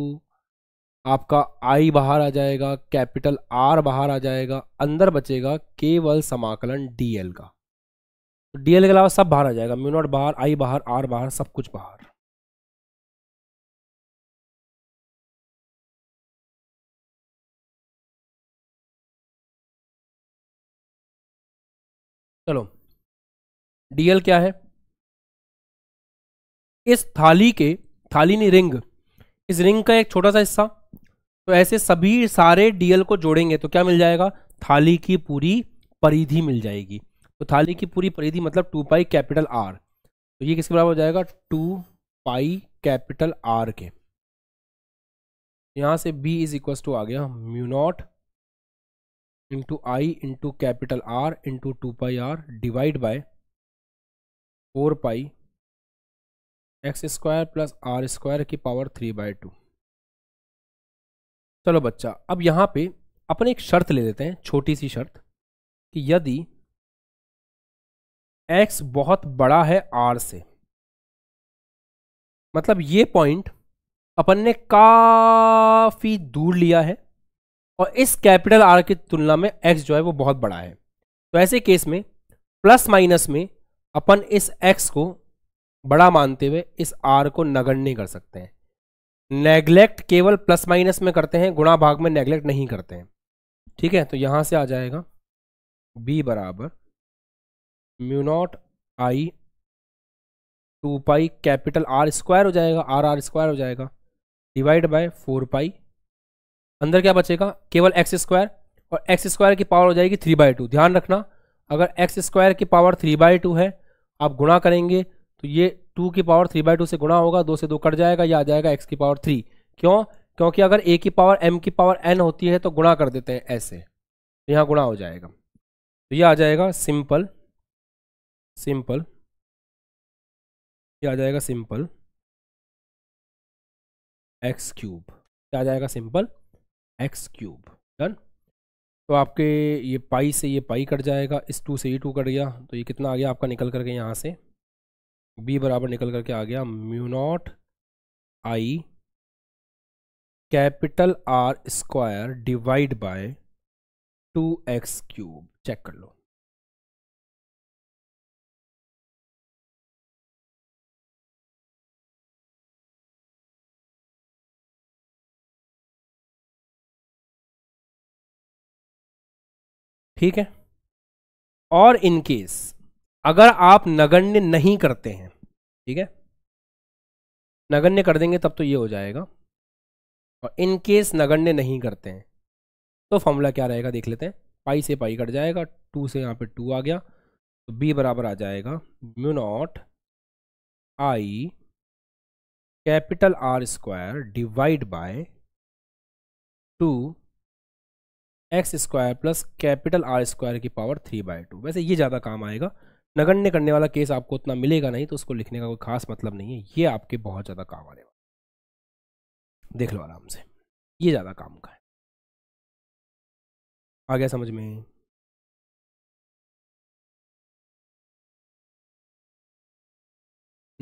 आपका आई बाहर आ जाएगा कैपिटल आर बाहर आ जाएगा अंदर बचेगा केवल समाकलन डीएल का डीएल के अलावा सब बाहर आ जाएगा म्यूनोट बाहर आई बाहर आर बाहर सब कुछ बाहर चलो डीएल क्या है इस थाली के थाली नहीं रिंग इस रिंग का एक छोटा सा हिस्सा तो ऐसे सभी सारे डीएल को जोड़ेंगे तो क्या मिल जाएगा थाली की पूरी परिधि मिल जाएगी तो थाली की पूरी परिधि मतलब टू पाई कैपिटल आर तो ये किसके बराबर हो जाएगा टू पाई कैपिटल आर के यहां से बी इज इक्वल टू आ गया mu not into I into capital R into two pi R divide by four pi X square plus R square की पावर थ्री बाई टू चलो बच्चा अब यहाँ पे अपन एक शर्त ले लेते हैं छोटी सी शर्त कि यदि x बहुत बड़ा है r से मतलब ये पॉइंट अपन ने काफ़ी दूर लिया है और इस कैपिटल R की तुलना में x जो है वो बहुत बड़ा है तो ऐसे केस में प्लस माइनस में अपन इस x को बड़ा मानते हुए इस R को नगण्य कर सकते हैं नेग्लेक्ट केवल प्लस माइनस में करते हैं गुणा भाग में नेग्लेक्ट नहीं करते हैं ठीक है तो यहां से आ जाएगा बी बराबर mu not I two pi capital R square हो जाएगा आर आर स्क्वायर हो जाएगा डिवाइड बाय फोर पाई अंदर क्या बचेगा केवल एक्स स्क्वायर और एक्स स्क्वायर की पावर हो जाएगी थ्री बाय टू ध्यान रखना अगर एक्स स्क्वायर की पावर थ्री बाई टू है आप गुणा करेंगे तो ये टू की पावर थ्री बाई टू से गुणा होगा दो से दो कट जाएगा या आ जाएगा एक्स की पावर थ्री क्यों क्योंकि अगर ए की पावर एम की पावर एन होती है तो गुणा कर देते हैं ऐसे तो यहाँ गुणा हो जाएगा तो ये आ जाएगा सिंपल सिंपल ये आ जाएगा सिंपल एक्स क्यूब क्या आ जाएगा सिंपल एक्स क्यूब डन तो आपके ये पाई से ये पाई कट जाएगा इस टू से ये टू कट गया तो ये कितना आ गया आपका निकल करके यहाँ से बी बराबर निकल करके आ गया mu not I capital R square divide by two X cube check कर लो ठीक है और इन केस अगर आप नगण्य नहीं करते हैं ठीक है नगण्य कर देंगे तब तो ये हो जाएगा और इन केस नगण्य नहीं करते हैं तो फॉर्मूला क्या रहेगा देख लेते हैं पाई से पाई कट जाएगा टू से यहाँ पे टू आ गया तो बी बराबर आ जाएगा mu not I capital R square divide by two X square plus capital R square की पावर थ्री बाय टू वैसे ये ज़्यादा काम आएगा नगण्य करने वाला केस आपको उतना मिलेगा नहीं तो उसको लिखने का कोई खास मतलब नहीं है ये आपके बहुत ज़्यादा काम आने वाला देख लो आराम से ये ज़्यादा काम का है आ गया समझ में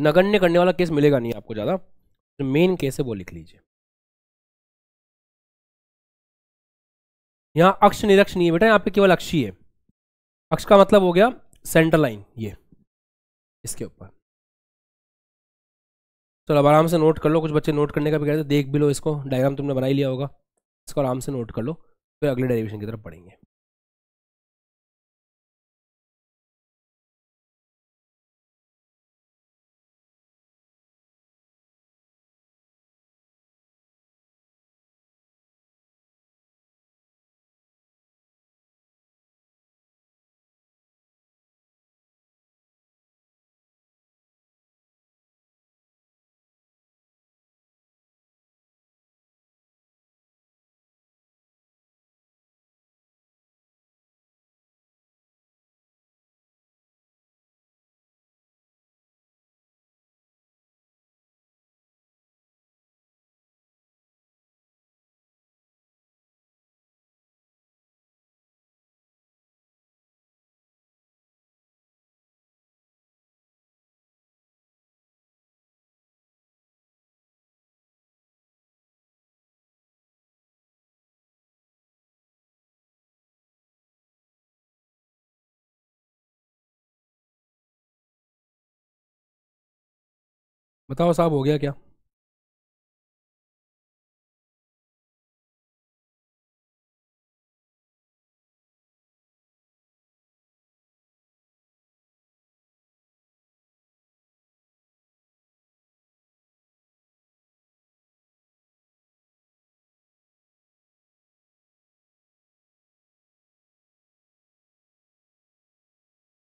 नगण्य करने वाला केस मिलेगा नहीं आपको ज़्यादा तो मेन केस है वो लिख लीजिए यहाँ अक्ष निरक्ष नहीं है बेटा यहाँ पे केवल अक्ष ही है अक्ष का मतलब हो गया सेंटर लाइन ये इसके ऊपर चलो अब आराम से नोट कर लो कुछ बच्चे नोट करने का भी कह रहे थे देख भी लो इसको डायग्राम तुमने बनाई लिया होगा इसको आराम से नोट कर लो फिर अगले डेरिवेशन की तरफ पढ़ेंगे बताओ साहब हो गया क्या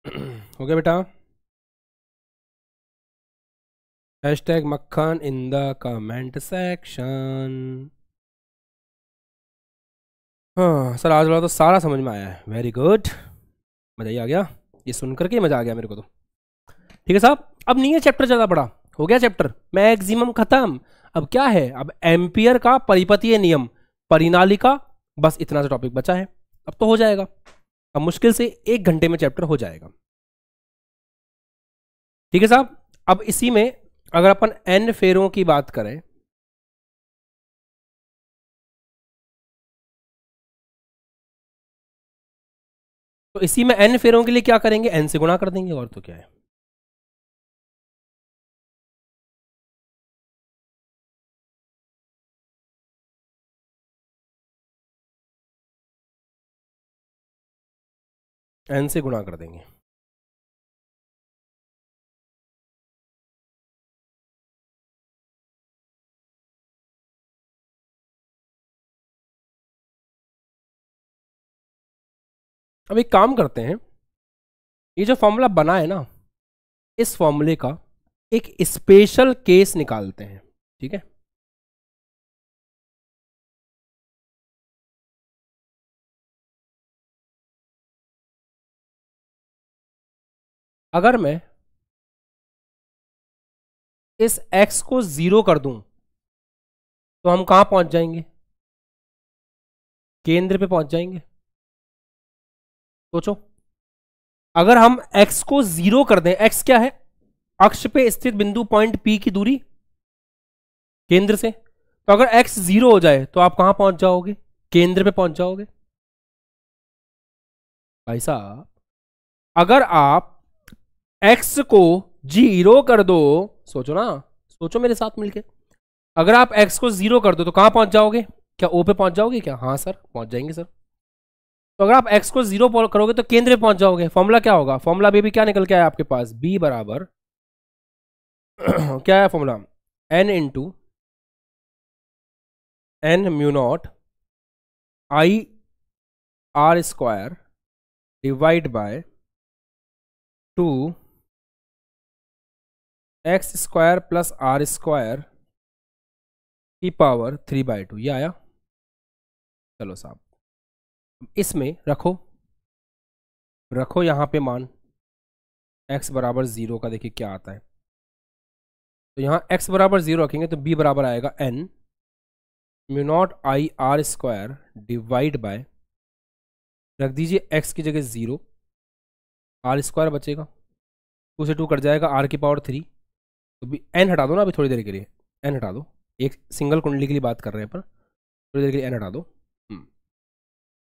हो गया बेटा हैश टैग मक्खन इन द कमेंट सेक्शन हाँ सर आज वाला तो सारा समझ में आया है वेरी गुड मज़ा ही आ गया ये सुन करके मज़ा आ गया मेरे को तो ठीक है साहब अब नहीं है चैप्टर ज़्यादा पड़ा हो गया चैप्टर मैक्सिमम ख़त्म अब क्या है अब एम्पियर का परिपतीय नियम परिणाली का बस इतना सा टॉपिक बचा है अब तो हो जाएगा अब मुश्किल से एक घंटे में चैप्टर हो जाएगा ठीक है साहब अब इसी में अगर अपन एन फेरों की बात करें तो इसी में एन फेरों के लिए क्या करेंगे एन से गुणा कर देंगे और तो क्या है एन से गुणा कर देंगे अब एक काम करते हैं ये जो फॉर्मूला बना है ना इस फॉर्मूले का एक स्पेशल केस निकालते हैं ठीक है अगर मैं इस x को जीरो कर दूं तो हम कहां पहुंच जाएंगे केंद्र पे पहुंच जाएंगे सोचो अगर हम x को जीरो कर दें x क्या है अक्ष पे स्थित बिंदु पॉइंट P की दूरी केंद्र से तो अगर x जीरो हो जाए तो आप कहां पहुंच जाओगे केंद्र पे पहुंच जाओगे भाई साहब अगर आप x को जीरो कर दो सोचो ना सोचो मेरे साथ मिलके अगर आप x को जीरो कर दो तो कहां पहुंच जाओगे क्या ओ पे पहुंच जाओगे क्या हाँ सर पहुंच जाएंगे सर तो अगर आप एक्स को जीरो करोगे तो केंद्र में पहुंच जाओगे फॉर्मूला क्या होगा फॉर्मूला भी क्या निकल के आया आपके पास बी बराबर क्या है formula N into N mu I R square divide by two X square plus R square की पावर थ्री बाई टू ये आया चलो साहब इसमें रखो रखो यहाँ पे मान x बराबर ज़ीरो का देखिए क्या आता है तो यहाँ x बराबर ज़ीरो रखेंगे तो b बराबर आएगा n mu not I R square divide by रख दीजिए x की जगह ज़ीरो आर स्क्वायर बचेगा टू से टू कट जाएगा आर की पावर थ्री तो भी एन हटा दो ना अभी थोड़ी देर के लिए एन हटा दो एक सिंगल कुंडली के लिए बात कर रहे हैं पर थोड़ी देर के लिए एन हटा दो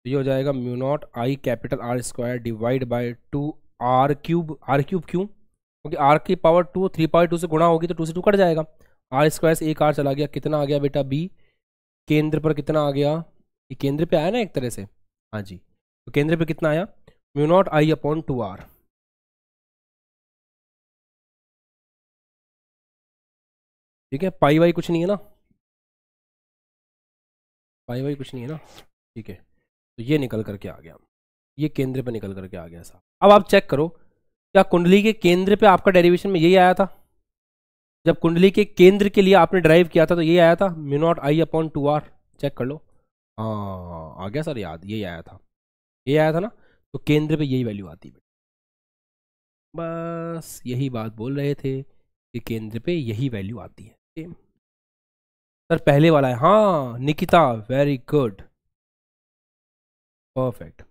ये हो जाएगा mu not I capital R square divide by two R cube R cube क्यों क्योंकि आर की power two three power two से गुणा होगी तो टू से टू कट जाएगा आर स्क्वायर से एक आर चला गया कितना आ गया बेटा बी केंद्र पर कितना आ गया ये केंद्र पे आया ना एक तरह से हाँ जी तो केंद्र पे कितना आया mu not I upon two R ठीक है पाई वाई कुछ नहीं है ना पाई वाई कुछ नहीं है ना ठीक है तो ये निकल करके आ गया ये केंद्र पे निकल करके आ गया साहब अब आप चेक करो क्या कुंडली के केंद्र पे आपका डेरिवेशन में यही आया था जब कुंडली के केंद्र के लिए आपने ड्राइव किया था तो यही आया था mu not I upon two R check कर लो हाँ आ गया सर याद यही आया था ये आया था ना तो केंद्र पे यही वैल्यू आती है बस यही बात बोल रहे थे कि केंद्र पे यही वैल्यू आती है सर पहले वाला है हाँ Nikita very good perfect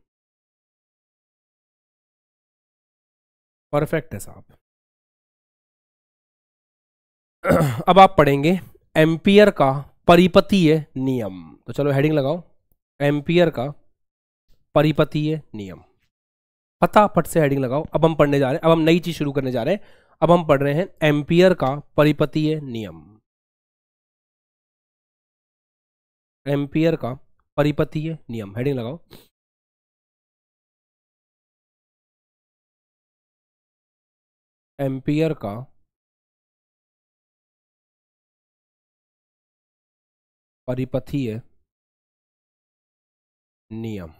perfect है साहब अब आप पढ़ेंगे एम्पियर का परिपतीय नियम तो चलो हेडिंग लगाओ एम्पियर का परिपतीय नियम फटाफट से हेडिंग लगाओ अब हम पढ़ने जा रहे हैं अब हम नई चीज शुरू करने जा रहे हैं अब हम पढ़ रहे हैं एम्पियर का परिपतीय नियम एम्पियर का परिपतीय नियम हेडिंग लगाओ एम्पियर का परिपथीय नियम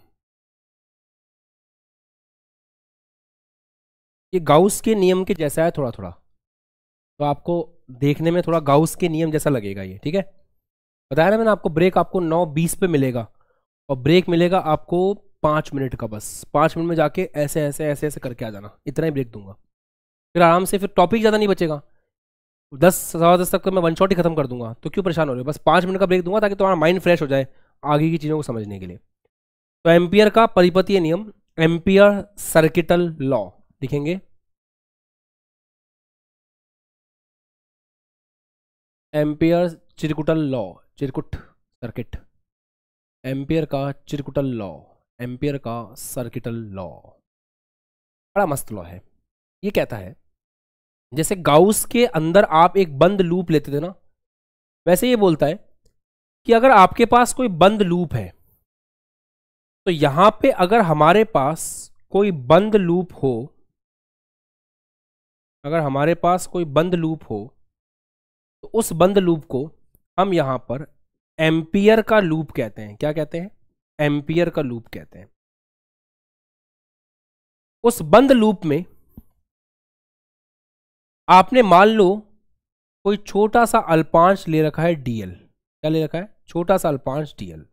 ये गाउस के नियम के जैसा है थोड़ा थोड़ा तो आपको देखने में थोड़ा गाउस के नियम जैसा लगेगा ये ठीक है बताया ना मैंने आपको ब्रेक आपको नौ बीस पे मिलेगा और ब्रेक मिलेगा आपको पांच मिनट का बस पांच मिनट में जाके ऐसे ऐसे ऐसे ऐसे करके आ जाना इतना ही ब्रेक दूंगा फिर आराम से फिर टॉपिक ज़्यादा नहीं बचेगा दस सवा दस तक तो मैं वन शॉट ही खत्म कर दूंगा तो क्यों परेशान हो रहे हो बस पाँच मिनट का ब्रेक दूंगा ताकि तुम्हारा माइंड फ्रेश हो जाए आगे की चीज़ों को समझने के लिए तो एम्पियर का परिपत्य नियम एम्पियर सर्किटल लॉ लिखेंगे एम्पियर चिरकुटल लॉ चिरकुट सर्किट एम्पियर का चिरकुटल लॉ एम्पियर का सर्किटल लॉ बड़ा मस्त लॉ है ये कहता है जैसे गाउस के अंदर आप एक बंद लूप लेते थे ना वैसे ये बोलता है कि अगर आपके पास कोई बंद लूप है तो यहां पे अगर हमारे पास कोई बंद लूप हो अगर हमारे पास कोई बंद लूप हो तो उस बंद लूप को हम यहां पर एम्पियर का लूप कहते हैं क्या कहते हैं एम्पियर का लूप कहते हैं उस बंद लूप में आपने मान लो कोई छोटा सा अल्पांश ले रखा है डीएल क्या ले रखा है छोटा सा अल्पांश डीएल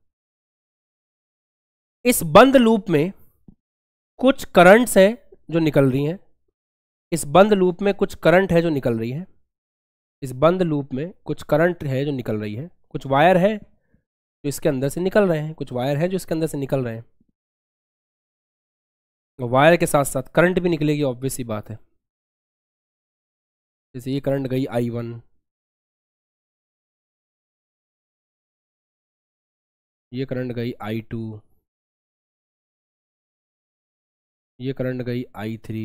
इस बंद लूप में कुछ करंट्स हैं जो निकल रही हैं इस बंद लूप में कुछ करंट है जो निकल रही है इस बंद लूप में कुछ करंट है जो निकल रही है कुछ वायर है जो इसके अंदर से निकल रहे हैं कुछ वायर है जो इसके अंदर से निकल रहे हैं वायर के साथ साथ करंट भी निकलेगी ऑब्वियस ही बात है जैसे ये करंट गई आई वन ये करंट गई आई टू ये करंट गई आई थ्री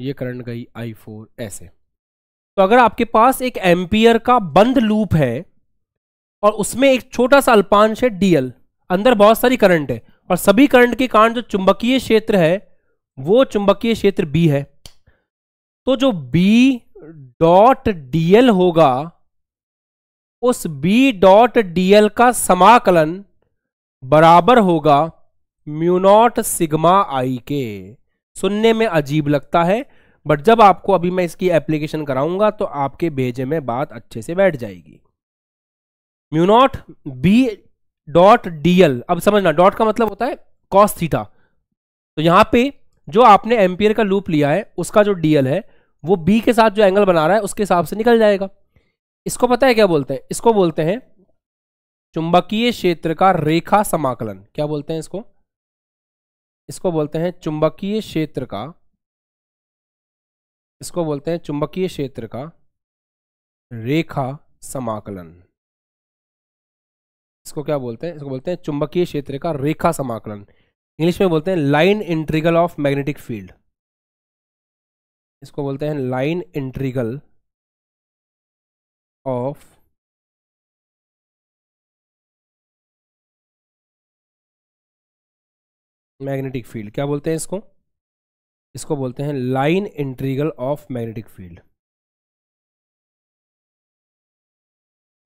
ये करंट गई आई फोर ऐसे तो अगर आपके पास एक एम्पियर का बंद लूप है और उसमें एक छोटा सा अल्पांश है डीएल अंदर बहुत सारी करंट है और सभी करंट के कारण जो चुंबकीय क्षेत्र है वो चुंबकीय क्षेत्र बी है तो जो बी डॉट डीएल होगा उस बी डॉट डीएल का समाकलन बराबर होगा म्यूनॉट सिग्मा आई के सुनने में अजीब लगता है बट जब आपको अभी मैं इसकी एप्लीकेशन कराऊंगा तो आपके भेजे में बात अच्छे से बैठ जाएगी म्यूनॉट बी डॉट डीएल अब समझना डॉट का मतलब होता है कॉस थीटा तो यहां पे जो आपने एम्पियर का लूप लिया है उसका जो डीएल है वो बी के साथ जो एंगल बना रहा है उसके हिसाब से निकल जाएगा इसको पता है क्या बोलते हैं इसको बोलते हैं चुंबकीय क्षेत्र का रेखा समाकलन क्या बोलते हैं इसको इसको बोलते हैं चुंबकीय क्षेत्र का इसको बोलते हैं चुंबकीय क्षेत्र का रेखा समाकलन इसको क्या बोलते हैं इसको बोलते हैं चुंबकीय क्षेत्र का रेखा समाकलन इंग्लिश में बोलते हैं line integral of magnetic field इसको बोलते हैं line integral of magnetic field क्या बोलते हैं इसको इसको बोलते हैं line integral of magnetic field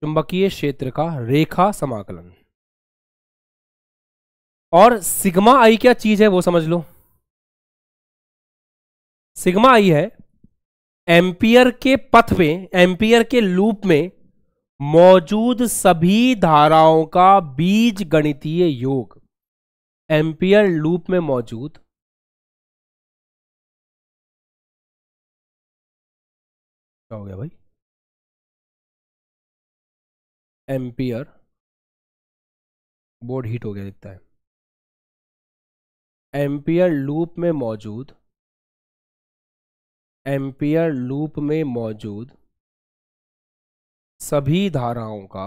चुंबकीय क्षेत्र का रेखा समाकलन और सिग्मा आई क्या चीज है वो समझ लो सिग्मा आई है एम्पियर के पथ में एम्पियर के लूप में मौजूद सभी धाराओं का बीज गणितीय योग एम्पियर लूप में मौजूद क्या हो गया भाई एम्पियर बोर्ड हीट हो गया दिखता है एम्पियर लूप में मौजूद एम्पियर लूप में मौजूद सभी धाराओं का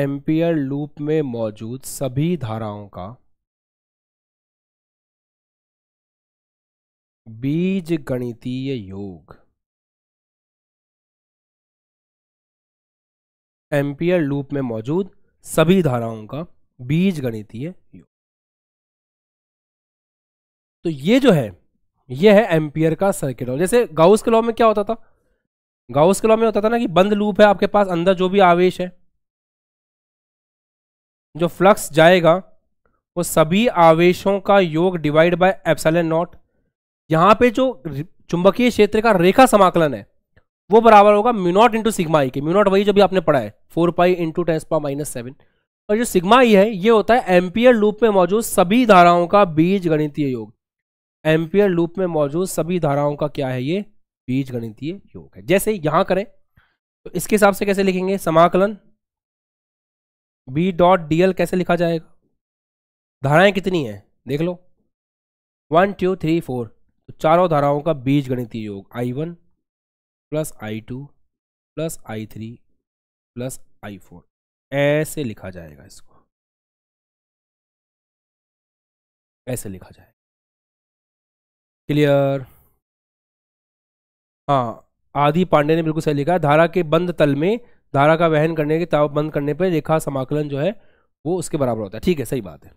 एम्पियर लूप में मौजूद सभी धाराओं का बीज गणितीय योग एम्पियर लूप में मौजूद सभी धाराओं का बीज गणितीय योग तो ये जो है ये है एम्पियर का सर्किट और जैसे गाउस के लॉ में क्या होता था गाउस के लॉ में होता था ना कि बंद लूप है आपके पास अंदर जो भी आवेश है जो फ्लक्स जाएगा वो सभी आवेशों का योग डिवाइड बाय एप्सलन नॉट यहां पे जो चुंबकीय क्षेत्र का रेखा समाकलन है वो बराबर होगा म्यूनॉट इंटू सिग्मा आई के म्यूनॉट वही जो भी आपने पढ़ा है फोर पाई इंटू टेंस पा माइनस सेवन और जो सिग्मा ई है ये होता है एम्पियर लूप में मौजूद सभी धाराओं का बीज गणितीय योग एम्पियर लूप में मौजूद सभी धाराओं का क्या है ये बीज गणितीय योग है जैसे यहां करें तो इसके हिसाब से कैसे लिखेंगे समाकलन बी डॉट डी एल कैसे लिखा जाएगा धाराएं कितनी है देख लो वन टू थ्री फोर तो चारों धाराओं का बीज गणितीय योग I one plus I two plus I three plus I four ऐसे लिखा जाएगा इसको ऐसे लिखा जाएगा क्लियर हाँ आदि पांडे ने बिल्कुल सही लिखा है धारा के बंद तल में धारा का वहन करने के ताव बंद करने पर रेखा समाकलन जो है वो उसके बराबर होता है ठीक है सही बात है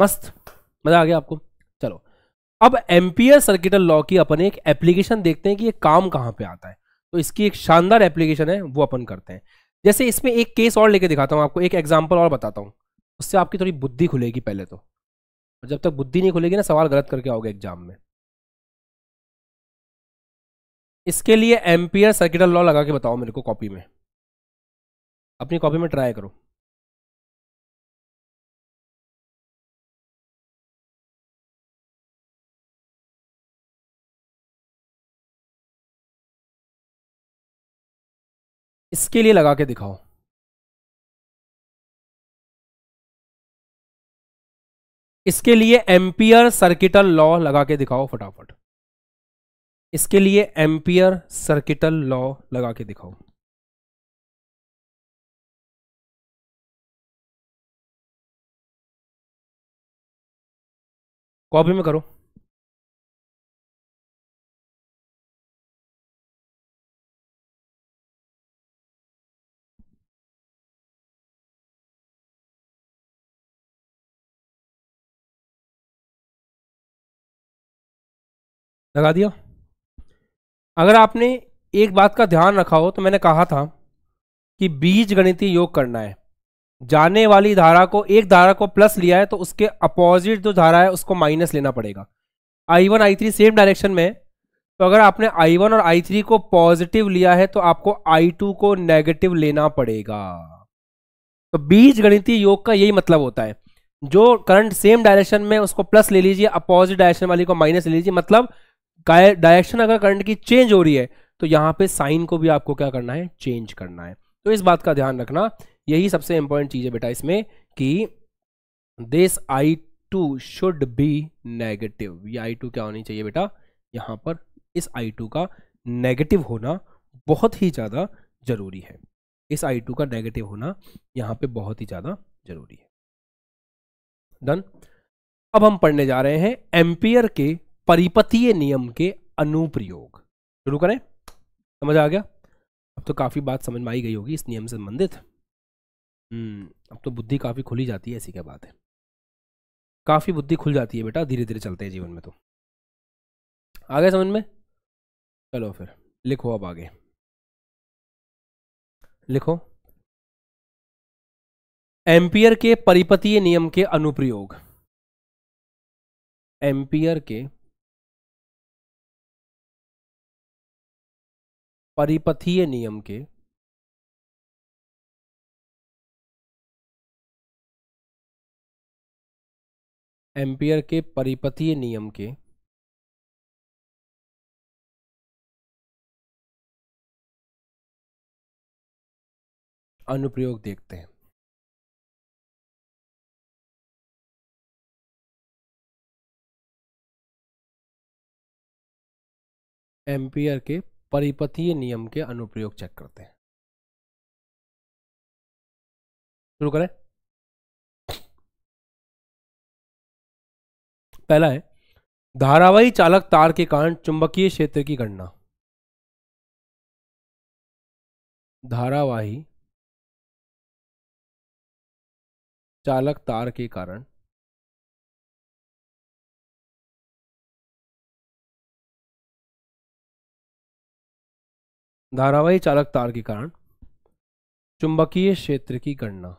मस्त मजा आ गया आपको चलो अब एम्पियर सर्किटल लॉ की अपन एक एप्लीकेशन देखते हैं कि ये काम कहां पे आता है तो इसकी एक शानदार एप्लीकेशन है वो अपन करते हैं जैसे इसमें एक केस और लेके दिखाता हूँ आपको एक एग्जाम्पल और बताता हूँ उससे आपकी थोड़ी बुद्धि खुलेगी पहले तो और जब तक बुद्धि नहीं खुलेगी ना सवाल गलत करके आओगे एग्जाम में इसके लिए एम्पियर सर्किटल लॉ लगा के बताओ मेरे को कॉपी में अपनी कॉपी में ट्राई करो इसके लिए लगा के दिखाओ इसके लिए एम्पियर सर्किटल लॉ लगा के दिखाओ फटाफट इसके लिए एम्पियर सर्किटल लॉ लगा के दिखाओ कॉपी में करो लगा दिया अगर आपने एक बात का ध्यान रखा हो तो मैंने कहा था कि बीज गणितीय योग करना है जाने वाली धारा को एक धारा को प्लस लिया है तो उसके अपोजिट जो धारा है उसको माइनस लेना पड़ेगा I one I three same direction में तो अगर आपने आई वन और आई थ्री को पॉजिटिव लिया है तो आपको आई टू को नेगेटिव लेना पड़ेगा तो बीज गणितीय योग का यही मतलब होता है जो करंट सेम डायरेक्शन में उसको प्लस ले लीजिए अपोजिट डायरेक्शन वाली को माइनस ले लीजिए मतलब डायरेक्शन अगर करंट की चेंज हो रही है तो यहां पे साइन को भी आपको क्या करना है चेंज करना है तो इस बात का ध्यान रखना यही सबसे इंपॉर्टेंट चीज़ है बेटा इसमें कि this I two should be negative ये आई टू क्या होनी चाहिए बेटा यहां पर इस आई टू का नेगेटिव होना बहुत ही ज़्यादा ज़रूरी है इस आई टू का नेगेटिव होना यहां पे बहुत ही ज़्यादा ज़रूरी है डन अब हम पढ़ने जा रहे हैं एम्पियर के परिपथीय नियम के अनुप्रयोग शुरू करें समझ आ गया अब तो काफ़ी बात समझ में आई गई होगी इस नियम से संबंधित हम्म, अब तो बुद्धि काफ़ी खुली जाती है ऐसी क्या बात है काफ़ी बुद्धि खुल जाती है बेटा धीरे धीरे चलते हैं जीवन में तो आ गया समझ में चलो फिर लिखो अब आगे लिखो एम्पियर के परिपतीय नियम के अनुप्रयोग एम्पियर के परिपथीय नियम के एम्पियर के परिपथीय नियम के अनुप्रयोग देखते हैं एम्पियर के परिपथीय नियम के अनुप्रयोग चेक करते हैं शुरू करें पहला है धारावाही चालक तार के कारण चुंबकीय क्षेत्र की गणना धारावाही चालक तार के कारण धारावाही चालक तार के कारण चुंबकीय क्षेत्र की गणना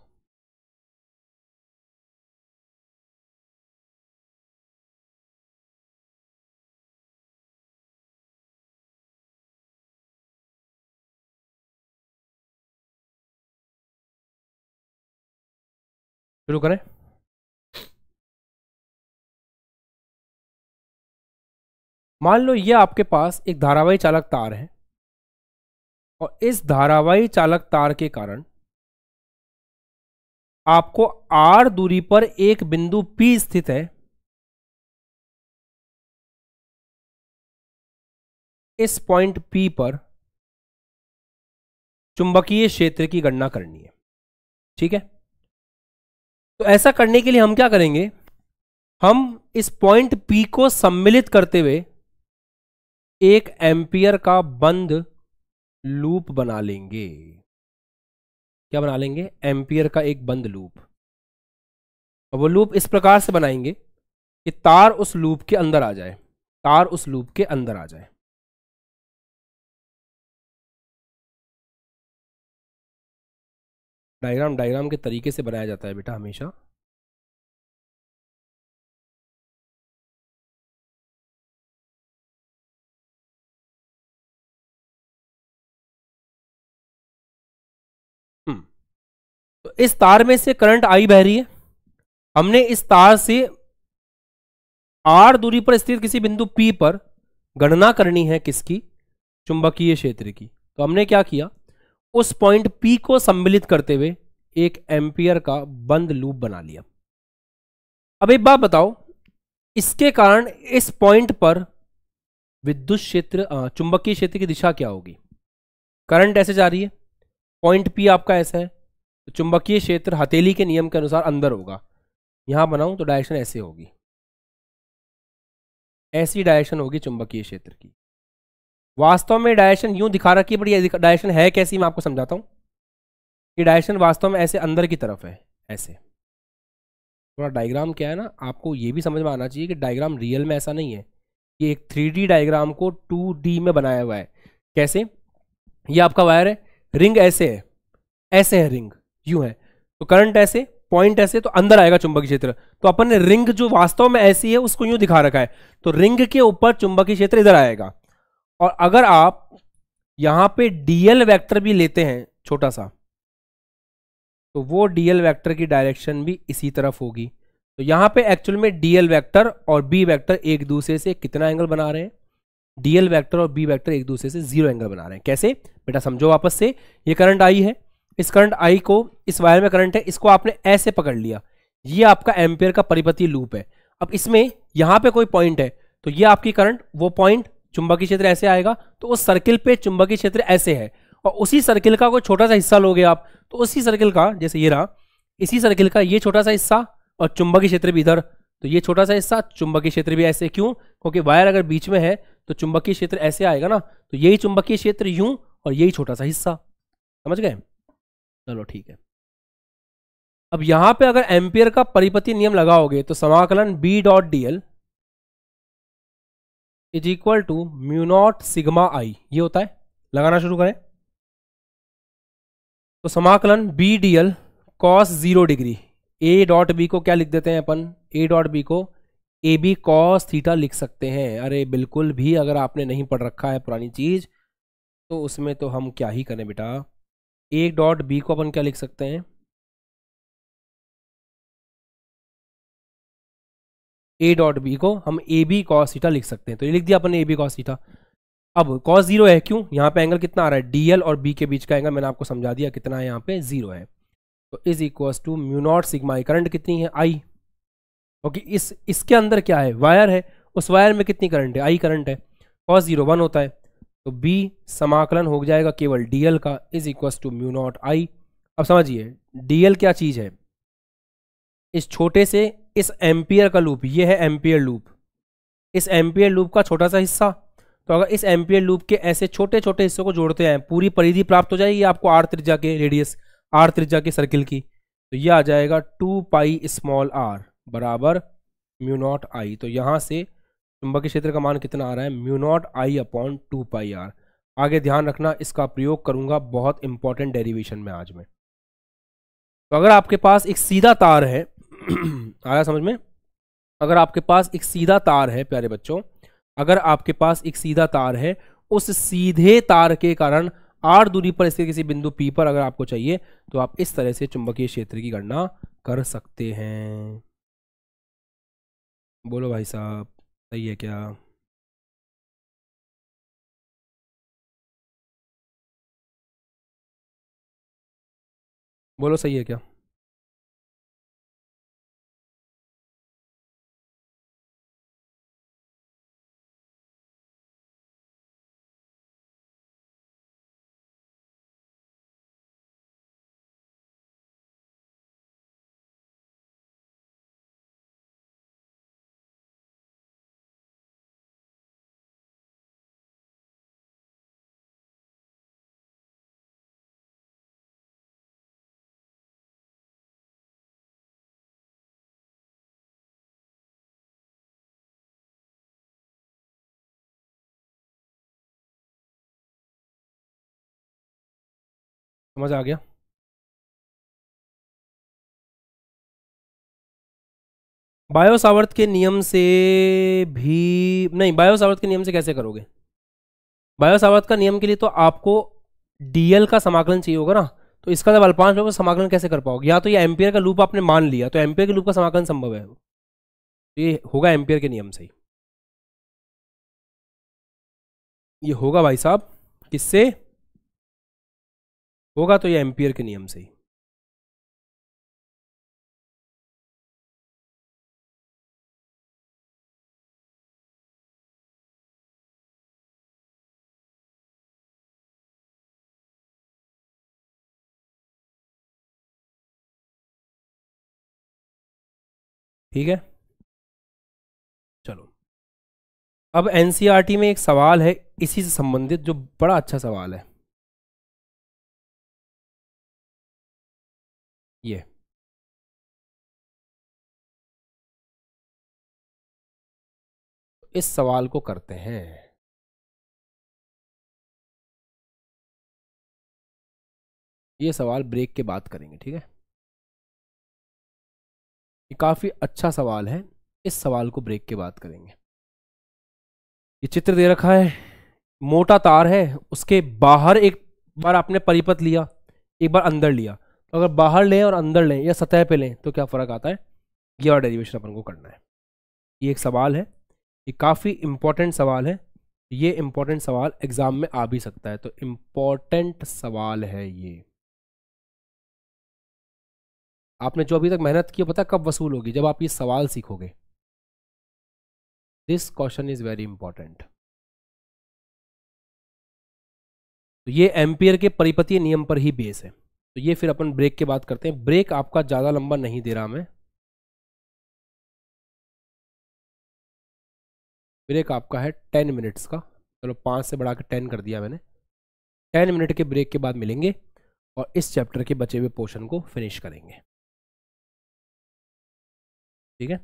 शुरू करें मान लो ये आपके पास एक धारावाही चालक तार है और इस धारावाही चालक तार के कारण आपको आर दूरी पर एक बिंदु पी स्थित है इस पॉइंट पी पर चुंबकीय क्षेत्र की गणना करनी है ठीक है तो ऐसा करने के लिए हम क्या करेंगे हम इस पॉइंट पी को सम्मिलित करते हुए एक एम्पियर का बंद लूप बना लेंगे क्या बना लेंगे एम्पियर का एक बंद लूप और वो लूप इस प्रकार से बनाएंगे कि तार उस लूप के अंदर आ जाए तार उस लूप के अंदर आ जाए डायग्राम डायग्राम के तरीके से बनाया जाता है बेटा हमेशा इस तार में से करंट आई बह रही है हमने इस तार से आर दूरी पर स्थित किसी बिंदु पी पर गणना करनी है किसकी चुंबकीय क्षेत्र की तो हमने क्या किया उस पॉइंट पी को सम्मिलित करते हुए एक एम्पियर का बंद लूप बना लिया अब एक बात बताओ इसके कारण इस पॉइंट पर विद्युत क्षेत्र चुंबकीय क्षेत्र की दिशा क्या होगी करंट ऐसे जा रही है पॉइंट पी आपका ऐसा है चुंबकीय क्षेत्र हथेली के नियम के अनुसार अंदर होगा यहां बनाऊं तो डायरेक्शन ऐसे होगी ऐसी डायरेक्शन होगी चुंबकीय क्षेत्र की वास्तव में डायरेक्शन यूं दिखा रखी है बट डायरेक्शन है कैसी मैं आपको समझाता हूं कि डायरेक्शन वास्तव में ऐसे अंदर की तरफ है ऐसे थोड़ा डायग्राम क्या है ना आपको ये भी समझ में आना चाहिए कि डायग्राम रियल में ऐसा नहीं है ये एक थ्री डायग्राम को टू में बनाया हुआ है कैसे ये आपका वायर है रिंग ऐसे है ऐसे है रिंग यू है तो करंट ऐसे पॉइंट ऐसे तो अंदर आएगा चुंबकीय क्षेत्र तो अपन ने रिंग जो वास्तव में ऐसी है उसको यूं दिखा रखा है तो रिंग के ऊपर चुंबकीय क्षेत्र इधर आएगा और अगर आप यहां पे डीएल वेक्टर भी लेते हैं छोटा सा तो वो डीएल वेक्टर की डायरेक्शन भी इसी तरफ होगी तो यहां पे एक्चुअल में डीएल वेक्टर और बी वेक्टर एक दूसरे से कितना एंगल बना रहे हैं डीएल वेक्टर और बी वेक्टर एक दूसरे से जीरो एंगल बना रहे हैं कैसे बेटा समझो वापस से ये करंट आई है इस करंट आई को इस वायर में करंट है इसको आपने ऐसे पकड़ लिया ये आपका एम्पेयर का परिपति लूप है अब इसमें यहां पे कोई पॉइंट है तो ये आपकी करंट वो पॉइंट चुंबकीय क्षेत्र ऐसे आएगा तो उस सर्किल पे चुंबकीय क्षेत्र ऐसे है और उसी सर्किल का कोई छोटा सा हिस्सा लोगे आप तो उसी सर्किल का जैसे ये रहा इसी सर्किल का ये छोटा सा हिस्सा और चुंबकीय क्षेत्र भी इधर तो ये छोटा सा हिस्सा चुंबकीय क्षेत्र भी ऐसे क्यों क्योंकि वायर अगर बीच में है तो चुंबकीय क्षेत्र ऐसे आएगा ना तो यही चुंबकीय क्षेत्र यूं और यही छोटा सा हिस्सा समझ गए चलो ठीक है अब यहां पे अगर एम्पियर का परिपति नियम लगाओगे तो समाकलन B dot D L is equal to mu not sigma I ये होता है लगाना शुरू करें तो समाकलन B D L cos zero degree A dot B को क्या लिख देते हैं अपन ए डॉट बी को ए बी कॉस थीटा लिख सकते हैं अरे बिल्कुल भी अगर आपने नहीं पढ़ रखा है पुरानी चीज तो उसमें तो हम क्या ही करें बेटा ए डॉट बी को अपन क्या लिख सकते हैं ए डॉट बी को हम ए बी कॉस सीटा लिख सकते हैं तो ये लिख दिया अपन ए बी कॉस सीटा अब कॉस जीरो है क्यों यहां पे एंगल कितना आ रहा है डीएल और बी के बीच का एंगल मैंने आपको समझा दिया कितना है यहां पे जीरो है तो is equal to mu not sigma current कितनी है आई ओके इस इसके अंदर क्या है वायर है उस वायर में कितनी करंट है आई करंट है कॉस जीरो वन होता है तो बी समाकलन हो जाएगा केवल डीएल का is equal to mu not I अब समझिए डीएल क्या चीज़ है इस छोटे से इस एम्पियर का लूप ये है एम्पियर लूप इस एम्पियर लूप का छोटा सा हिस्सा तो अगर इस एम्पियर लूप के ऐसे छोटे छोटे हिस्सों को जोड़ते हैं पूरी परिधि प्राप्त हो जाएगी आपको आर त्रिज्या के रेडियस आर त्रिज्या के सर्किल की तो यह आ जाएगा टू पाई स्मॉल आर बराबर म्यू नॉट आई तो यहाँ से चुंबकीय क्षेत्र का मान कितना आ रहा है mu not I upon two pi R आगे ध्यान रखना इसका प्रयोग करूंगा बहुत इंपॉर्टेंट डेरिवेशन में आज में तो अगर आपके पास एक सीधा तार है आया समझ में अगर आपके पास एक सीधा तार है प्यारे बच्चों अगर आपके पास एक सीधा तार है उस सीधे तार के कारण आर दूरी पर स्थित किसी बिंदु पी पर अगर आपको चाहिए तो आप इस तरह से चुंबकीय क्षेत्र की गणना कर सकते हैं बोलो भाई साहब सही है क्या बोलो सही है क्या समझ आ गया बायोसावर्त के नियम से भी नहीं बायोसावर्थ के नियम से कैसे करोगे बायोसावर्थ का नियम के लिए तो आपको डीएल का समाकलन चाहिए होगा ना तो इसका जब अल्पांश में तो समाकलन कैसे कर पाओगे या तो ये एम्पियर का लूप आपने मान लिया तो एम्पियर के लूप का समाकलन संभव है ये होगा एम्पियर के नियम से ही ये होगा भाई साहब किससे होगा तो ये एम्पियर के नियम से ही ठीक है चलो अब एनसीआरटी e में एक सवाल है इसी से संबंधित जो बड़ा अच्छा सवाल है ये इस सवाल को करते हैं ये सवाल ब्रेक के बाद करेंगे ठीक है ये काफ़ी अच्छा सवाल है इस सवाल को ब्रेक के बाद करेंगे ये चित्र दे रखा है मोटा तार है उसके बाहर एक बार आपने परिपथ लिया एक बार अंदर लिया तो अगर बाहर लें और अंदर लें या सतह पे लें तो क्या फ़र्क आता है ये और डेरिवेशन अपन को करना है ये एक सवाल है ये काफ़ी इम्पोर्टेंट सवाल है ये इम्पोर्टेंट सवाल एग्ज़ाम में आ भी सकता है तो इम्पोर्टेंट सवाल है ये आपने जो अभी तक मेहनत की पता कब वसूल होगी जब आप ये सवाल सीखोगे this question is very important तो ये एम्पियर के परिपति नियम पर ही बेस है तो ये फिर अपन ब्रेक के बाद करते हैं ब्रेक आपका ज़्यादा लंबा नहीं दे रहा मैं ब्रेक आपका है टेन मिनट्स का चलो पाँच से बढ़ा के टेन कर दिया मैंने टेन मिनट के ब्रेक के बाद मिलेंगे और इस चैप्टर के बचे हुए पोर्शन को फिनिश करेंगे ठीक है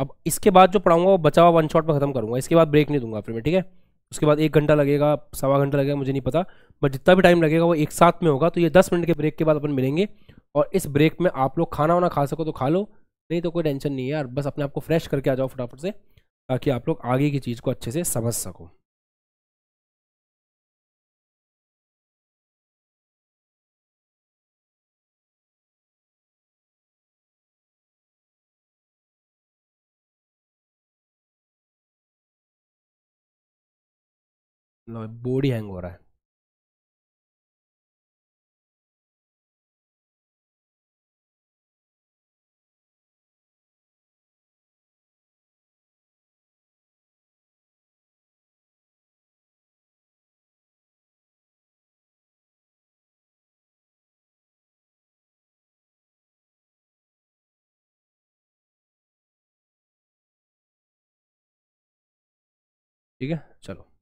अब इसके बाद जो पढ़ाऊंगा वो बचा हुआ वन शॉट में खत्म करूंगा इसके बाद ब्रेक नहीं दूंगा फिर मैं ठीक है उसके बाद एक घंटा लगेगा सवा घंटा लगेगा मुझे नहीं पता बट जितना भी टाइम लगेगा वो एक साथ में होगा तो ये दस मिनट के ब्रेक के बाद अपन मिलेंगे और इस ब्रेक में आप लोग खाना वाना खा सको तो खा लो नहीं तो कोई टेंशन नहीं है यार बस अपने आप को फ्रेश करके आ जाओ फटाफट से ताकि आप लोग आगे की चीज़ को अच्छे से समझ सको बोर्ड ही हैंग हो रहा है ठीक है चलो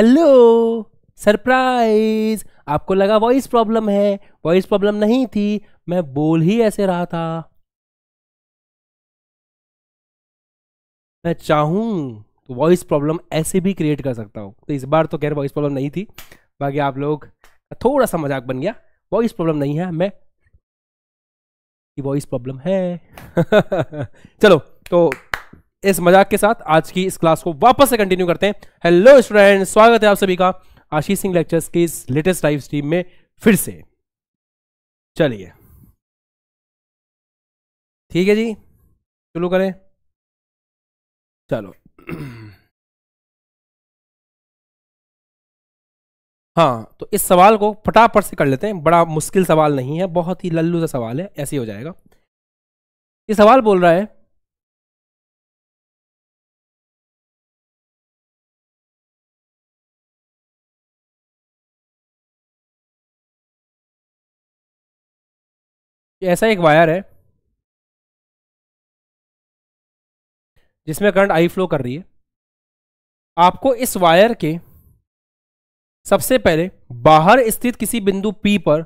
हेलो सरप्राइज आपको लगा वॉइस प्रॉब्लम है वॉइस प्रॉब्लम नहीं थी मैं बोल ही ऐसे रहा था मैं चाहूं तो वॉइस प्रॉब्लम ऐसे भी क्रिएट कर सकता हूं तो इस बार तो खैर वॉइस प्रॉब्लम नहीं थी बाकी आप लोग थोड़ा सा मजाक बन गया वॉइस प्रॉब्लम नहीं है मैं वॉइस प्रॉब्लम है चलो तो इस मजाक के साथ आज की इस क्लास को वापस से कंटिन्यू करते हैं हेलो स्टूडेंट स्वागत है आप सभी का आशीष सिंह लेक्चर्स की इस लेटेस्ट लाइव स्ट्रीम में फिर से चलिए ठीक है जी शुरू करें चलो हाँ तो इस सवाल को फटाफट से कर लेते हैं बड़ा मुश्किल सवाल नहीं है बहुत ही लल्लू सा सवाल है ऐसे ही हो जाएगा ये सवाल बोल रहा है ऐसा एक वायर है जिसमें करंट आई फ्लो कर रही है आपको इस वायर के सबसे पहले बाहर स्थित किसी बिंदु पी पर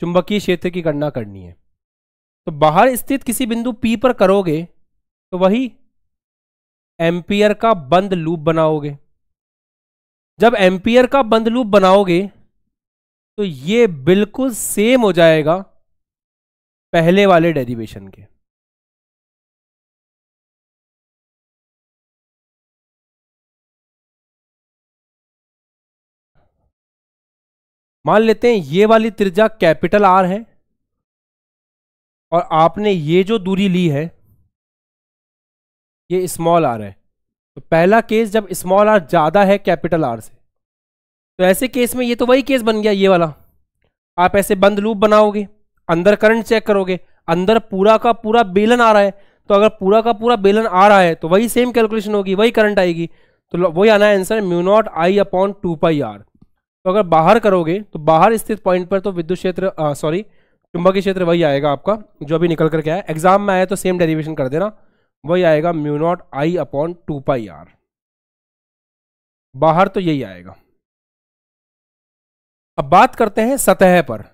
चुंबकीय क्षेत्र की गणना करनी है तो बाहर स्थित किसी बिंदु पी पर करोगे तो वही एम्पियर का बंद लूप बनाओगे जब एम्पियर का बंद लूप बनाओगे तो ये बिल्कुल सेम हो जाएगा पहले वाले डेरिवेशन के मान लेते हैं ये वाली त्रिज्या कैपिटल आर है और आपने ये जो दूरी ली है ये स्मॉल आर है तो पहला केस जब स्मॉल आर ज़्यादा है कैपिटल आर से तो ऐसे केस में ये तो वही केस बन गया ये वाला आप ऐसे बंद लूप बनाओगे अंदर करंट चेक करोगे अंदर पूरा का पूरा बेलन आ रहा है तो अगर पूरा का पूरा बेलन आ रहा है तो वही सेम कैलकुलेशन होगी वही करंट आएगी तो वही आना है answer mu not I upon two pi R तो अगर बाहर करोगे तो बाहर स्थित पॉइंट पर तो विद्युत क्षेत्र सॉरी चुंबकीय क्षेत्र वही आएगा आपका जो अभी निकल करके आया एग्जाम में आया तो सेम डेरिवेशन कर देना वही आएगा mu not I upon two pi R बाहर तो यही आएगा अब बात करते हैं सतह पर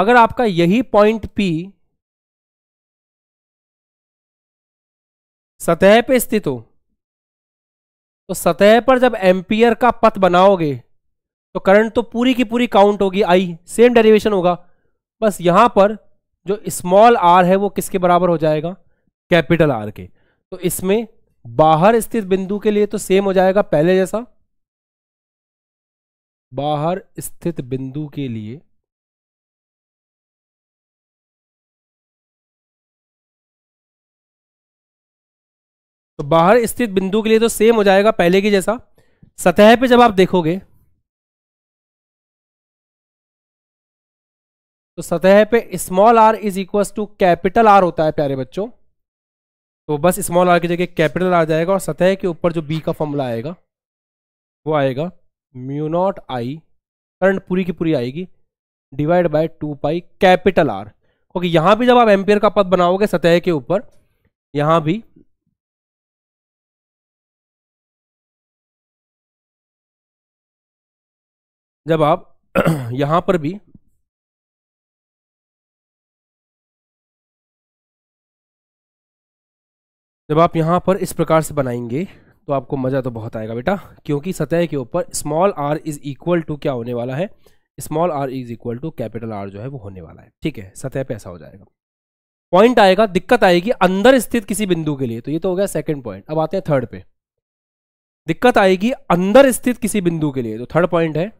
अगर आपका यही पॉइंट पी सतह पे स्थित हो तो सतह पर जब एम्पियर का पथ बनाओगे तो करंट तो पूरी की पूरी काउंट होगी आई सेम डेरिवेशन होगा बस यहां पर जो स्मॉल आर है वो किसके बराबर हो जाएगा कैपिटल आर के तो इसमें बाहर स्थित बिंदु के लिए तो सेम हो जाएगा पहले जैसा बाहर स्थित बिंदु के लिए तो बाहर स्थित बिंदु के लिए तो सेम हो जाएगा पहले की जैसा सतह पे जब आप देखोगे तो सतह पे small R is equal to capital R होता है प्यारे बच्चों तो बस स्मॉल आर की जगह कैपिटल आर जाएगा और सतह के ऊपर जो बी का फॉर्मूला आएगा वो आएगा म्यूनॉट आई करंट पूरी की पूरी आएगी divide by two pi capital R क्योंकि यहां भी जब आप एम्पियर का पद बनाओगे सतह के ऊपर यहां भी जब आप यहां पर भी जब आप यहां पर इस प्रकार से बनाएंगे तो आपको मज़ा तो बहुत आएगा बेटा क्योंकि सतह के ऊपर small R is equal to क्या होने वाला है small R is equal to capital R जो है वो होने वाला है ठीक है सतह पे ऐसा हो जाएगा पॉइंट आएगा दिक्कत आएगी अंदर स्थित किसी बिंदु के लिए तो ये तो हो गया सेकंड पॉइंट अब आते हैं थर्ड पे दिक्कत आएगी अंदर स्थित किसी बिंदु के लिए तो थर्ड पॉइंट है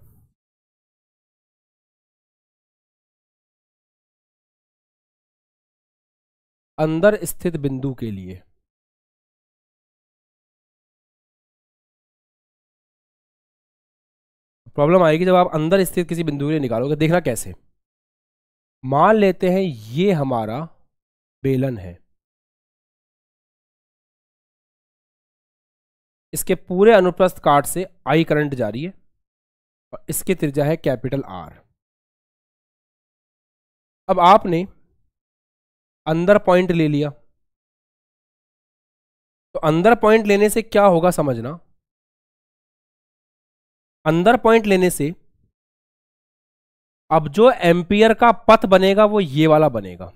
अंदर स्थित बिंदु के लिए प्रॉब्लम आएगी जब आप अंदर स्थित किसी बिंदु के लिए निकालोगे देखना कैसे मान लेते हैं ये हमारा बेलन है इसके पूरे अनुप्रस्थ काट से आई करंट जा रही है और इसकी त्रिज्या है कैपिटल आर अब आपने अंदर पॉइंट ले लिया तो अंदर पॉइंट लेने से क्या होगा समझना अंदर पॉइंट लेने से अब जो एम्पियर का पथ बनेगा वो ये वाला बनेगा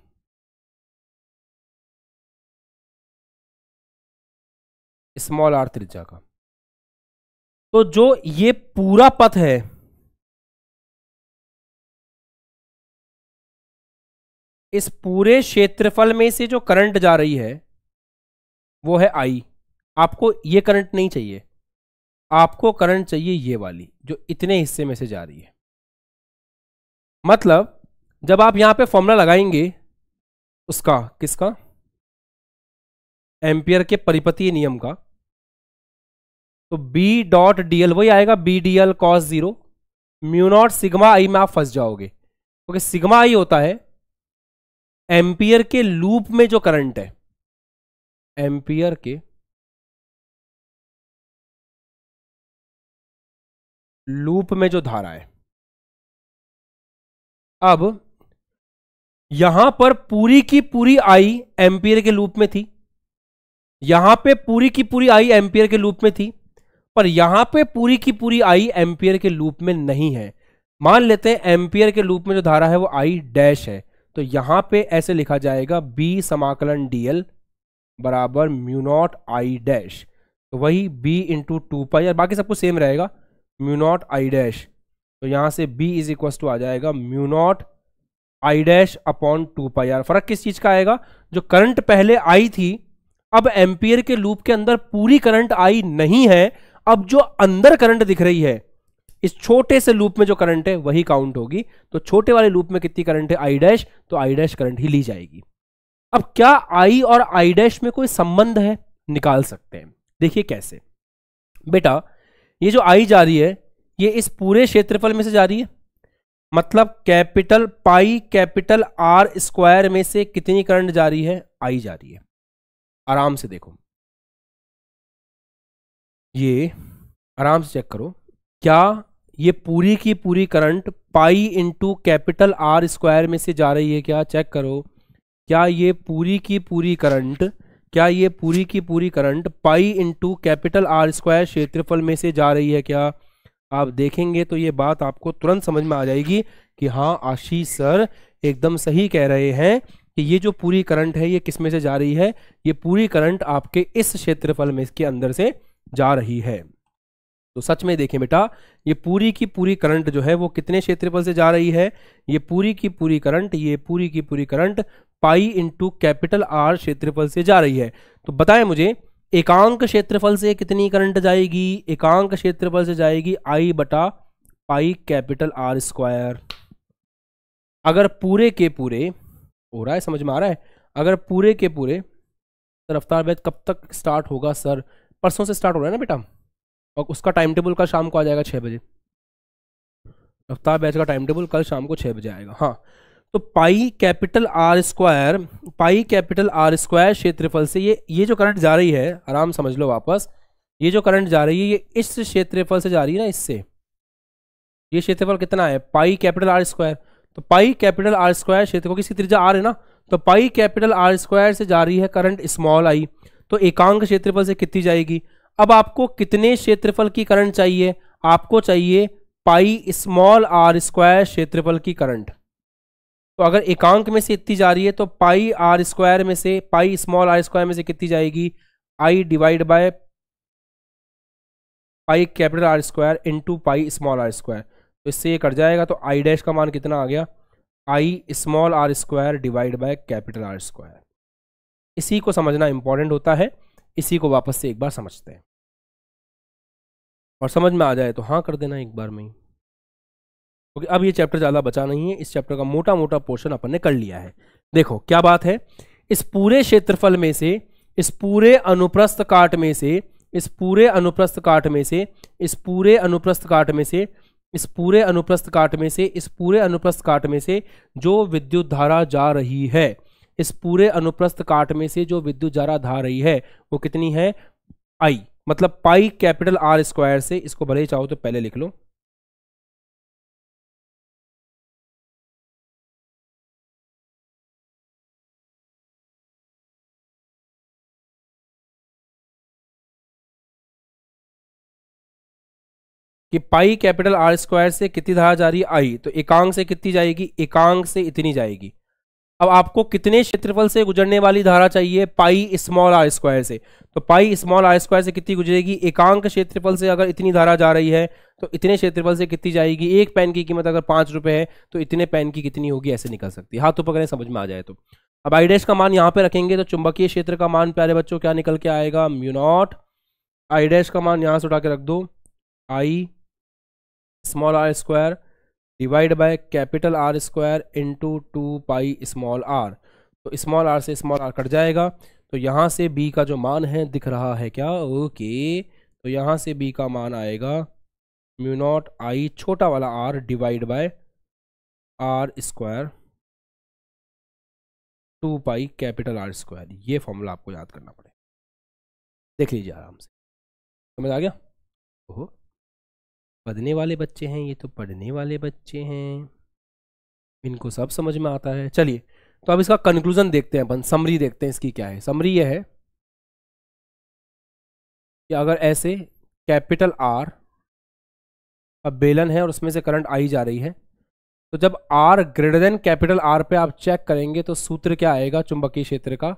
स्मॉल आर त्रिज्या का तो जो ये पूरा पथ है इस पूरे क्षेत्रफल में से जो करंट जा रही है वो है आई आपको ये करंट नहीं चाहिए आपको करंट चाहिए ये वाली जो इतने हिस्से में से जा रही है मतलब जब आप यहां पे फॉर्मूला लगाएंगे उसका किसका एम्पियर के परिपति नियम का तो बी डॉट डीएल वही आएगा B D L cos zero mu not sigma I में आप फंस जाओगे क्योंकि तो सिग्मा आई होता है एम्पियर के लूप में जो करंट है एम्पियर के लूप में जो धारा है अब यहां पर पूरी की पूरी आई एम्पियर के लूप में थी यहां पे पूरी की पूरी आई एम्पियर के लूप में थी पर यहां पे पूरी की पूरी आई एम्पियर के लूप में नहीं है मान लेते हैं एम्पियर के लूप में जो धारा है वो आई डैश है तो यहां पे ऐसे लिखा जाएगा बी समाकलन dl एल बराबर म्यूनॉट आई डैश तो वही बी इंटू टू पाई और बाकी सब कुछ सेम रहेगा म्यूनॉट आई डैश तो यहां से b इज इक्व टू आ जाएगा mu not I dash upon two pi R फर्क किस चीज़ का आएगा जो करंट पहले आई थी अब एम्पियर के लूप के अंदर पूरी करंट आई नहीं है अब जो अंदर करंट दिख रही है इस छोटे से लूप में जो करंट है वही काउंट होगी तो छोटे वाले लूप में कितनी करंट है आई डैश तो आई डैश करंट ही ली जाएगी अब क्या आई और आई डैश में कोई संबंध है निकाल सकते हैं देखिए कैसे बेटा ये जो आई जा रही है ये इस पूरे क्षेत्रफल में से जा रही है मतलब capital pi capital R square में से कितनी करंट जा रही है आई जा रही है आराम से देखो ये आराम से चेक करो क्या ये पूरी की पूरी current pi into capital R square में से जा रही है क्या चेक करो क्या ये पूरी की पूरी करंट क्या ये पूरी की पूरी current pi into capital R square क्षेत्रफल में से जा रही है क्या आप देखेंगे तो ये बात आपको तुरंत समझ में आ जाएगी कि हाँ आशीष सर एकदम सही कह रहे हैं कि ये जो पूरी करंट है ये किस में से जा रही है ये पूरी करंट आपके इस क्षेत्रफल में इसके अंदर से जा रही है तो सच में देखें बेटा ये पूरी की पूरी करंट जो है वो कितने क्षेत्रफल से जा रही है ये पूरी की पूरी करंट ये पूरी की पूरी current pi into capital R क्षेत्रफल से जा रही है तो बताएं मुझे एकांक क्षेत्रफल से कितनी करंट जाएगी एकांक क्षेत्रफल से जाएगी आई बटा पाई कैपिटल आर स्क्वायर अगर पूरे के पूरे हो रहा है समझ में आ रहा है अगर पूरे के पूरे रफ्तार वैद कब तक स्टार्ट होगा सर परसों से स्टार्ट हो रहा है ना बेटा और उसका टाइम टेबल कल शाम को आ जाएगा छः बजे रफ्तार बैच का टाइम टेबल कल शाम को छः बजे आएगा हाँ तो pi capital R square pi capital R square क्षेत्रफल से ये ये जो करंट जा रही है आराम समझ लो वापस ये जो करंट जा रही है ये इस क्षेत्रफल से जा रही है ना इससे ये क्षेत्रफल कितना है पाई कैपिटल आर स्क्वायर तो पाई कैपिटल आर स्क्वायर क्षेत्रफल किसी त्रिज्या आर है ना तो पाई कैपिटल आर स्क्वायर से जा रही है करंट स्मॉल आई तो एकांक क्षेत्रफल से कितनी जाएगी अब आपको कितने क्षेत्रफल की करंट चाहिए आपको चाहिए पाई स्मॉल आर स्क्वायर क्षेत्रफल की करंट तो अगर एकांक में से इतनी जा रही है तो पाई आर स्क्वायर में से पाई स्मॉल आर स्क्वायर में से कितनी जाएगी I divide by pi capital R square into pi small R square तो इससे ये कट जाएगा तो आई डैश का मान कितना आ गया I small R square divide by capital R square इसी को समझना इंपॉर्टेंट होता है इसी को वापस से एक बार समझते हैं और समझ में आ जाए तो हाँ कर देना एक बार में ही क्योंकि अब ये चैप्टर ज़्यादा बचा नहीं है इस चैप्टर का मोटा मोटा पोर्शन अपन ने कर लिया है देखो क्या बात है इस पूरे क्षेत्रफल में से इस पूरे अनुप्रस्थ काट में से इस पूरे अनुप्रस्थ काट में से इस पूरे अनुप्रस्थ काट में से इस पूरे अनुप्रस्थ काट में से इस पूरे अनुप्रस्थ काट में से जो विद्युत धारा जा रही है इस पूरे अनुप्रस्थ काट में से जो विद्युत धारा धार रही है वो कितनी है आई मतलब पाई कैपिटल आर स्क्वायर से इसको भले ही चाहो तो पहले लिख लो कि पाई कैपिटल आर स्क्वायर से कितनी धारा जा रही है आई तो एकांक से कितनी जाएगी एकांक से इतनी जाएगी अब आपको कितने क्षेत्रफल से गुजरने वाली धारा चाहिए पाई स्मॉल आर स्क्वायर से तो पाई स्मॉल आर स्क्वायर से कितनी गुजरेगी एकांक क्षेत्रफल से अगर इतनी धारा जा रही है तो इतने क्षेत्रफल से कितनी जाएगी एक पेन की कीमत अगर पाँच रुपये है तो इतने पेन की कितनी होगी ऐसे निकल सकती है हाथों पकड़े समझ में आ जाए तो अब आईडेश का मान यहाँ पर रखेंगे तो चुंबकीय क्षेत्र का मान प्यारे बच्चों क्या निकल के आएगा म्यूनॉट आईडेश का मान यहाँ से उठा के रख दो I small R square divide by capital R square into two pi small R तो स्मॉल आर से स्मॉल आर कट जाएगा तो यहाँ से बी का जो मान है दिख रहा है क्या ओके तो यहाँ से बी का मान आएगा म्यू नॉट आई छोटा वाला R divide by R square two pi capital R square ये फॉर्मूला आपको याद करना पड़ेगा देख लीजिए आराम से समझ आ गया ओहो पढ़ने वाले बच्चे हैं ये तो पढ़ने वाले बच्चे हैं इनको सब समझ में आता है चलिए तो अब इसका कंक्लूजन देखते हैं अपन समरी देखते हैं इसकी क्या है समरी यह है कि अगर ऐसे कैपिटल आर अब बेलन है और उसमें से करंट आई जा रही है तो जब R greater than capital R पे आप चेक करेंगे तो सूत्र क्या आएगा चुंबकीय क्षेत्र का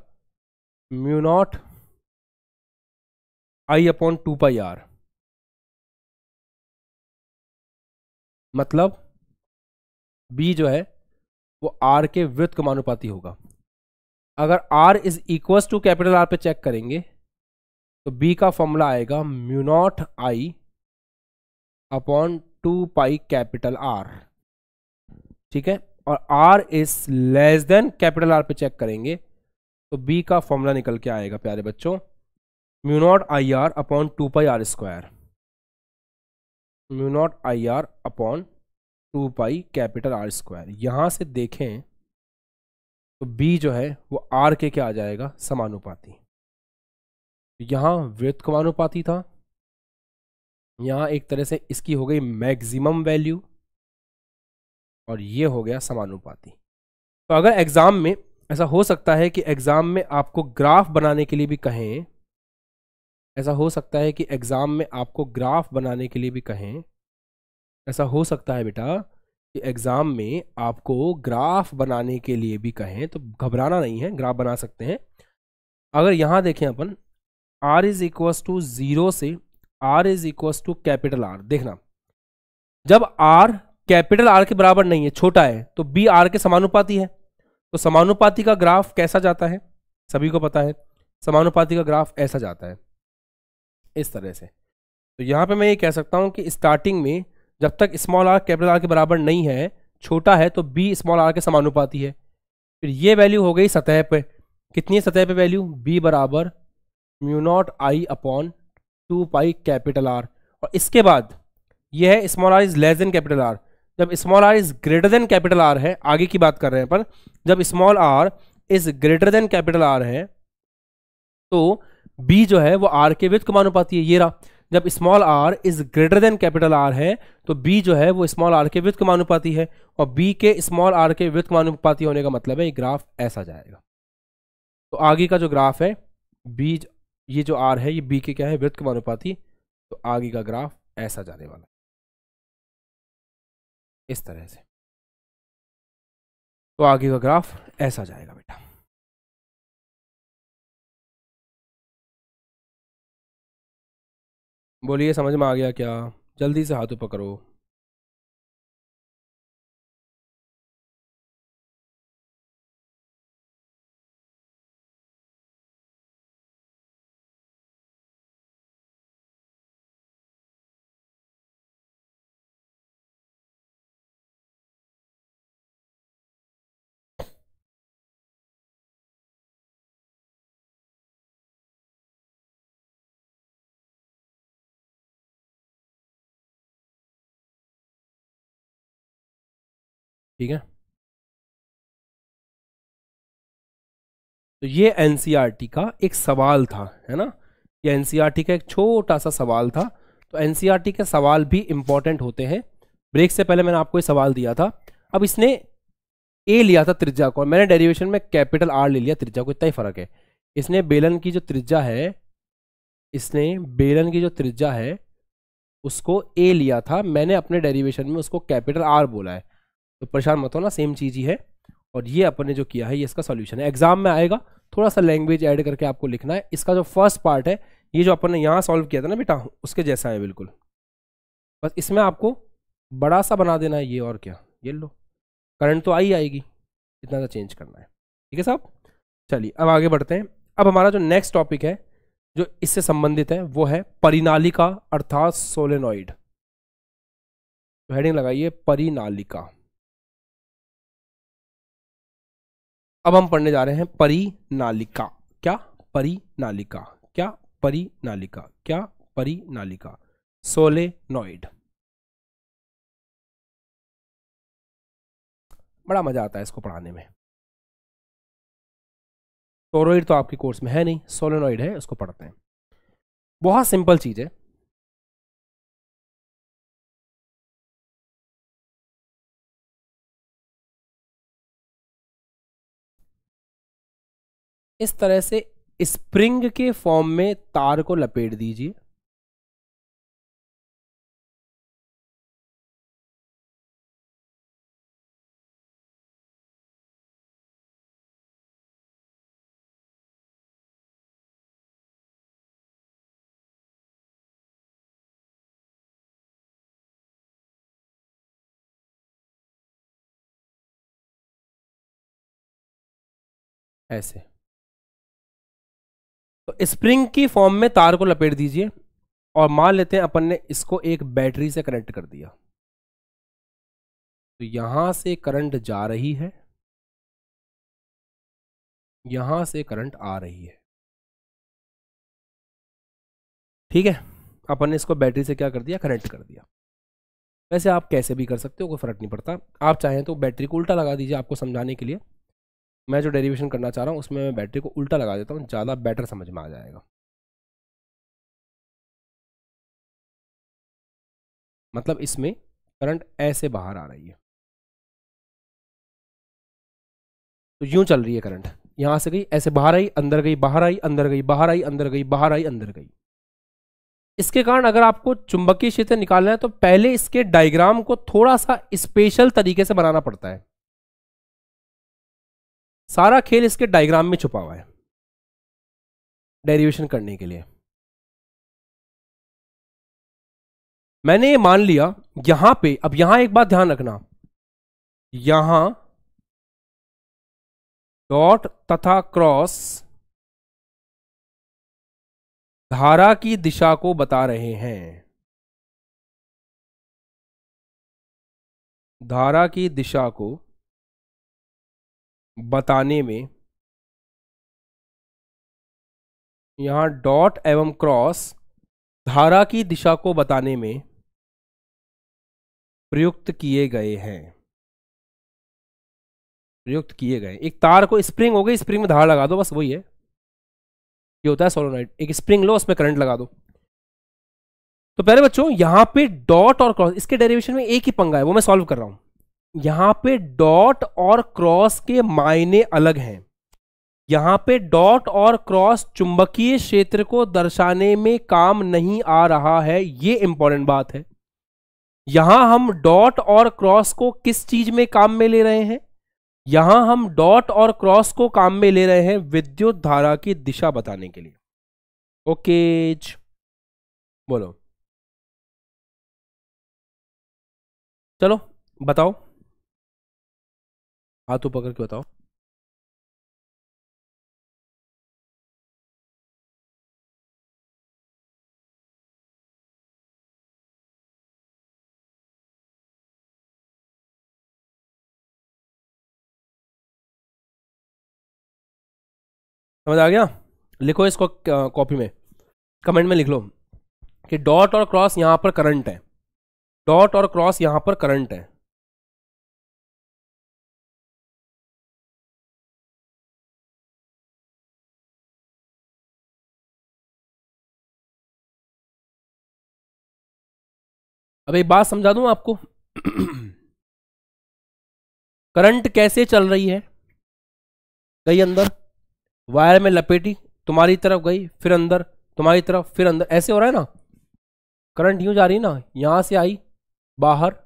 mu naught I upon two pi R मतलब बी जो है वो आर के वृत्त कमानुपाती होगा अगर R is equal to capital R पे चेक करेंगे तो बी का फॉर्मूला आएगा mu naught I upon two pi capital R ठीक है और R is less than capital R पे चेक करेंगे तो बी का फॉर्मूला निकल के आएगा प्यारे बच्चों mu naught I R upon two pi R square mu not I R upon two pi capital R square यहाँ से देखें तो बी जो है वो आर के क्या आ जाएगा समानुपाती यहाँ वृत्त कमानुपाती था यहाँ एक तरह से इसकी हो गई मैक्सिमम वैल्यू और ये हो गया समानुपाती तो अगर एग्ज़ाम में ऐसा हो सकता है कि एग्ज़ाम में आपको ग्राफ बनाने के लिए भी कहें ऐसा हो सकता है कि एग्ज़ाम में आपको ग्राफ बनाने के लिए भी कहें ऐसा हो सकता है बेटा कि एग्ज़ाम में आपको ग्राफ बनाने के लिए भी कहें तो घबराना नहीं है ग्राफ बना सकते हैं अगर यहाँ देखें अपन R is equals to zero से R is equals to capital R देखना जब आर कैपिटल आर के बराबर नहीं है छोटा है तो बी आर के समानुपाती है तो समानुपाती का ग्राफ कैसा जाता है सभी को पता है समानुपाती का ग्राफ ऐसा जाता है इस तरह से तो यहाँ पे मैं ये कह सकता हूँ कि स्टार्टिंग में जब तक स्मॉल आर कैपिटल आर के बराबर नहीं है छोटा है तो बी स्मॉल आर के समानुपाती है फिर ये वैल्यू हो गई सतह पे कितनी सतह पे वैल्यू बी बराबर mu not I upon two pi capital R और इसके बाद ये है small R is less than capital R जब small R is greater than capital R है आगे की बात कर रहे हैं पर जब small R is greater than capital R है तो बी जो है वो आर के विद कमानुपाती है ये रहा जब small R is greater than capital R है तो बी जो है वो स्मॉल आर के विद कमानुपाती है और बी के स्मॉल आर के विद कमानुपाती होने का मतलब है ये ग्राफ ऐसा जाएगा तो आगे का जो ग्राफ है बी ये जो आर है ये बी के क्या है विद कमानुपाती तो आगे का ग्राफ ऐसा जाने वाला इस तरह से तो आगे का ग्राफ ऐसा जाएगा बेटा बोलिए समझ में आ गया क्या जल्दी से हाथों पकड़ो ठीक है तो ये एनसीईआरटी e का एक सवाल था है ना ये एनसीईआरटी e का एक छोटा सा सवाल था तो एनसीईआरटी e के सवाल भी इंपॉर्टेंट होते हैं ब्रेक से पहले मैंने आपको ये सवाल दिया था अब इसने ए लिया था त्रिज्या को मैंने डेरिवेशन में कैपिटल आर ले लिया त्रिज्या को इतना ही फर्क है इसने बेलन की जो त्रिज्या है इसने बेलन की जो त्रिज्या है उसको ए लिया था मैंने अपने डेरिवेशन में उसको कैपिटल आर बोला है तो परेशान मत होना सेम चीज़ ही है और ये अपन ने जो किया है ये इसका सोल्यूशन है एग्जाम में आएगा थोड़ा सा लैंग्वेज ऐड करके आपको लिखना है इसका जो फर्स्ट पार्ट है ये जो अपन ने यहाँ सॉल्व किया था ना बेटा उसके जैसा है बिल्कुल बस इसमें आपको बड़ा सा बना देना है ये और क्या ये लो करंट तो आई आएगी इतना सा तो चेंज करना है ठीक है साहब चलिए अब आगे बढ़ते हैं अब हमारा जो नेक्स्ट टॉपिक है जो इससे संबंधित है वो है परिनालिका अर्थात सोलेनॉइड तो हेडिंग लगाइए परिनालिका अब हम पढ़ने जा रहे हैं परिनालिका क्या परिनालिका क्या परिनालिका क्या परिनालिका सोलेनोइड बड़ा मजा आता है इसको पढ़ाने में टोरोइड तो आपके कोर्स में है नहीं सोलेनोइड है उसको पढ़ते हैं बहुत सिंपल चीज है इस तरह से स्प्रिंग के फॉर्म में तार को लपेट दीजिए ऐसे स्प्रिंग की फॉर्म में तार को लपेट दीजिए और मान लेते हैं अपन ने इसको एक बैटरी से कनेक्ट कर दिया तो यहां से करंट जा रही है यहां से करंट आ रही है ठीक है अपन ने इसको बैटरी से क्या कर दिया कनेक्ट कर दिया वैसे आप कैसे भी कर सकते हो कोई फर्क नहीं पड़ता आप चाहें तो बैटरी को उल्टा लगा दीजिए आपको समझाने के लिए मैं जो डेरिवेशन करना चाह रहा हूँ उसमें मैं बैटरी को उल्टा लगा देता हूँ ज़्यादा बेटर समझ में आ जाएगा मतलब इसमें करंट ऐसे बाहर आ रही है तो यूं चल रही है करंट यहां से गई ऐसे बाहर आई अंदर गई बाहर आई अंदर गई बाहर आई अंदर गई बाहर आई अंदर गई इसके कारण अगर आपको चुंबकीय क्षेत्र निकालना है तो पहले इसके डायग्राम को थोड़ा सा स्पेशल तरीके से बनाना पड़ता है सारा खेल इसके डायग्राम में छुपा हुआ है डेरिवेशन करने के लिए मैंने ये मान लिया यहां पे अब यहां एक बात ध्यान रखना यहां डॉट तथा क्रॉस धारा की दिशा को बता रहे हैं धारा की दिशा को बताने में यहां डॉट एवं क्रॉस धारा की दिशा को बताने में प्रयुक्त किए गए हैं प्रयुक्त किए गए एक तार को स्प्रिंग हो गई स्प्रिंग में धार लगा दो बस वही है ये होता है सोलोनाइट एक स्प्रिंग लो उसमें करंट लगा दो तो पहले बच्चों यहां पे डॉट और क्रॉस इसके डेरिवेशन में एक ही पंगा है वो मैं सॉल्व कर रहा हूं यहां पे डॉट और क्रॉस के मायने अलग हैं यहां पे डॉट और क्रॉस चुंबकीय क्षेत्र को दर्शाने में काम नहीं आ रहा है ये इंपॉर्टेंट बात है यहां हम डॉट और क्रॉस को किस चीज में काम में ले रहे हैं यहां हम डॉट और क्रॉस को काम में ले रहे हैं विद्युत धारा की दिशा बताने के लिए ओके बोलो चलो बताओ हाथ ऊपर करके बताओ समझ आ गया लिखो इसको कॉपी में कमेंट में लिख लो कि डॉट और क्रॉस यहां पर करंट है डॉट और क्रॉस यहां पर करंट है अब एक बात समझा दूं आपको करंट कैसे चल रही है गई अंदर वायर में लपेटी तुम्हारी तरफ गई फिर अंदर तुम्हारी तरफ फिर अंदर ऐसे हो रहा है ना करंट यूं जा रही है ना यहां से आई बाहर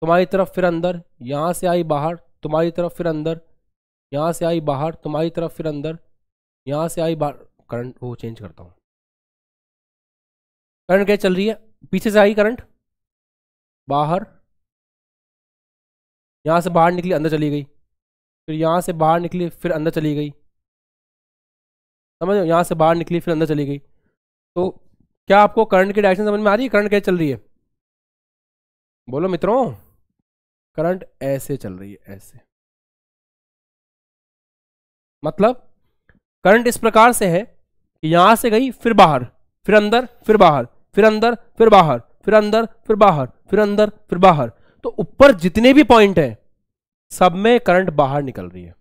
तुम्हारी तरफ फिर अंदर यहां से आई बाहर तुम्हारी तरफ फिर अंदर यहां से आई बाहर तुम्हारी तरफ फिर अंदर यहां से आई बाहर करंट वो चेंज करता हूं करंट क्या चल रही है पीछे से आई करंट बाहर यहां से बाहर निकली अंदर चली गई फिर यहां से बाहर निकली फिर अंदर चली गई समझ यहां से बाहर निकली फिर अंदर चली गई तो क्या आपको करंट की डायरेक्शन समझ में आ रही है करंट क्या चल रही है बोलो मित्रों करंट ऐसे चल रही है ऐसे मतलब करंट इस प्रकार से है कि यहां से गई फिर बाहर फिर अंदर फिर बाहर फिर अंदर फिर बाहर फिर अंदर फिर बाहर फिर अंदर फिर बाहर तो ऊपर जितने भी पॉइंट हैं सब में करंट बाहर निकल रही है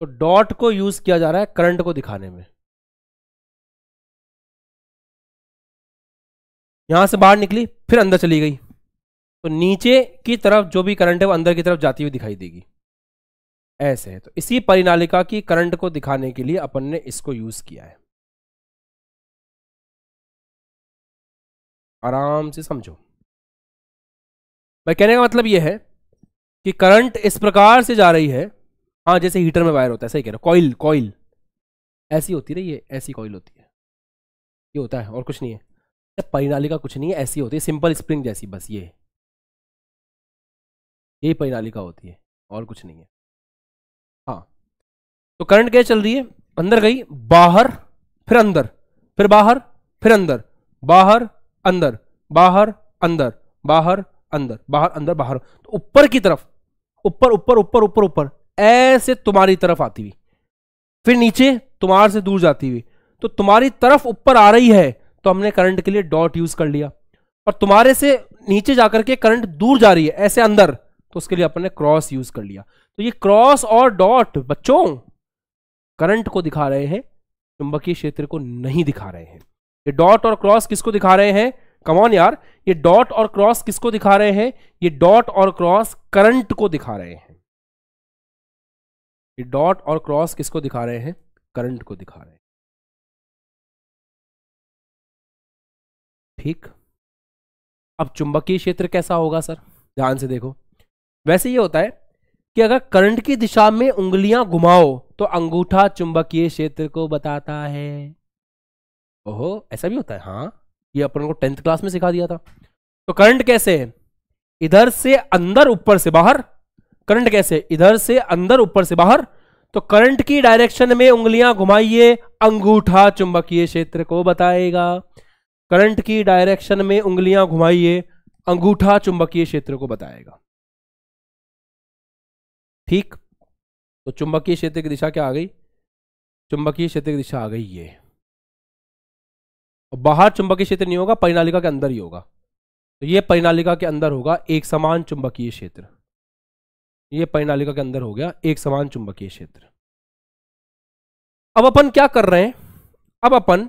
तो डॉट को यूज किया जा रहा है करंट को दिखाने में यहां से बाहर निकली फिर अंदर चली गई तो नीचे की तरफ जो भी करंट है वो अंदर की तरफ जाती हुई दिखाई देगी ऐसे है तो इसी परिनालिका की करंट को दिखाने के लिए अपन ने इसको यूज किया है आराम से समझो मैं कहने का मतलब यह है कि करंट इस प्रकार से जा रही है हाँ जैसे हीटर में वायर होता है सही कह रहे हो कॉइल कॉइल ऐसी होती रही है ऐसी कॉइल होती है ये होता है और कुछ नहीं है परिणाली का कुछ नहीं है ऐसी होती है सिंपल स्प्रिंग जैसी बस ये ये परिणाली का होती है और कुछ नहीं है हाँ तो करंट क्या चल रही है अंदर गई बाहर फिर अंदर फिर बाहर फिर अंदर बाहर अंदर बाहर अंदर बाहर अंदर बाहर अंदर बाहर तो ऊपर की तरफ ऊपर ऊपर ऊपर ऊपर ऊपर ऐसे तुम्हारी तरफ आती हुई फिर नीचे तुम्हार से दूर जाती हुई तो तुम्हारी तरफ ऊपर आ रही है तो हमने करंट के लिए डॉट यूज कर लिया और तुम्हारे से नीचे जाकर के करंट दूर जा रही है ऐसे अंदर तो उसके लिए अपन ने क्रॉस यूज कर लिया तो ये क्रॉस और डॉट बच्चों करंट को दिखा रहे हैं चुंबकीय क्षेत्र को नहीं दिखा रहे हैं ये डॉट और क्रॉस किसको दिखा रहे हैं कमॉन यार ये डॉट और क्रॉस किसको दिखा रहे हैं ये डॉट और क्रॉस करंट को दिखा रहे हैं ये डॉट और क्रॉस किसको दिखा रहे हैं करंट को दिखा रहे हैं ठीक अब चुंबकीय क्षेत्र कैसा होगा सर ध्यान से देखो वैसे ये होता है कि अगर करंट की दिशा में उंगलियां घुमाओ तो अंगूठा चुंबकीय क्षेत्र को बताता है ओहो ऐसा भी होता है हाँ ये अपन को टेंथ क्लास में सिखा दिया था तो करंट कैसे है इधर से अंदर ऊपर से बाहर करंट कैसे इधर से अंदर ऊपर से बाहर तो करंट की डायरेक्शन में उंगलियां घुमाइए अंगूठा चुंबकीय क्षेत्र को बताएगा करंट की डायरेक्शन में उंगलियां घुमाइए अंगूठा चुंबकीय क्षेत्र को बताएगा ठीक तो चुंबकीय क्षेत्र की दिशा क्या आ गई चुंबकीय क्षेत्र की दिशा आ गई ये बाहर चुंबकीय क्षेत्र नहीं होगा परिनालिका के अंदर ही होगा तो ये परिनालिका के अंदर होगा एक समान चुंबकीय क्षेत्र ये परिनालिका के अंदर हो गया एक समान चुंबकीय क्षेत्र अब अपन क्या कर रहे हैं अब अपन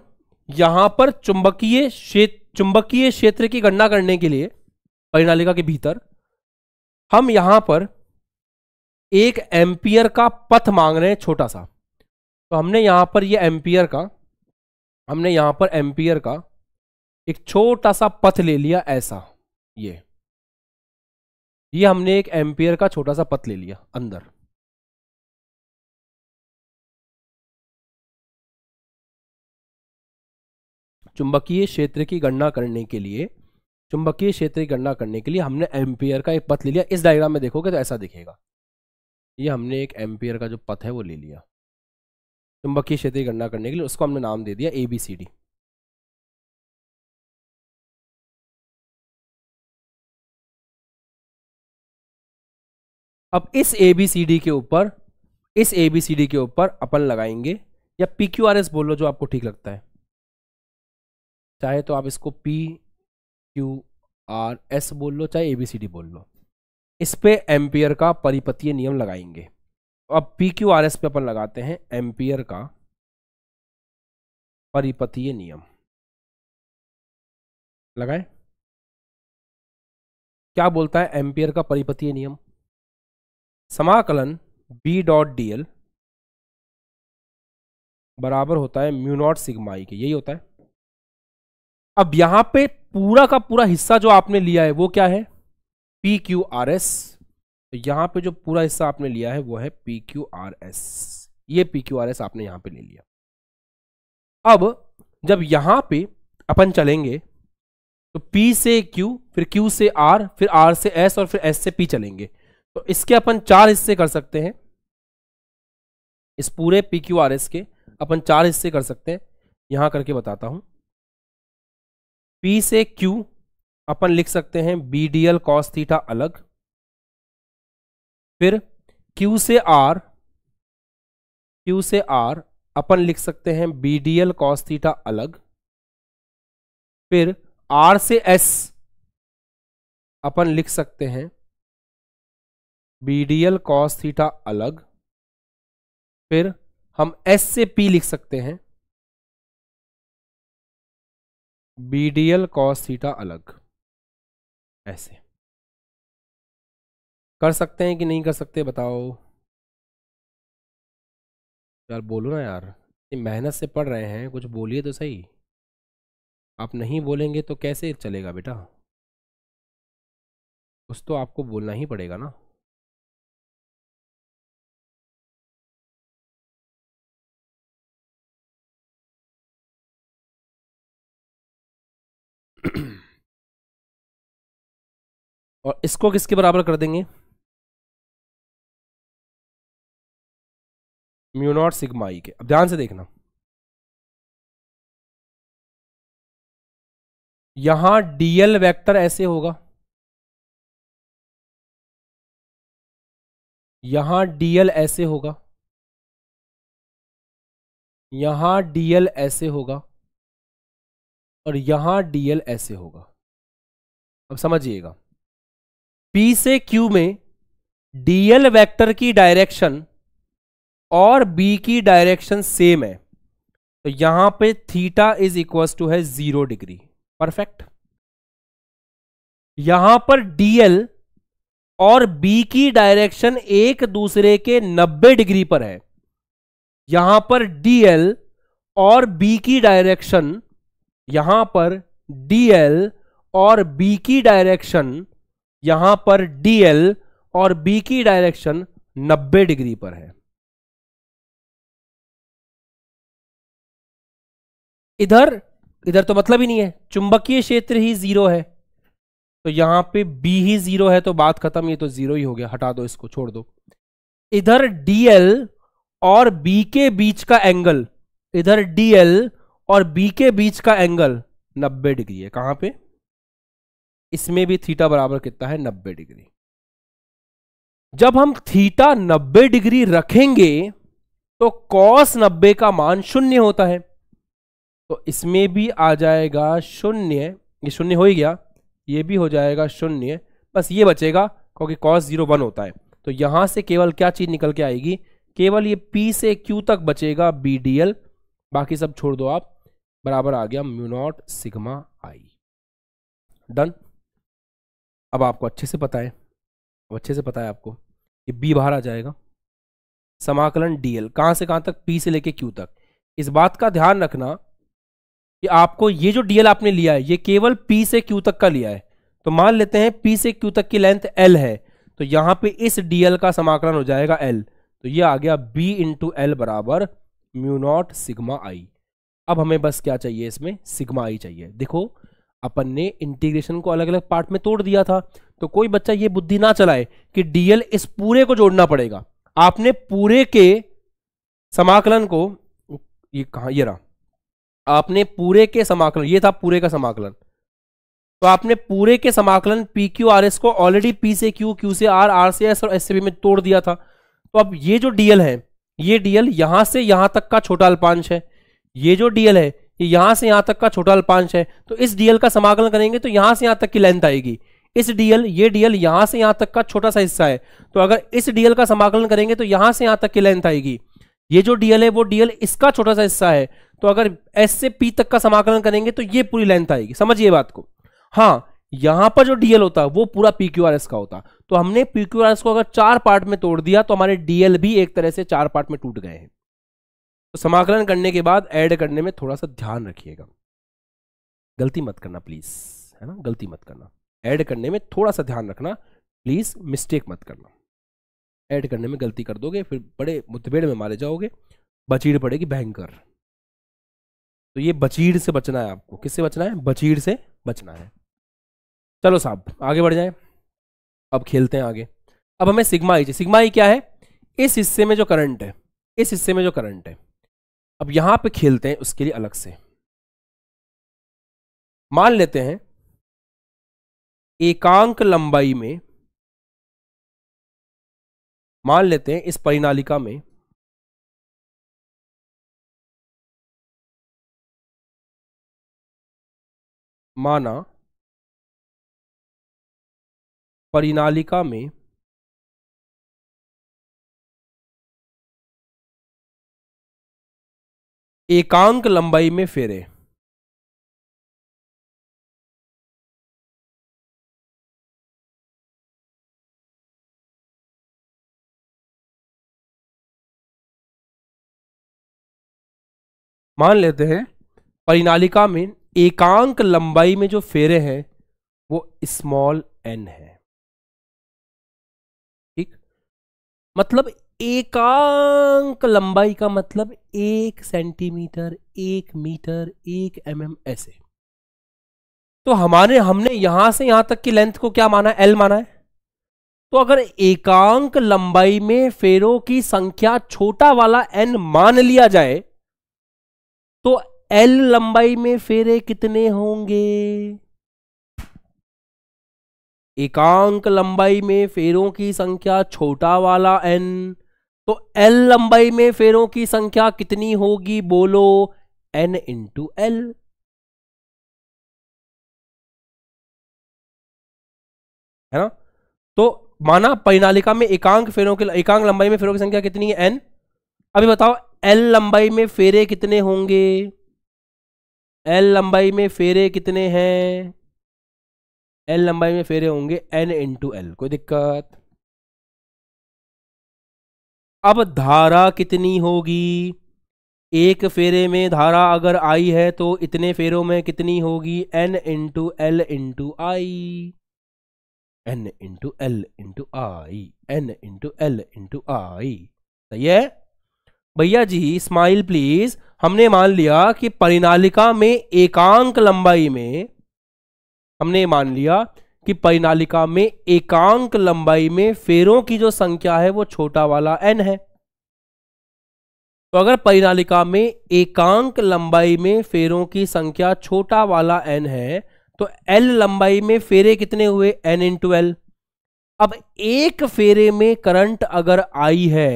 यहां पर चुंबकीय क्षेत्र चुंबकीय क्षेत्र की गणना करने के लिए परिनालिका के भीतर हम यहां पर एक एम्पियर का पथ मांग रहे हैं छोटा सा तो हमने यहां पर ये एम्पियर का हमने यहां पर एम्पियर का एक छोटा सा पथ ले लिया ऐसा ये ये हमने एक एम्पियर का छोटा सा पथ ले लिया अंदर चुंबकीय क्षेत्र की गणना करने के लिए चुंबकीय क्षेत्र की गणना करने के लिए हमने एम्पियर का एक पथ ले लिया इस डायग्राम में देखोगे तो ऐसा दिखेगा ये हमने एक एम्पियर का जो पथ है वो ले लिया चुंबकीय क्षेत्र की गणना करने के लिए उसको हमने नाम दे दिया ए बी सी डी अब इस ए बी सी डी के ऊपर इस ए बी सी डी के ऊपर अपन लगाएंगे या पी क्यू आर एस बोल लो जो आपको ठीक लगता है चाहे तो आप इसको पी क्यू आर एस बोल लो चाहे ए बी सी डी बोल लो इस पे एम्पियर का परिपतीय नियम लगाएंगे अब पी क्यू आर एस पे अपन लगाते हैं एम्पियर का परिपतीय नियम लगाए क्या बोलता है एम्पियर का परिपतीय नियम समाकलन बी डॉट डी एल बराबर होता है म्यू नॉट सिग्मा e के यही होता है अब यहां पे पूरा का पूरा हिस्सा जो आपने लिया है वो क्या है पी क्यू आर एस तो यहाँ पे जो पूरा हिस्सा आपने लिया है वो है पी क्यू आर एस ये पी क्यू आर एस आपने यहाँ पे ले लिया अब जब यहाँ पे अपन चलेंगे तो P से Q फिर Q से R फिर R से S और फिर S से P चलेंगे तो इसके अपन चार हिस्से कर सकते हैं इस पूरे पी क्यू आर एस के अपन चार हिस्से कर सकते हैं यहां करके बताता हूं P से Q अपन लिख सकते हैं B D L cos theta अलग फिर Q से R Q से R अपन लिख सकते हैं B D L cos theta अलग फिर R से S अपन लिख सकते हैं B D L cos theta अलग फिर हम S से P लिख सकते हैं B D L cos theta अलग ऐसे कर सकते हैं कि नहीं कर सकते बताओ यार बोलो ना यार मेहनत से पढ़ रहे हैं कुछ बोलिए तो सही आप नहीं बोलेंगे तो कैसे चलेगा बेटा उस तो आपको बोलना ही पड़ेगा ना और इसको किसके बराबर कर देंगे म्यूनॉट सिग्मा ई के अब ध्यान से देखना यहां डीएल वेक्टर ऐसे होगा यहां डीएल ऐसे होगा यहां डीएल ऐसे होगा और यहां डीएल ऐसे होगा अब समझिएगा पी से क्यू में डीएल वेक्टर की डायरेक्शन और बी की डायरेक्शन सेम है तो यहां पे थीटा इज इक्वल टू है जीरो डिग्री परफेक्ट यहां पर डीएल और बी की डायरेक्शन एक दूसरे के 90 डिग्री पर है यहां पर डीएल और बी की डायरेक्शन यहां पर डीएल और बी की डायरेक्शन यहां पर डीएल और बी की डायरेक्शन 90 डिग्री पर है इधर इधर तो मतलब ही नहीं है चुंबकीय क्षेत्र ही जीरो है तो यहां पे बी ही जीरो है तो बात खत्म ये तो जीरो ही हो गया हटा दो इसको छोड़ दो इधर डीएल और बी के बीच का एंगल इधर डीएल और बी के बीच का एंगल 90 डिग्री है कहां पे इसमें भी थीटा बराबर कितना है 90 डिग्री जब हम थीटा 90 डिग्री रखेंगे तो कॉस 90 का मान शून्य होता है तो इसमें भी आ जाएगा शून्य ये शून्य हो ही गया ये भी हो जाएगा शून्य बस ये बचेगा क्योंकि कॉस जीरो वन होता है तो यहाँ से केवल क्या चीज़ निकल के आएगी केवल ये पी से क्यू तक बचेगा बी डी एल बाकी सब छोड़ दो आप बराबर आ गया म्यूनॉट सिग्मा आई डन अब आपको अच्छे से पता है अब अच्छे से पता है आपको ये बी बाहर आ जाएगा समाकलन डीएल एल कहाँ से कहाँ तक पी से लेके क्यू तक इस बात का ध्यान रखना कि आपको ये जो डीएल आपने लिया है ये केवल पी से क्यू तक का लिया है तो मान लेते हैं पी से क्यू तक की लेंथ एल है तो यहां पे इस डीएल का समाकलन हो जाएगा एल तो ये आ गया बी इंटू एल बराबर म्यू नॉट सिग्मा आई अब हमें बस क्या चाहिए इसमें सिग्मा आई चाहिए देखो अपन ने इंटीग्रेशन को अलग अलग पार्ट में तोड़ दिया था तो कोई बच्चा ये बुद्धि ना चलाए कि डीएल इस पूरे को जोड़ना पड़ेगा आपने पूरे के समाकलन को ये कहा ये रहा आपने पूरे के समाकलन ये था पूरे का समाकलन तो आपने पूरे के समाकलन पी क्यू आर एस को ऑलरेडी पी से क्यू क्यू से आर आर से एस और एस से बी में तोड़ दिया था तो अब ये जो डीएल है ये डीएल यहां से यहां तक का छोटा अल्पांश है ये जो डीएल है ये यहां से यहां तक का छोटा अल्पांश है तो इस डीएल का समाकलन करेंगे तो यहां से यहां तक की लेंथ आएगी इस डीएल ये डीएल यहां से यहां तक का छोटा सा हिस्सा है तो अगर इस डीएल का समाकलन करेंगे तो यहां से यहां तक की लेंथ आएगी ये जो डीएल है वो डीएल इसका छोटा सा हिस्सा है तो अगर एस से पी तक का समाकलन करेंगे तो ये पूरी लेंथ आएगी समझिए बात को हाँ यहां पर जो डीएल होता है वो पूरा पीक्यूआरएस का होता तो हमने पीक्यूआरएस को अगर चार पार्ट में तोड़ दिया तो हमारे डीएल भी एक तरह से चार पार्ट में टूट गए हैं तो समाकलन करने के बाद ऐड करने में थोड़ा सा ध्यान रखिएगा गलती मत करना प्लीज है ना गलती मत करना ऐड करने में थोड़ा सा ध्यान रखना प्लीज मिस्टेक मत करना ऐड करने में गलती कर दोगे फिर बड़े मुठभेड़ में मारे जाओगे बचीड़ पड़ेगी भयंकर तो ये बचीड़ से बचना है आपको किससे बचना है बचीड़ से बचना है चलो साहब आगे बढ़ जाए अब खेलते हैं आगे अब हमें सिग्मा आई चाहिए सिग्मा आई क्या है इस हिस्से में जो करंट है इस हिस्से में जो करंट है अब यहां पे खेलते हैं उसके लिए अलग से मान लेते हैं एकांक लंबाई में मान लेते हैं इस परिनालिका में माना परिनालिका में एकांक लंबाई में फेरे मान लेते हैं परिनालिका में एकांक लंबाई में जो फेरे हैं वो स्मॉल एन है ठीक मतलब एकांक लंबाई का मतलब एक सेंटीमीटर एक मीटर एक एम mm ऐसे तो हमारे हमने यहां से यहां तक की लेंथ को क्या माना एल माना है तो अगर एकांक लंबाई में फेरों की संख्या छोटा वाला एन मान लिया जाए तो एल लंबाई में फेरे कितने होंगे एकांक लंबाई में फेरों की संख्या छोटा वाला एन तो एल लंबाई में फेरों की संख्या कितनी होगी बोलो एन इंटू एल है ना तो माना परिणालिका में एकांक फेरों के एकांक लंबाई में फेरों की संख्या कितनी है एन अभी बताओ एल लंबाई में फेरे कितने होंगे एल लंबाई में फेरे कितने हैं एल लंबाई में फेरे होंगे एन इंटू एल कोई दिक्कत अब धारा कितनी होगी एक फेरे में धारा अगर आई है तो इतने फेरों में कितनी होगी N into L into I N into L into I N into L into I सही है भैया जी स्माइल प्लीज हमने मान लिया कि परिनालिका में एकांक लंबाई में हमने मान लिया कि परिनालिका में एकांक लंबाई में फेरों की जो संख्या है वो छोटा वाला एन है तो अगर परिनालिका में एकांक लंबाई में फेरों की संख्या छोटा वाला एन है तो एल लंबाई में फेरे कितने हुए एन इंटू एल अब एक फेरे में करंट अगर आई है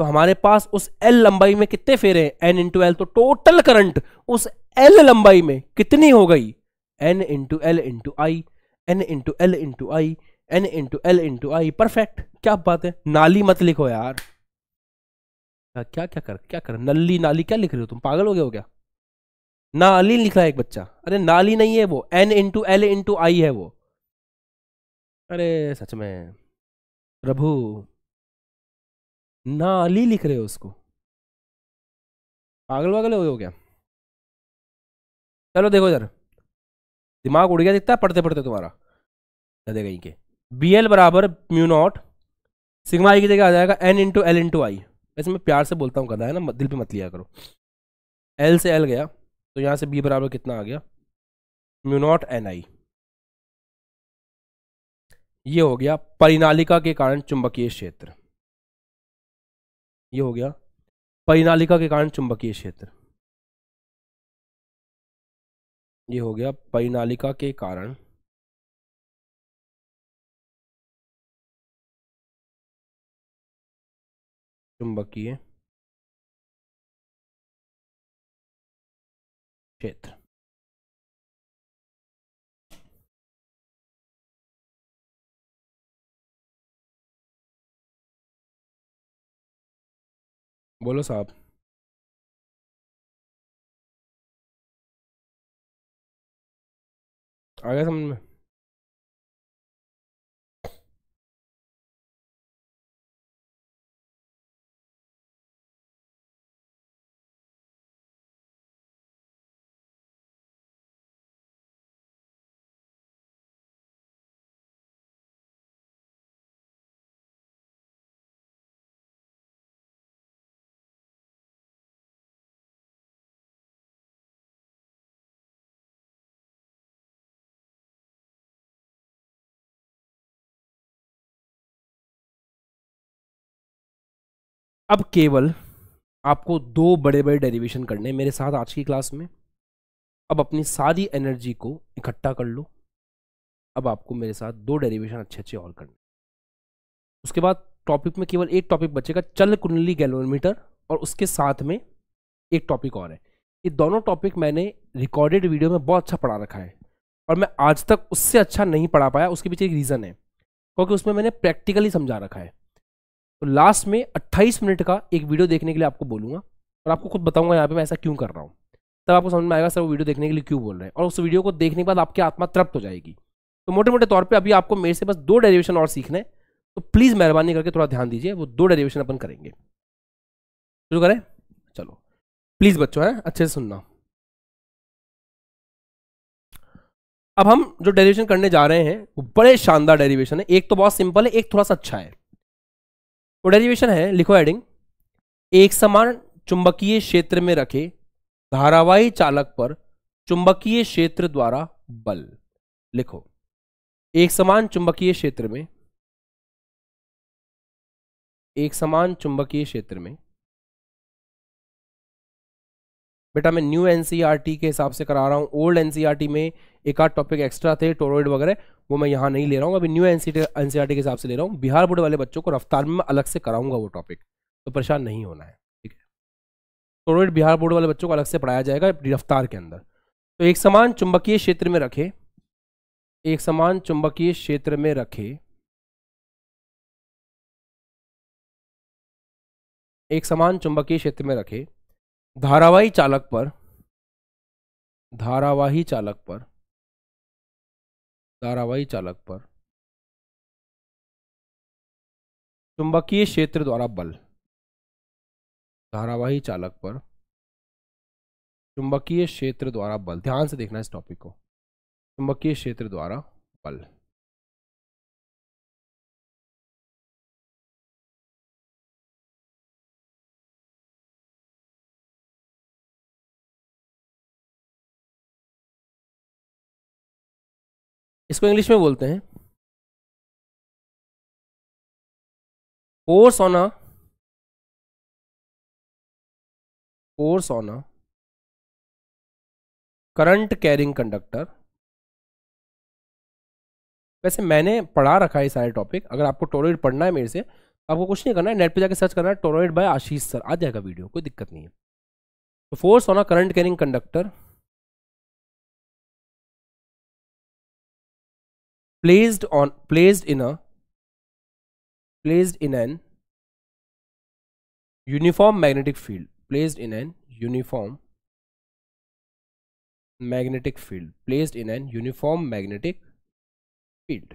तो हमारे पास उस एल लंबाई में कितने फेरे हैं एन इंटू एल तो टोटल करंट उस एल लंबाई में कितनी हो गई N into L into I N into L into I N into L into I perfect क्या बात है नाली मत लिखो यार क्या क्या क्या कर क्या कर नली नाली क्या लिख रहे हो तुम पागल हो गए हो क्या नाली लिख रहा है एक बच्चा अरे नाली नहीं है वो N into L into I है वो अरे सच में प्रभु ना अली लिख रहे हो उसको पागल वागल हो क्या चलो देखो जर दिमाग उड़ गया दिखता है पढ़ते पढ़ते तुम्हारा दे कहीं के बी एल बराबर म्यू नॉट सिग्मा आई की जगह आ जाएगा N into L into I वैसे मैं प्यार से बोलता हूँ कदा है ना दिल पे मत लिया करो एल से एल गया तो यहाँ से बी बराबर कितना आ गया म्यू नॉट एन आई ये हो गया परिनालिका के कारण चुंबकीय क्षेत्र ये हो गया परिनालिका के कारण चुंबकीय क्षेत्र ये हो गया परिनालिका के कारण चुंबकीय क्षेत्र बोलो साहब आ गया समझ में अब केवल आपको दो बड़े बड़े डेरिवेशन करने मेरे साथ आज की क्लास में अब अपनी सारी एनर्जी को इकट्ठा कर लो अब आपको मेरे साथ दो डेरिवेशन अच्छे अच्छे और करने उसके बाद टॉपिक में केवल एक टॉपिक बचेगा चल कुंडली गैलोमीटर और उसके साथ में एक टॉपिक और है ये दोनों टॉपिक मैंने रिकॉर्डेड वीडियो में बहुत अच्छा पढ़ा रखा है और मैं आज तक उससे अच्छा नहीं पढ़ा पाया उसके पीछे एक रीज़न है क्योंकि उसमें मैंने प्रैक्टिकली समझा रखा है तो लास्ट में 28 मिनट का एक वीडियो देखने के लिए आपको बोलूँगा और आपको खुद बताऊंगा यहाँ पे मैं ऐसा क्यों कर रहा हूँ तब आपको समझ में आएगा सर वो वीडियो देखने के लिए क्यों बोल रहे हैं और उस वीडियो को देखने के बाद आपकी आत्मा तृप्त हो जाएगी तो मोटे मोटे तौर पर अभी आपको मेरे से बस दो डेरिवेशन और सीखना है तो प्लीज़ मेहरबानी करके थोड़ा ध्यान दीजिए वो दो डेरिवेशन अपन करेंगे शुरू करें चलो प्लीज़ बच्चों हैं अच्छे से सुनना अब हम जो डेरिवेशन करने जा रहे हैं वो बड़े शानदार डेरिवेशन है एक तो बहुत सिंपल है एक थोड़ा सा अच्छा है डेरिवेशन है लिखो एडिंग एक समान चुंबकीय क्षेत्र में रखे धारावाही चालक पर चुंबकीय क्षेत्र द्वारा बल लिखो एक समान चुंबकीय क्षेत्र में एक समान चुंबकीय क्षेत्र में बेटा मैं न्यू एनसीआरटी e के हिसाब से करा रहा हूं ओल्ड एनसीआरटी में एक आध टॉपिक एक्स्ट्रा थे टोरोइड वगैरह वो मैं यहाँ नहीं ले रहा हूँ अभी न्यू एन के हिसाब से ले रहा हूँ बिहार बोर्ड वाले बच्चों को रफ्तार में मैं अलग से कराऊंगा वो टॉपिक तो परेशान नहीं होना है ठीक है टोरोइड बिहार बोर्ड वाले बच्चों को अलग से पढ़ाया जाएगा रफ्तार के अंदर तो एक समान चुंबकीय क्षेत्र में रखे एक समान चुंबकीय क्षेत्र में रखे एक समान चुंबकीय क्षेत्र में रखे धारावाही चालक पर धारावाही चालक पर धारावाही चालक पर चुंबकीय क्षेत्र द्वारा बल धारावाही चालक पर चुंबकीय क्षेत्र द्वारा बल ध्यान से देखना इस टॉपिक को चुंबकीय क्षेत्र द्वारा बल इसको इंग्लिश में बोलते हैं force on a force on a current carrying conductor वैसे मैंने पढ़ा रखा है सारे टॉपिक अगर आपको टोरोइड पढ़ना है मेरे से आपको कुछ नहीं करना है नेट पे जाके सर्च करना है टोरोइड बाय आशीष सर आ जाएगा वीडियो कोई दिक्कत नहीं है तो force on a current carrying conductor placed on placed in a placed in an uniform magnetic field placed in an uniform magnetic field placed in an uniform magnetic field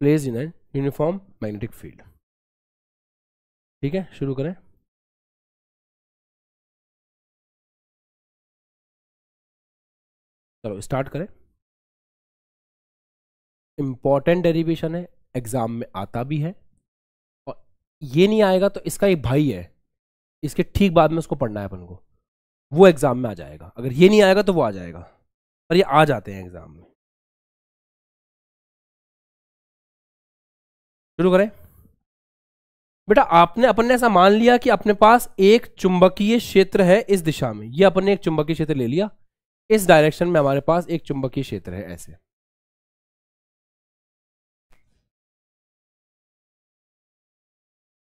placed in an uniform magnetic field ठीक है शुरू करें चलो start करें important derivation है exam में आता भी है और ये नहीं आएगा तो इसका एक भाई है इसके ठीक बाद में उसको पढ़ना है अपन को वो एग्जाम में आ जाएगा अगर ये नहीं आएगा तो वो आ जाएगा पर ये आ जाते हैं एग्जाम में शुरू करें बेटा आपने अपन ने ऐसा मान लिया कि अपने पास एक चुंबकीय क्षेत्र है इस दिशा में ये अपन ने एक चुंबकीय क्षेत्र ले लिया इस डायरेक्शन में हमारे पास एक चुंबकीय क्षेत्र है ऐसे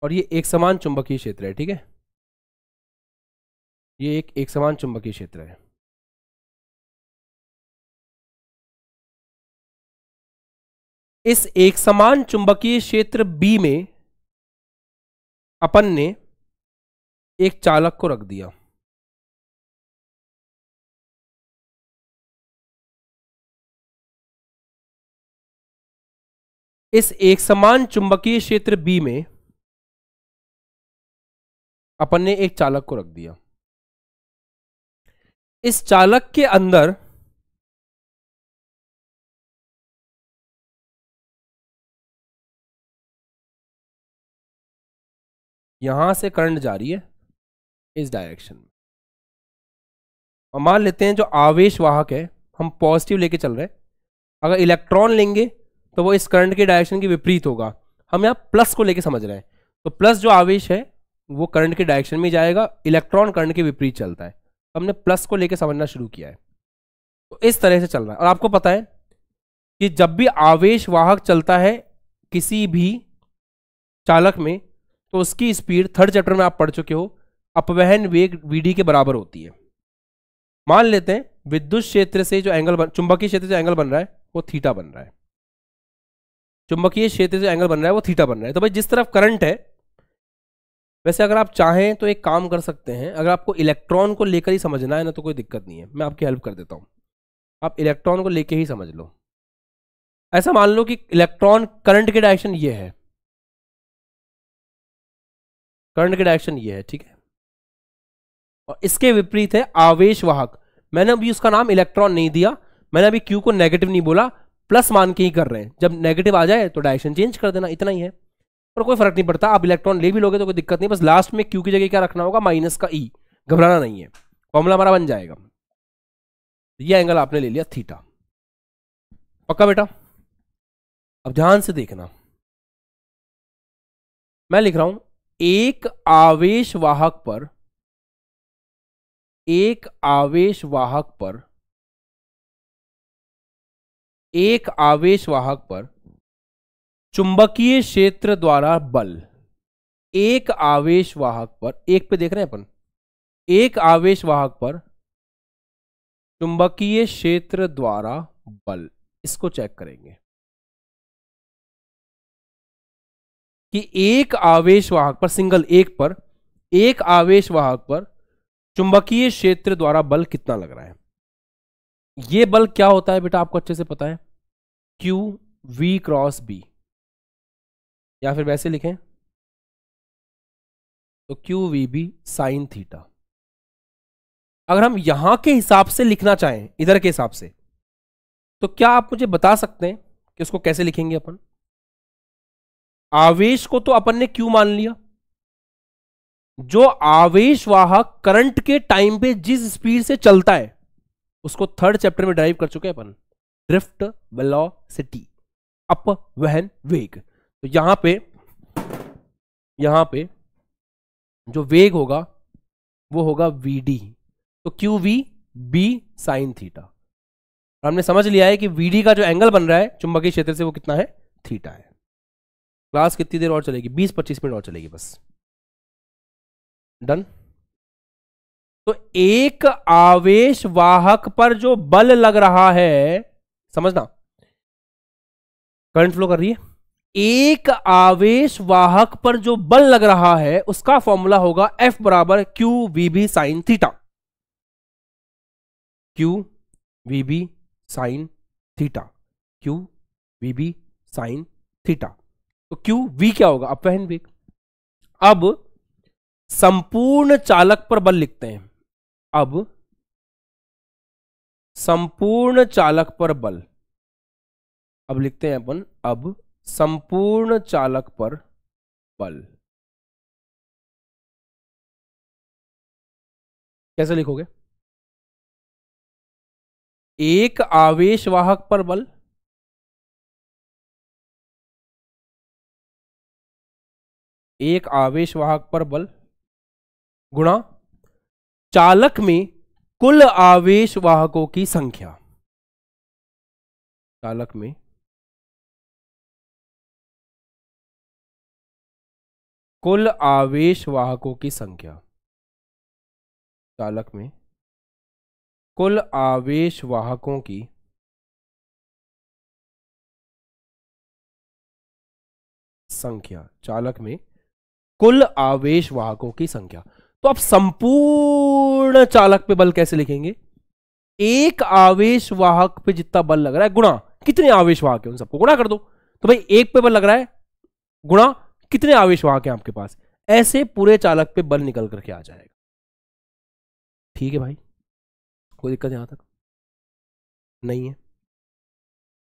और ये एक समान चुंबकीय क्षेत्र है ठीक है ये एक एक समान चुंबकीय क्षेत्र है इस एक समान चुंबकीय क्षेत्र बी में अपन ने एक चालक को रख दिया इस एक समान चुंबकीय क्षेत्र बी में अपन ने एक चालक को रख दिया इस चालक के अंदर यहां से करंट जा रही है इस डायरेक्शन में और मान लेते हैं जो आवेश वाहक है हम पॉजिटिव लेके चल रहे हैं अगर इलेक्ट्रॉन लेंगे तो वो इस करंट के डायरेक्शन के विपरीत होगा हम यहाँ प्लस को लेके समझ रहे हैं तो प्लस जो आवेश है वो करंट के डायरेक्शन में जाएगा इलेक्ट्रॉन करंट के विपरीत चलता है तो हमने प्लस को लेके समझना शुरू किया है तो इस तरह से चल रहा है और आपको पता है कि जब भी आवेश वाहक चलता है किसी भी चालक में तो उसकी स्पीड थर्ड चैप्टर में आप पढ़ चुके हो अपवहन वेग वीडी के बराबर होती है मान लेते हैं विद्युत क्षेत्र से जो एंगल बन चुंबकीय क्षेत्र से एंगल बन रहा है वो थीटा बन रहा है चुंबकीय क्षेत्र से एंगल बन रहा है वो थीटा बन रहा है तो भाई जिस तरफ करंट है वैसे अगर आप चाहें तो एक काम कर सकते हैं अगर आपको इलेक्ट्रॉन को लेकर ही समझना है ना तो कोई दिक्कत नहीं है मैं आपकी हेल्प कर देता हूँ आप इलेक्ट्रॉन को लेकर ही समझ लो ऐसा मान लो कि इलेक्ट्रॉन करंट के डायरेक्शन ये है करंट की डायरेक्शन ये है ठीक है और इसके विपरीत है आवेश वाहक मैंने अभी उसका नाम इलेक्ट्रॉन नहीं दिया मैंने अभी क्यू को नेगेटिव नहीं बोला प्लस मान के ही कर रहे हैं जब नेगेटिव आ जाए तो डायरेक्शन चेंज कर देना इतना ही है पर कोई फर्क नहीं पड़ता आप इलेक्ट्रॉन ले भी लोगे तो कोई दिक्कत नहीं बस लास्ट में क्यू की जगह क्या रखना होगा माइनस का ई e। घबराना नहीं है फॉर्मूला हमारा बन जाएगा ये एंगल आपने ले लिया थीटा पक्का बेटा अब ध्यान से देखना मैं लिख रहा हूं एक आवेश वाहक पर एक आवेश वाहक पर एक आवेश वाहक पर चुंबकीय क्षेत्र द्वारा बल एक आवेश वाहक पर एक पे देख रहे हैं अपन एक आवेश वाहक पर चुंबकीय क्षेत्र द्वारा बल इसको चेक करेंगे कि एक आवेश वाहक पर सिंगल एक पर एक आवेश वाहक पर चुंबकीय क्षेत्र द्वारा बल कितना लग रहा है यह बल क्या होता है बेटा आपको अच्छे से पता है क्यू वी क्रॉस बी या फिर वैसे लिखें तो Q V B sine theta अगर हम यहां के हिसाब से लिखना चाहें इधर के हिसाब से तो क्या आप मुझे बता सकते हैं कि उसको कैसे लिखेंगे अपन आवेश को तो अपन ने क्यू मान लिया जो आवेश वाहक करंट के टाइम पे जिस स्पीड से चलता है उसको थर्ड चैप्टर में ड्राइव कर चुके हैं अपन ड्रिफ्ट वेलोसिटी अप वहन वेग तो यहां पे यहां पे जो वेग होगा वो होगा वी डी तो Q V B sine theta हमने समझ लिया है कि वीडी का जो एंगल बन रहा है चुंबकीय क्षेत्र से वो कितना है थीटा है क्लास कितनी देर और चलेगी बीस पच्चीस मिनट और चलेगी बस डन तो एक आवेश वाहक पर जो बल लग रहा है समझना करंट फ्लो कर रही है एक आवेश वाहक पर जो बल लग रहा है उसका फॉर्मूला होगा F बराबर Q V B sine theta Q V B sine theta Q V B sine theta तो क्यू वी क्या होगा अपवहन वेग अब संपूर्ण चालक पर बल लिखते हैं अब संपूर्ण चालक पर बल अब लिखते हैं अपन अब संपूर्ण चालक पर बल कैसे लिखोगे एक आवेश वाहक पर बल एक आवेश वाहक पर बल गुणा चालक में कुल आवेश वाहकों की संख्या चालक में कुल आवेश वाहकों की संख्या चालक में कुल आवेश वाहकों की संख्या चालक में कुल आवेश वाहकों की संख्या तो आप संपूर्ण चालक पे बल कैसे लिखेंगे एक आवेश वाहक पे जितना बल लग रहा है गुणा कितने आवेश वाहक है उन सबको गुणा कर दो तो भाई एक पे बल लग रहा है गुणा कितने आवेश वाहक है आपके पास ऐसे पूरे चालक पे बल निकल करके आ जाएगा ठीक है भाई कोई दिक्कत यहां तक नहीं है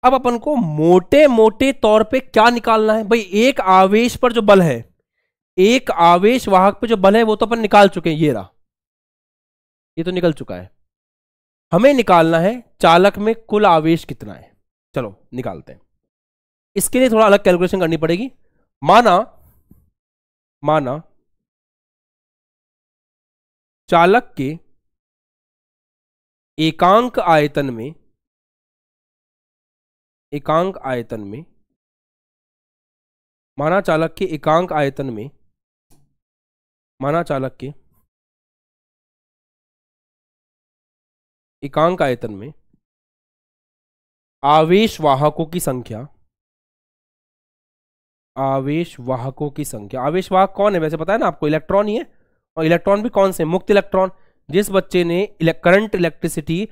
अब अपन को मोटे मोटे तौर पे क्या निकालना है भाई एक आवेश पर जो बल है एक आवेश वाहक पे जो बल है वो तो अपन निकाल चुके हैं ये रहा ये तो निकल चुका है हमें निकालना है चालक में कुल आवेश कितना है चलो निकालते हैं इसके लिए थोड़ा अलग कैलकुलेशन करनी पड़ेगी माना माना चालक के एकांक आयतन में एकांक आयतन में माना चालक के एकांक आयतन में माना चालक के एकांक आयतन में आवेश वाहकों की संख्या आवेश वाहकों की संख्या आवेश वाहक कौन है वैसे पता है ना आपको इलेक्ट्रॉन ही है और इलेक्ट्रॉन भी कौन से मुक्त इलेक्ट्रॉन जिस बच्चे ने करंट इलेक्ट्रिसिटी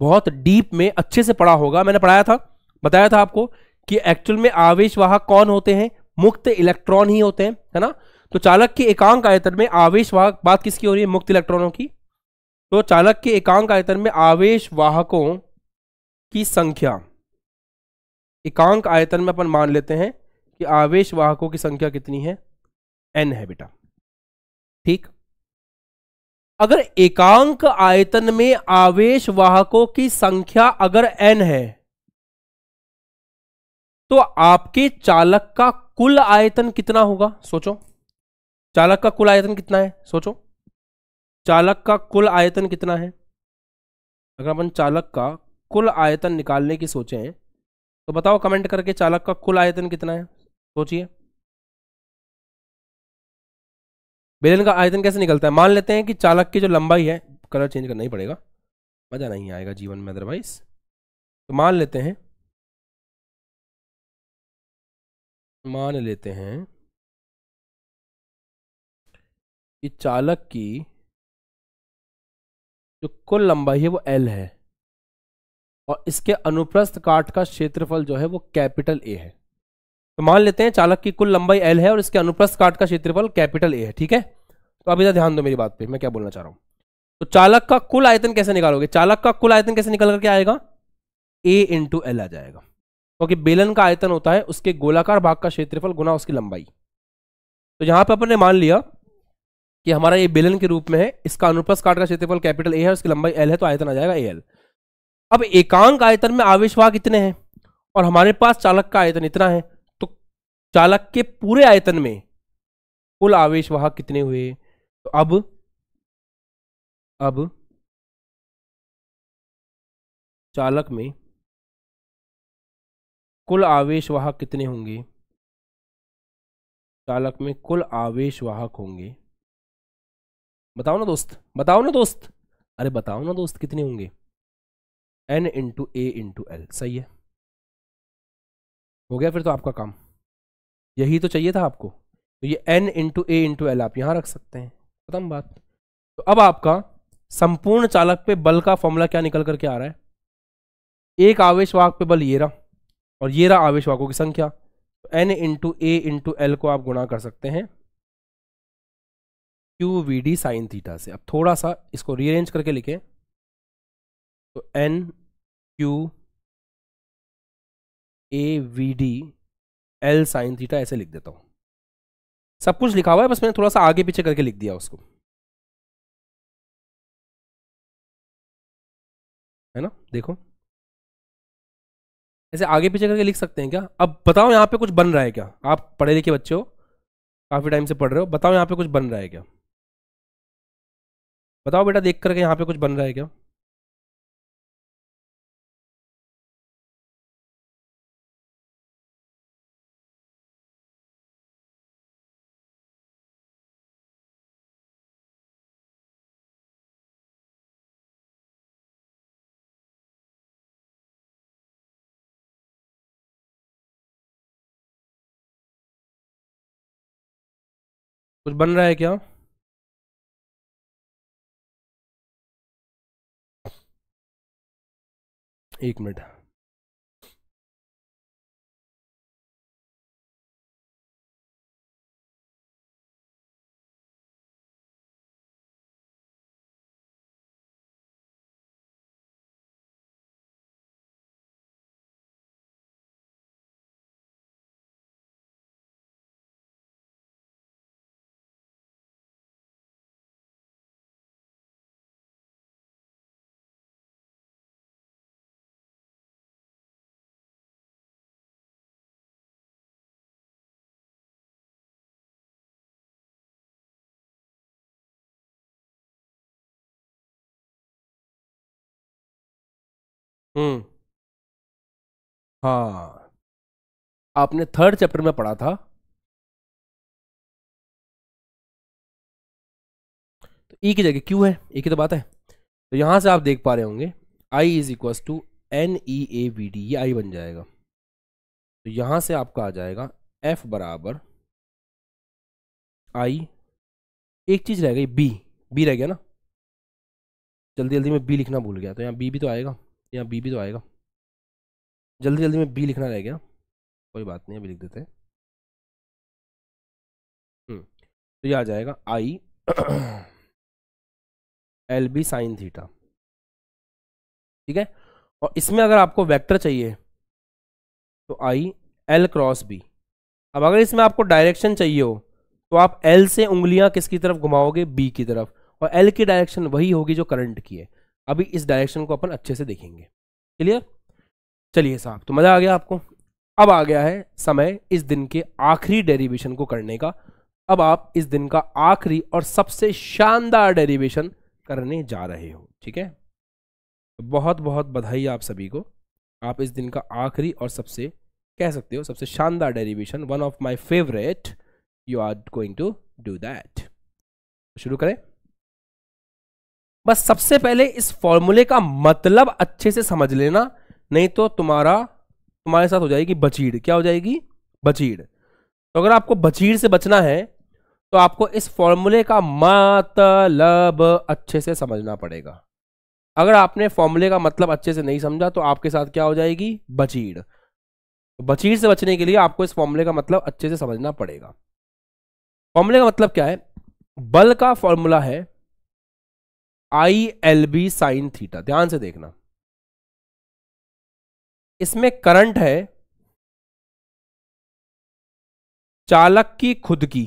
बहुत डीप में अच्छे से पढ़ा होगा मैंने पढ़ाया था बताया था आपको कि एक्चुअल में आवेश वाहक कौन होते हैं मुक्त इलेक्ट्रॉन ही होते हैं है ना तो चालक के एकांक आयतन में आवेश वाहक बात किसकी हो रही है मुक्त इलेक्ट्रॉनों की तो चालक के एकांक आयतन में आवेश वाहकों की संख्या एकांक आयतन में अपन मान लेते हैं कि आवेश वाहकों की संख्या कितनी है एन है बेटा ठीक अगर एकांक आयतन में आवेश वाहकों की संख्या अगर एन है तो आपके चालक का कुल आयतन कितना होगा सोचो चालक का कुल आयतन कितना है सोचो चालक का कुल आयतन कितना है अगर अपन चालक का कुल आयतन निकालने की सोचें तो बताओ कमेंट करके चालक का कुल आयतन कितना है सोचिए बेलन का आयतन कैसे निकलता है मान लेते हैं कि चालक की जो लंबाई है कलर चेंज करना ही पड़ेगा मज़ा नहीं आएगा जीवन में अदरवाइज तो मान लेते हैं मान लेते हैं कि चालक की जो कुल लंबाई है वो एल है और इसके अनुप्रस्थ काट का क्षेत्रफल जो है वो कैपिटल ए है तो मान लेते हैं चालक की कुल लंबाई एल है और इसके अनुप्रस्थ काट का क्षेत्रफल कैपिटल ए है ठीक है तो अभी ध्यान दो मेरी बात पे मैं क्या बोलना चाह रहा हूं तो चालक का कुल आयतन कैसे निकालोगे चालक का कुल आयतन कैसे निकल करके आएगा ए इंटू एल आ जाएगा क्योंकि तो बेलन का आयतन होता है उसके गोलाकार भाग का क्षेत्रफल गुना उसकी लंबाई तो यहां पर अपन ने मान लिया कि हमारा ये बेलन के रूप में है इसका अनुप्रस्थ काट का क्षेत्रफल कैपिटल ए है उसकी लंबाई एल है तो आयतन आ जाएगा ए एल अब एकांक आयतन में आवेशवाह इतने हैं और हमारे पास चालक का आयतन इतना है तो चालक के पूरे आयतन में कुल वाहक कितने हुए तो अब अब चालक में कुल आवेशवाहक कितने होंगे चालक में कुल आवेशवाहक होंगे बताओ ना दोस्त बताओ ना दोस्त अरे बताओ ना दोस्त कितने होंगे N into A into L सही है हो गया फिर तो आपका काम यही तो चाहिए था आपको तो ये N into A into L आप यहां रख सकते हैं खत्म बात तो अब आपका संपूर्ण चालक पे बल का फॉर्मूला क्या निकल करके आ रहा है एक आवेश वाहक पे बल ये रहा और ये रहा आवेश वाहकों की संख्या तो N into A into L को आप गुणा कर सकते हैं Q V D sine theta से अब थोड़ा सा इसको रीअरेंज करके लिखें तो N Q A V D L sine theta ऐसे लिख देता हूँ सब कुछ लिखा हुआ है बस मैंने थोड़ा सा आगे पीछे करके लिख दिया उसको है ना देखो ऐसे आगे पीछे करके लिख सकते हैं क्या अब बताओ यहाँ पे कुछ बन रहा है क्या आप पढ़े लिखे बच्चे हो काफ़ी टाइम से पढ़ रहे हो बताओ यहाँ पे कुछ बन रहा है क्या बताओ बेटा देख करके यहाँ पे कुछ बन रहा है क्या कुछ बन रहा है क्या एक मिनट हम्म। हाँ आपने थर्ड चैप्टर में पढ़ा था तो ई e की जगह क्यू है ई e की तो बात है तो यहां से आप देख पा रहे होंगे I is equal to N E A V D ये आई बन जाएगा तो यहां से आपका आ जाएगा एफ बराबर आई एक चीज रह गई बी बी रह गया ना जल्दी जल्दी मैं बी लिखना भूल गया तो यहाँ बी भी तो आएगा यहाँ बी भी तो आएगा जल्दी जल्दी में बी लिखना रह गया कोई बात नहीं अभी लिख देते हैं हम्म, तो ये आ जाएगा I L B sine theta ठीक है और इसमें अगर आपको वेक्टर चाहिए तो आई एल क्रॉस बी अब अगर इसमें आपको डायरेक्शन चाहिए हो तो आप एल से उंगलियां किसकी तरफ घुमाओगे बी की तरफ और एल की डायरेक्शन वही होगी जो करंट की है अभी इस डायरेक्शन को अपन अच्छे से देखेंगे क्लियर चलिए साहब तो मज़ा आ गया आपको अब आ गया है समय इस दिन के आखिरी डेरिवेशन को करने का अब आप इस दिन का आखिरी और सबसे शानदार डेरिवेशन करने जा रहे हो ठीक है बहुत बहुत बधाई आप सभी को आप इस दिन का आखिरी और सबसे कह सकते हो सबसे शानदार derivation one of my favourite you are going to do that शुरू करें बस सबसे पहले इस फॉर्मूले का मतलब अच्छे से समझ लेना नहीं तो तुम्हारा तुम्हारे साथ हो जाएगी बचीड़ क्या हो जाएगी बचीड़ तो अगर आपको बचीड़ से बचना है तो आपको इस फॉर्मूले का मतलब अच्छे से समझना पड़ेगा अगर आपने फॉर्मूले का मतलब अच्छे से नहीं समझा तो आपके साथ क्या हो जाएगी बचीड़ तो बचीड़ से बचने के लिए आपको इस फॉर्मूले का मतलब अच्छे से समझना पड़ेगा फॉर्मूले का मतलब क्या है बल का फॉर्मूला है I L B sine theta ध्यान से देखना इसमें करंट है चालक की खुद की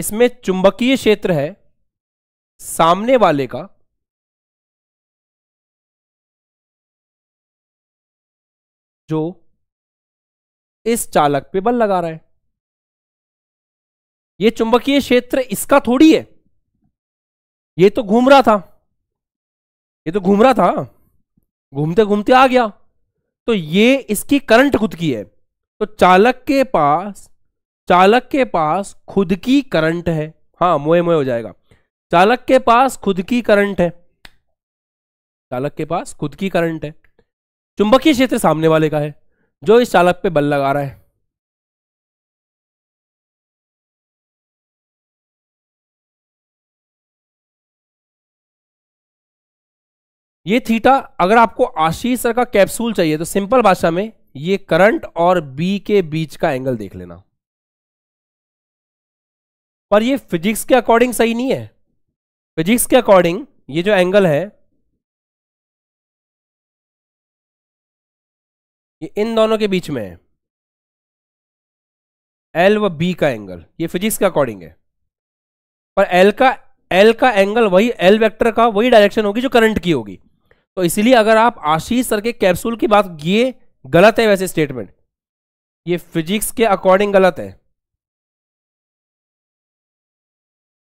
इसमें चुंबकीय क्षेत्र है सामने वाले का जो इस चालक पे बल लगा रहा है ये चुंबकीय क्षेत्र इसका थोड़ी है ये तो घूम रहा था ये तो घूम रहा था घूमते घूमते आ गया तो ये इसकी करंट खुद की है तो चालक के पास चालक के पास खुद की करंट है हाँ मोए मोए हो जाएगा चालक के पास खुद की करंट है चालक के पास खुद की करंट है चुंबकीय क्षेत्र सामने वाले का है जो इस चालक पे बल लगा रहा है ये थीटा अगर आपको आशीष सर का कैप्सूल चाहिए तो सिंपल भाषा में ये करंट और बी के बीच का एंगल देख लेना पर ये फिजिक्स के अकॉर्डिंग सही नहीं है फिजिक्स के अकॉर्डिंग ये जो एंगल है ये इन दोनों के बीच में है एल व बी का एंगल ये फिजिक्स के अकॉर्डिंग है पर एल का एल का एंगल वही एल वेक्टर का वही डायरेक्शन होगी जो करंट की होगी तो इसलिए अगर आप आशीष सर के कैप्सूल की बात ये गलत है वैसे स्टेटमेंट ये फिजिक्स के अकॉर्डिंग गलत है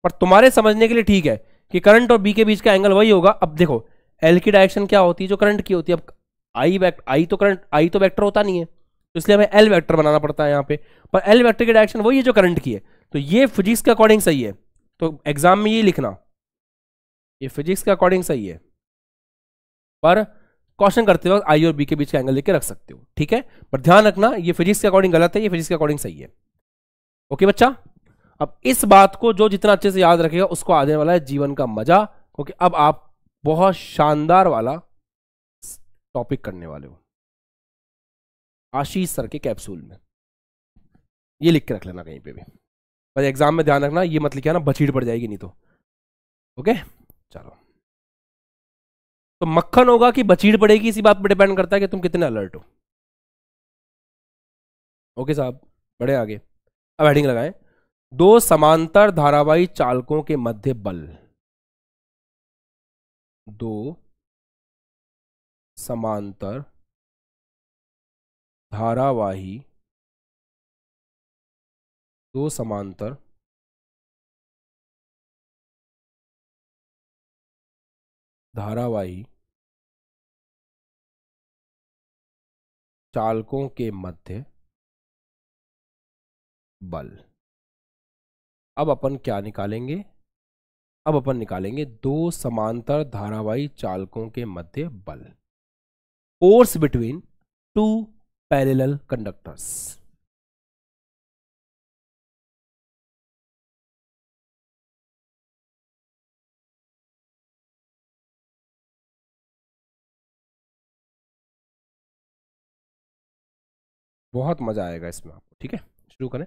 पर तुम्हारे समझने के लिए ठीक है कि करंट और बी के बीच का एंगल वही होगा अब देखो एल की डायरेक्शन क्या होती है जो करंट की होती है अब आई वैक्ट आई तो करंट आई तो वैक्टर होता नहीं है तो इसलिए हमें एल वैक्टर बनाना पड़ता है यहाँ पे पर एल वैक्टर की डायरेक्शन वही है जो करंट की है तो ये फिजिक्स के अकॉर्डिंग सही है तो एग्जाम में ये लिखना ये फिजिक्स के अकॉर्डिंग सही है पर क्वेश्चन करते वक्त आई और बी के बीच का एंगल लेके रख सकते हो ठीक है पर ध्यान रखना ये फिजिक्स के अकॉर्डिंग गलत है ये फिजिक्स के अकॉर्डिंग सही है ओके बच्चा अब इस बात को जो जितना अच्छे से याद रखेगा उसको आने वाला है जीवन का मजा क्योंकि अब आप बहुत शानदार वाला टॉपिक करने वाले हो आशीष सर के कैप्सूल में ये लिख के रख लेना कहीं पे भी पर एग्जाम में ध्यान रखना ये मत लिखा ना बचीड़ पड़ जाएगी नहीं तो ओके चलो तो मक्खन होगा कि बचीड़ पड़ेगी इसी बात पर डिपेंड करता है कि तुम कितने अलर्ट हो ओके साहब बड़े आगे अब हेडिंग लगाएं दो समांतर धारावाही चालकों के मध्य बल दो समांतर धारावाही दो समांतर धारावाही चालकों के मध्य बल अब अपन क्या निकालेंगे अब अपन निकालेंगे दो समांतर धारावाही चालकों के मध्य बल course between two parallel conductors. बहुत मजा आएगा इसमें आपको ठीक है शुरू करें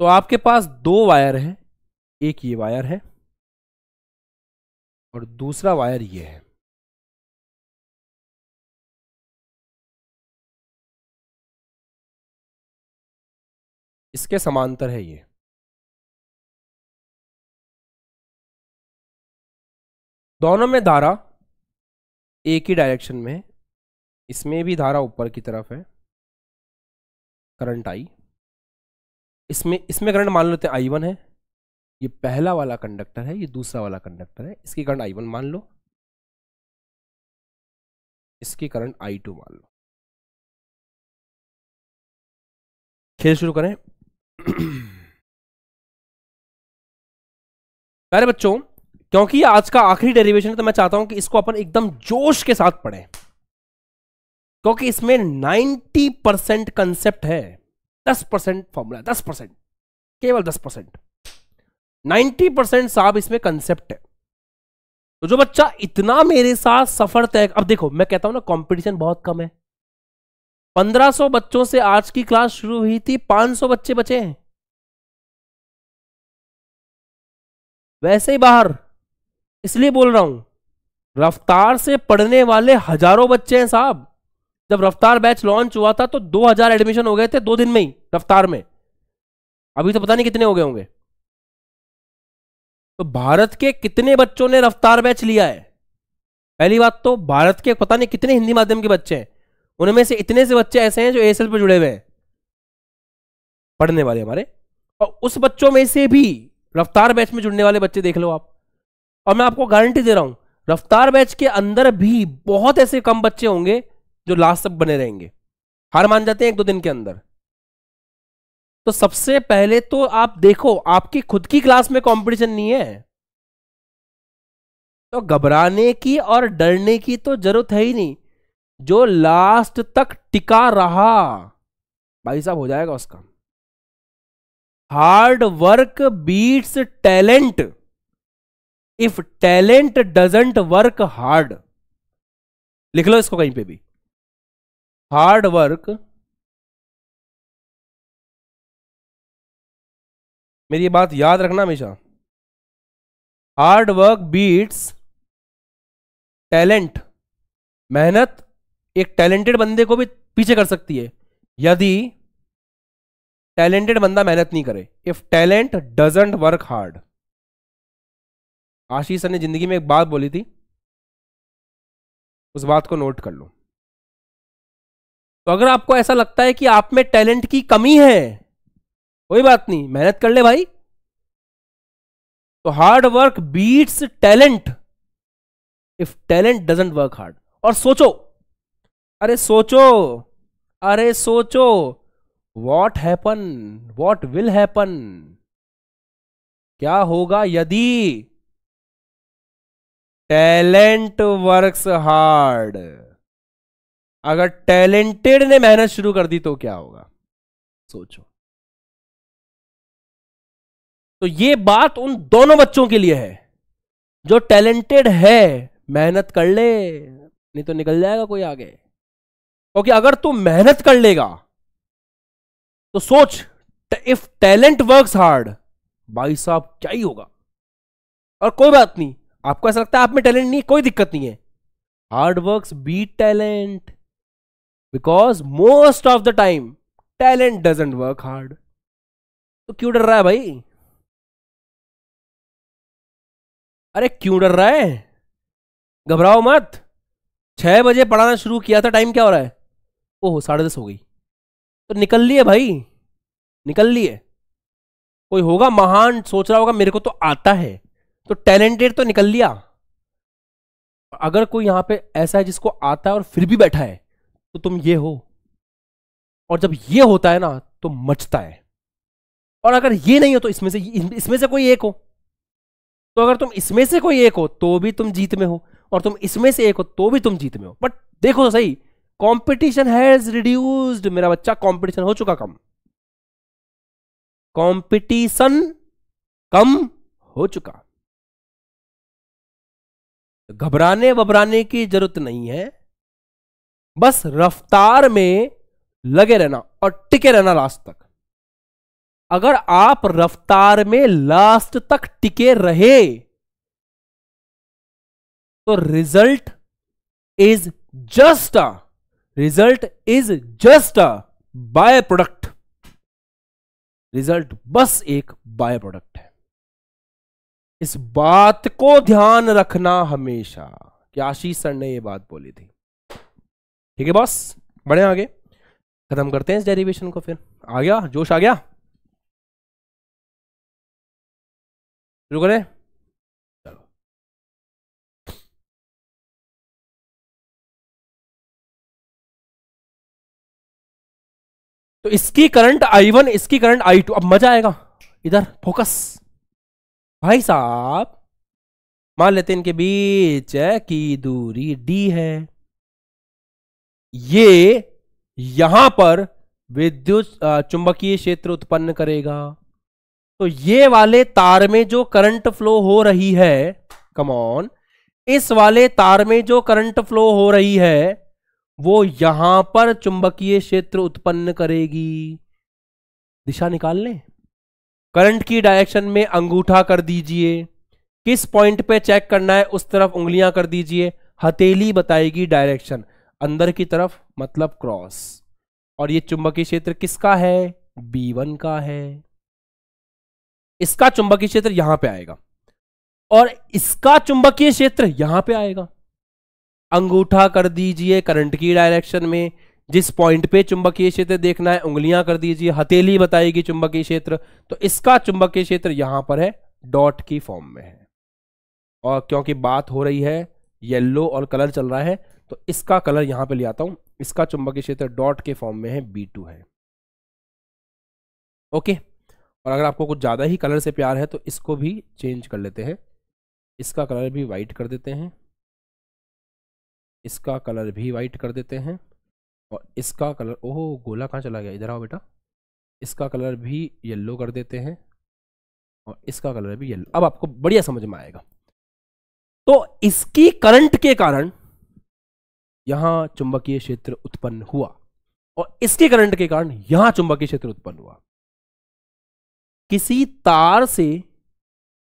तो आपके पास दो वायर है एक ये वायर है और दूसरा वायर ये है इसके समांतर है ये दोनों में धारा एक ही डायरेक्शन में है इसमें भी धारा ऊपर की तरफ है करंट आई इसमें इसमें करंट मान लेते हैं आई वन है ये पहला वाला कंडक्टर है ये दूसरा वाला कंडक्टर है इसकी करंट आई वन मान लो इसकी करंट आई टू मान लो खेल शुरू करें प्यारे बच्चों क्योंकि आज का आखिरी डेरिवेशन है तो मैं चाहता हूं कि इसको अपन एकदम जोश के साथ पढ़ें क्योंकि इसमें 90 परसेंट कंसेप्ट है 10 परसेंट फॉर्मूला 10 परसेंट केवल 10 परसेंट 90 परसेंट साहब इसमें कंसेप्ट है तो जो बच्चा इतना मेरे साथ सफर तय अब देखो मैं कहता हूं ना कंपटीशन बहुत कम है 1500 बच्चों से आज की क्लास शुरू हुई थी 500 बच्चे बचे हैं वैसे ही बाहर इसलिए बोल रहा हूं रफ्तार से पढ़ने वाले हजारों बच्चे हैं साहब जब रफ्तार बैच लॉन्च हुआ था तो 2000 एडमिशन हो गए थे दो दिन में ही रफ्तार में अभी तो पता नहीं कितने हो गए होंगे तो भारत के कितने बच्चों ने रफ्तार बैच लिया है पहली बात तो भारत के पता नहीं कितने हिंदी माध्यम के बच्चे हैं उनमें से इतने से बच्चे ऐसे हैं जो एस पर जुड़े हुए हैं पढ़ने वाले हमारे और उस बच्चों में से भी रफ्तार बैच में जुड़ने वाले बच्चे देख लो आप और मैं आपको गारंटी दे रहा हूं रफ्तार बैच के अंदर भी बहुत ऐसे कम बच्चे होंगे जो लास्ट तक बने रहेंगे हार मान जाते हैं एक दो दिन के अंदर तो सबसे पहले तो आप देखो आपकी खुद की क्लास में कंपटीशन नहीं है तो घबराने की और डरने की तो जरूरत है ही नहीं जो लास्ट तक टिका रहा भाई साहब हो जाएगा उसका hard work beats talent if talent doesn't work hard लिख लो इसको कहीं पे भी हार्ड वर्क मेरी ये बात याद रखना हमेशा हार्ड वर्क बीट्स टैलेंट मेहनत एक टैलेंटेड बंदे को भी पीछे कर सकती है यदि टैलेंटेड बंदा मेहनत नहीं करे if talent doesn't work hard Ashish sir ने जिंदगी में एक बात बोली थी उस बात को नोट कर लो तो अगर आपको ऐसा लगता है कि आप में टैलेंट की कमी है कोई बात नहीं मेहनत कर ले भाई तो hard work beats talent if talent doesn't work hard और सोचो अरे सोचो अरे सोचो what happen what will happen क्या होगा यदि टैलेंट वर्क्स हार्ड अगर टैलेंटेड ने मेहनत शुरू कर दी तो क्या होगा सोचो तो ये बात उन दोनों बच्चों के लिए है जो टैलेंटेड है मेहनत कर ले नहीं तो निकल जाएगा कोई आगे क्योंकि अगर तू मेहनत कर लेगा तो सोच इफ टैलेंट वर्क हार्ड भाई साहब क्या ही होगा और कोई बात नहीं आपको ऐसा लगता है आप में टैलेंट नहीं है कोई दिक्कत नहीं है hard work beat talent because most of the time talent doesn't work hard तो क्यों डर रहा है भाई अरे क्यों डर रहा है घबराओ मत छः बजे पढ़ाना शुरू किया था टाइम क्या हो रहा है ओह साढ़े दस हो गई तो निकल लिए भाई निकल लिए कोई होगा महान सोच रहा होगा मेरे को तो आता है तो टैलेंटेड तो निकल लिया अगर कोई यहां पे ऐसा है जिसको आता है और फिर भी बैठा है तो तुम ये हो और जब ये होता है ना तो मचता है और अगर ये नहीं हो तो इसमें से इसमें से कोई एक हो तो अगर तुम इसमें से कोई एक हो तो भी तुम जीत में हो और तुम इसमें से एक हो तो भी तुम जीत में हो बट देखो तो सही कॉम्पिटिशन हैज रिड्यूस्ड मेरा बच्चा कॉम्पिटिशन हो चुका कम कॉम्पिटिशन कम हो चुका घबराने वबराने की जरूरत नहीं है बस रफ्तार में लगे रहना और टिके रहना लास्ट तक अगर आप रफ्तार में लास्ट तक टिके रहे तो result is just a result is just a by product result बस एक बाय प्रोडक्ट है इस बात को ध्यान रखना हमेशा कि आशीष सर ने यह बात बोली थी ठीक है बॉस बढ़े आगे खत्म करते हैं इस डेरिवेशन को फिर आ गया जोश आ गया शुरू करें तो इसकी करंट आई वन इसकी करंट आई टू अब मजा आएगा इधर फोकस भाई साहब मान लेते इनके बीच की दूरी डी है ये यहां पर विद्युत चुंबकीय क्षेत्र उत्पन्न करेगा तो ये वाले तार में जो करंट फ्लो हो रही है कम ऑन इस वाले तार में जो करंट फ्लो हो रही है वो यहां पर चुंबकीय क्षेत्र उत्पन्न करेगी दिशा निकाल लें करंट की डायरेक्शन में अंगूठा कर दीजिए किस पॉइंट पे चेक करना है उस तरफ उंगलियां कर दीजिए हथेली बताएगी डायरेक्शन अंदर की तरफ मतलब क्रॉस और ये चुंबकीय क्षेत्र किसका है बी वन का है इसका चुंबकीय क्षेत्र यहां पे आएगा और इसका चुंबकीय क्षेत्र यहां पे आएगा अंगूठा कर दीजिए करंट की डायरेक्शन में जिस पॉइंट पे चुंबकीय क्षेत्र देखना है उंगलियां कर दीजिए हथेली बताएगी चुंबकीय क्षेत्र तो इसका चुंबकीय क्षेत्र यहां पर है डॉट की फॉर्म में है और क्योंकि बात हो रही है येल्लो और कलर चल रहा है तो इसका कलर यहां पे ले आता हूं इसका चुंबकीय क्षेत्र डॉट के फॉर्म में है बी टू है ओके और अगर आपको कुछ ज़्यादा ही कलर से प्यार है तो इसको भी चेंज कर लेते हैं इसका कलर भी वाइट कर देते हैं इसका कलर भी वाइट कर देते हैं और इसका कलर ओहो गोला कहाँ चला गया इधर आओ बेटा इसका कलर भी येल्लो कर देते हैं और इसका कलर भी येलो अब आपको बढ़िया समझ में आएगा तो इसकी करंट के कारण यहां चुंबकीय क्षेत्र उत्पन्न हुआ और इसके करंट के कारण यहां चुंबकीय क्षेत्र उत्पन्न हुआ किसी तार से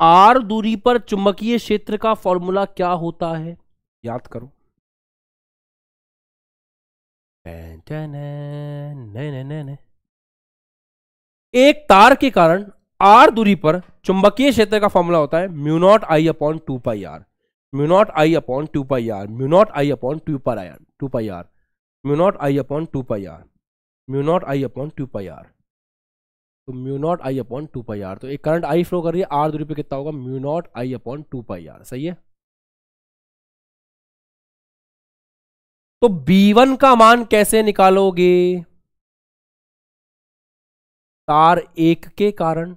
आर दूरी पर चुंबकीय क्षेत्र का फॉर्मूला क्या होता है याद करो एक तार के कारण आर दूरी पर चुंबकीय क्षेत्र का फॉर्मूला होता है mu naught I upon two pi R mu naught I upon two pi R mu naught I upon two pi R two pi R mu naught I upon two pi R mu naught I upon two pi R तो mu not I upon two pi R तो एक current I flow कर रही है are दूरी पे कितना होगा mu not I upon two pi R सही है तो वन का मान कैसे निकालोगे तार एक के कारण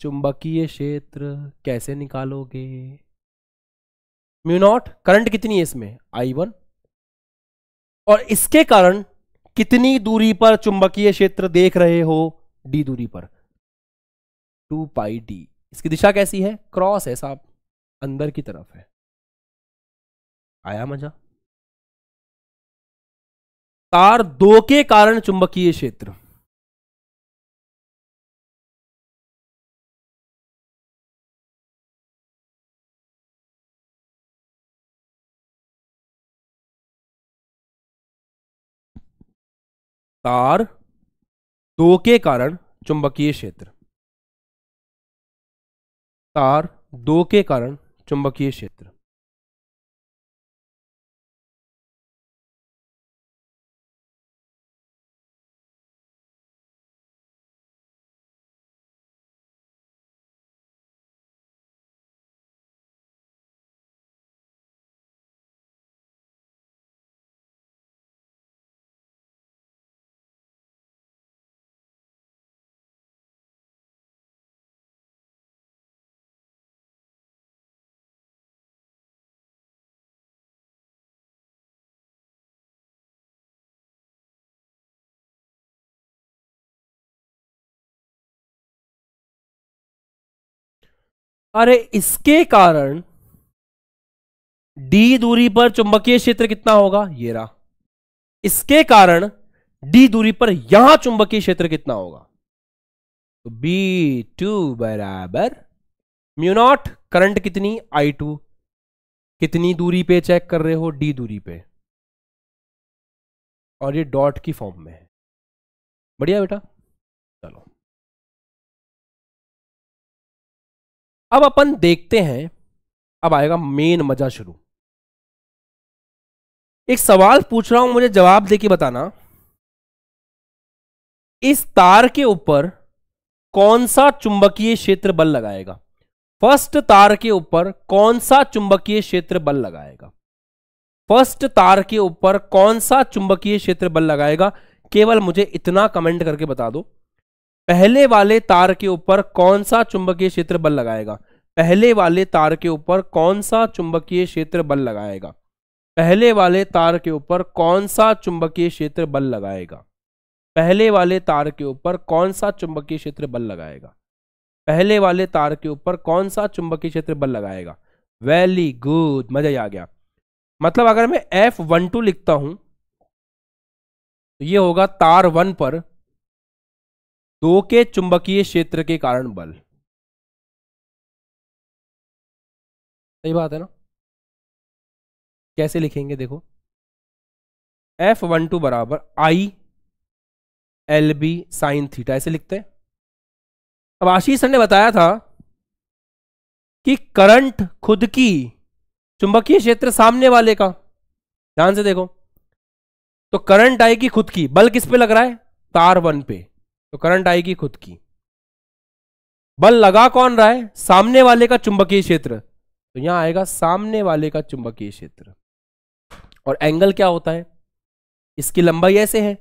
चुंबकीय क्षेत्र कैसे निकालोगे म्यूनॉट करंट कितनी है इसमें आई वन और इसके कारण कितनी दूरी पर चुंबकीय क्षेत्र देख रहे हो डी दूरी पर टू पाई डी इसकी दिशा कैसी है क्रॉस है साहब अंदर की तरफ है आया मजा तार दो के कारण चुंबकीय क्षेत्र तार दो के कारण चुंबकीय क्षेत्र तार दो के कारण चुंबकीय क्षेत्र अरे इसके कारण डी दूरी पर चुंबकीय क्षेत्र कितना होगा ये रहा इसके कारण डी दूरी पर यहां चुंबकीय क्षेत्र कितना होगा तो बी टू बराबर म्यूनॉट करंट कितनी आई टू कितनी दूरी पे चेक कर रहे हो डी दूरी पे और ये डॉट की फॉर्म में है बढ़िया बेटा अब अपन देखते हैं अब आएगा मेन मजा शुरू एक सवाल पूछ रहा हूं मुझे जवाब देके बताना इस तार के ऊपर कौन सा चुंबकीय क्षेत्र बल लगाएगा फर्स्ट तार के ऊपर कौन सा चुंबकीय क्षेत्र बल लगाएगा फर्स्ट तार के ऊपर कौन सा चुंबकीय क्षेत्र बल लगाएगा केवल मुझे इतना कमेंट करके बता दो पहले वाले तार के ऊपर कौन सा चुंबकीय क्षेत्र बल लगाएगा पहले वाले तार के ऊपर कौन सा चुंबकीय क्षेत्र बल लगाएगा पहले वाले तार के ऊपर कौन सा चुंबकीय क्षेत्र बल लगाएगा पहले वाले तार के ऊपर कौन सा चुंबकीय क्षेत्र बल लगाएगा पहले वाले तार के ऊपर कौन सा चुंबकीय क्षेत्र बल लगाएगा वेली गुड मजा ही आ गया मतलब अगर मैं एफ वन टू लिखता हूं तो ये होगा तार वन पर दो के चुंबकीय क्षेत्र के कारण बल सही बात है ना कैसे लिखेंगे देखो एफ वन टू बराबर I L B sine theta ऐसे लिखते हैं अब आशीष सर ने बताया था कि करंट खुद की चुंबकीय क्षेत्र सामने वाले का ध्यान से देखो तो करंट आएगी खुद की बल किस पे लग रहा है तार वन पे तो करंट आएगी खुद की बल लगा कौन रहा है सामने वाले का चुंबकीय क्षेत्र तो यहां आएगा सामने वाले का चुंबकीय क्षेत्र और एंगल क्या होता है इसकी लंबाई ऐसे है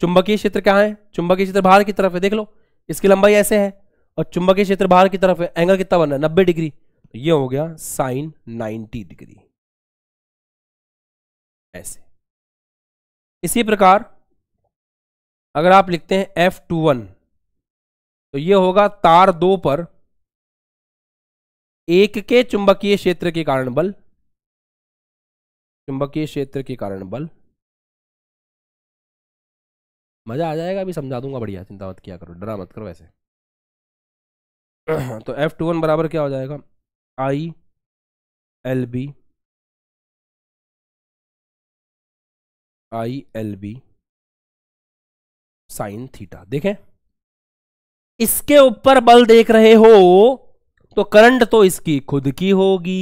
चुंबकीय क्षेत्र क्या है चुंबकीय क्षेत्र बाहर की तरफ है देख लो इसकी लंबाई ऐसे है और चुंबकीय क्षेत्र बाहर की तरफ है एंगल कितना बन रहा है नब्बे डिग्री तो ये हो गया साइन नाइनटी डिग्री ऐसे इसी प्रकार अगर आप लिखते हैं एफ टू वन तो ये होगा तार दो पर एक के चुंबकीय क्षेत्र के कारण बल चुंबकीय क्षेत्र के कारण बल मजा आ जाएगा अभी समझा दूंगा बढ़िया चिंता मत किया करो डरा मत करो वैसे तो एफ टू वन बराबर क्या हो जाएगा I L B I L B sine theta देखें इसके ऊपर बल देख रहे हो तो करंट तो इसकी खुद की होगी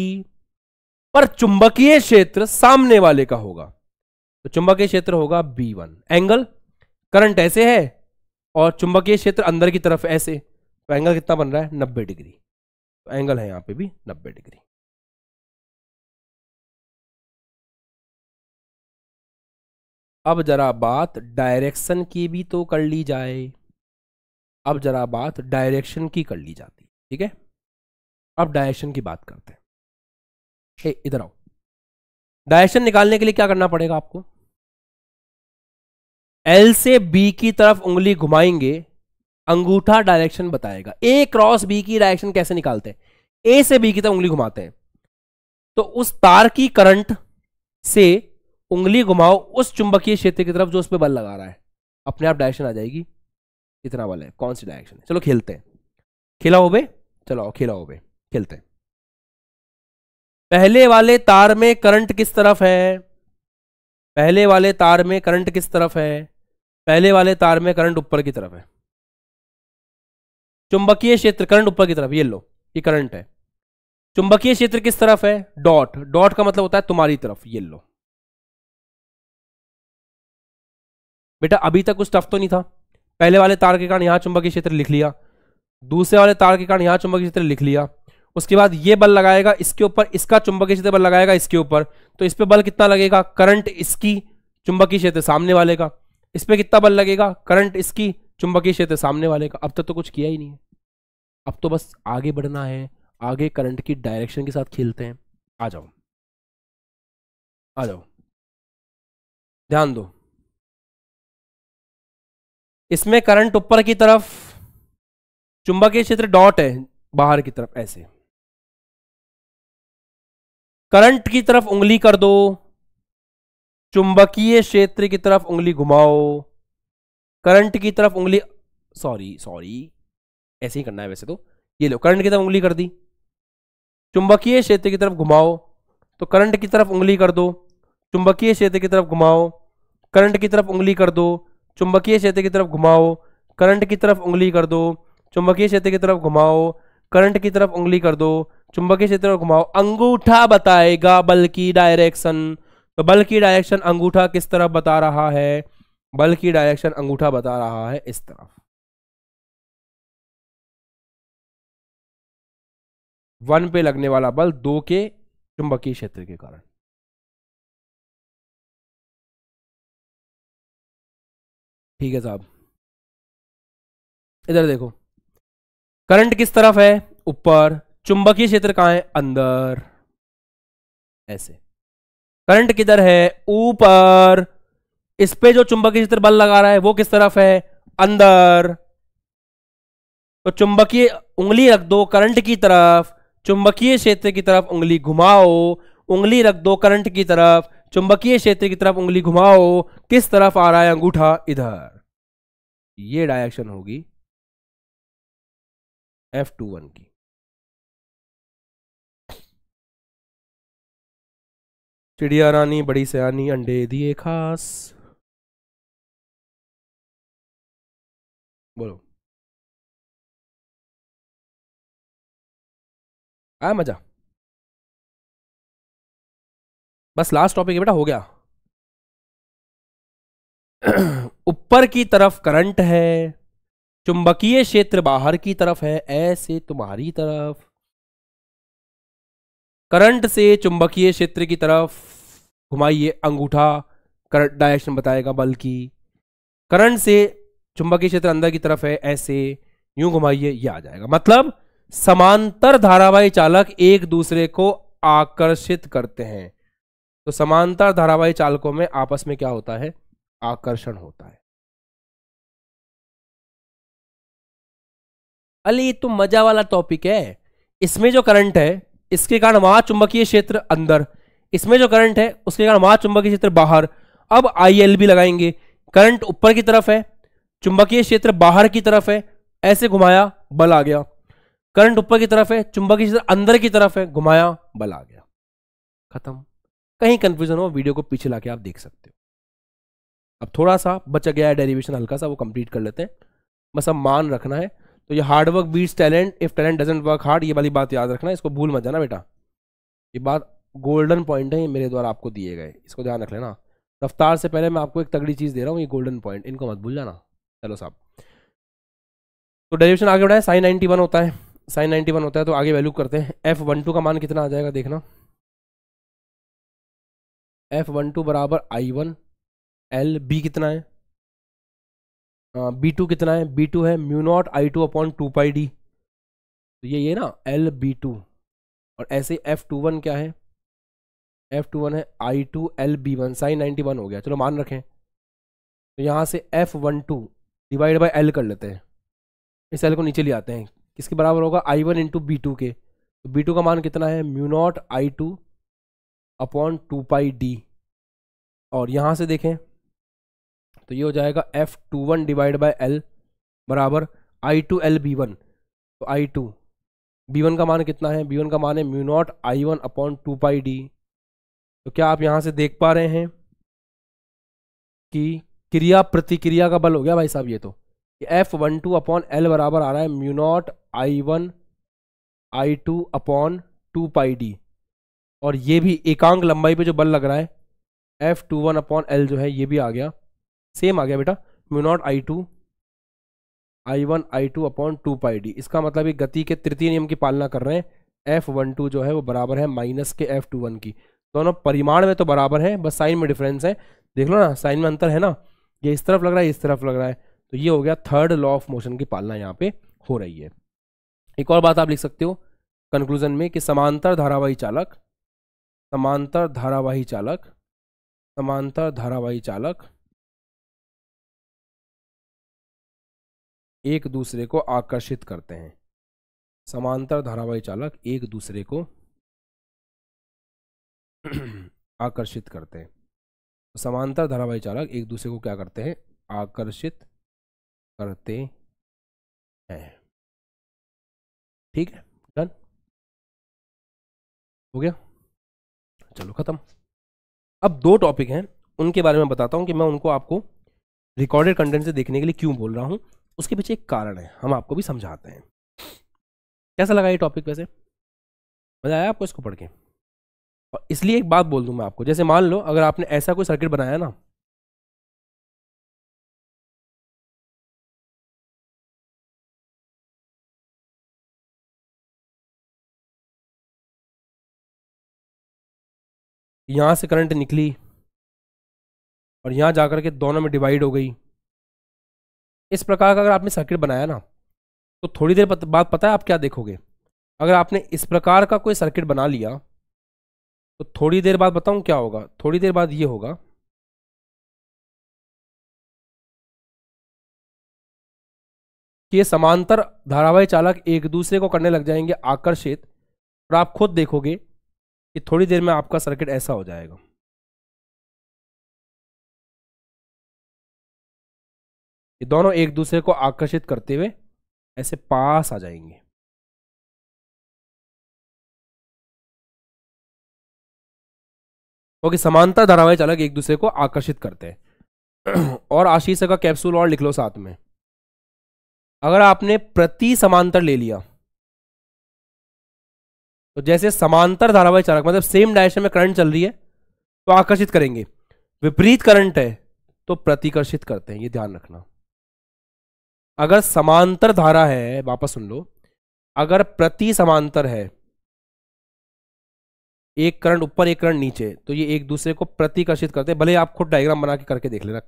पर चुंबकीय क्षेत्र सामने वाले का होगा तो चुंबकीय क्षेत्र होगा बी वन एंगल करंट ऐसे है और चुंबकीय क्षेत्र अंदर की तरफ ऐसे तो एंगल कितना बन रहा है नब्बे डिग्री तो एंगल है यहां पे भी नब्बे डिग्री अब जरा बात डायरेक्शन की भी तो कर ली जाए अब जरा बात डायरेक्शन की कर ली जाती ठीक है अब डायरेक्शन की बात करते हैं इधर आओ डायरेक्शन निकालने के लिए क्या करना पड़ेगा आपको एल से बी की तरफ उंगली घुमाएंगे अंगूठा डायरेक्शन बताएगा ए क्रॉस बी की डायरेक्शन कैसे निकालते हैं ए से बी की तरफ उंगली घुमाते हैं तो उस तार की करंट से उंगली घुमाओ उस चुंबकीय क्षेत्र की तरफ जो उस पर बल लगा रहा है अपने आप डायरेक्शन आ जाएगी कितना बल है कौन सी डायरेक्शन है चलो खेलते हैं खेला हो बे चलो खेला हो बे खेलते हैं पहले वाले तार में करंट किस तरफ है पहले वाले तार में करंट किस तरफ है पहले वाले तार में करंट ऊपर की तरफ है चुंबकीय क्षेत्र करंट ऊपर की तरफ ये लो ये करंट है चुंबकीय क्षेत्र किस तरफ है डॉट डॉट का मतलब होता है तुम्हारी तरफ ये लो बेटा अभी तक कुछ टफ तो नहीं था पहले वाले तार के कारण यहाँ चुंबकीय क्षेत्र लिख लिया दूसरे वाले तार के कारण यहाँ चुंबकीय क्षेत्र लिख लिया उसके बाद ये बल लगाएगा इसके ऊपर इसका चुंबकीय क्षेत्र बल लगाएगा इसके ऊपर तो इस पर बल कितना लगेगा करंट इसकी चुंबकीय क्षेत्र सामने वाले का इस पर कितना बल लगेगा करंट इसकी चुंबकीय क्षेत्र सामने वाले का अब तक तो कुछ किया ही नहीं है अब तो बस आगे बढ़ना है आगे करंट की डायरेक्शन के साथ खेलते हैं आ जाओ आ जाओ ध्यान दो इसमें करंट ऊपर की तरफ चुंबकीय क्षेत्र डॉट है बाहर की तरफ ऐसे करंट की तरफ उंगली कर दो चुंबकीय क्षेत्र की तरफ उंगली घुमाओ करंट की तरफ उंगली सॉरी सॉरी ऐसे ही करना है वैसे तो ये लो करंट की तरफ उंगली कर दी चुंबकीय क्षेत्र की तरफ घुमाओ तो करंट की तरफ उंगली कर दो चुंबकीय क्षेत्र की तरफ घुमाओ करंट की तरफ उंगली कर दो चुंबकीय क्षेत्र की तरफ घुमाओ करंट की तरफ उंगली कर दो चुंबकीय क्षेत्र की तरफ घुमाओ करंट की तरफ उंगली कर दो चुंबकीय क्षेत्र को घुमाओ अंगूठा बताएगा बल की डायरेक्शन तो बल की डायरेक्शन अंगूठा किस तरफ बता रहा है बल की डायरेक्शन अंगूठा बता रहा है इस तरफ वन पे लगने वाला बल दो के चुंबकीय क्षेत्र के कारण ठीक है साहब इधर देखो करंट किस तरफ है ऊपर चुंबकीय क्षेत्र कहां है अंदर ऐसे करंट किधर है ऊपर इस पे जो चुंबकीय क्षेत्र बल लगा रहा है वो किस तरफ है अंदर तो चुंबकीय उंगली रख दो करंट की तरफ चुंबकीय क्षेत्र की तरफ उंगली घुमाओ उंगली रख दो करंट की तरफ चुंबकीय क्षेत्र की तरफ उंगली घुमाओ किस तरफ आ रहा है अंगूठा इधर ये डायरेक्शन होगी एफ टू वन की चिड़िया रानी बड़ी सयानी अंडे दिए खास बोलो आया मजा बस लास्ट टॉपिक बेटा हो गया ऊपर की तरफ करंट है चुंबकीय क्षेत्र बाहर की तरफ है ऐसे तुम्हारी तरफ करंट से चुंबकीय क्षेत्र की तरफ घुमाइए अंगूठा करंट डायरेक्शन बताएगा बल की करंट से चुंबकीय क्षेत्र अंदर की तरफ है ऐसे यूं घुमाइए ये आ जाएगा मतलब समांतर धारावाही चालक एक दूसरे को आकर्षित करते हैं तो समांतर धारावाही चालकों में आपस में क्या होता है आकर्षण होता है अली ये तो मजा वाला टॉपिक है इसमें जो करंट है इसके कारण महाचुंबकीय क्षेत्र अंदर इसमें जो करंट है उसके कारण महाचुंबकीय क्षेत्र बाहर अब आई भी लगाएंगे करंट ऊपर की तरफ है चुंबकीय क्षेत्र बाहर की तरफ है ऐसे घुमाया बल आ गया करंट ऊपर की तरफ है चुंबकीय क्षेत्र अंदर की तरफ है घुमाया बल आ गया खत्म कहीं कंफ्यूजन हो वीडियो को पीछे लाके आप देख सकते हो अब थोड़ा सा बचा गया है डेरिवेशन हल्का सा वो कंप्लीट कर लेते हैं बस अब मान रखना है तो ये hard work beats talent if talent doesn't work hard ये वाली बात याद रखना इसको भूल मत जाना बेटा ये बात गोल्डन पॉइंट है ये मेरे द्वारा आपको दिए गए इसको ध्यान रख लेना रफ्तार से पहले मैं आपको एक तगड़ी चीज़ दे रहा हूँ ये गोल्डन पॉइंट इनको मत भूल जाना चलो साहब तो डेरिवेशन आगे बढ़ाए साइन नाइनटी वन होता है साइन नाइन्टी वन होता है तो आगे वैल्यू करते हैं एफ वन टू का मान कितना आ जाएगा देखना एफ वन टू बराबर आई वन एल बी कितना है बी टू कितना है बी टू है mu not I two upon two pi D तो ये ये ना एल बी टू और ऐसे एफ टू वन क्या है एफ टू वन है I two L B one sine ninety one हो गया चलो मान रखें तो यहाँ से F one two divide by L कर लेते हैं इस एल को नीचे ले आते हैं किसके बराबर होगा I one into B two के तो बी टू का मान कितना है mu not I two upon two pi D और यहाँ से देखें तो ये हो जाएगा F two one divide by L बराबर I two L B one तो आई टू बी वन का मान कितना है बी वन का मान है mu not I one upon two pi D तो क्या आप यहाँ से देख पा रहे हैं कि क्रिया प्रतिक्रिया का बल हो गया भाई साहब ये तो F one two upon L बराबर आ रहा है mu not I one I two upon two pi D और ये भी एकांक लंबाई पे जो बल लग रहा है F two one upon L जो है ये भी आ गया सेम आ गया बेटा mu not I two I one I two upon two pi D इसका मतलब ये गति के तृतीय नियम की पालना कर रहे हैं एफ वन टू जो है वो बराबर है माइनस के एफ टू वन की दोनों परिमाण में तो बराबर है बस साइन में डिफरेंस है देख लो ना साइन में अंतर है ना ये इस तरफ लग रहा है इस तरफ लग रहा है तो ये हो गया थर्ड लॉ ऑफ मोशन की पालना यहाँ पे हो रही है एक और बात आप लिख सकते हो कंक्लूजन में कि समांतर धारावाही चालक समांतर धारावाही चालक समांतर धारावाही चालक एक दूसरे को आकर्षित करते हैं समांतर धारावाही चालक एक दूसरे को आकर्षित करते हैं समांतर धारावाही चालक एक दूसरे को क्या करते हैं आकर्षित करते हैं ठीक है डन हो गया चलो खत्म अब दो टॉपिक हैं उनके बारे में बताता हूं कि मैं उनको आपको रिकॉर्डेड कंटेंट से देखने के लिए क्यों बोल रहा हूं उसके पीछे एक कारण है हम आपको भी समझाते हैं कैसा लगा ये टॉपिक वैसे मज़ा आया आपको इसको पढ़ के और इसलिए एक बात बोल दूं मैं आपको जैसे मान लो अगर आपने ऐसा कोई सर्किट बनाया ना यहां से करंट निकली और यहां जाकर के दोनों में डिवाइड हो गई इस प्रकार का अगर आपने सर्किट बनाया ना तो थोड़ी देर पत, बाद पता है आप क्या देखोगे अगर आपने इस प्रकार का कोई सर्किट बना लिया तो थोड़ी देर बाद बताऊं क्या होगा थोड़ी देर बाद ये होगा कि ये समांतर धारावाही चालक एक दूसरे को करने लग जाएंगे आकर्षित और आप खुद देखोगे कि थोड़ी देर में आपका सर्किट ऐसा हो जाएगा ये दोनों एक दूसरे को आकर्षित करते हुए ऐसे पास आ जाएंगे ओके समानता धारावाहिक चालक एक दूसरे को आकर्षित करते हैं और आशीष का कैप्सूल और लिख लो साथ में अगर आपने प्रति समांतर ले लिया तो जैसे समांतर धारावाहिक चालक मतलब सेम डायरेक्शन में करंट चल रही है तो आकर्षित करेंगे विपरीत करंट है तो प्रतिकर्षित करते हैं ये ध्यान रखना अगर समांतर धारा है वापस सुन लो अगर प्रति समांतर है एक करंट ऊपर एक करंट नीचे तो ये एक दूसरे को प्रतिकर्षित करते हैं भले आप खुद डायग्राम बना के करके देख लेना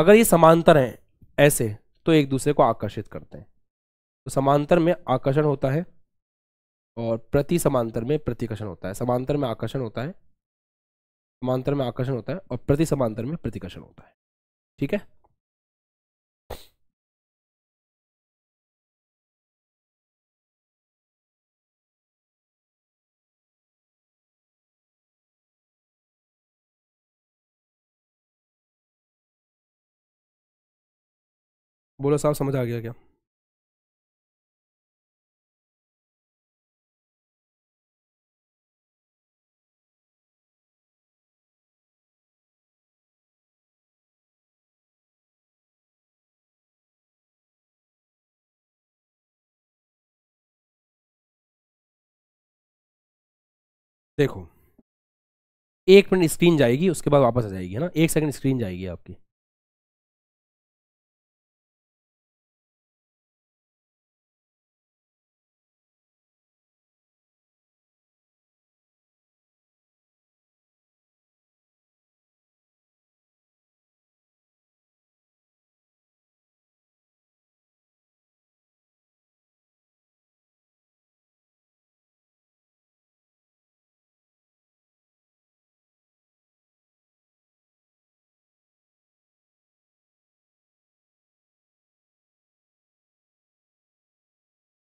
अगर ये समांतर हैं ऐसे तो एक दूसरे को आकर्षित करते हैं तो समांतर में आकर्षण होता है और प्रति समांतर में प्रतिकर्षण होता है समांतर में आकर्षण होता है समांतर में आकर्षण होता है और प्रति समांतर में प्रतिकर्षण होता है ठीक है बोलो साहब समझ आ गया क्या देखो एक मिनट स्क्रीन जाएगी उसके बाद वापस आ जाएगी है ना एक सेकंड स्क्रीन जाएगी आपकी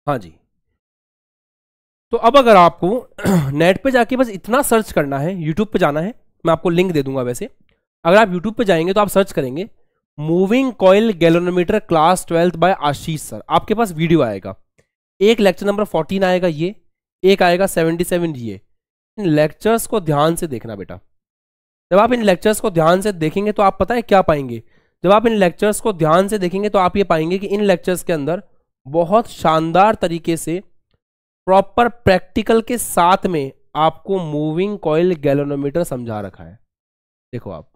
हाँ जी तो अब अगर आपको नेट पे जाके बस इतना सर्च करना है यूट्यूब पे जाना है मैं आपको लिंक दे दूंगा वैसे अगर आप यूट्यूब पे जाएंगे तो आप सर्च करेंगे moving coil galvanometer class twelfth by Ashish sir आपके पास वीडियो आएगा एक लेक्चर नंबर फोर्टीन आएगा ये एक आएगा सेवेंटी सेवन ये इन लेक्चर्स को ध्यान से देखना बेटा जब आप इन लेक्चर्स को ध्यान से देखेंगे तो आप पता है क्या पाएंगे जब आप इन लेक्चर्स को ध्यान से देखेंगे तो आप ये पाएंगे कि इन लेक्चर्स के अंदर बहुत शानदार तरीके से प्रॉपर प्रैक्टिकल के साथ में आपको मूविंग कॉयल गैलोनोमीटर समझा रखा है देखो आप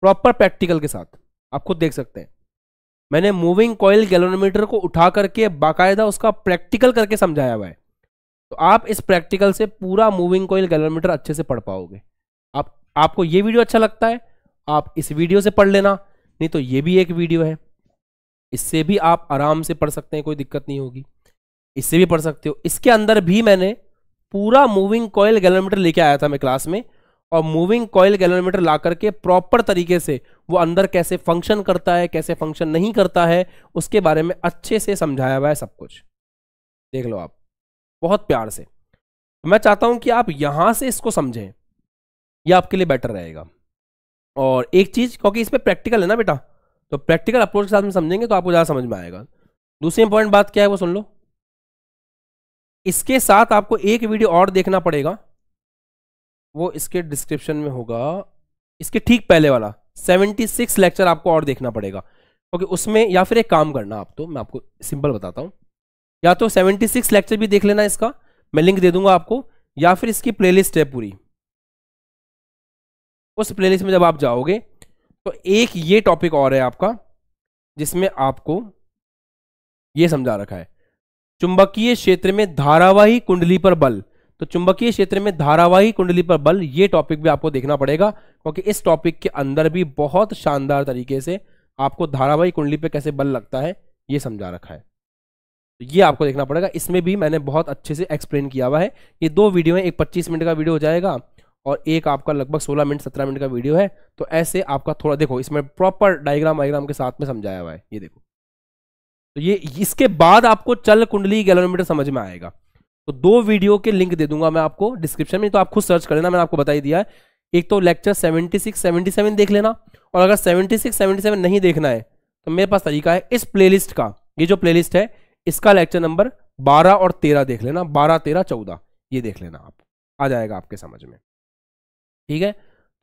प्रॉपर प्रैक्टिकल के साथ आप खुद देख सकते हैं मैंने मूविंग कॉयल गैलोनोमीटर को उठा करके बाकायदा उसका प्रैक्टिकल करके समझाया हुआ है तो आप इस प्रैक्टिकल से पूरा मूविंग कॉयल गैलोनोमीटर अच्छे से पढ़ पाओगे आप आपको ये वीडियो अच्छा लगता है आप इस वीडियो से पढ़ लेना नहीं तो ये भी एक वीडियो है इससे भी आप आराम से पढ़ सकते हैं कोई दिक्कत नहीं होगी इससे भी पढ़ सकते हो इसके अंदर भी मैंने पूरा मूविंग कॉयल गैलोमीटर लेके आया था मैं क्लास में और मूविंग कॉयल गैलोमीटर ला करके प्रॉपर तरीके से वो अंदर कैसे फंक्शन करता है कैसे फंक्शन नहीं करता है उसके बारे में अच्छे से समझाया हुआ है सब कुछ देख लो आप बहुत प्यार से मैं चाहता हूं कि आप यहां से इसको समझें यह आपके लिए बेटर रहेगा और एक चीज़ क्योंकि इसमें प्रैक्टिकल है ना बेटा तो प्रैक्टिकल अप्रोच के साथ में समझेंगे तो आपको ज़्यादा समझ में आएगा दूसरी इंपॉर्टेंट बात क्या है वो सुन लो इसके साथ आपको एक वीडियो और देखना पड़ेगा वो इसके डिस्क्रिप्शन में होगा इसके ठीक पहले वाला 76 लेक्चर आपको और देखना पड़ेगा ओके उसमें या फिर एक काम करना आप तो मैं आपको सिंपल बताता हूँ या तो 76 लेक्चर भी देख लेना इसका मैं लिंक दे दूंगा आपको या फिर इसकी प्लेलिस्ट है पूरी उस प्लेलिस्ट में जब आप जाओगे तो एक ये टॉपिक और है आपका जिसमें आपको ये समझा रखा है चुंबकीय क्षेत्र में धारावाही कुंडली पर बल तो चुंबकीय क्षेत्र में धारावाही कुंडली पर बल ये टॉपिक भी आपको देखना पड़ेगा क्योंकि इस टॉपिक के अंदर भी बहुत शानदार तरीके से आपको धारावाही कुंडली पर कैसे बल लगता है ये समझा रखा है तो ये आपको देखना पड़ेगा इसमें भी मैंने बहुत अच्छे से एक्सप्लेन किया हुआ है ये दो वीडियो है एक 25 मिनट का वीडियो हो जाएगा और एक आपका लगभग 16 मिनट 17 मिनट का वीडियो है तो ऐसे आपका थोड़ा देखो इसमें प्रॉपर डायग्राम वाइग्राम के साथ में समझाया हुआ है ये देखो तो ये इसके बाद आपको चल कुंडली गैलोमीटर समझ में आएगा तो दो वीडियो के लिंक दे दूंगा मैं आपको डिस्क्रिप्शन में तो आप खुद सर्च कर लेना मैंने आपको बताई दिया है एक तो लेक्चर सेवेंटी सेवन देख लेना और अगर सेवेंटी सेवन नहीं देखना है तो मेरे पास तरीका है इस प्लेलिस्ट का ये जो प्लेलिस्ट है इसका लेक्चर नंबर बारह और तेरह देख लेना बारह तेरह चौदह ये देख लेना आप आ जाएगा आपके समझ में ठीक है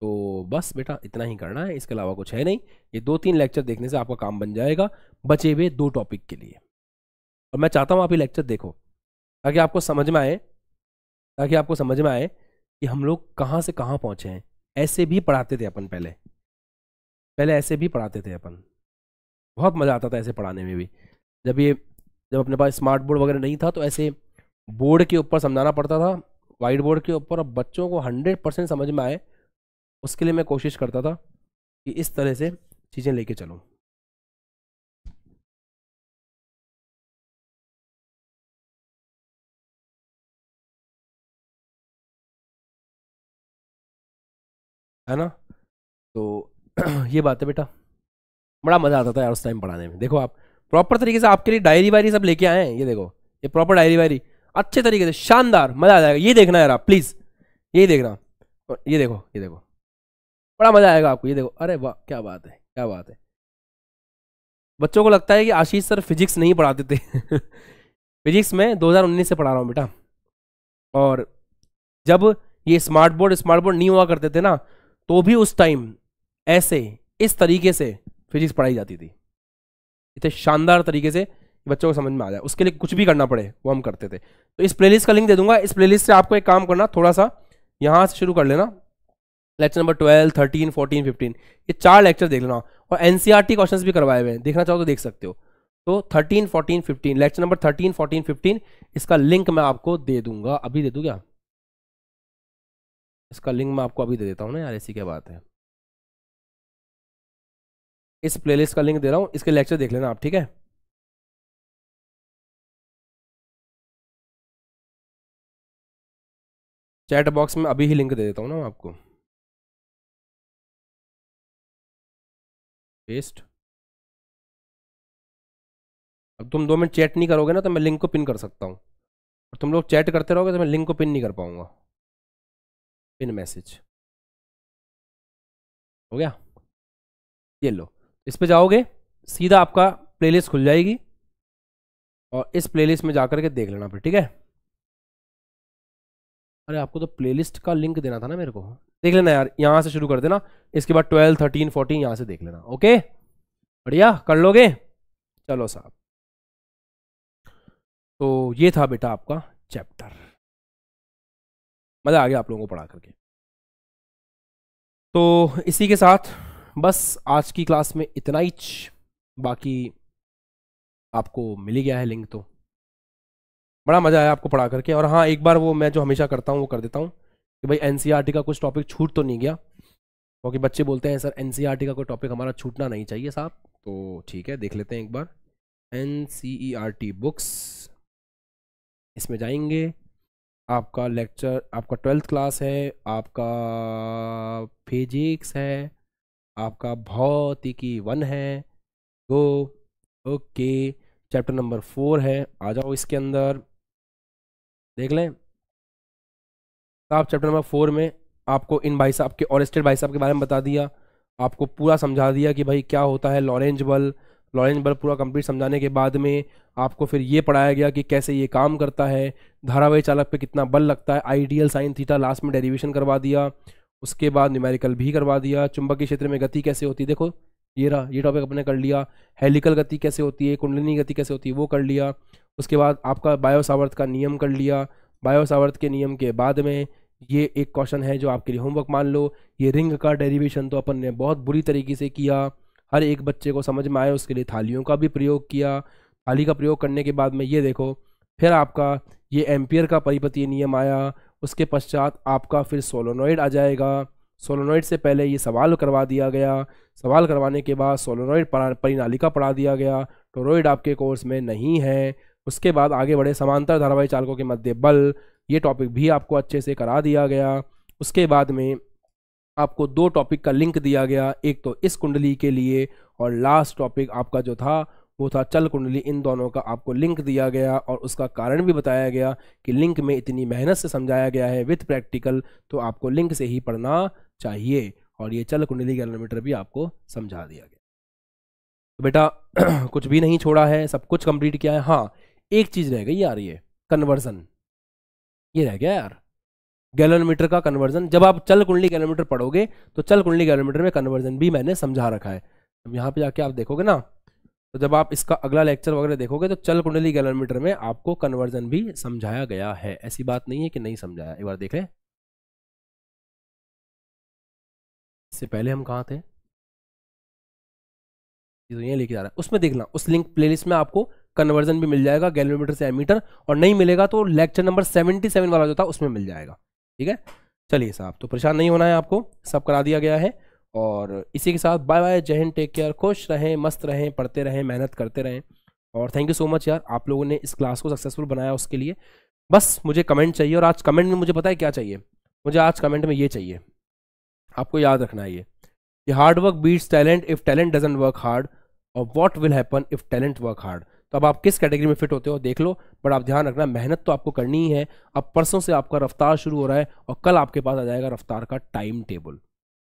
तो बस बेटा इतना ही करना है इसके अलावा कुछ है नहीं ये दो तीन लेक्चर देखने से आपका काम बन जाएगा बचे हुए दो टॉपिक के लिए और मैं चाहता हूँ आप ये लेक्चर देखो ताकि आपको समझ में आए ताकि आपको समझ में आए कि हम लोग कहाँ से कहाँ पहुँचे हैं ऐसे भी पढ़ाते थे अपन पहले पहले ऐसे भी पढ़ाते थे अपन बहुत मज़ा आता था ऐसे पढ़ाने में भी जब ये जब अपने पास स्मार्ट बोर्ड वगैरह नहीं था तो ऐसे बोर्ड के ऊपर समझाना पड़ता था वाइट बोर्ड के ऊपर बच्चों को हंड्रेड परसेंट समझ में आए उसके लिए मैं कोशिश करता था कि इस तरह से चीज़ें लेके चलूँ है ना तो ये बात है बेटा बड़ा मज़ा आता था यार उस टाइम पढ़ाने में देखो आप प्रॉपर तरीके से आपके लिए डायरी वायरी सब लेके आए हैं ये देखो ये प्रॉपर डायरी वायरी अच्छे तरीके से शानदार मजा आ जाएगा ये देखना यार प्लीज ये देखना ये देखो ये देखो बड़ा मजा आएगा आपको ये देखो अरे वाह क्या बात है क्या बात है बच्चों को लगता है कि आशीष सर फिजिक्स नहीं पढ़ाते थे फिजिक्स में 2019 से पढ़ा रहा हूँ बेटा और जब ये स्मार्ट बोर्ड स्मार्ट बोर्ड नहीं हुआ करते थे ना तो भी उस टाइम ऐसे इस तरीके से फिजिक्स पढ़ाई जाती थी इतने शानदार तरीके से बच्चों को समझ में आ जाए उसके लिए कुछ भी करना पड़े वो हम करते थे तो इस प्लेलिस्ट का लिंक दे दूंगा इस प्लेलिस्ट से आपको एक काम करना थोड़ा सा यहाँ से शुरू कर लेना lecture number twelve thirteen fourteen fifteen ये चार लेक्चर देख लेना और एन क्वेश्चन e भी करवाए हुए हैं देखना चाहो तो देख सकते हो तो thirteen fourteen fifteen lecture number thirteen fourteen fifteen इसका लिंक मैं आपको दे दूंगा अभी दे दूँ क्या इसका लिंक मैं आपको अभी दे देता हूँ ना यार ऐसी क्या बात है इस प्लेलिस्ट का लिंक दे रहा हूँ इसके लेक्चर देख लेना आप ठीक है चैट बॉक्स में अभी ही लिंक दे देता हूँ ना आपको पेस्ट अब तुम दो मिनट चैट नहीं करोगे ना तो मैं लिंक को पिन कर सकता हूँ और तुम लोग चैट करते रहोगे तो मैं लिंक को पिन नहीं कर पाऊंगा पिन मैसेज हो गया ये लो इस पर जाओगे सीधा आपका प्लेलिस्ट खुल जाएगी और इस प्लेलिस्ट में जा के देख लेना फिर ठीक है अरे आपको तो प्लेलिस्ट का लिंक देना था ना मेरे को देख लेना यार यहाँ से शुरू कर देना इसके बाद ट्वेल्व थर्टीन फोर्टीन यहाँ से देख लेना ओके बढ़िया कर लोगे चलो साहब तो ये था बेटा आपका चैप्टर मज़ा आ गया आप लोगों को पढ़ा करके तो इसी के साथ बस आज की क्लास में इतना ही बाकी आपको मिल गया है लिंक तो बड़ा मज़ा आया आपको पढ़ा करके और हाँ एक बार वो मैं जो हमेशा करता हूँ वो कर देता हूँ कि भाई एन e का कुछ टॉपिक छूट तो नहीं गया क्योंकि बच्चे बोलते हैं सर एन e का कोई टॉपिक हमारा छूटना नहीं चाहिए साहब तो ठीक है देख लेते हैं एक बार एन बुक्स e इसमें जाएंगे आपका लेक्चर आपका ट्वेल्थ क्लास है आपका फिजिक्स है आपका भौतिकी वन है गो ओके चैप्टर नंबर फोर है आ जाओ इसके अंदर देख लें तो आप चैप्टर नंबर फोर में आपको इन भाई साहब के और स्टेट भाई साहब के बारे में बता दिया आपको पूरा समझा दिया कि भाई क्या होता है लॉरेंज बल लॉरेंज बल पूरा कंप्लीट समझाने के बाद में आपको फिर ये पढ़ाया गया कि कैसे ये काम करता है धारावाही चालक पे कितना बल लगता है आइडियल साइन थीटा लास्ट में डेरिवेशन करवा दिया उसके बाद न्यूमेरिकल भी करवा दिया चुंबकीय क्षेत्र में गति कैसे होती है देखो ये रहा ये टॉपिक अपने कर लिया हेलिकल गति कैसे होती है कुंडलिनी गति कैसे होती है वो कर लिया उसके बाद आपका बायो का नियम कर लिया बायो के नियम के बाद में ये एक क्वेश्चन है जो आपके लिए होमवर्क मान लो ये रिंग का डेरिवेशन तो अपन ने बहुत बुरी तरीके से किया हर एक बच्चे को समझ में आए उसके लिए थालियों का भी प्रयोग किया थाली का प्रयोग करने के बाद में ये देखो फिर आपका ये एम्पियर का परिपति नियम आया उसके पश्चात आपका फिर सोलोनॉइड आ जाएगा सोलोनॉइड से पहले ये सवाल करवा दिया गया सवाल करवाने के बाद सोलोनॉइड परिनालिका पढ़ा दिया गया टोरोइड आपके कोर्स में नहीं है उसके बाद आगे बढ़े समांतर धारावाही चालकों के मध्य बल ये टॉपिक भी आपको अच्छे से करा दिया गया उसके बाद में आपको दो टॉपिक का लिंक दिया गया एक तो इस कुंडली के लिए और लास्ट टॉपिक आपका जो था वो था चल कुंडली इन दोनों का आपको लिंक दिया गया और उसका कारण भी बताया गया कि लिंक में इतनी मेहनत से समझाया गया है विथ प्रैक्टिकल तो आपको लिंक से ही पढ़ना चाहिए और ये चल कुंडली कैलोमीटर भी आपको समझा दिया गया तो बेटा कुछ भी नहीं छोड़ा है सब कुछ कंप्लीट किया है हाँ एक चीज रह गई यार ये कन्वर्जन ये रह गया यार गैलोमीटर का कन्वर्जन जब आप चल कुंडली गैलोमीटर पढ़ोगे तो चल कुंडली गैलोमीटर में कन्वर्जन भी मैंने समझा रखा है अब यहाँ पे जाके आप देखोगे ना तो जब आप इसका अगला लेक्चर वगैरह देखोगे तो चल कुंडली गैलोमीटर में आपको कन्वर्जन भी समझाया गया है ऐसी बात नहीं है कि नहीं समझाया एक बार देख इससे पहले हम कहाँ थे तो ये लेके जा रहा है उसमें देखना उस लिंक प्लेलिस्ट में आपको कन्वर्जन भी मिल जाएगा गैलोमीटर से एमीटर और नहीं मिलेगा तो लेक्चर नंबर सेवेंटी सेवन वाला जो था उसमें मिल जाएगा ठीक है चलिए साहब तो परेशान नहीं होना है आपको सब करा दिया गया है और इसी के साथ बाय बाय जय हिंद टेक केयर खुश रहें मस्त रहें पढ़ते रहें मेहनत करते रहें और थैंक यू सो मच यार आप लोगों ने इस क्लास को सक्सेसफुल बनाया उसके लिए बस मुझे कमेंट चाहिए और आज कमेंट में मुझे पता है क्या चाहिए मुझे आज कमेंट में ये चाहिए आपको याद रखना है ये कि hard work beats talent if talent doesn't work hard और what will happen if talent work hard तो अब आप किस कैटेगरी में फिट होते हो देख लो बट आप ध्यान रखना मेहनत तो आपको करनी ही है अब परसों से आपका रफ्तार शुरू हो रहा है और कल आपके पास आ जाएगा रफ्तार का टाइम टेबल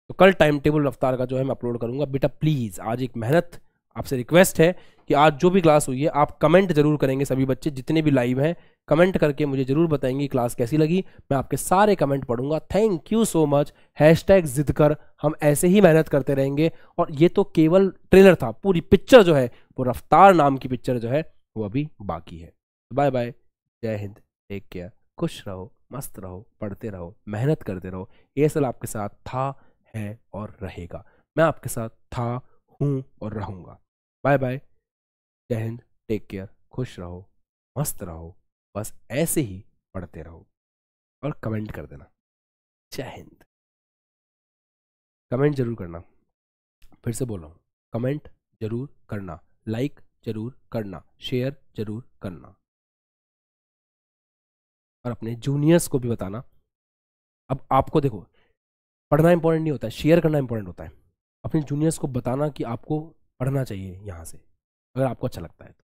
तो कल टाइम टेबल रफ्तार का जो है मैं अपलोड करूँगा बेटा प्लीज़ आज एक मेहनत आपसे रिक्वेस्ट है कि आज जो भी क्लास हुई है आप कमेंट जरूर करेंगे सभी बच्चे जितने भी लाइव हैं कमेंट करके मुझे जरूर बताएंगे क्लास कैसी लगी मैं आपके सारे कमेंट पढ़ूंगा thank you so much hashtag जिद कर हम ऐसे ही मेहनत करते रहेंगे और ये तो केवल ट्रेलर था पूरी पिक्चर जो है वो रफ्तार नाम की पिक्चर जो है वो अभी बाकी है तो बाय बाय जय हिंद टेक केयर खुश रहो मस्त रहो पढ़ते रहो मेहनत करते रहो ये सल आपके साथ था है और रहेगा मैं आपके साथ था हूँ और रहूँगा बाय बाय जय हिंद टेक केयर खुश रहो मस्त रहो बस ऐसे ही पढ़ते रहो और कमेंट कर देना जय हिंद कमेंट जरूर करना फिर से बोल रहा हूँ कमेंट जरूर करना लाइक जरूर करना शेयर जरूर करना और अपने जूनियर्स को भी बताना अब आपको देखो पढ़ना इंपॉर्टेंट नहीं होता है शेयर करना इंपॉर्टेंट होता है अपने जूनियर्स को बताना कि आपको पढ़ना चाहिए यहाँ से अगर आपको अच्छा लगता है तो